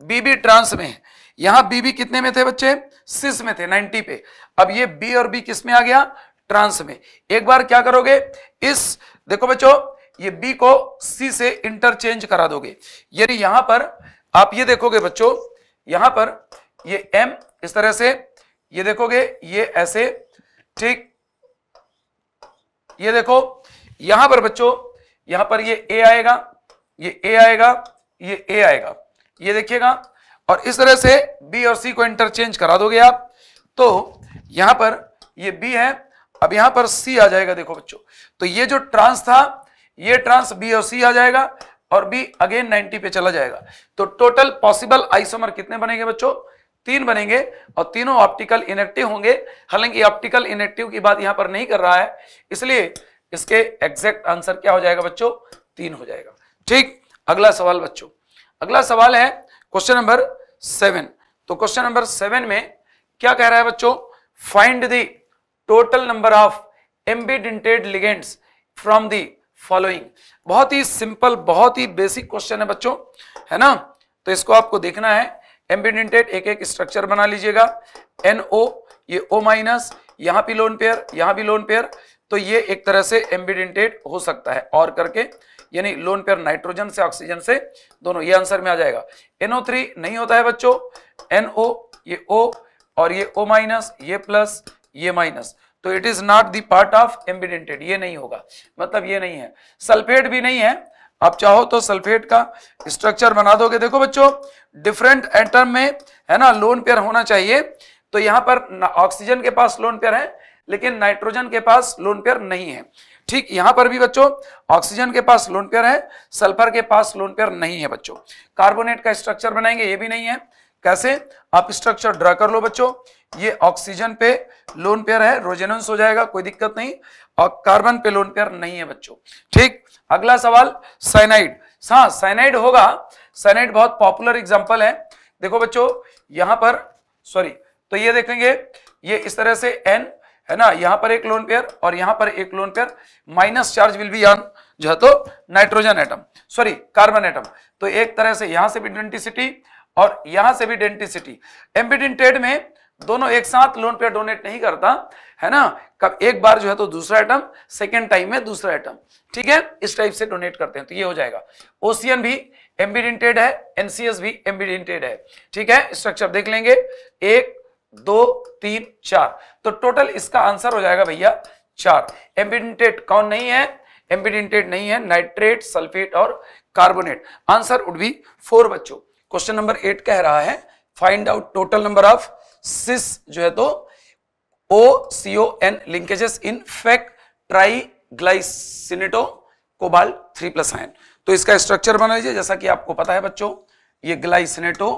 बीबी ट्रांस में है यहां बीबी कितने में थे बच्चे सिस में थे 90 पे अब ये बी और बी किस में आ गया ट्रांस में एक बार क्या करोगे इस देखो बच्चो ये बी को सी से इंटरचेंज करा दोगे यानी यहां पर आप ये देखोगे बच्चों यहां पर ये एम इस तरह से ये देखोगे ये ऐसे ठीक ये देखो यहां पर बच्चों यहां पर ये ए आएगा ये ए आएगा ये ए आएगा ये देखिएगा और इस तरह से बी और सी को इंटरचेंज करा दोगे आप तो यहां पर ये बी है अब यहां पर सी आ जाएगा देखो बच्चों तो ये जो ट्रांस था ये ट्रांस बी और सी आ जाएगा और बी अगेन 90 पे चला जाएगा तो टोटल पॉसिबल आइसोमर कितने बनेंगे बच्चों तीन बनेंगे और तीनों ऑप्टिकल इनेक्टिव होंगे हालांकि ऑप्टिकल इनेक्टिव की बात यहां पर नहीं कर रहा है इसलिए इसके एग्जैक्ट आंसर क्या हो जाएगा बच्चों तीन हो जाएगा ठीक अगला सवाल बच्चों अगला सवाल है क्वेश्चन नंबर सेवन तो क्वेश्चन नंबर सेवन में क्या कह रहा है बच्चों find the total number of ambidentate ligands from the following बहुत ही सिंपल बहुत ही बेसिक क्वेश्चन है बच्चों है ना तो इसको आपको देखना है एम्बिडेंटेड एक एक स्ट्रक्चर बना लीजिएगा एनओ ये ओ माइनस यहां भी लोन पेयर यहां भी लोन पेयर तो ये एक तरह से एम्बिडेंटेड हो सकता है और करके यानी लोन पेयर नाइट्रोजन से ऑक्सीजन से दोनों ये आंसर में आ जाएगा एनओ थ्री नहीं होता है बच्चों एनओ ये ओ और ये ओ माइनस ये प्लस ये माइनस तो it is not the part of ambidentate ये नहीं होगा मतलब ये नहीं है सल्फेट भी नहीं है आप चाहो तो सल्फेट का स्ट्रक्चर बना दोगे देखो बच्चों डिफरेंट एटम में है ना लोन पेयर होना चाहिए तो यहां पर ऑक्सीजन के पास लोन पेयर है लेकिन नाइट्रोजन के पास लोन पेयर नहीं है ठीक यहां पर भी बच्चों ऑक्सीजन के पास लोन पेयर है सल्फर के पास लोन पेयर नहीं है बच्चों कार्बोनेट का स्ट्रक्चर बनाएंगे ये भी नहीं है कैसे आप स्ट्रक्चर ड्रा कर लो बच्चों ये ऑक्सीजन पे लोन पेयर है रोजेनस हो जाएगा कोई दिक्कत नहीं और कार्बन पे लोन पेयर नहीं है बच्चों ठीक अगला सवाल साइनाइड हाँ साइनाइड होगा साइनाइड बहुत पॉपुलर एग्जाम्पल है देखो बच्चों यहां पर सॉरी तो ये देखेंगे ये इस तरह से एन है ना यहां पर एक लोन पेयर और यहां पर एक lone pair minus charge will be on जो है तो nitrogen atom sorry carbon atom तो एक तरह से यहां से भी डेंटिसिटी और यहां से भी डेंटिसिटी एम्पिडेंटेड में दोनों एक साथ लोन पेयर डोनेट नहीं करता है ना कब एक बार जो है तो दूसरा आइटम सेकेंड टाइम में दूसरा आइटम ठीक है इस टाइप से डोनेट करते हैं तो ये हो जाएगा ओसियन भी एम्बिडेंटेड है एनसीएस भी एम्बिडेंटेड है ठीक है स्ट्रक्चर देख लेंगे एक दो तीन चार तो टोटल इसका आंसर हो जाएगा भैया चार एम्बिडेंटेड कौन नहीं है एम्बिडेंटेड नहीं है नाइट्रेट सल्फेट और carbonate answer would be four बच्चों क्वेश्चन नंबर एट कह रहा है find out total number of cis जो है तो O C O N linkages in fact tri glycinato cobal three plus ion तो इसका स्ट्रक्चर बना लीजिए जैसा कि आपको पता है बच्चों ये ग्लाइसिनेटो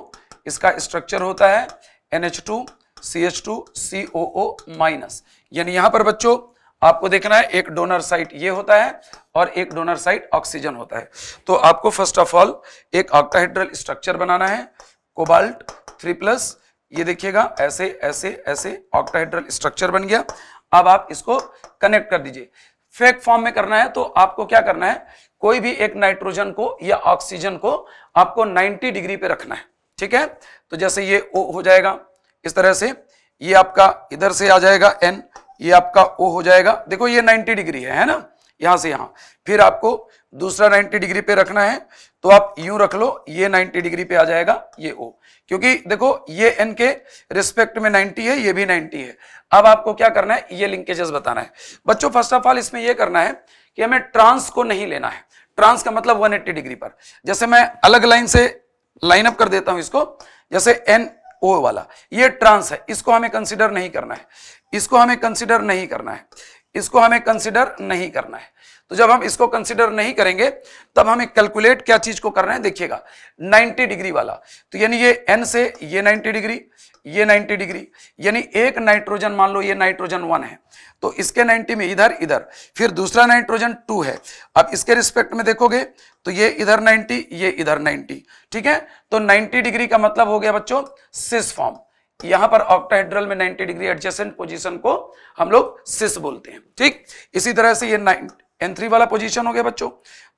इसका स्ट्रक्चर होता है NH two C H two C O O minus यानी यहां पर बच्चों आपको देखना है एक डोनर साइट ये होता है और एक डोनर साइट ऑक्सीजन होता है तो आपको फर्स्ट ऑफ ऑल एक ऑक्टाहेड्रल स्ट्रक्चर बनाना है कोबाल्ट थ्री प्लस ये देखिएगा ऐसे ऐसे ऐसे ऑक्टाहेड्रल स्ट्रक्चर बन गया अब आप इसको कनेक्ट कर दीजिए फेक फॉर्म में करना है तो आपको क्या करना है कोई भी एक नाइट्रोजन को या ऑक्सीजन को आपको 90 डिग्री पे रखना है ठीक है तो जैसे ये ओ हो जाएगा इस तरह से ये आपका इधर से आ जाएगा एन ये आपका ओ हो जाएगा देखो ये 90 डिग्री है है ना यहां से यहां फिर आपको दूसरा 90 डिग्री पे रखना है तो आप यू रख लो ये 90 डिग्री पे आ जाएगा ये ओ क्योंकि देखो ये एन के रिस्पेक्ट में 90 है ये भी 90 है अब आपको क्या करना है ये लिंकेजेस बताना है बच्चों फर्स्ट ऑफ ऑल इसमें यह करना है कि हमें ट्रांस को नहीं लेना है ट्रांस का मतलब वन डिग्री पर जैसे मैं अलग लाइन से लाइन अप कर देता हूं इसको जैसे एन ओ वाला ये ट्रांस है इसको हमें कंसिडर नहीं करना है इसको हमें कंसिडर नहीं करना है इसको हमें कंसिडर नहीं करना है तो जब हम इसको कंसिडर नहीं करेंगे तब हमें कैलकुलेट क्या चीज को करना है देखिएगा 90 डिग्री वाला तो यानी ये एन से ये 90 डिग्री ये 90 डिग्री यानी एक नाइट्रोजन मान लो ये नाइट्रोजन वन है तो इसके 90 में इधर इधर फिर दूसरा नाइट्रोजन टू है अब इसके रिस्पेक्ट में देखोगे तो ये इधर 90 ये इधर 90 ठीक है तो 90 डिग्री का मतलब हो गया बच्चों सिस फॉर्म यहां पर ऑक्टाहेड्रल में 90 डिग्री एडजेसेंट पोजीशन को हम लोग सिस बोलते हैं ठीक इसी तरह से ये नाइन एन थ्री वाला पोजीशन हो गया बच्चों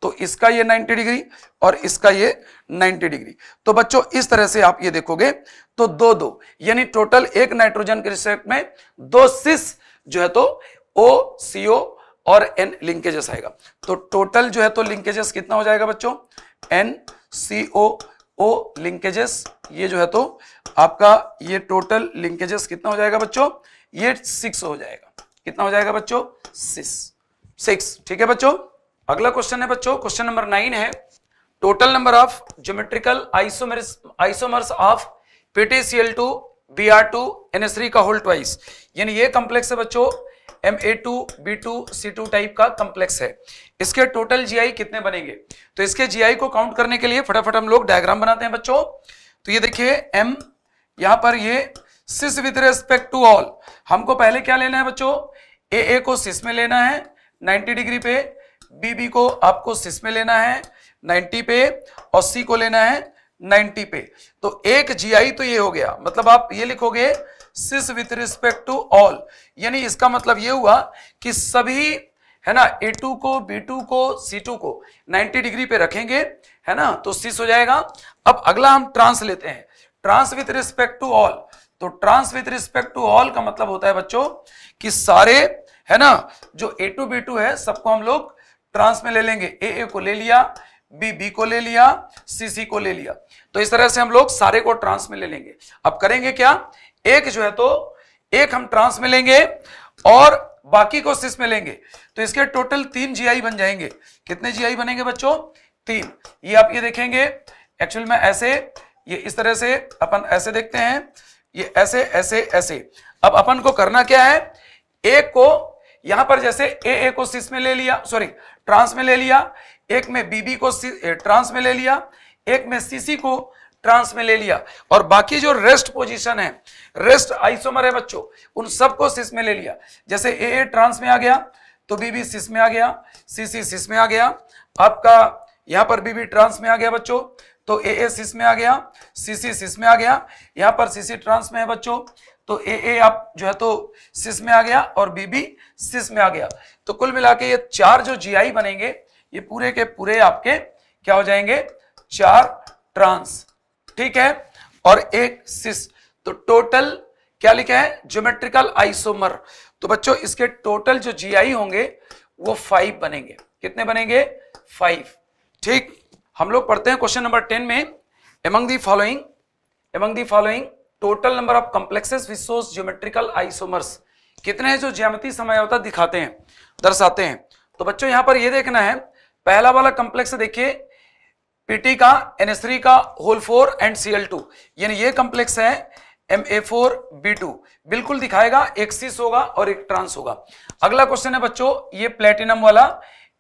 तो इसका ये 90 डिग्री और इसका ये 90 डिग्री तो बच्चों इस तरह से आप ये देखोगे तो दो दो यानी टोटल एक नाइट्रोजन के रिसेप्ट में दो सिस जो है तो ओ सीओ और एन लिंकेजेस आएगा तो टोटल जो है तो लिंकेजेस कितना हो जाएगा बच्चों एन सी ओ ओ लिंकेजेस ये जो है तो आपका ये टोटल लिंकेजेस कितना हो जाएगा बच्चों ये सिक्स हो जाएगा कितना हो जाएगा बच्चों सिक्स सिक्स ठीक है बच्चों अगला क्वेश्चन है बच्चों क्वेश्चन नंबर नाइन है total number of geometrical isomers isomers of PtCl two B R two N S three का होल ट्वाइस यानी ये कॉम्प्लेक्स है बच्चों M A two B two C two type का कॉम्प्लेक्स है इसके टोटल जीआई कितने बनेंगे तो इसके जीआई को काउंट करने के लिए फटाफट हम लोग डायग्राम बनाते हैं बच्चों तो ये देखिए एम यहां पर ये cis with respect to all हमको पहले क्या लेना है बच्चों ए ए को सिस में लेना है 90 डिग्री पे बी बी को आपको सिस में लेना है 90 पे और सी को लेना है 90 पे तो एक जीआई तो ये हो गया मतलब आप ये लिखोगे cis with respect to all यानी इसका मतलब ये हुआ कि सभी है ना टू को टू को टू को 90 डिग्री पे रखेंगे है ना तो सिस हो जाएगा अब अगला हम ट्रांस लेते हैं trans with respect to all तो trans with respect to all का मतलब होता है बच्चों कि सारे है ना जो ए टू बी टू है सबको हम लोग ट्रांस में ले लेंगे ए ए को ले लिया बी बी को ले लिया सी सी को ले लिया तो इस तरह से हम लोग सारे को ट्रांस में ले लेंगे अब करेंगे क्या एक जो है तो एक हम ट्रांस में लेंगे और बाकी को सिस में लेंगे तो इसके टोटल तीन जीआई बन जाएंगे कितने जीआई बनेंगे बच्चों तीन ये आप ये देखेंगे एक्चुअल में ऐसे ये इस तरह से अपन ऐसे देखते हैं ये ऐसे ऐसे ऐसे अब अपन को करना क्या है एक को यहां पर जैसे ए ए को सिस में ले लिया सॉरी ट्रांस में ले लिया एक में बीबी को ट्रांस में ले लिया एक में सीसी को ट्रांस में ले लिया और बाकी जो रेस्ट पोजीशन है रेस्ट आइसोमर है बच्चों उन सबको सिस में ले लिया जैसे ए ए ट्रांस में आ गया तो बीबी सिस में आ गया सीसी सिस में आ गया आपका यहां पर बीबी ट्रांस में आ गया बच्चों तो ए ए सिस में आ गया सीसी सिस में आ गया यहां पर सीसी ट्रांस में है बच्चों तो ए ए आप जो है तो सिस में आ गया और बीबी सिस में आ गया तो कुल मिला ये चार जो जीआई बनेंगे ये पूरे के पूरे आपके क्या हो जाएंगे चार ट्रांस ठीक है और एक सिस तो टोटल क्या लिखा है ज्योमेट्रिकल आइसोमर तो बच्चों इसके टोटल जो जीआई होंगे वो फाइव बनेंगे कितने बनेंगे फाइव ठीक हम लोग पढ़ते हैं क्वेश्चन नंबर टेन में among the following among the following total number of complexes which geometrical isomers कितने जो ज्यामती समय होता दिखाते हैं दर्शाते हैं तो बच्चों यहां पर यह देखना है पहला वाला कंप्लेक्स देखिए पीटी का एन एस थ्री का whole four and C L two यानी ये कंप्लेक्स है M A four B two बिल्कुल दिखाएगा एक सीस होगा और एक ट्रांस होगा अगला क्वेश्चन है बच्चों ये प्लेटिनम वाला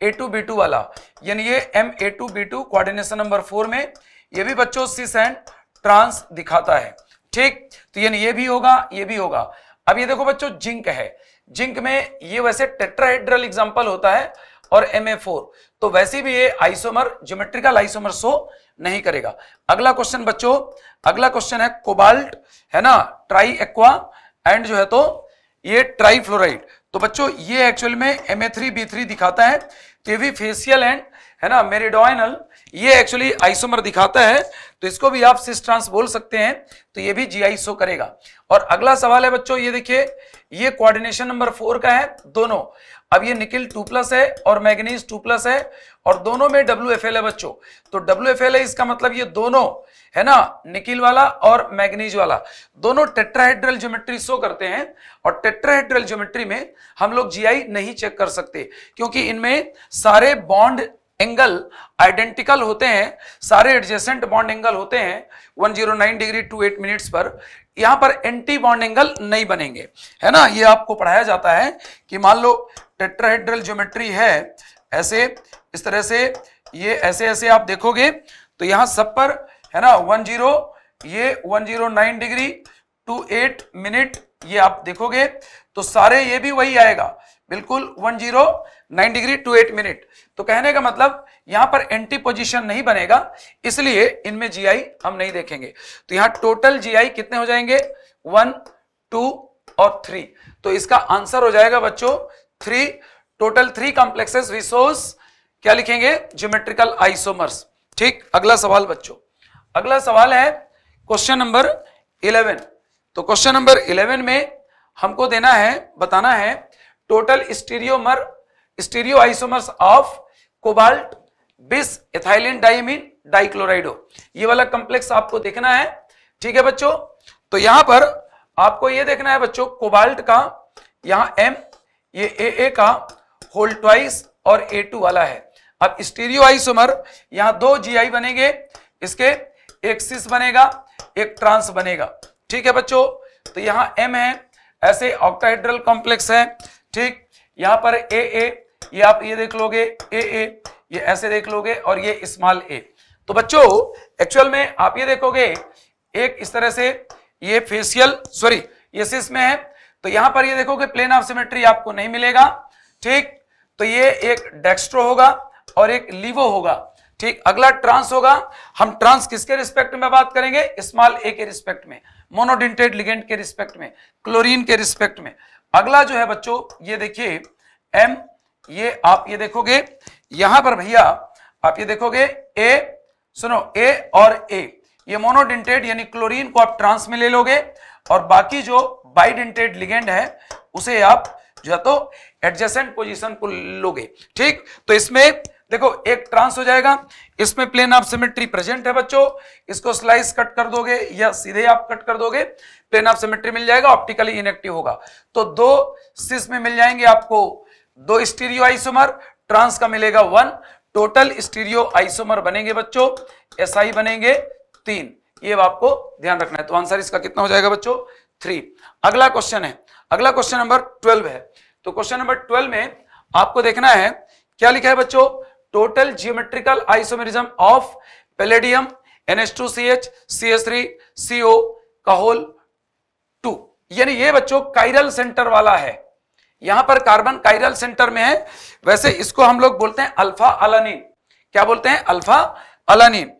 ए टू बी टू वाला यानी ये M A two B two coordination number four में ये भी बच्चों सीस एंड ट्रांस दिखाता है ठीक तो यानी ये भी होगा ये भी होगा अब ये देखो बच्चों जिंक है जिंक में ये वैसे टेट्राहेड्रल एग्जाम्पल होता है और फोर तो वैसे भी ये आइसोमर ज्योमेट्रिकल आइसोमर सो नहीं करेगा अगला क्वेश्चन बच्चों अगला क्वेश्चन है कोबाल्ट है ना ट्राई एक्वा एंड जो है तो ये ट्राई फ्लोराइड तो बच्चों ये एक्चुअल में M A three B three दिखाता है तो ये भी फेसियल एंड है ना मेरिडोइनल ये एक्चुअली आइसोमर दिखाता है तो इसको भी आप सिस्ट्रांस बोल सकते हैं तो ये भी जी आई सो करेगा और अगला सवाल है बच्चों ये देखिए ये कोऑर्डिनेशन नंबर फोर का है दोनों अब ये निकिल टू प्लस है और मैग्नीज टू प्लस है और दोनों में डब्ल्यू एफ एल है बच्चों तो डब्ल्यू एफ एल है इसका मतलब ये दोनों है ना निकिल वाला और मैग्नीज वाला दोनों टेट्राहेड्रल ज्योमेट्री शो करते हैं और टेट्राहेड्रल ज्योमेट्री में हम लोग जीआई नहीं चेक कर सकते क्योंकि इनमें सारे बॉन्ड एंगल आइडेंटिकल होते हैं सारे एडजेसेंट बॉन्ड एंगल होते हैं 109 डिग्री टू एट मिनट्स पर यहां पर एंटी बॉन्ड एंगल नहीं बनेंगे है ना ये आपको पढ़ाया जाता है कि मान लो टेट्राहेड्रल ज्योमेट्री है ऐसे इस तरह से ये ऐसे ऐसे आप देखोगे तो यहां सब पर है ना 10 ये 109 डिग्री टू एट मिनट ये आप देखोगे तो सारे ये भी वही आएगा बिल्कुल वन 9 डिग्री टू 8 मिनट तो कहने का मतलब यहां पर एंटी पोजिशन नहीं बनेगा इसलिए इनमें जीआई हम नहीं देखेंगे तो यहां टोटल जीआई कितने हो जाएंगे वन टू और थ्री तो इसका आंसर हो जाएगा बच्चों three total three complexes resource क्या लिखेंगे ज्योमेट्रिकल आइसोमर्स ठीक अगला सवाल बच्चों अगला सवाल है क्वेश्चन नंबर इलेवन तो क्वेश्चन नंबर इलेवन में हमको देना है बताना है total stereomer stereo isomers of cobalt bis ethylene diamine dichlorido ये वाला कॉम्प्लेक्स आपको देखना है ठीक है बच्चों तो यहां पर आपको ये देखना है बच्चों कोबाल्ट का यहां एम ये ए ए का होल ट्वाइस और ए टू वाला है अब स्टीरियो आइसोमर यहां दो जीआई बनेंगे इसके एक सिस बनेगा एक ट्रांस बनेगा ठीक है बच्चों तो यहां एम है ऐसे ऑक्टाहेड्रल कॉम्प्लेक्स है ठीक यहां पर ए ए ये आप ये देख लोगे ए ए ये ऐसे देख लोगे और ये स्मॉल ए तो बच्चों एक्चुअल में आप ये देखोगे एक इस तरह से ये फेसियल सॉरी ये सिस में है तो यहां पर ये देखोगे प्लेन ऑफ सिमेट्री आपको नहीं मिलेगा ठीक तो ये एक डेक्स्ट्रो होगा और एक लिवो होगा ठीक अगला ट्रांस होगा हम ट्रांस किसके रिस्पेक्ट में बात करेंगे स्मॉल ए के रिस्पेक्ट में मोनोडिंटेड लिगेंड के रिस्पेक्ट में क्लोरीन के रिस्पेक्ट में अगला जो है बच्चों ये देखिए एम ये आप ये देखोगे यहां पर भैया आप ये देखोगे ए सुनो ए और ए ये मोनोडेंटेड यानी क्लोरीन को आप ट्रांस में ले लोगे और बाकी जो बाइडेंटेड लिगेंड है उसे आप जो है तो एडजेसेंट पोजीशन को लोगे ठीक तो इसमें देखो एक ट्रांस हो जाएगा इसमें प्लेन ऑफ सिमेट्री प्रेजेंट है बच्चों इसको स्लाइस कट कर दोगे या सीधे आप कट कर दोगे प्लेन ऑफ सिमेट्री मिल जाएगा ऑप्टिकली इनेक्टिव होगा तो दो सिस में मिल जाएंगे आपको दो स्टीरियो आइसोमर ट्रांस का मिलेगा वन टोटल स्टीरियो आइसोमर बनेंगे बच्चों एसआई बनेंगे तीन ये आपको ध्यान रखना है तो आंसर इसका कितना हो जाएगा बच्चों थ्री अगला क्वेश्चन है अगला क्वेश्चन नंबर ट्वेल्व है तो क्वेश्चन नंबर ट्वेल्व में आपको देखना है क्या लिखा है बच्चों total geometrical isomerism of palladium NH two C H C S three CO का होल टू यानी ये बच्चों काइरल सेंटर वाला है यहां पर कार्बन काइरल सेंटर में है वैसे इसको हम लोग बोलते हैं अल्फा अलानीन क्या बोलते हैं अल्फा अलानीन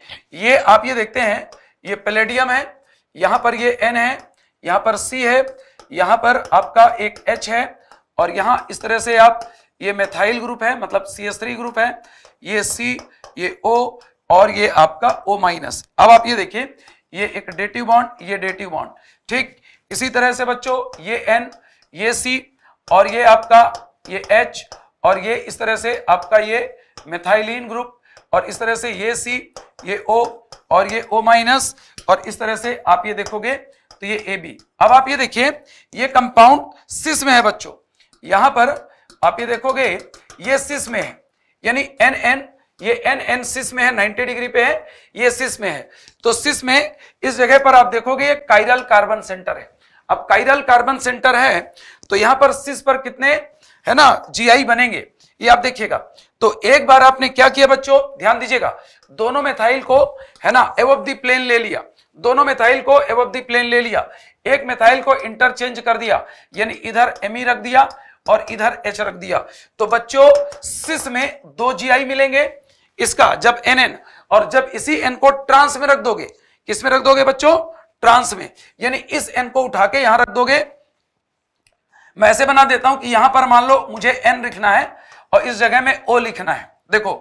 ये आप ये देखते हैं ये पेलेडियम है यहां पर ये एन है यहां पर सी है यहां पर आपका एक एच है और यहां इस तरह से आप ये मेथाइल ग्रुप है मतलब सी एस थ्री ग्रुप है ये सी ये ओ और ये आपका ओ माइनस अब आप ये देखिए ये एक डेटिव बॉन्ड ये डेटिव बॉन्ड ठीक इसी तरह से बच्चों ये एन ये सी और ये आपका ये एच और ये इस तरह से आपका ये मेथाइलिन ग्रुप और इस तरह से ये सी ये ओ और ये ओ माइनस और इस तरह से आप ये देखोगे तो ये ए बी अब आप ये देखिए ये कंपाउंड सिस में है बच्चों यहां पर आप ये देखोगे ये सिस में है यानी एन एन ये एन एन सिस में है 90 डिग्री पे है ये सिस में है तो सिस में इस जगह पर आप देखोगे ये काइरल कार्बन सेंटर है अब काइरल कार्बन सेंटर है तो यहां पर सिस पर कितने है ना जीआई बनेंगे ये आप देखिएगा तो एक बार आपने क्या किया बच्चों ध्यान दीजिएगा दोनों मेथाइल को है ना एव ऑफ दी प्लेन ले लिया दोनों मेथाइल को ऑफ दी प्लेन ले लिया एक मेथाइल को इंटरचेंज कर दिया यानी इधर एम e रख दिया और इधर एच रख दिया तो बच्चों सिस में दो जीआई मिलेंगे इसका जब एन एन और जब इसी एन को ट्रांस में रख दोगे किस में रख दोगे बच्चों ट्रांस में यानी इस एन को उठा के यहां रख दोगे मैं ऐसे बना देता हूं कि यहां पर मान लो मुझे एन लिखना है और इस जगह में ओ लिखना है देखो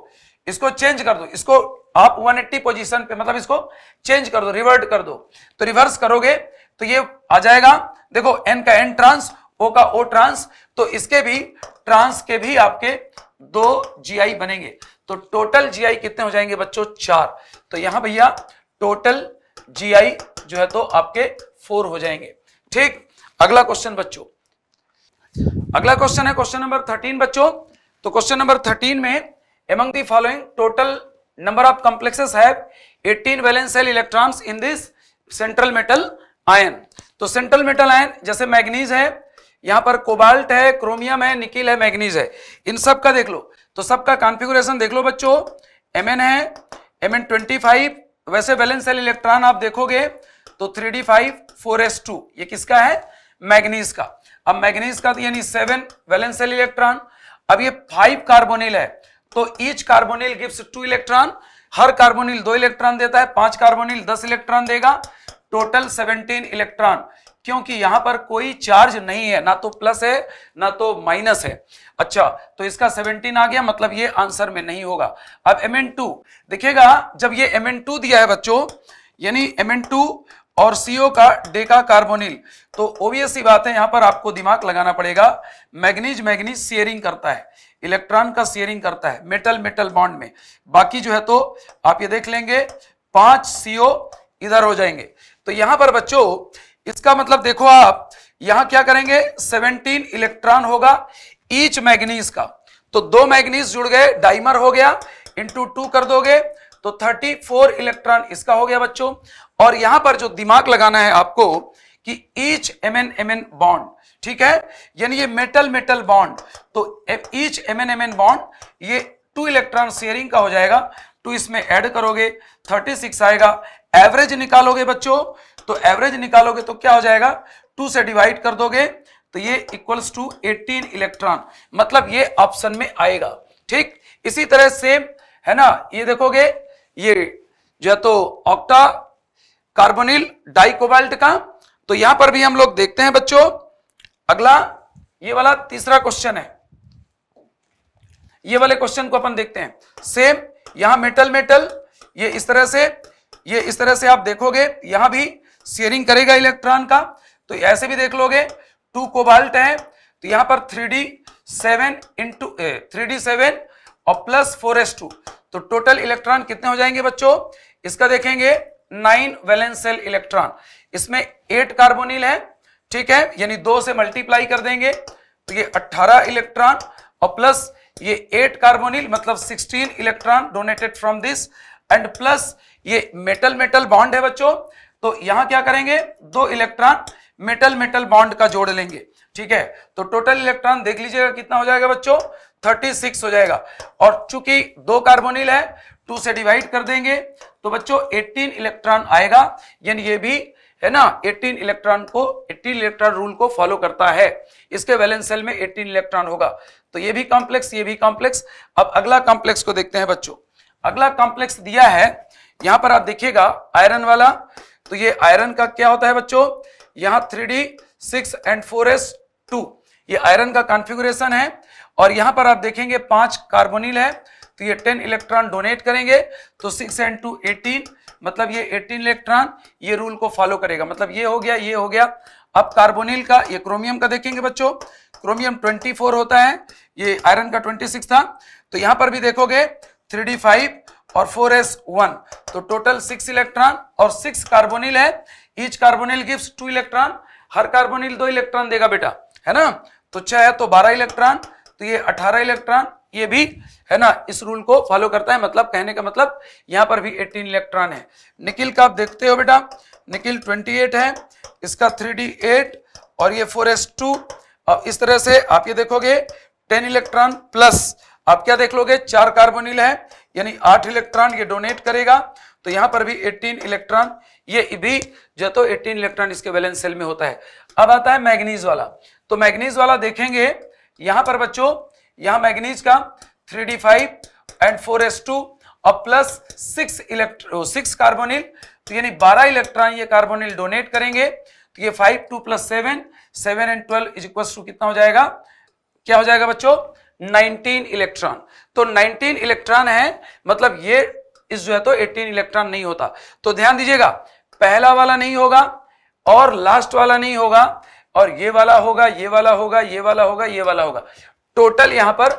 इसको चेंज कर दो इसको आप 180 पोजीशन पे मतलब इसको चेंज कर दो रिवर्ट कर दो तो रिवर्स करोगे तो ये आ जाएगा देखो एन का एन ट्रांस ओ का ओ ट्रांस तो इसके भी ट्रांस के भी आपके दो जीआई बनेंगे तो टोटल जीआई कितने हो जाएंगे बच्चों चार तो यहां भैया टोटल जीआई जो है तो आपके फोर हो जाएंगे ठीक अगला क्वेश्चन बच्चों अगला क्वेश्चन है क्वेश्चन नंबर थर्टीन बच्चों तो क्वेश्चन नंबर थर्टीन में among the following total number of complexes have 18 valence shell electrons in this central metal ion तो सेंट्रल मेटल आयन जैसे मैग्नीज है यहां पर कोबाल्ट है क्रोमियम है निकिल है मैग्नीज है इन सब का देख लो तो सबका कॉन्फ़िगरेशन देख लो बच्चों एम एन है एम एन ट्वेंटी फाइव वैसे वैलेंस सेल इलेक्ट्रॉन आप देखोगे तो three D five four S two ये किसका है मैग्नीज का अब मैग्नीज का तो यानी सेवन वैलेंसियल इलेक्ट्रॉन अब ये फाइव कार्बोनिल है तो each carbonyl gives two electron हर कार्बोनिल दो इलेक्ट्रॉन देता है पांच कार्बोनिल दस इलेक्ट्रॉन देगा टोटल सेवनटीन इलेक्ट्रॉन क्योंकि यहां पर कोई चार्ज नहीं है ना तो प्लस है ना तो माइनस है अच्छा तो इसका 17 आ गया मतलब ये आंसर में नहीं होगा अब एम एन टू देखिएगा जब ये एम एन टू दिया है बच्चों यानी एम एन टू और सीओ का डेका कार्बोनिल तो ओबियस बात है यहां पर आपको दिमाग लगाना पड़ेगा मैग्नीज मैग्नीज शेयरिंग करता है इलेक्ट्रॉन का शेयरिंग करता है मेटल मेटल बॉन्ड में बाकी जो है तो आप ये देख लेंगे पांच सीओ इधर हो जाएंगे तो यहां पर बच्चों इसका मतलब देखो आप यहां क्या करेंगे 17 इलेक्ट्रॉन होगा ईच मैग्नीज का तो दो मैग्नीज जुड़ गए डाइमर हो गया इंटू टू कर दोगे तो 34 इलेक्ट्रॉन इसका हो गया बच्चों और यहां पर जो दिमाग लगाना है आपको कि each M N M N bond ठीक है यानी ये मेटल मेटल बॉन्ड तो each M N M N bond ये टू इलेक्ट्रॉन शेयरिंग का हो जाएगा टू तो इसमें ऐड करोगे 36 आएगा एवरेज निकालोगे बच्चों तो एवरेज निकालोगे तो क्या हो जाएगा टू से डिवाइड कर दोगे तो ये इक्वल्स टू 18 इलेक्ट्रॉन मतलब ये ऑप्शन में आएगा ठीक इसी तरह सेम है ना ये देखोगे ये जो तो ऑक्टा कार्बोनिल डाइकोबाल्ट का तो यहां पर भी हम लोग देखते हैं बच्चों अगला ये वाला तीसरा क्वेश्चन है ये वाले क्वेश्चन को अपन देखते हैं सेम यहां मेटल मेटल ये इस तरह से ये इस तरह से आप देखोगे यहां भी शेयरिंग करेगा इलेक्ट्रॉन का तो ऐसे भी देख लोगे टू कोबाल्ट है तो यहां पर three D seven into three D seven और प्लस फोर एस टू तो टोटल इलेक्ट्रॉन कितने हो जाएंगे बच्चों इसका देखेंगे नाइन वेलेंसेल इलेक्ट्रॉन इसमें एट कार्बोनिल है ठीक है यानी दो से मल्टीप्लाई कर देंगे तो ये अट्ठारह इलेक्ट्रॉन और प्लस ये एट कार्बोनिल मतलब sixteen electron donated from this and plus ये मेटल मेटल बॉन्ड है बच्चों तो यहां क्या करेंगे दो इलेक्ट्रॉन मेटल मेटल बॉन्ड का जोड़ लेंगे ठीक है तो टोटल इलेक्ट्रॉन देख लीजिएगा कितना हो जाएगा बच्चों 36 हो जाएगा और चूंकि दो कार्बोनिल है टू से डिवाइड कर देंगे तो बच्चों 18 इलेक्ट्रॉन आएगा यानी ये भी है ना 18 इलेक्ट्रॉन को 18 इलेक्ट्रॉन रूल को फॉलो करता है इसके वैलेंस सेल में 18 इलेक्ट्रॉन होगा तो ये भी कॉम्प्लेक्स ये भी कॉम्प्लेक्स अब अगला कॉम्प्लेक्स को देखते हैं बच्चों अगला कॉम्प्लेक्स दिया है यहां पर आप देखिएगा आयरन वाला तो ये आयरन का क्या होता है बच्चों यहां three D six and four S two ये आयरन का कॉन्फिगुरेशन है और यहां पर आप देखेंगे पांच कार्बोनिल है तो ये 10 इलेक्ट्रॉन डोनेट करेंगे तो 6 एंड टू एटीन मतलब ये 18 इलेक्ट्रॉन ये रूल को फॉलो करेगा मतलब ये हो गया ये हो गया अब कार्बोनिल का ये क्रोमियम का देखेंगे बच्चों क्रोमियम 24 होता है ये आयरन का 26 था तो यहां पर भी देखोगे 3d5 और 4s1 तो टोटल सिक्स इलेक्ट्रॉन और सिक्स कार्बोनिल है each carbonyl gives two electron हर कार्बोनिल दो इलेक्ट्रॉन देगा बेटा है ना तो छह है तो 12 इलेक्ट्रॉन तो ये 18 इलेक्ट्रॉन ये भी है ना इस रूल को फॉलो करता है मतलब कहने का मतलब यहां पर भी 18 इलेक्ट्रॉन है निकिल का आप देखते हो बेटा निकिल 28 है इसका 3d8 और ये 4s2 अब इस तरह से आप ये देखोगे 10 इलेक्ट्रॉन प्लस आप क्या देख लोगे चार कार्बोनिल है यानी आठ इलेक्ट्रॉन ये डोनेट करेगा तो यहां पर भी 18 इलेक्ट्रॉन ये भी जो तो 18 इलेक्ट्रॉन इसके वैलेंस सेल में होता है अब आता है मैग्नीज वाला तो मैग्नीज वाला देखेंगे यहां पर बच्चों यहां मैग्नीज का three D five and four S two और plus six electro six carbonyl तो यानी बारह इलेक्ट्रॉन ये कार्बोनिल डोनेट करेंगे तो ये five two plus seven seven and twelve is equal to कितना हो जाएगा क्या हो जाएगा बच्चों 19 इलेक्ट्रॉन तो 19 इलेक्ट्रॉन है मतलब ये इस जो है तो 18 इलेक्ट्रॉन नहीं होता तो ध्यान दीजिएगा पहला वाला नहीं होगा और लास्ट वाला नहीं होगा और ये वाला होगा ये वाला होगा ये वाला होगा ये वाला होगा टोटल यहां पर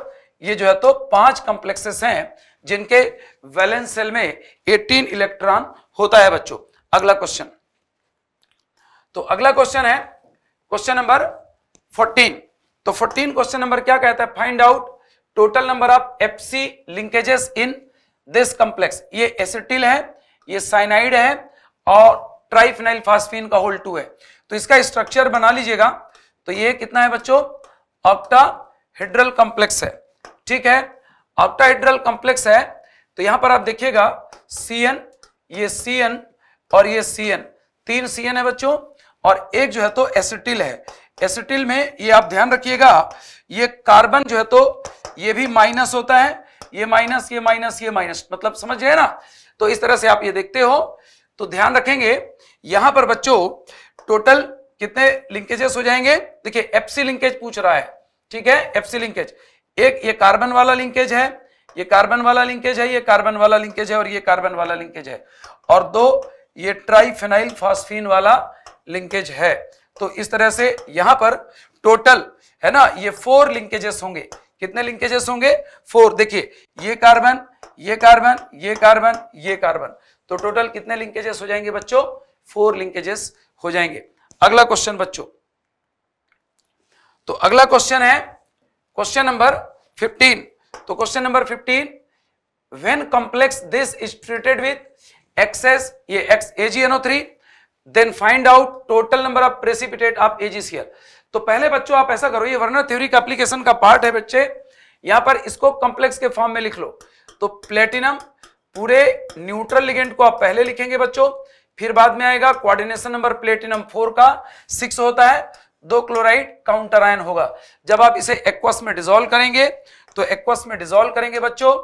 ये जो है तो पांच कॉम्प्लेक्सेस हैं जिनके वैलेंस सेल में 18 इलेक्ट्रॉन होता है बच्चों अगला क्वेश्चन तो अगला क्वेश्चन है क्वेश्चन नंबर 14 तो 14 क्वेश्चन नंबर क्या कहता है find out total number of FC linkages in this complex ये एसिटिल है ये साइनाइड है और ट्राइफिनाइल फास्फिन का होल टू है तो इसका स्ट्रक्चर बना लीजिएगा तो ये कितना है बच्चों ऑक्टा हेड्रल कॉम्प्लेक्स है ठीक है ऑप्टाहेड्रल कॉम्प्लेक्स है तो यहां पर आप देखिएगा सीएन ये सीएन और ये सीएन तीन सीएन है बच्चों और एक जो है तो एसिटिल है एसिटिल में ये आप ध्यान रखिएगा ये कार्बन जो है तो ये भी माइनस होता है ये माइनस ये माइनस ये माइनस मतलब समझ गए ना तो इस तरह से आप ये देखते हो तो ध्यान रखेंगे यहां पर बच्चों टोटल कितने लिंकेजेस हो जाएंगे देखिए एफसी लिंकेज पूछ रहा है ठीक है एफसी लिंकेज एक ये कार्बन वाला लिंकेज है ये कार्बन वाला लिंकेज है ये कार्बन वाला लिंकेज है और ये कार्बन वाला लिंकेज है और दो ये ट्राइफेनाइल फॉस्फिन वाला लिंकेज है तो इस तरह से यहां पर टोटल है ना ये फोर लिंकेजेस होंगे कितने लिंकेजेस होंगे फोर देखिए ये कार्बन ये कार्बन ये कार्बन ये कार्बन तो टोटल कितने लिंकेजेस हो जाएंगे बच्चों फोर लिंकेजेस हो जाएंगे अगला क्वेश्चन बच्चों तो अगला क्वेश्चन है क्वेश्चन नंबर 15 तो question number 15 when complex this is treated with excess ये X three then find out total number of precipitate of AgCl तो पहले बच्चों आप ऐसा करो ये वर्नर थ्योरी का एप्लीकेशन का पार्ट है बच्चे यहां पर इसको कॉम्प्लेक्स के फॉर्म में लिख लो तो प्लेटिनम पूरे न्यूट्रल लिगेंड को आप पहले लिखेंगे बच्चों फिर बाद में आएगा कोऑर्डिनेशन नंबर प्लेटिनम फोर का सिक्स होता है दो क्लोराइड काउंटर आयन होगा जब आप इसे एक्वस में डिजोल्व करेंगे तो एक्वस में डिजोल्व करेंगे बच्चों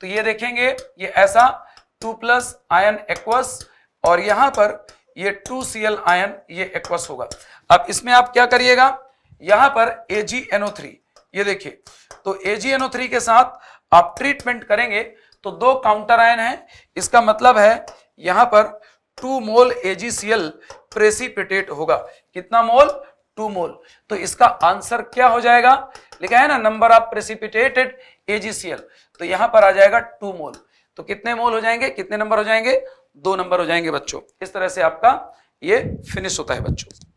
तो ये देखेंगे ये ऐसा टू प्लस आयन एक्वस और यहां पर ये टू सी एल आयन ये एक्वस होगा अब इसमें आप क्या करिएगा यहां पर AgNO3 ये देखिए तो AgNO3 के साथ आप ट्रीटमेंट करेंगे तो दो काउंटर आयन है इसका मतलब है यहां पर टू मोल AgCl प्रेसिपिटेट होगा कितना मोल टू मोल तो इसका आंसर क्या हो जाएगा लिखा है ना नंबर ऑफ प्रेसिपिटेटेड एजीसीएल तो यहां पर आ जाएगा टू मोल तो कितने मोल हो जाएंगे कितने नंबर हो जाएंगे दो नंबर हो जाएंगे बच्चों इस तरह से आपका ये फिनिश होता है बच्चों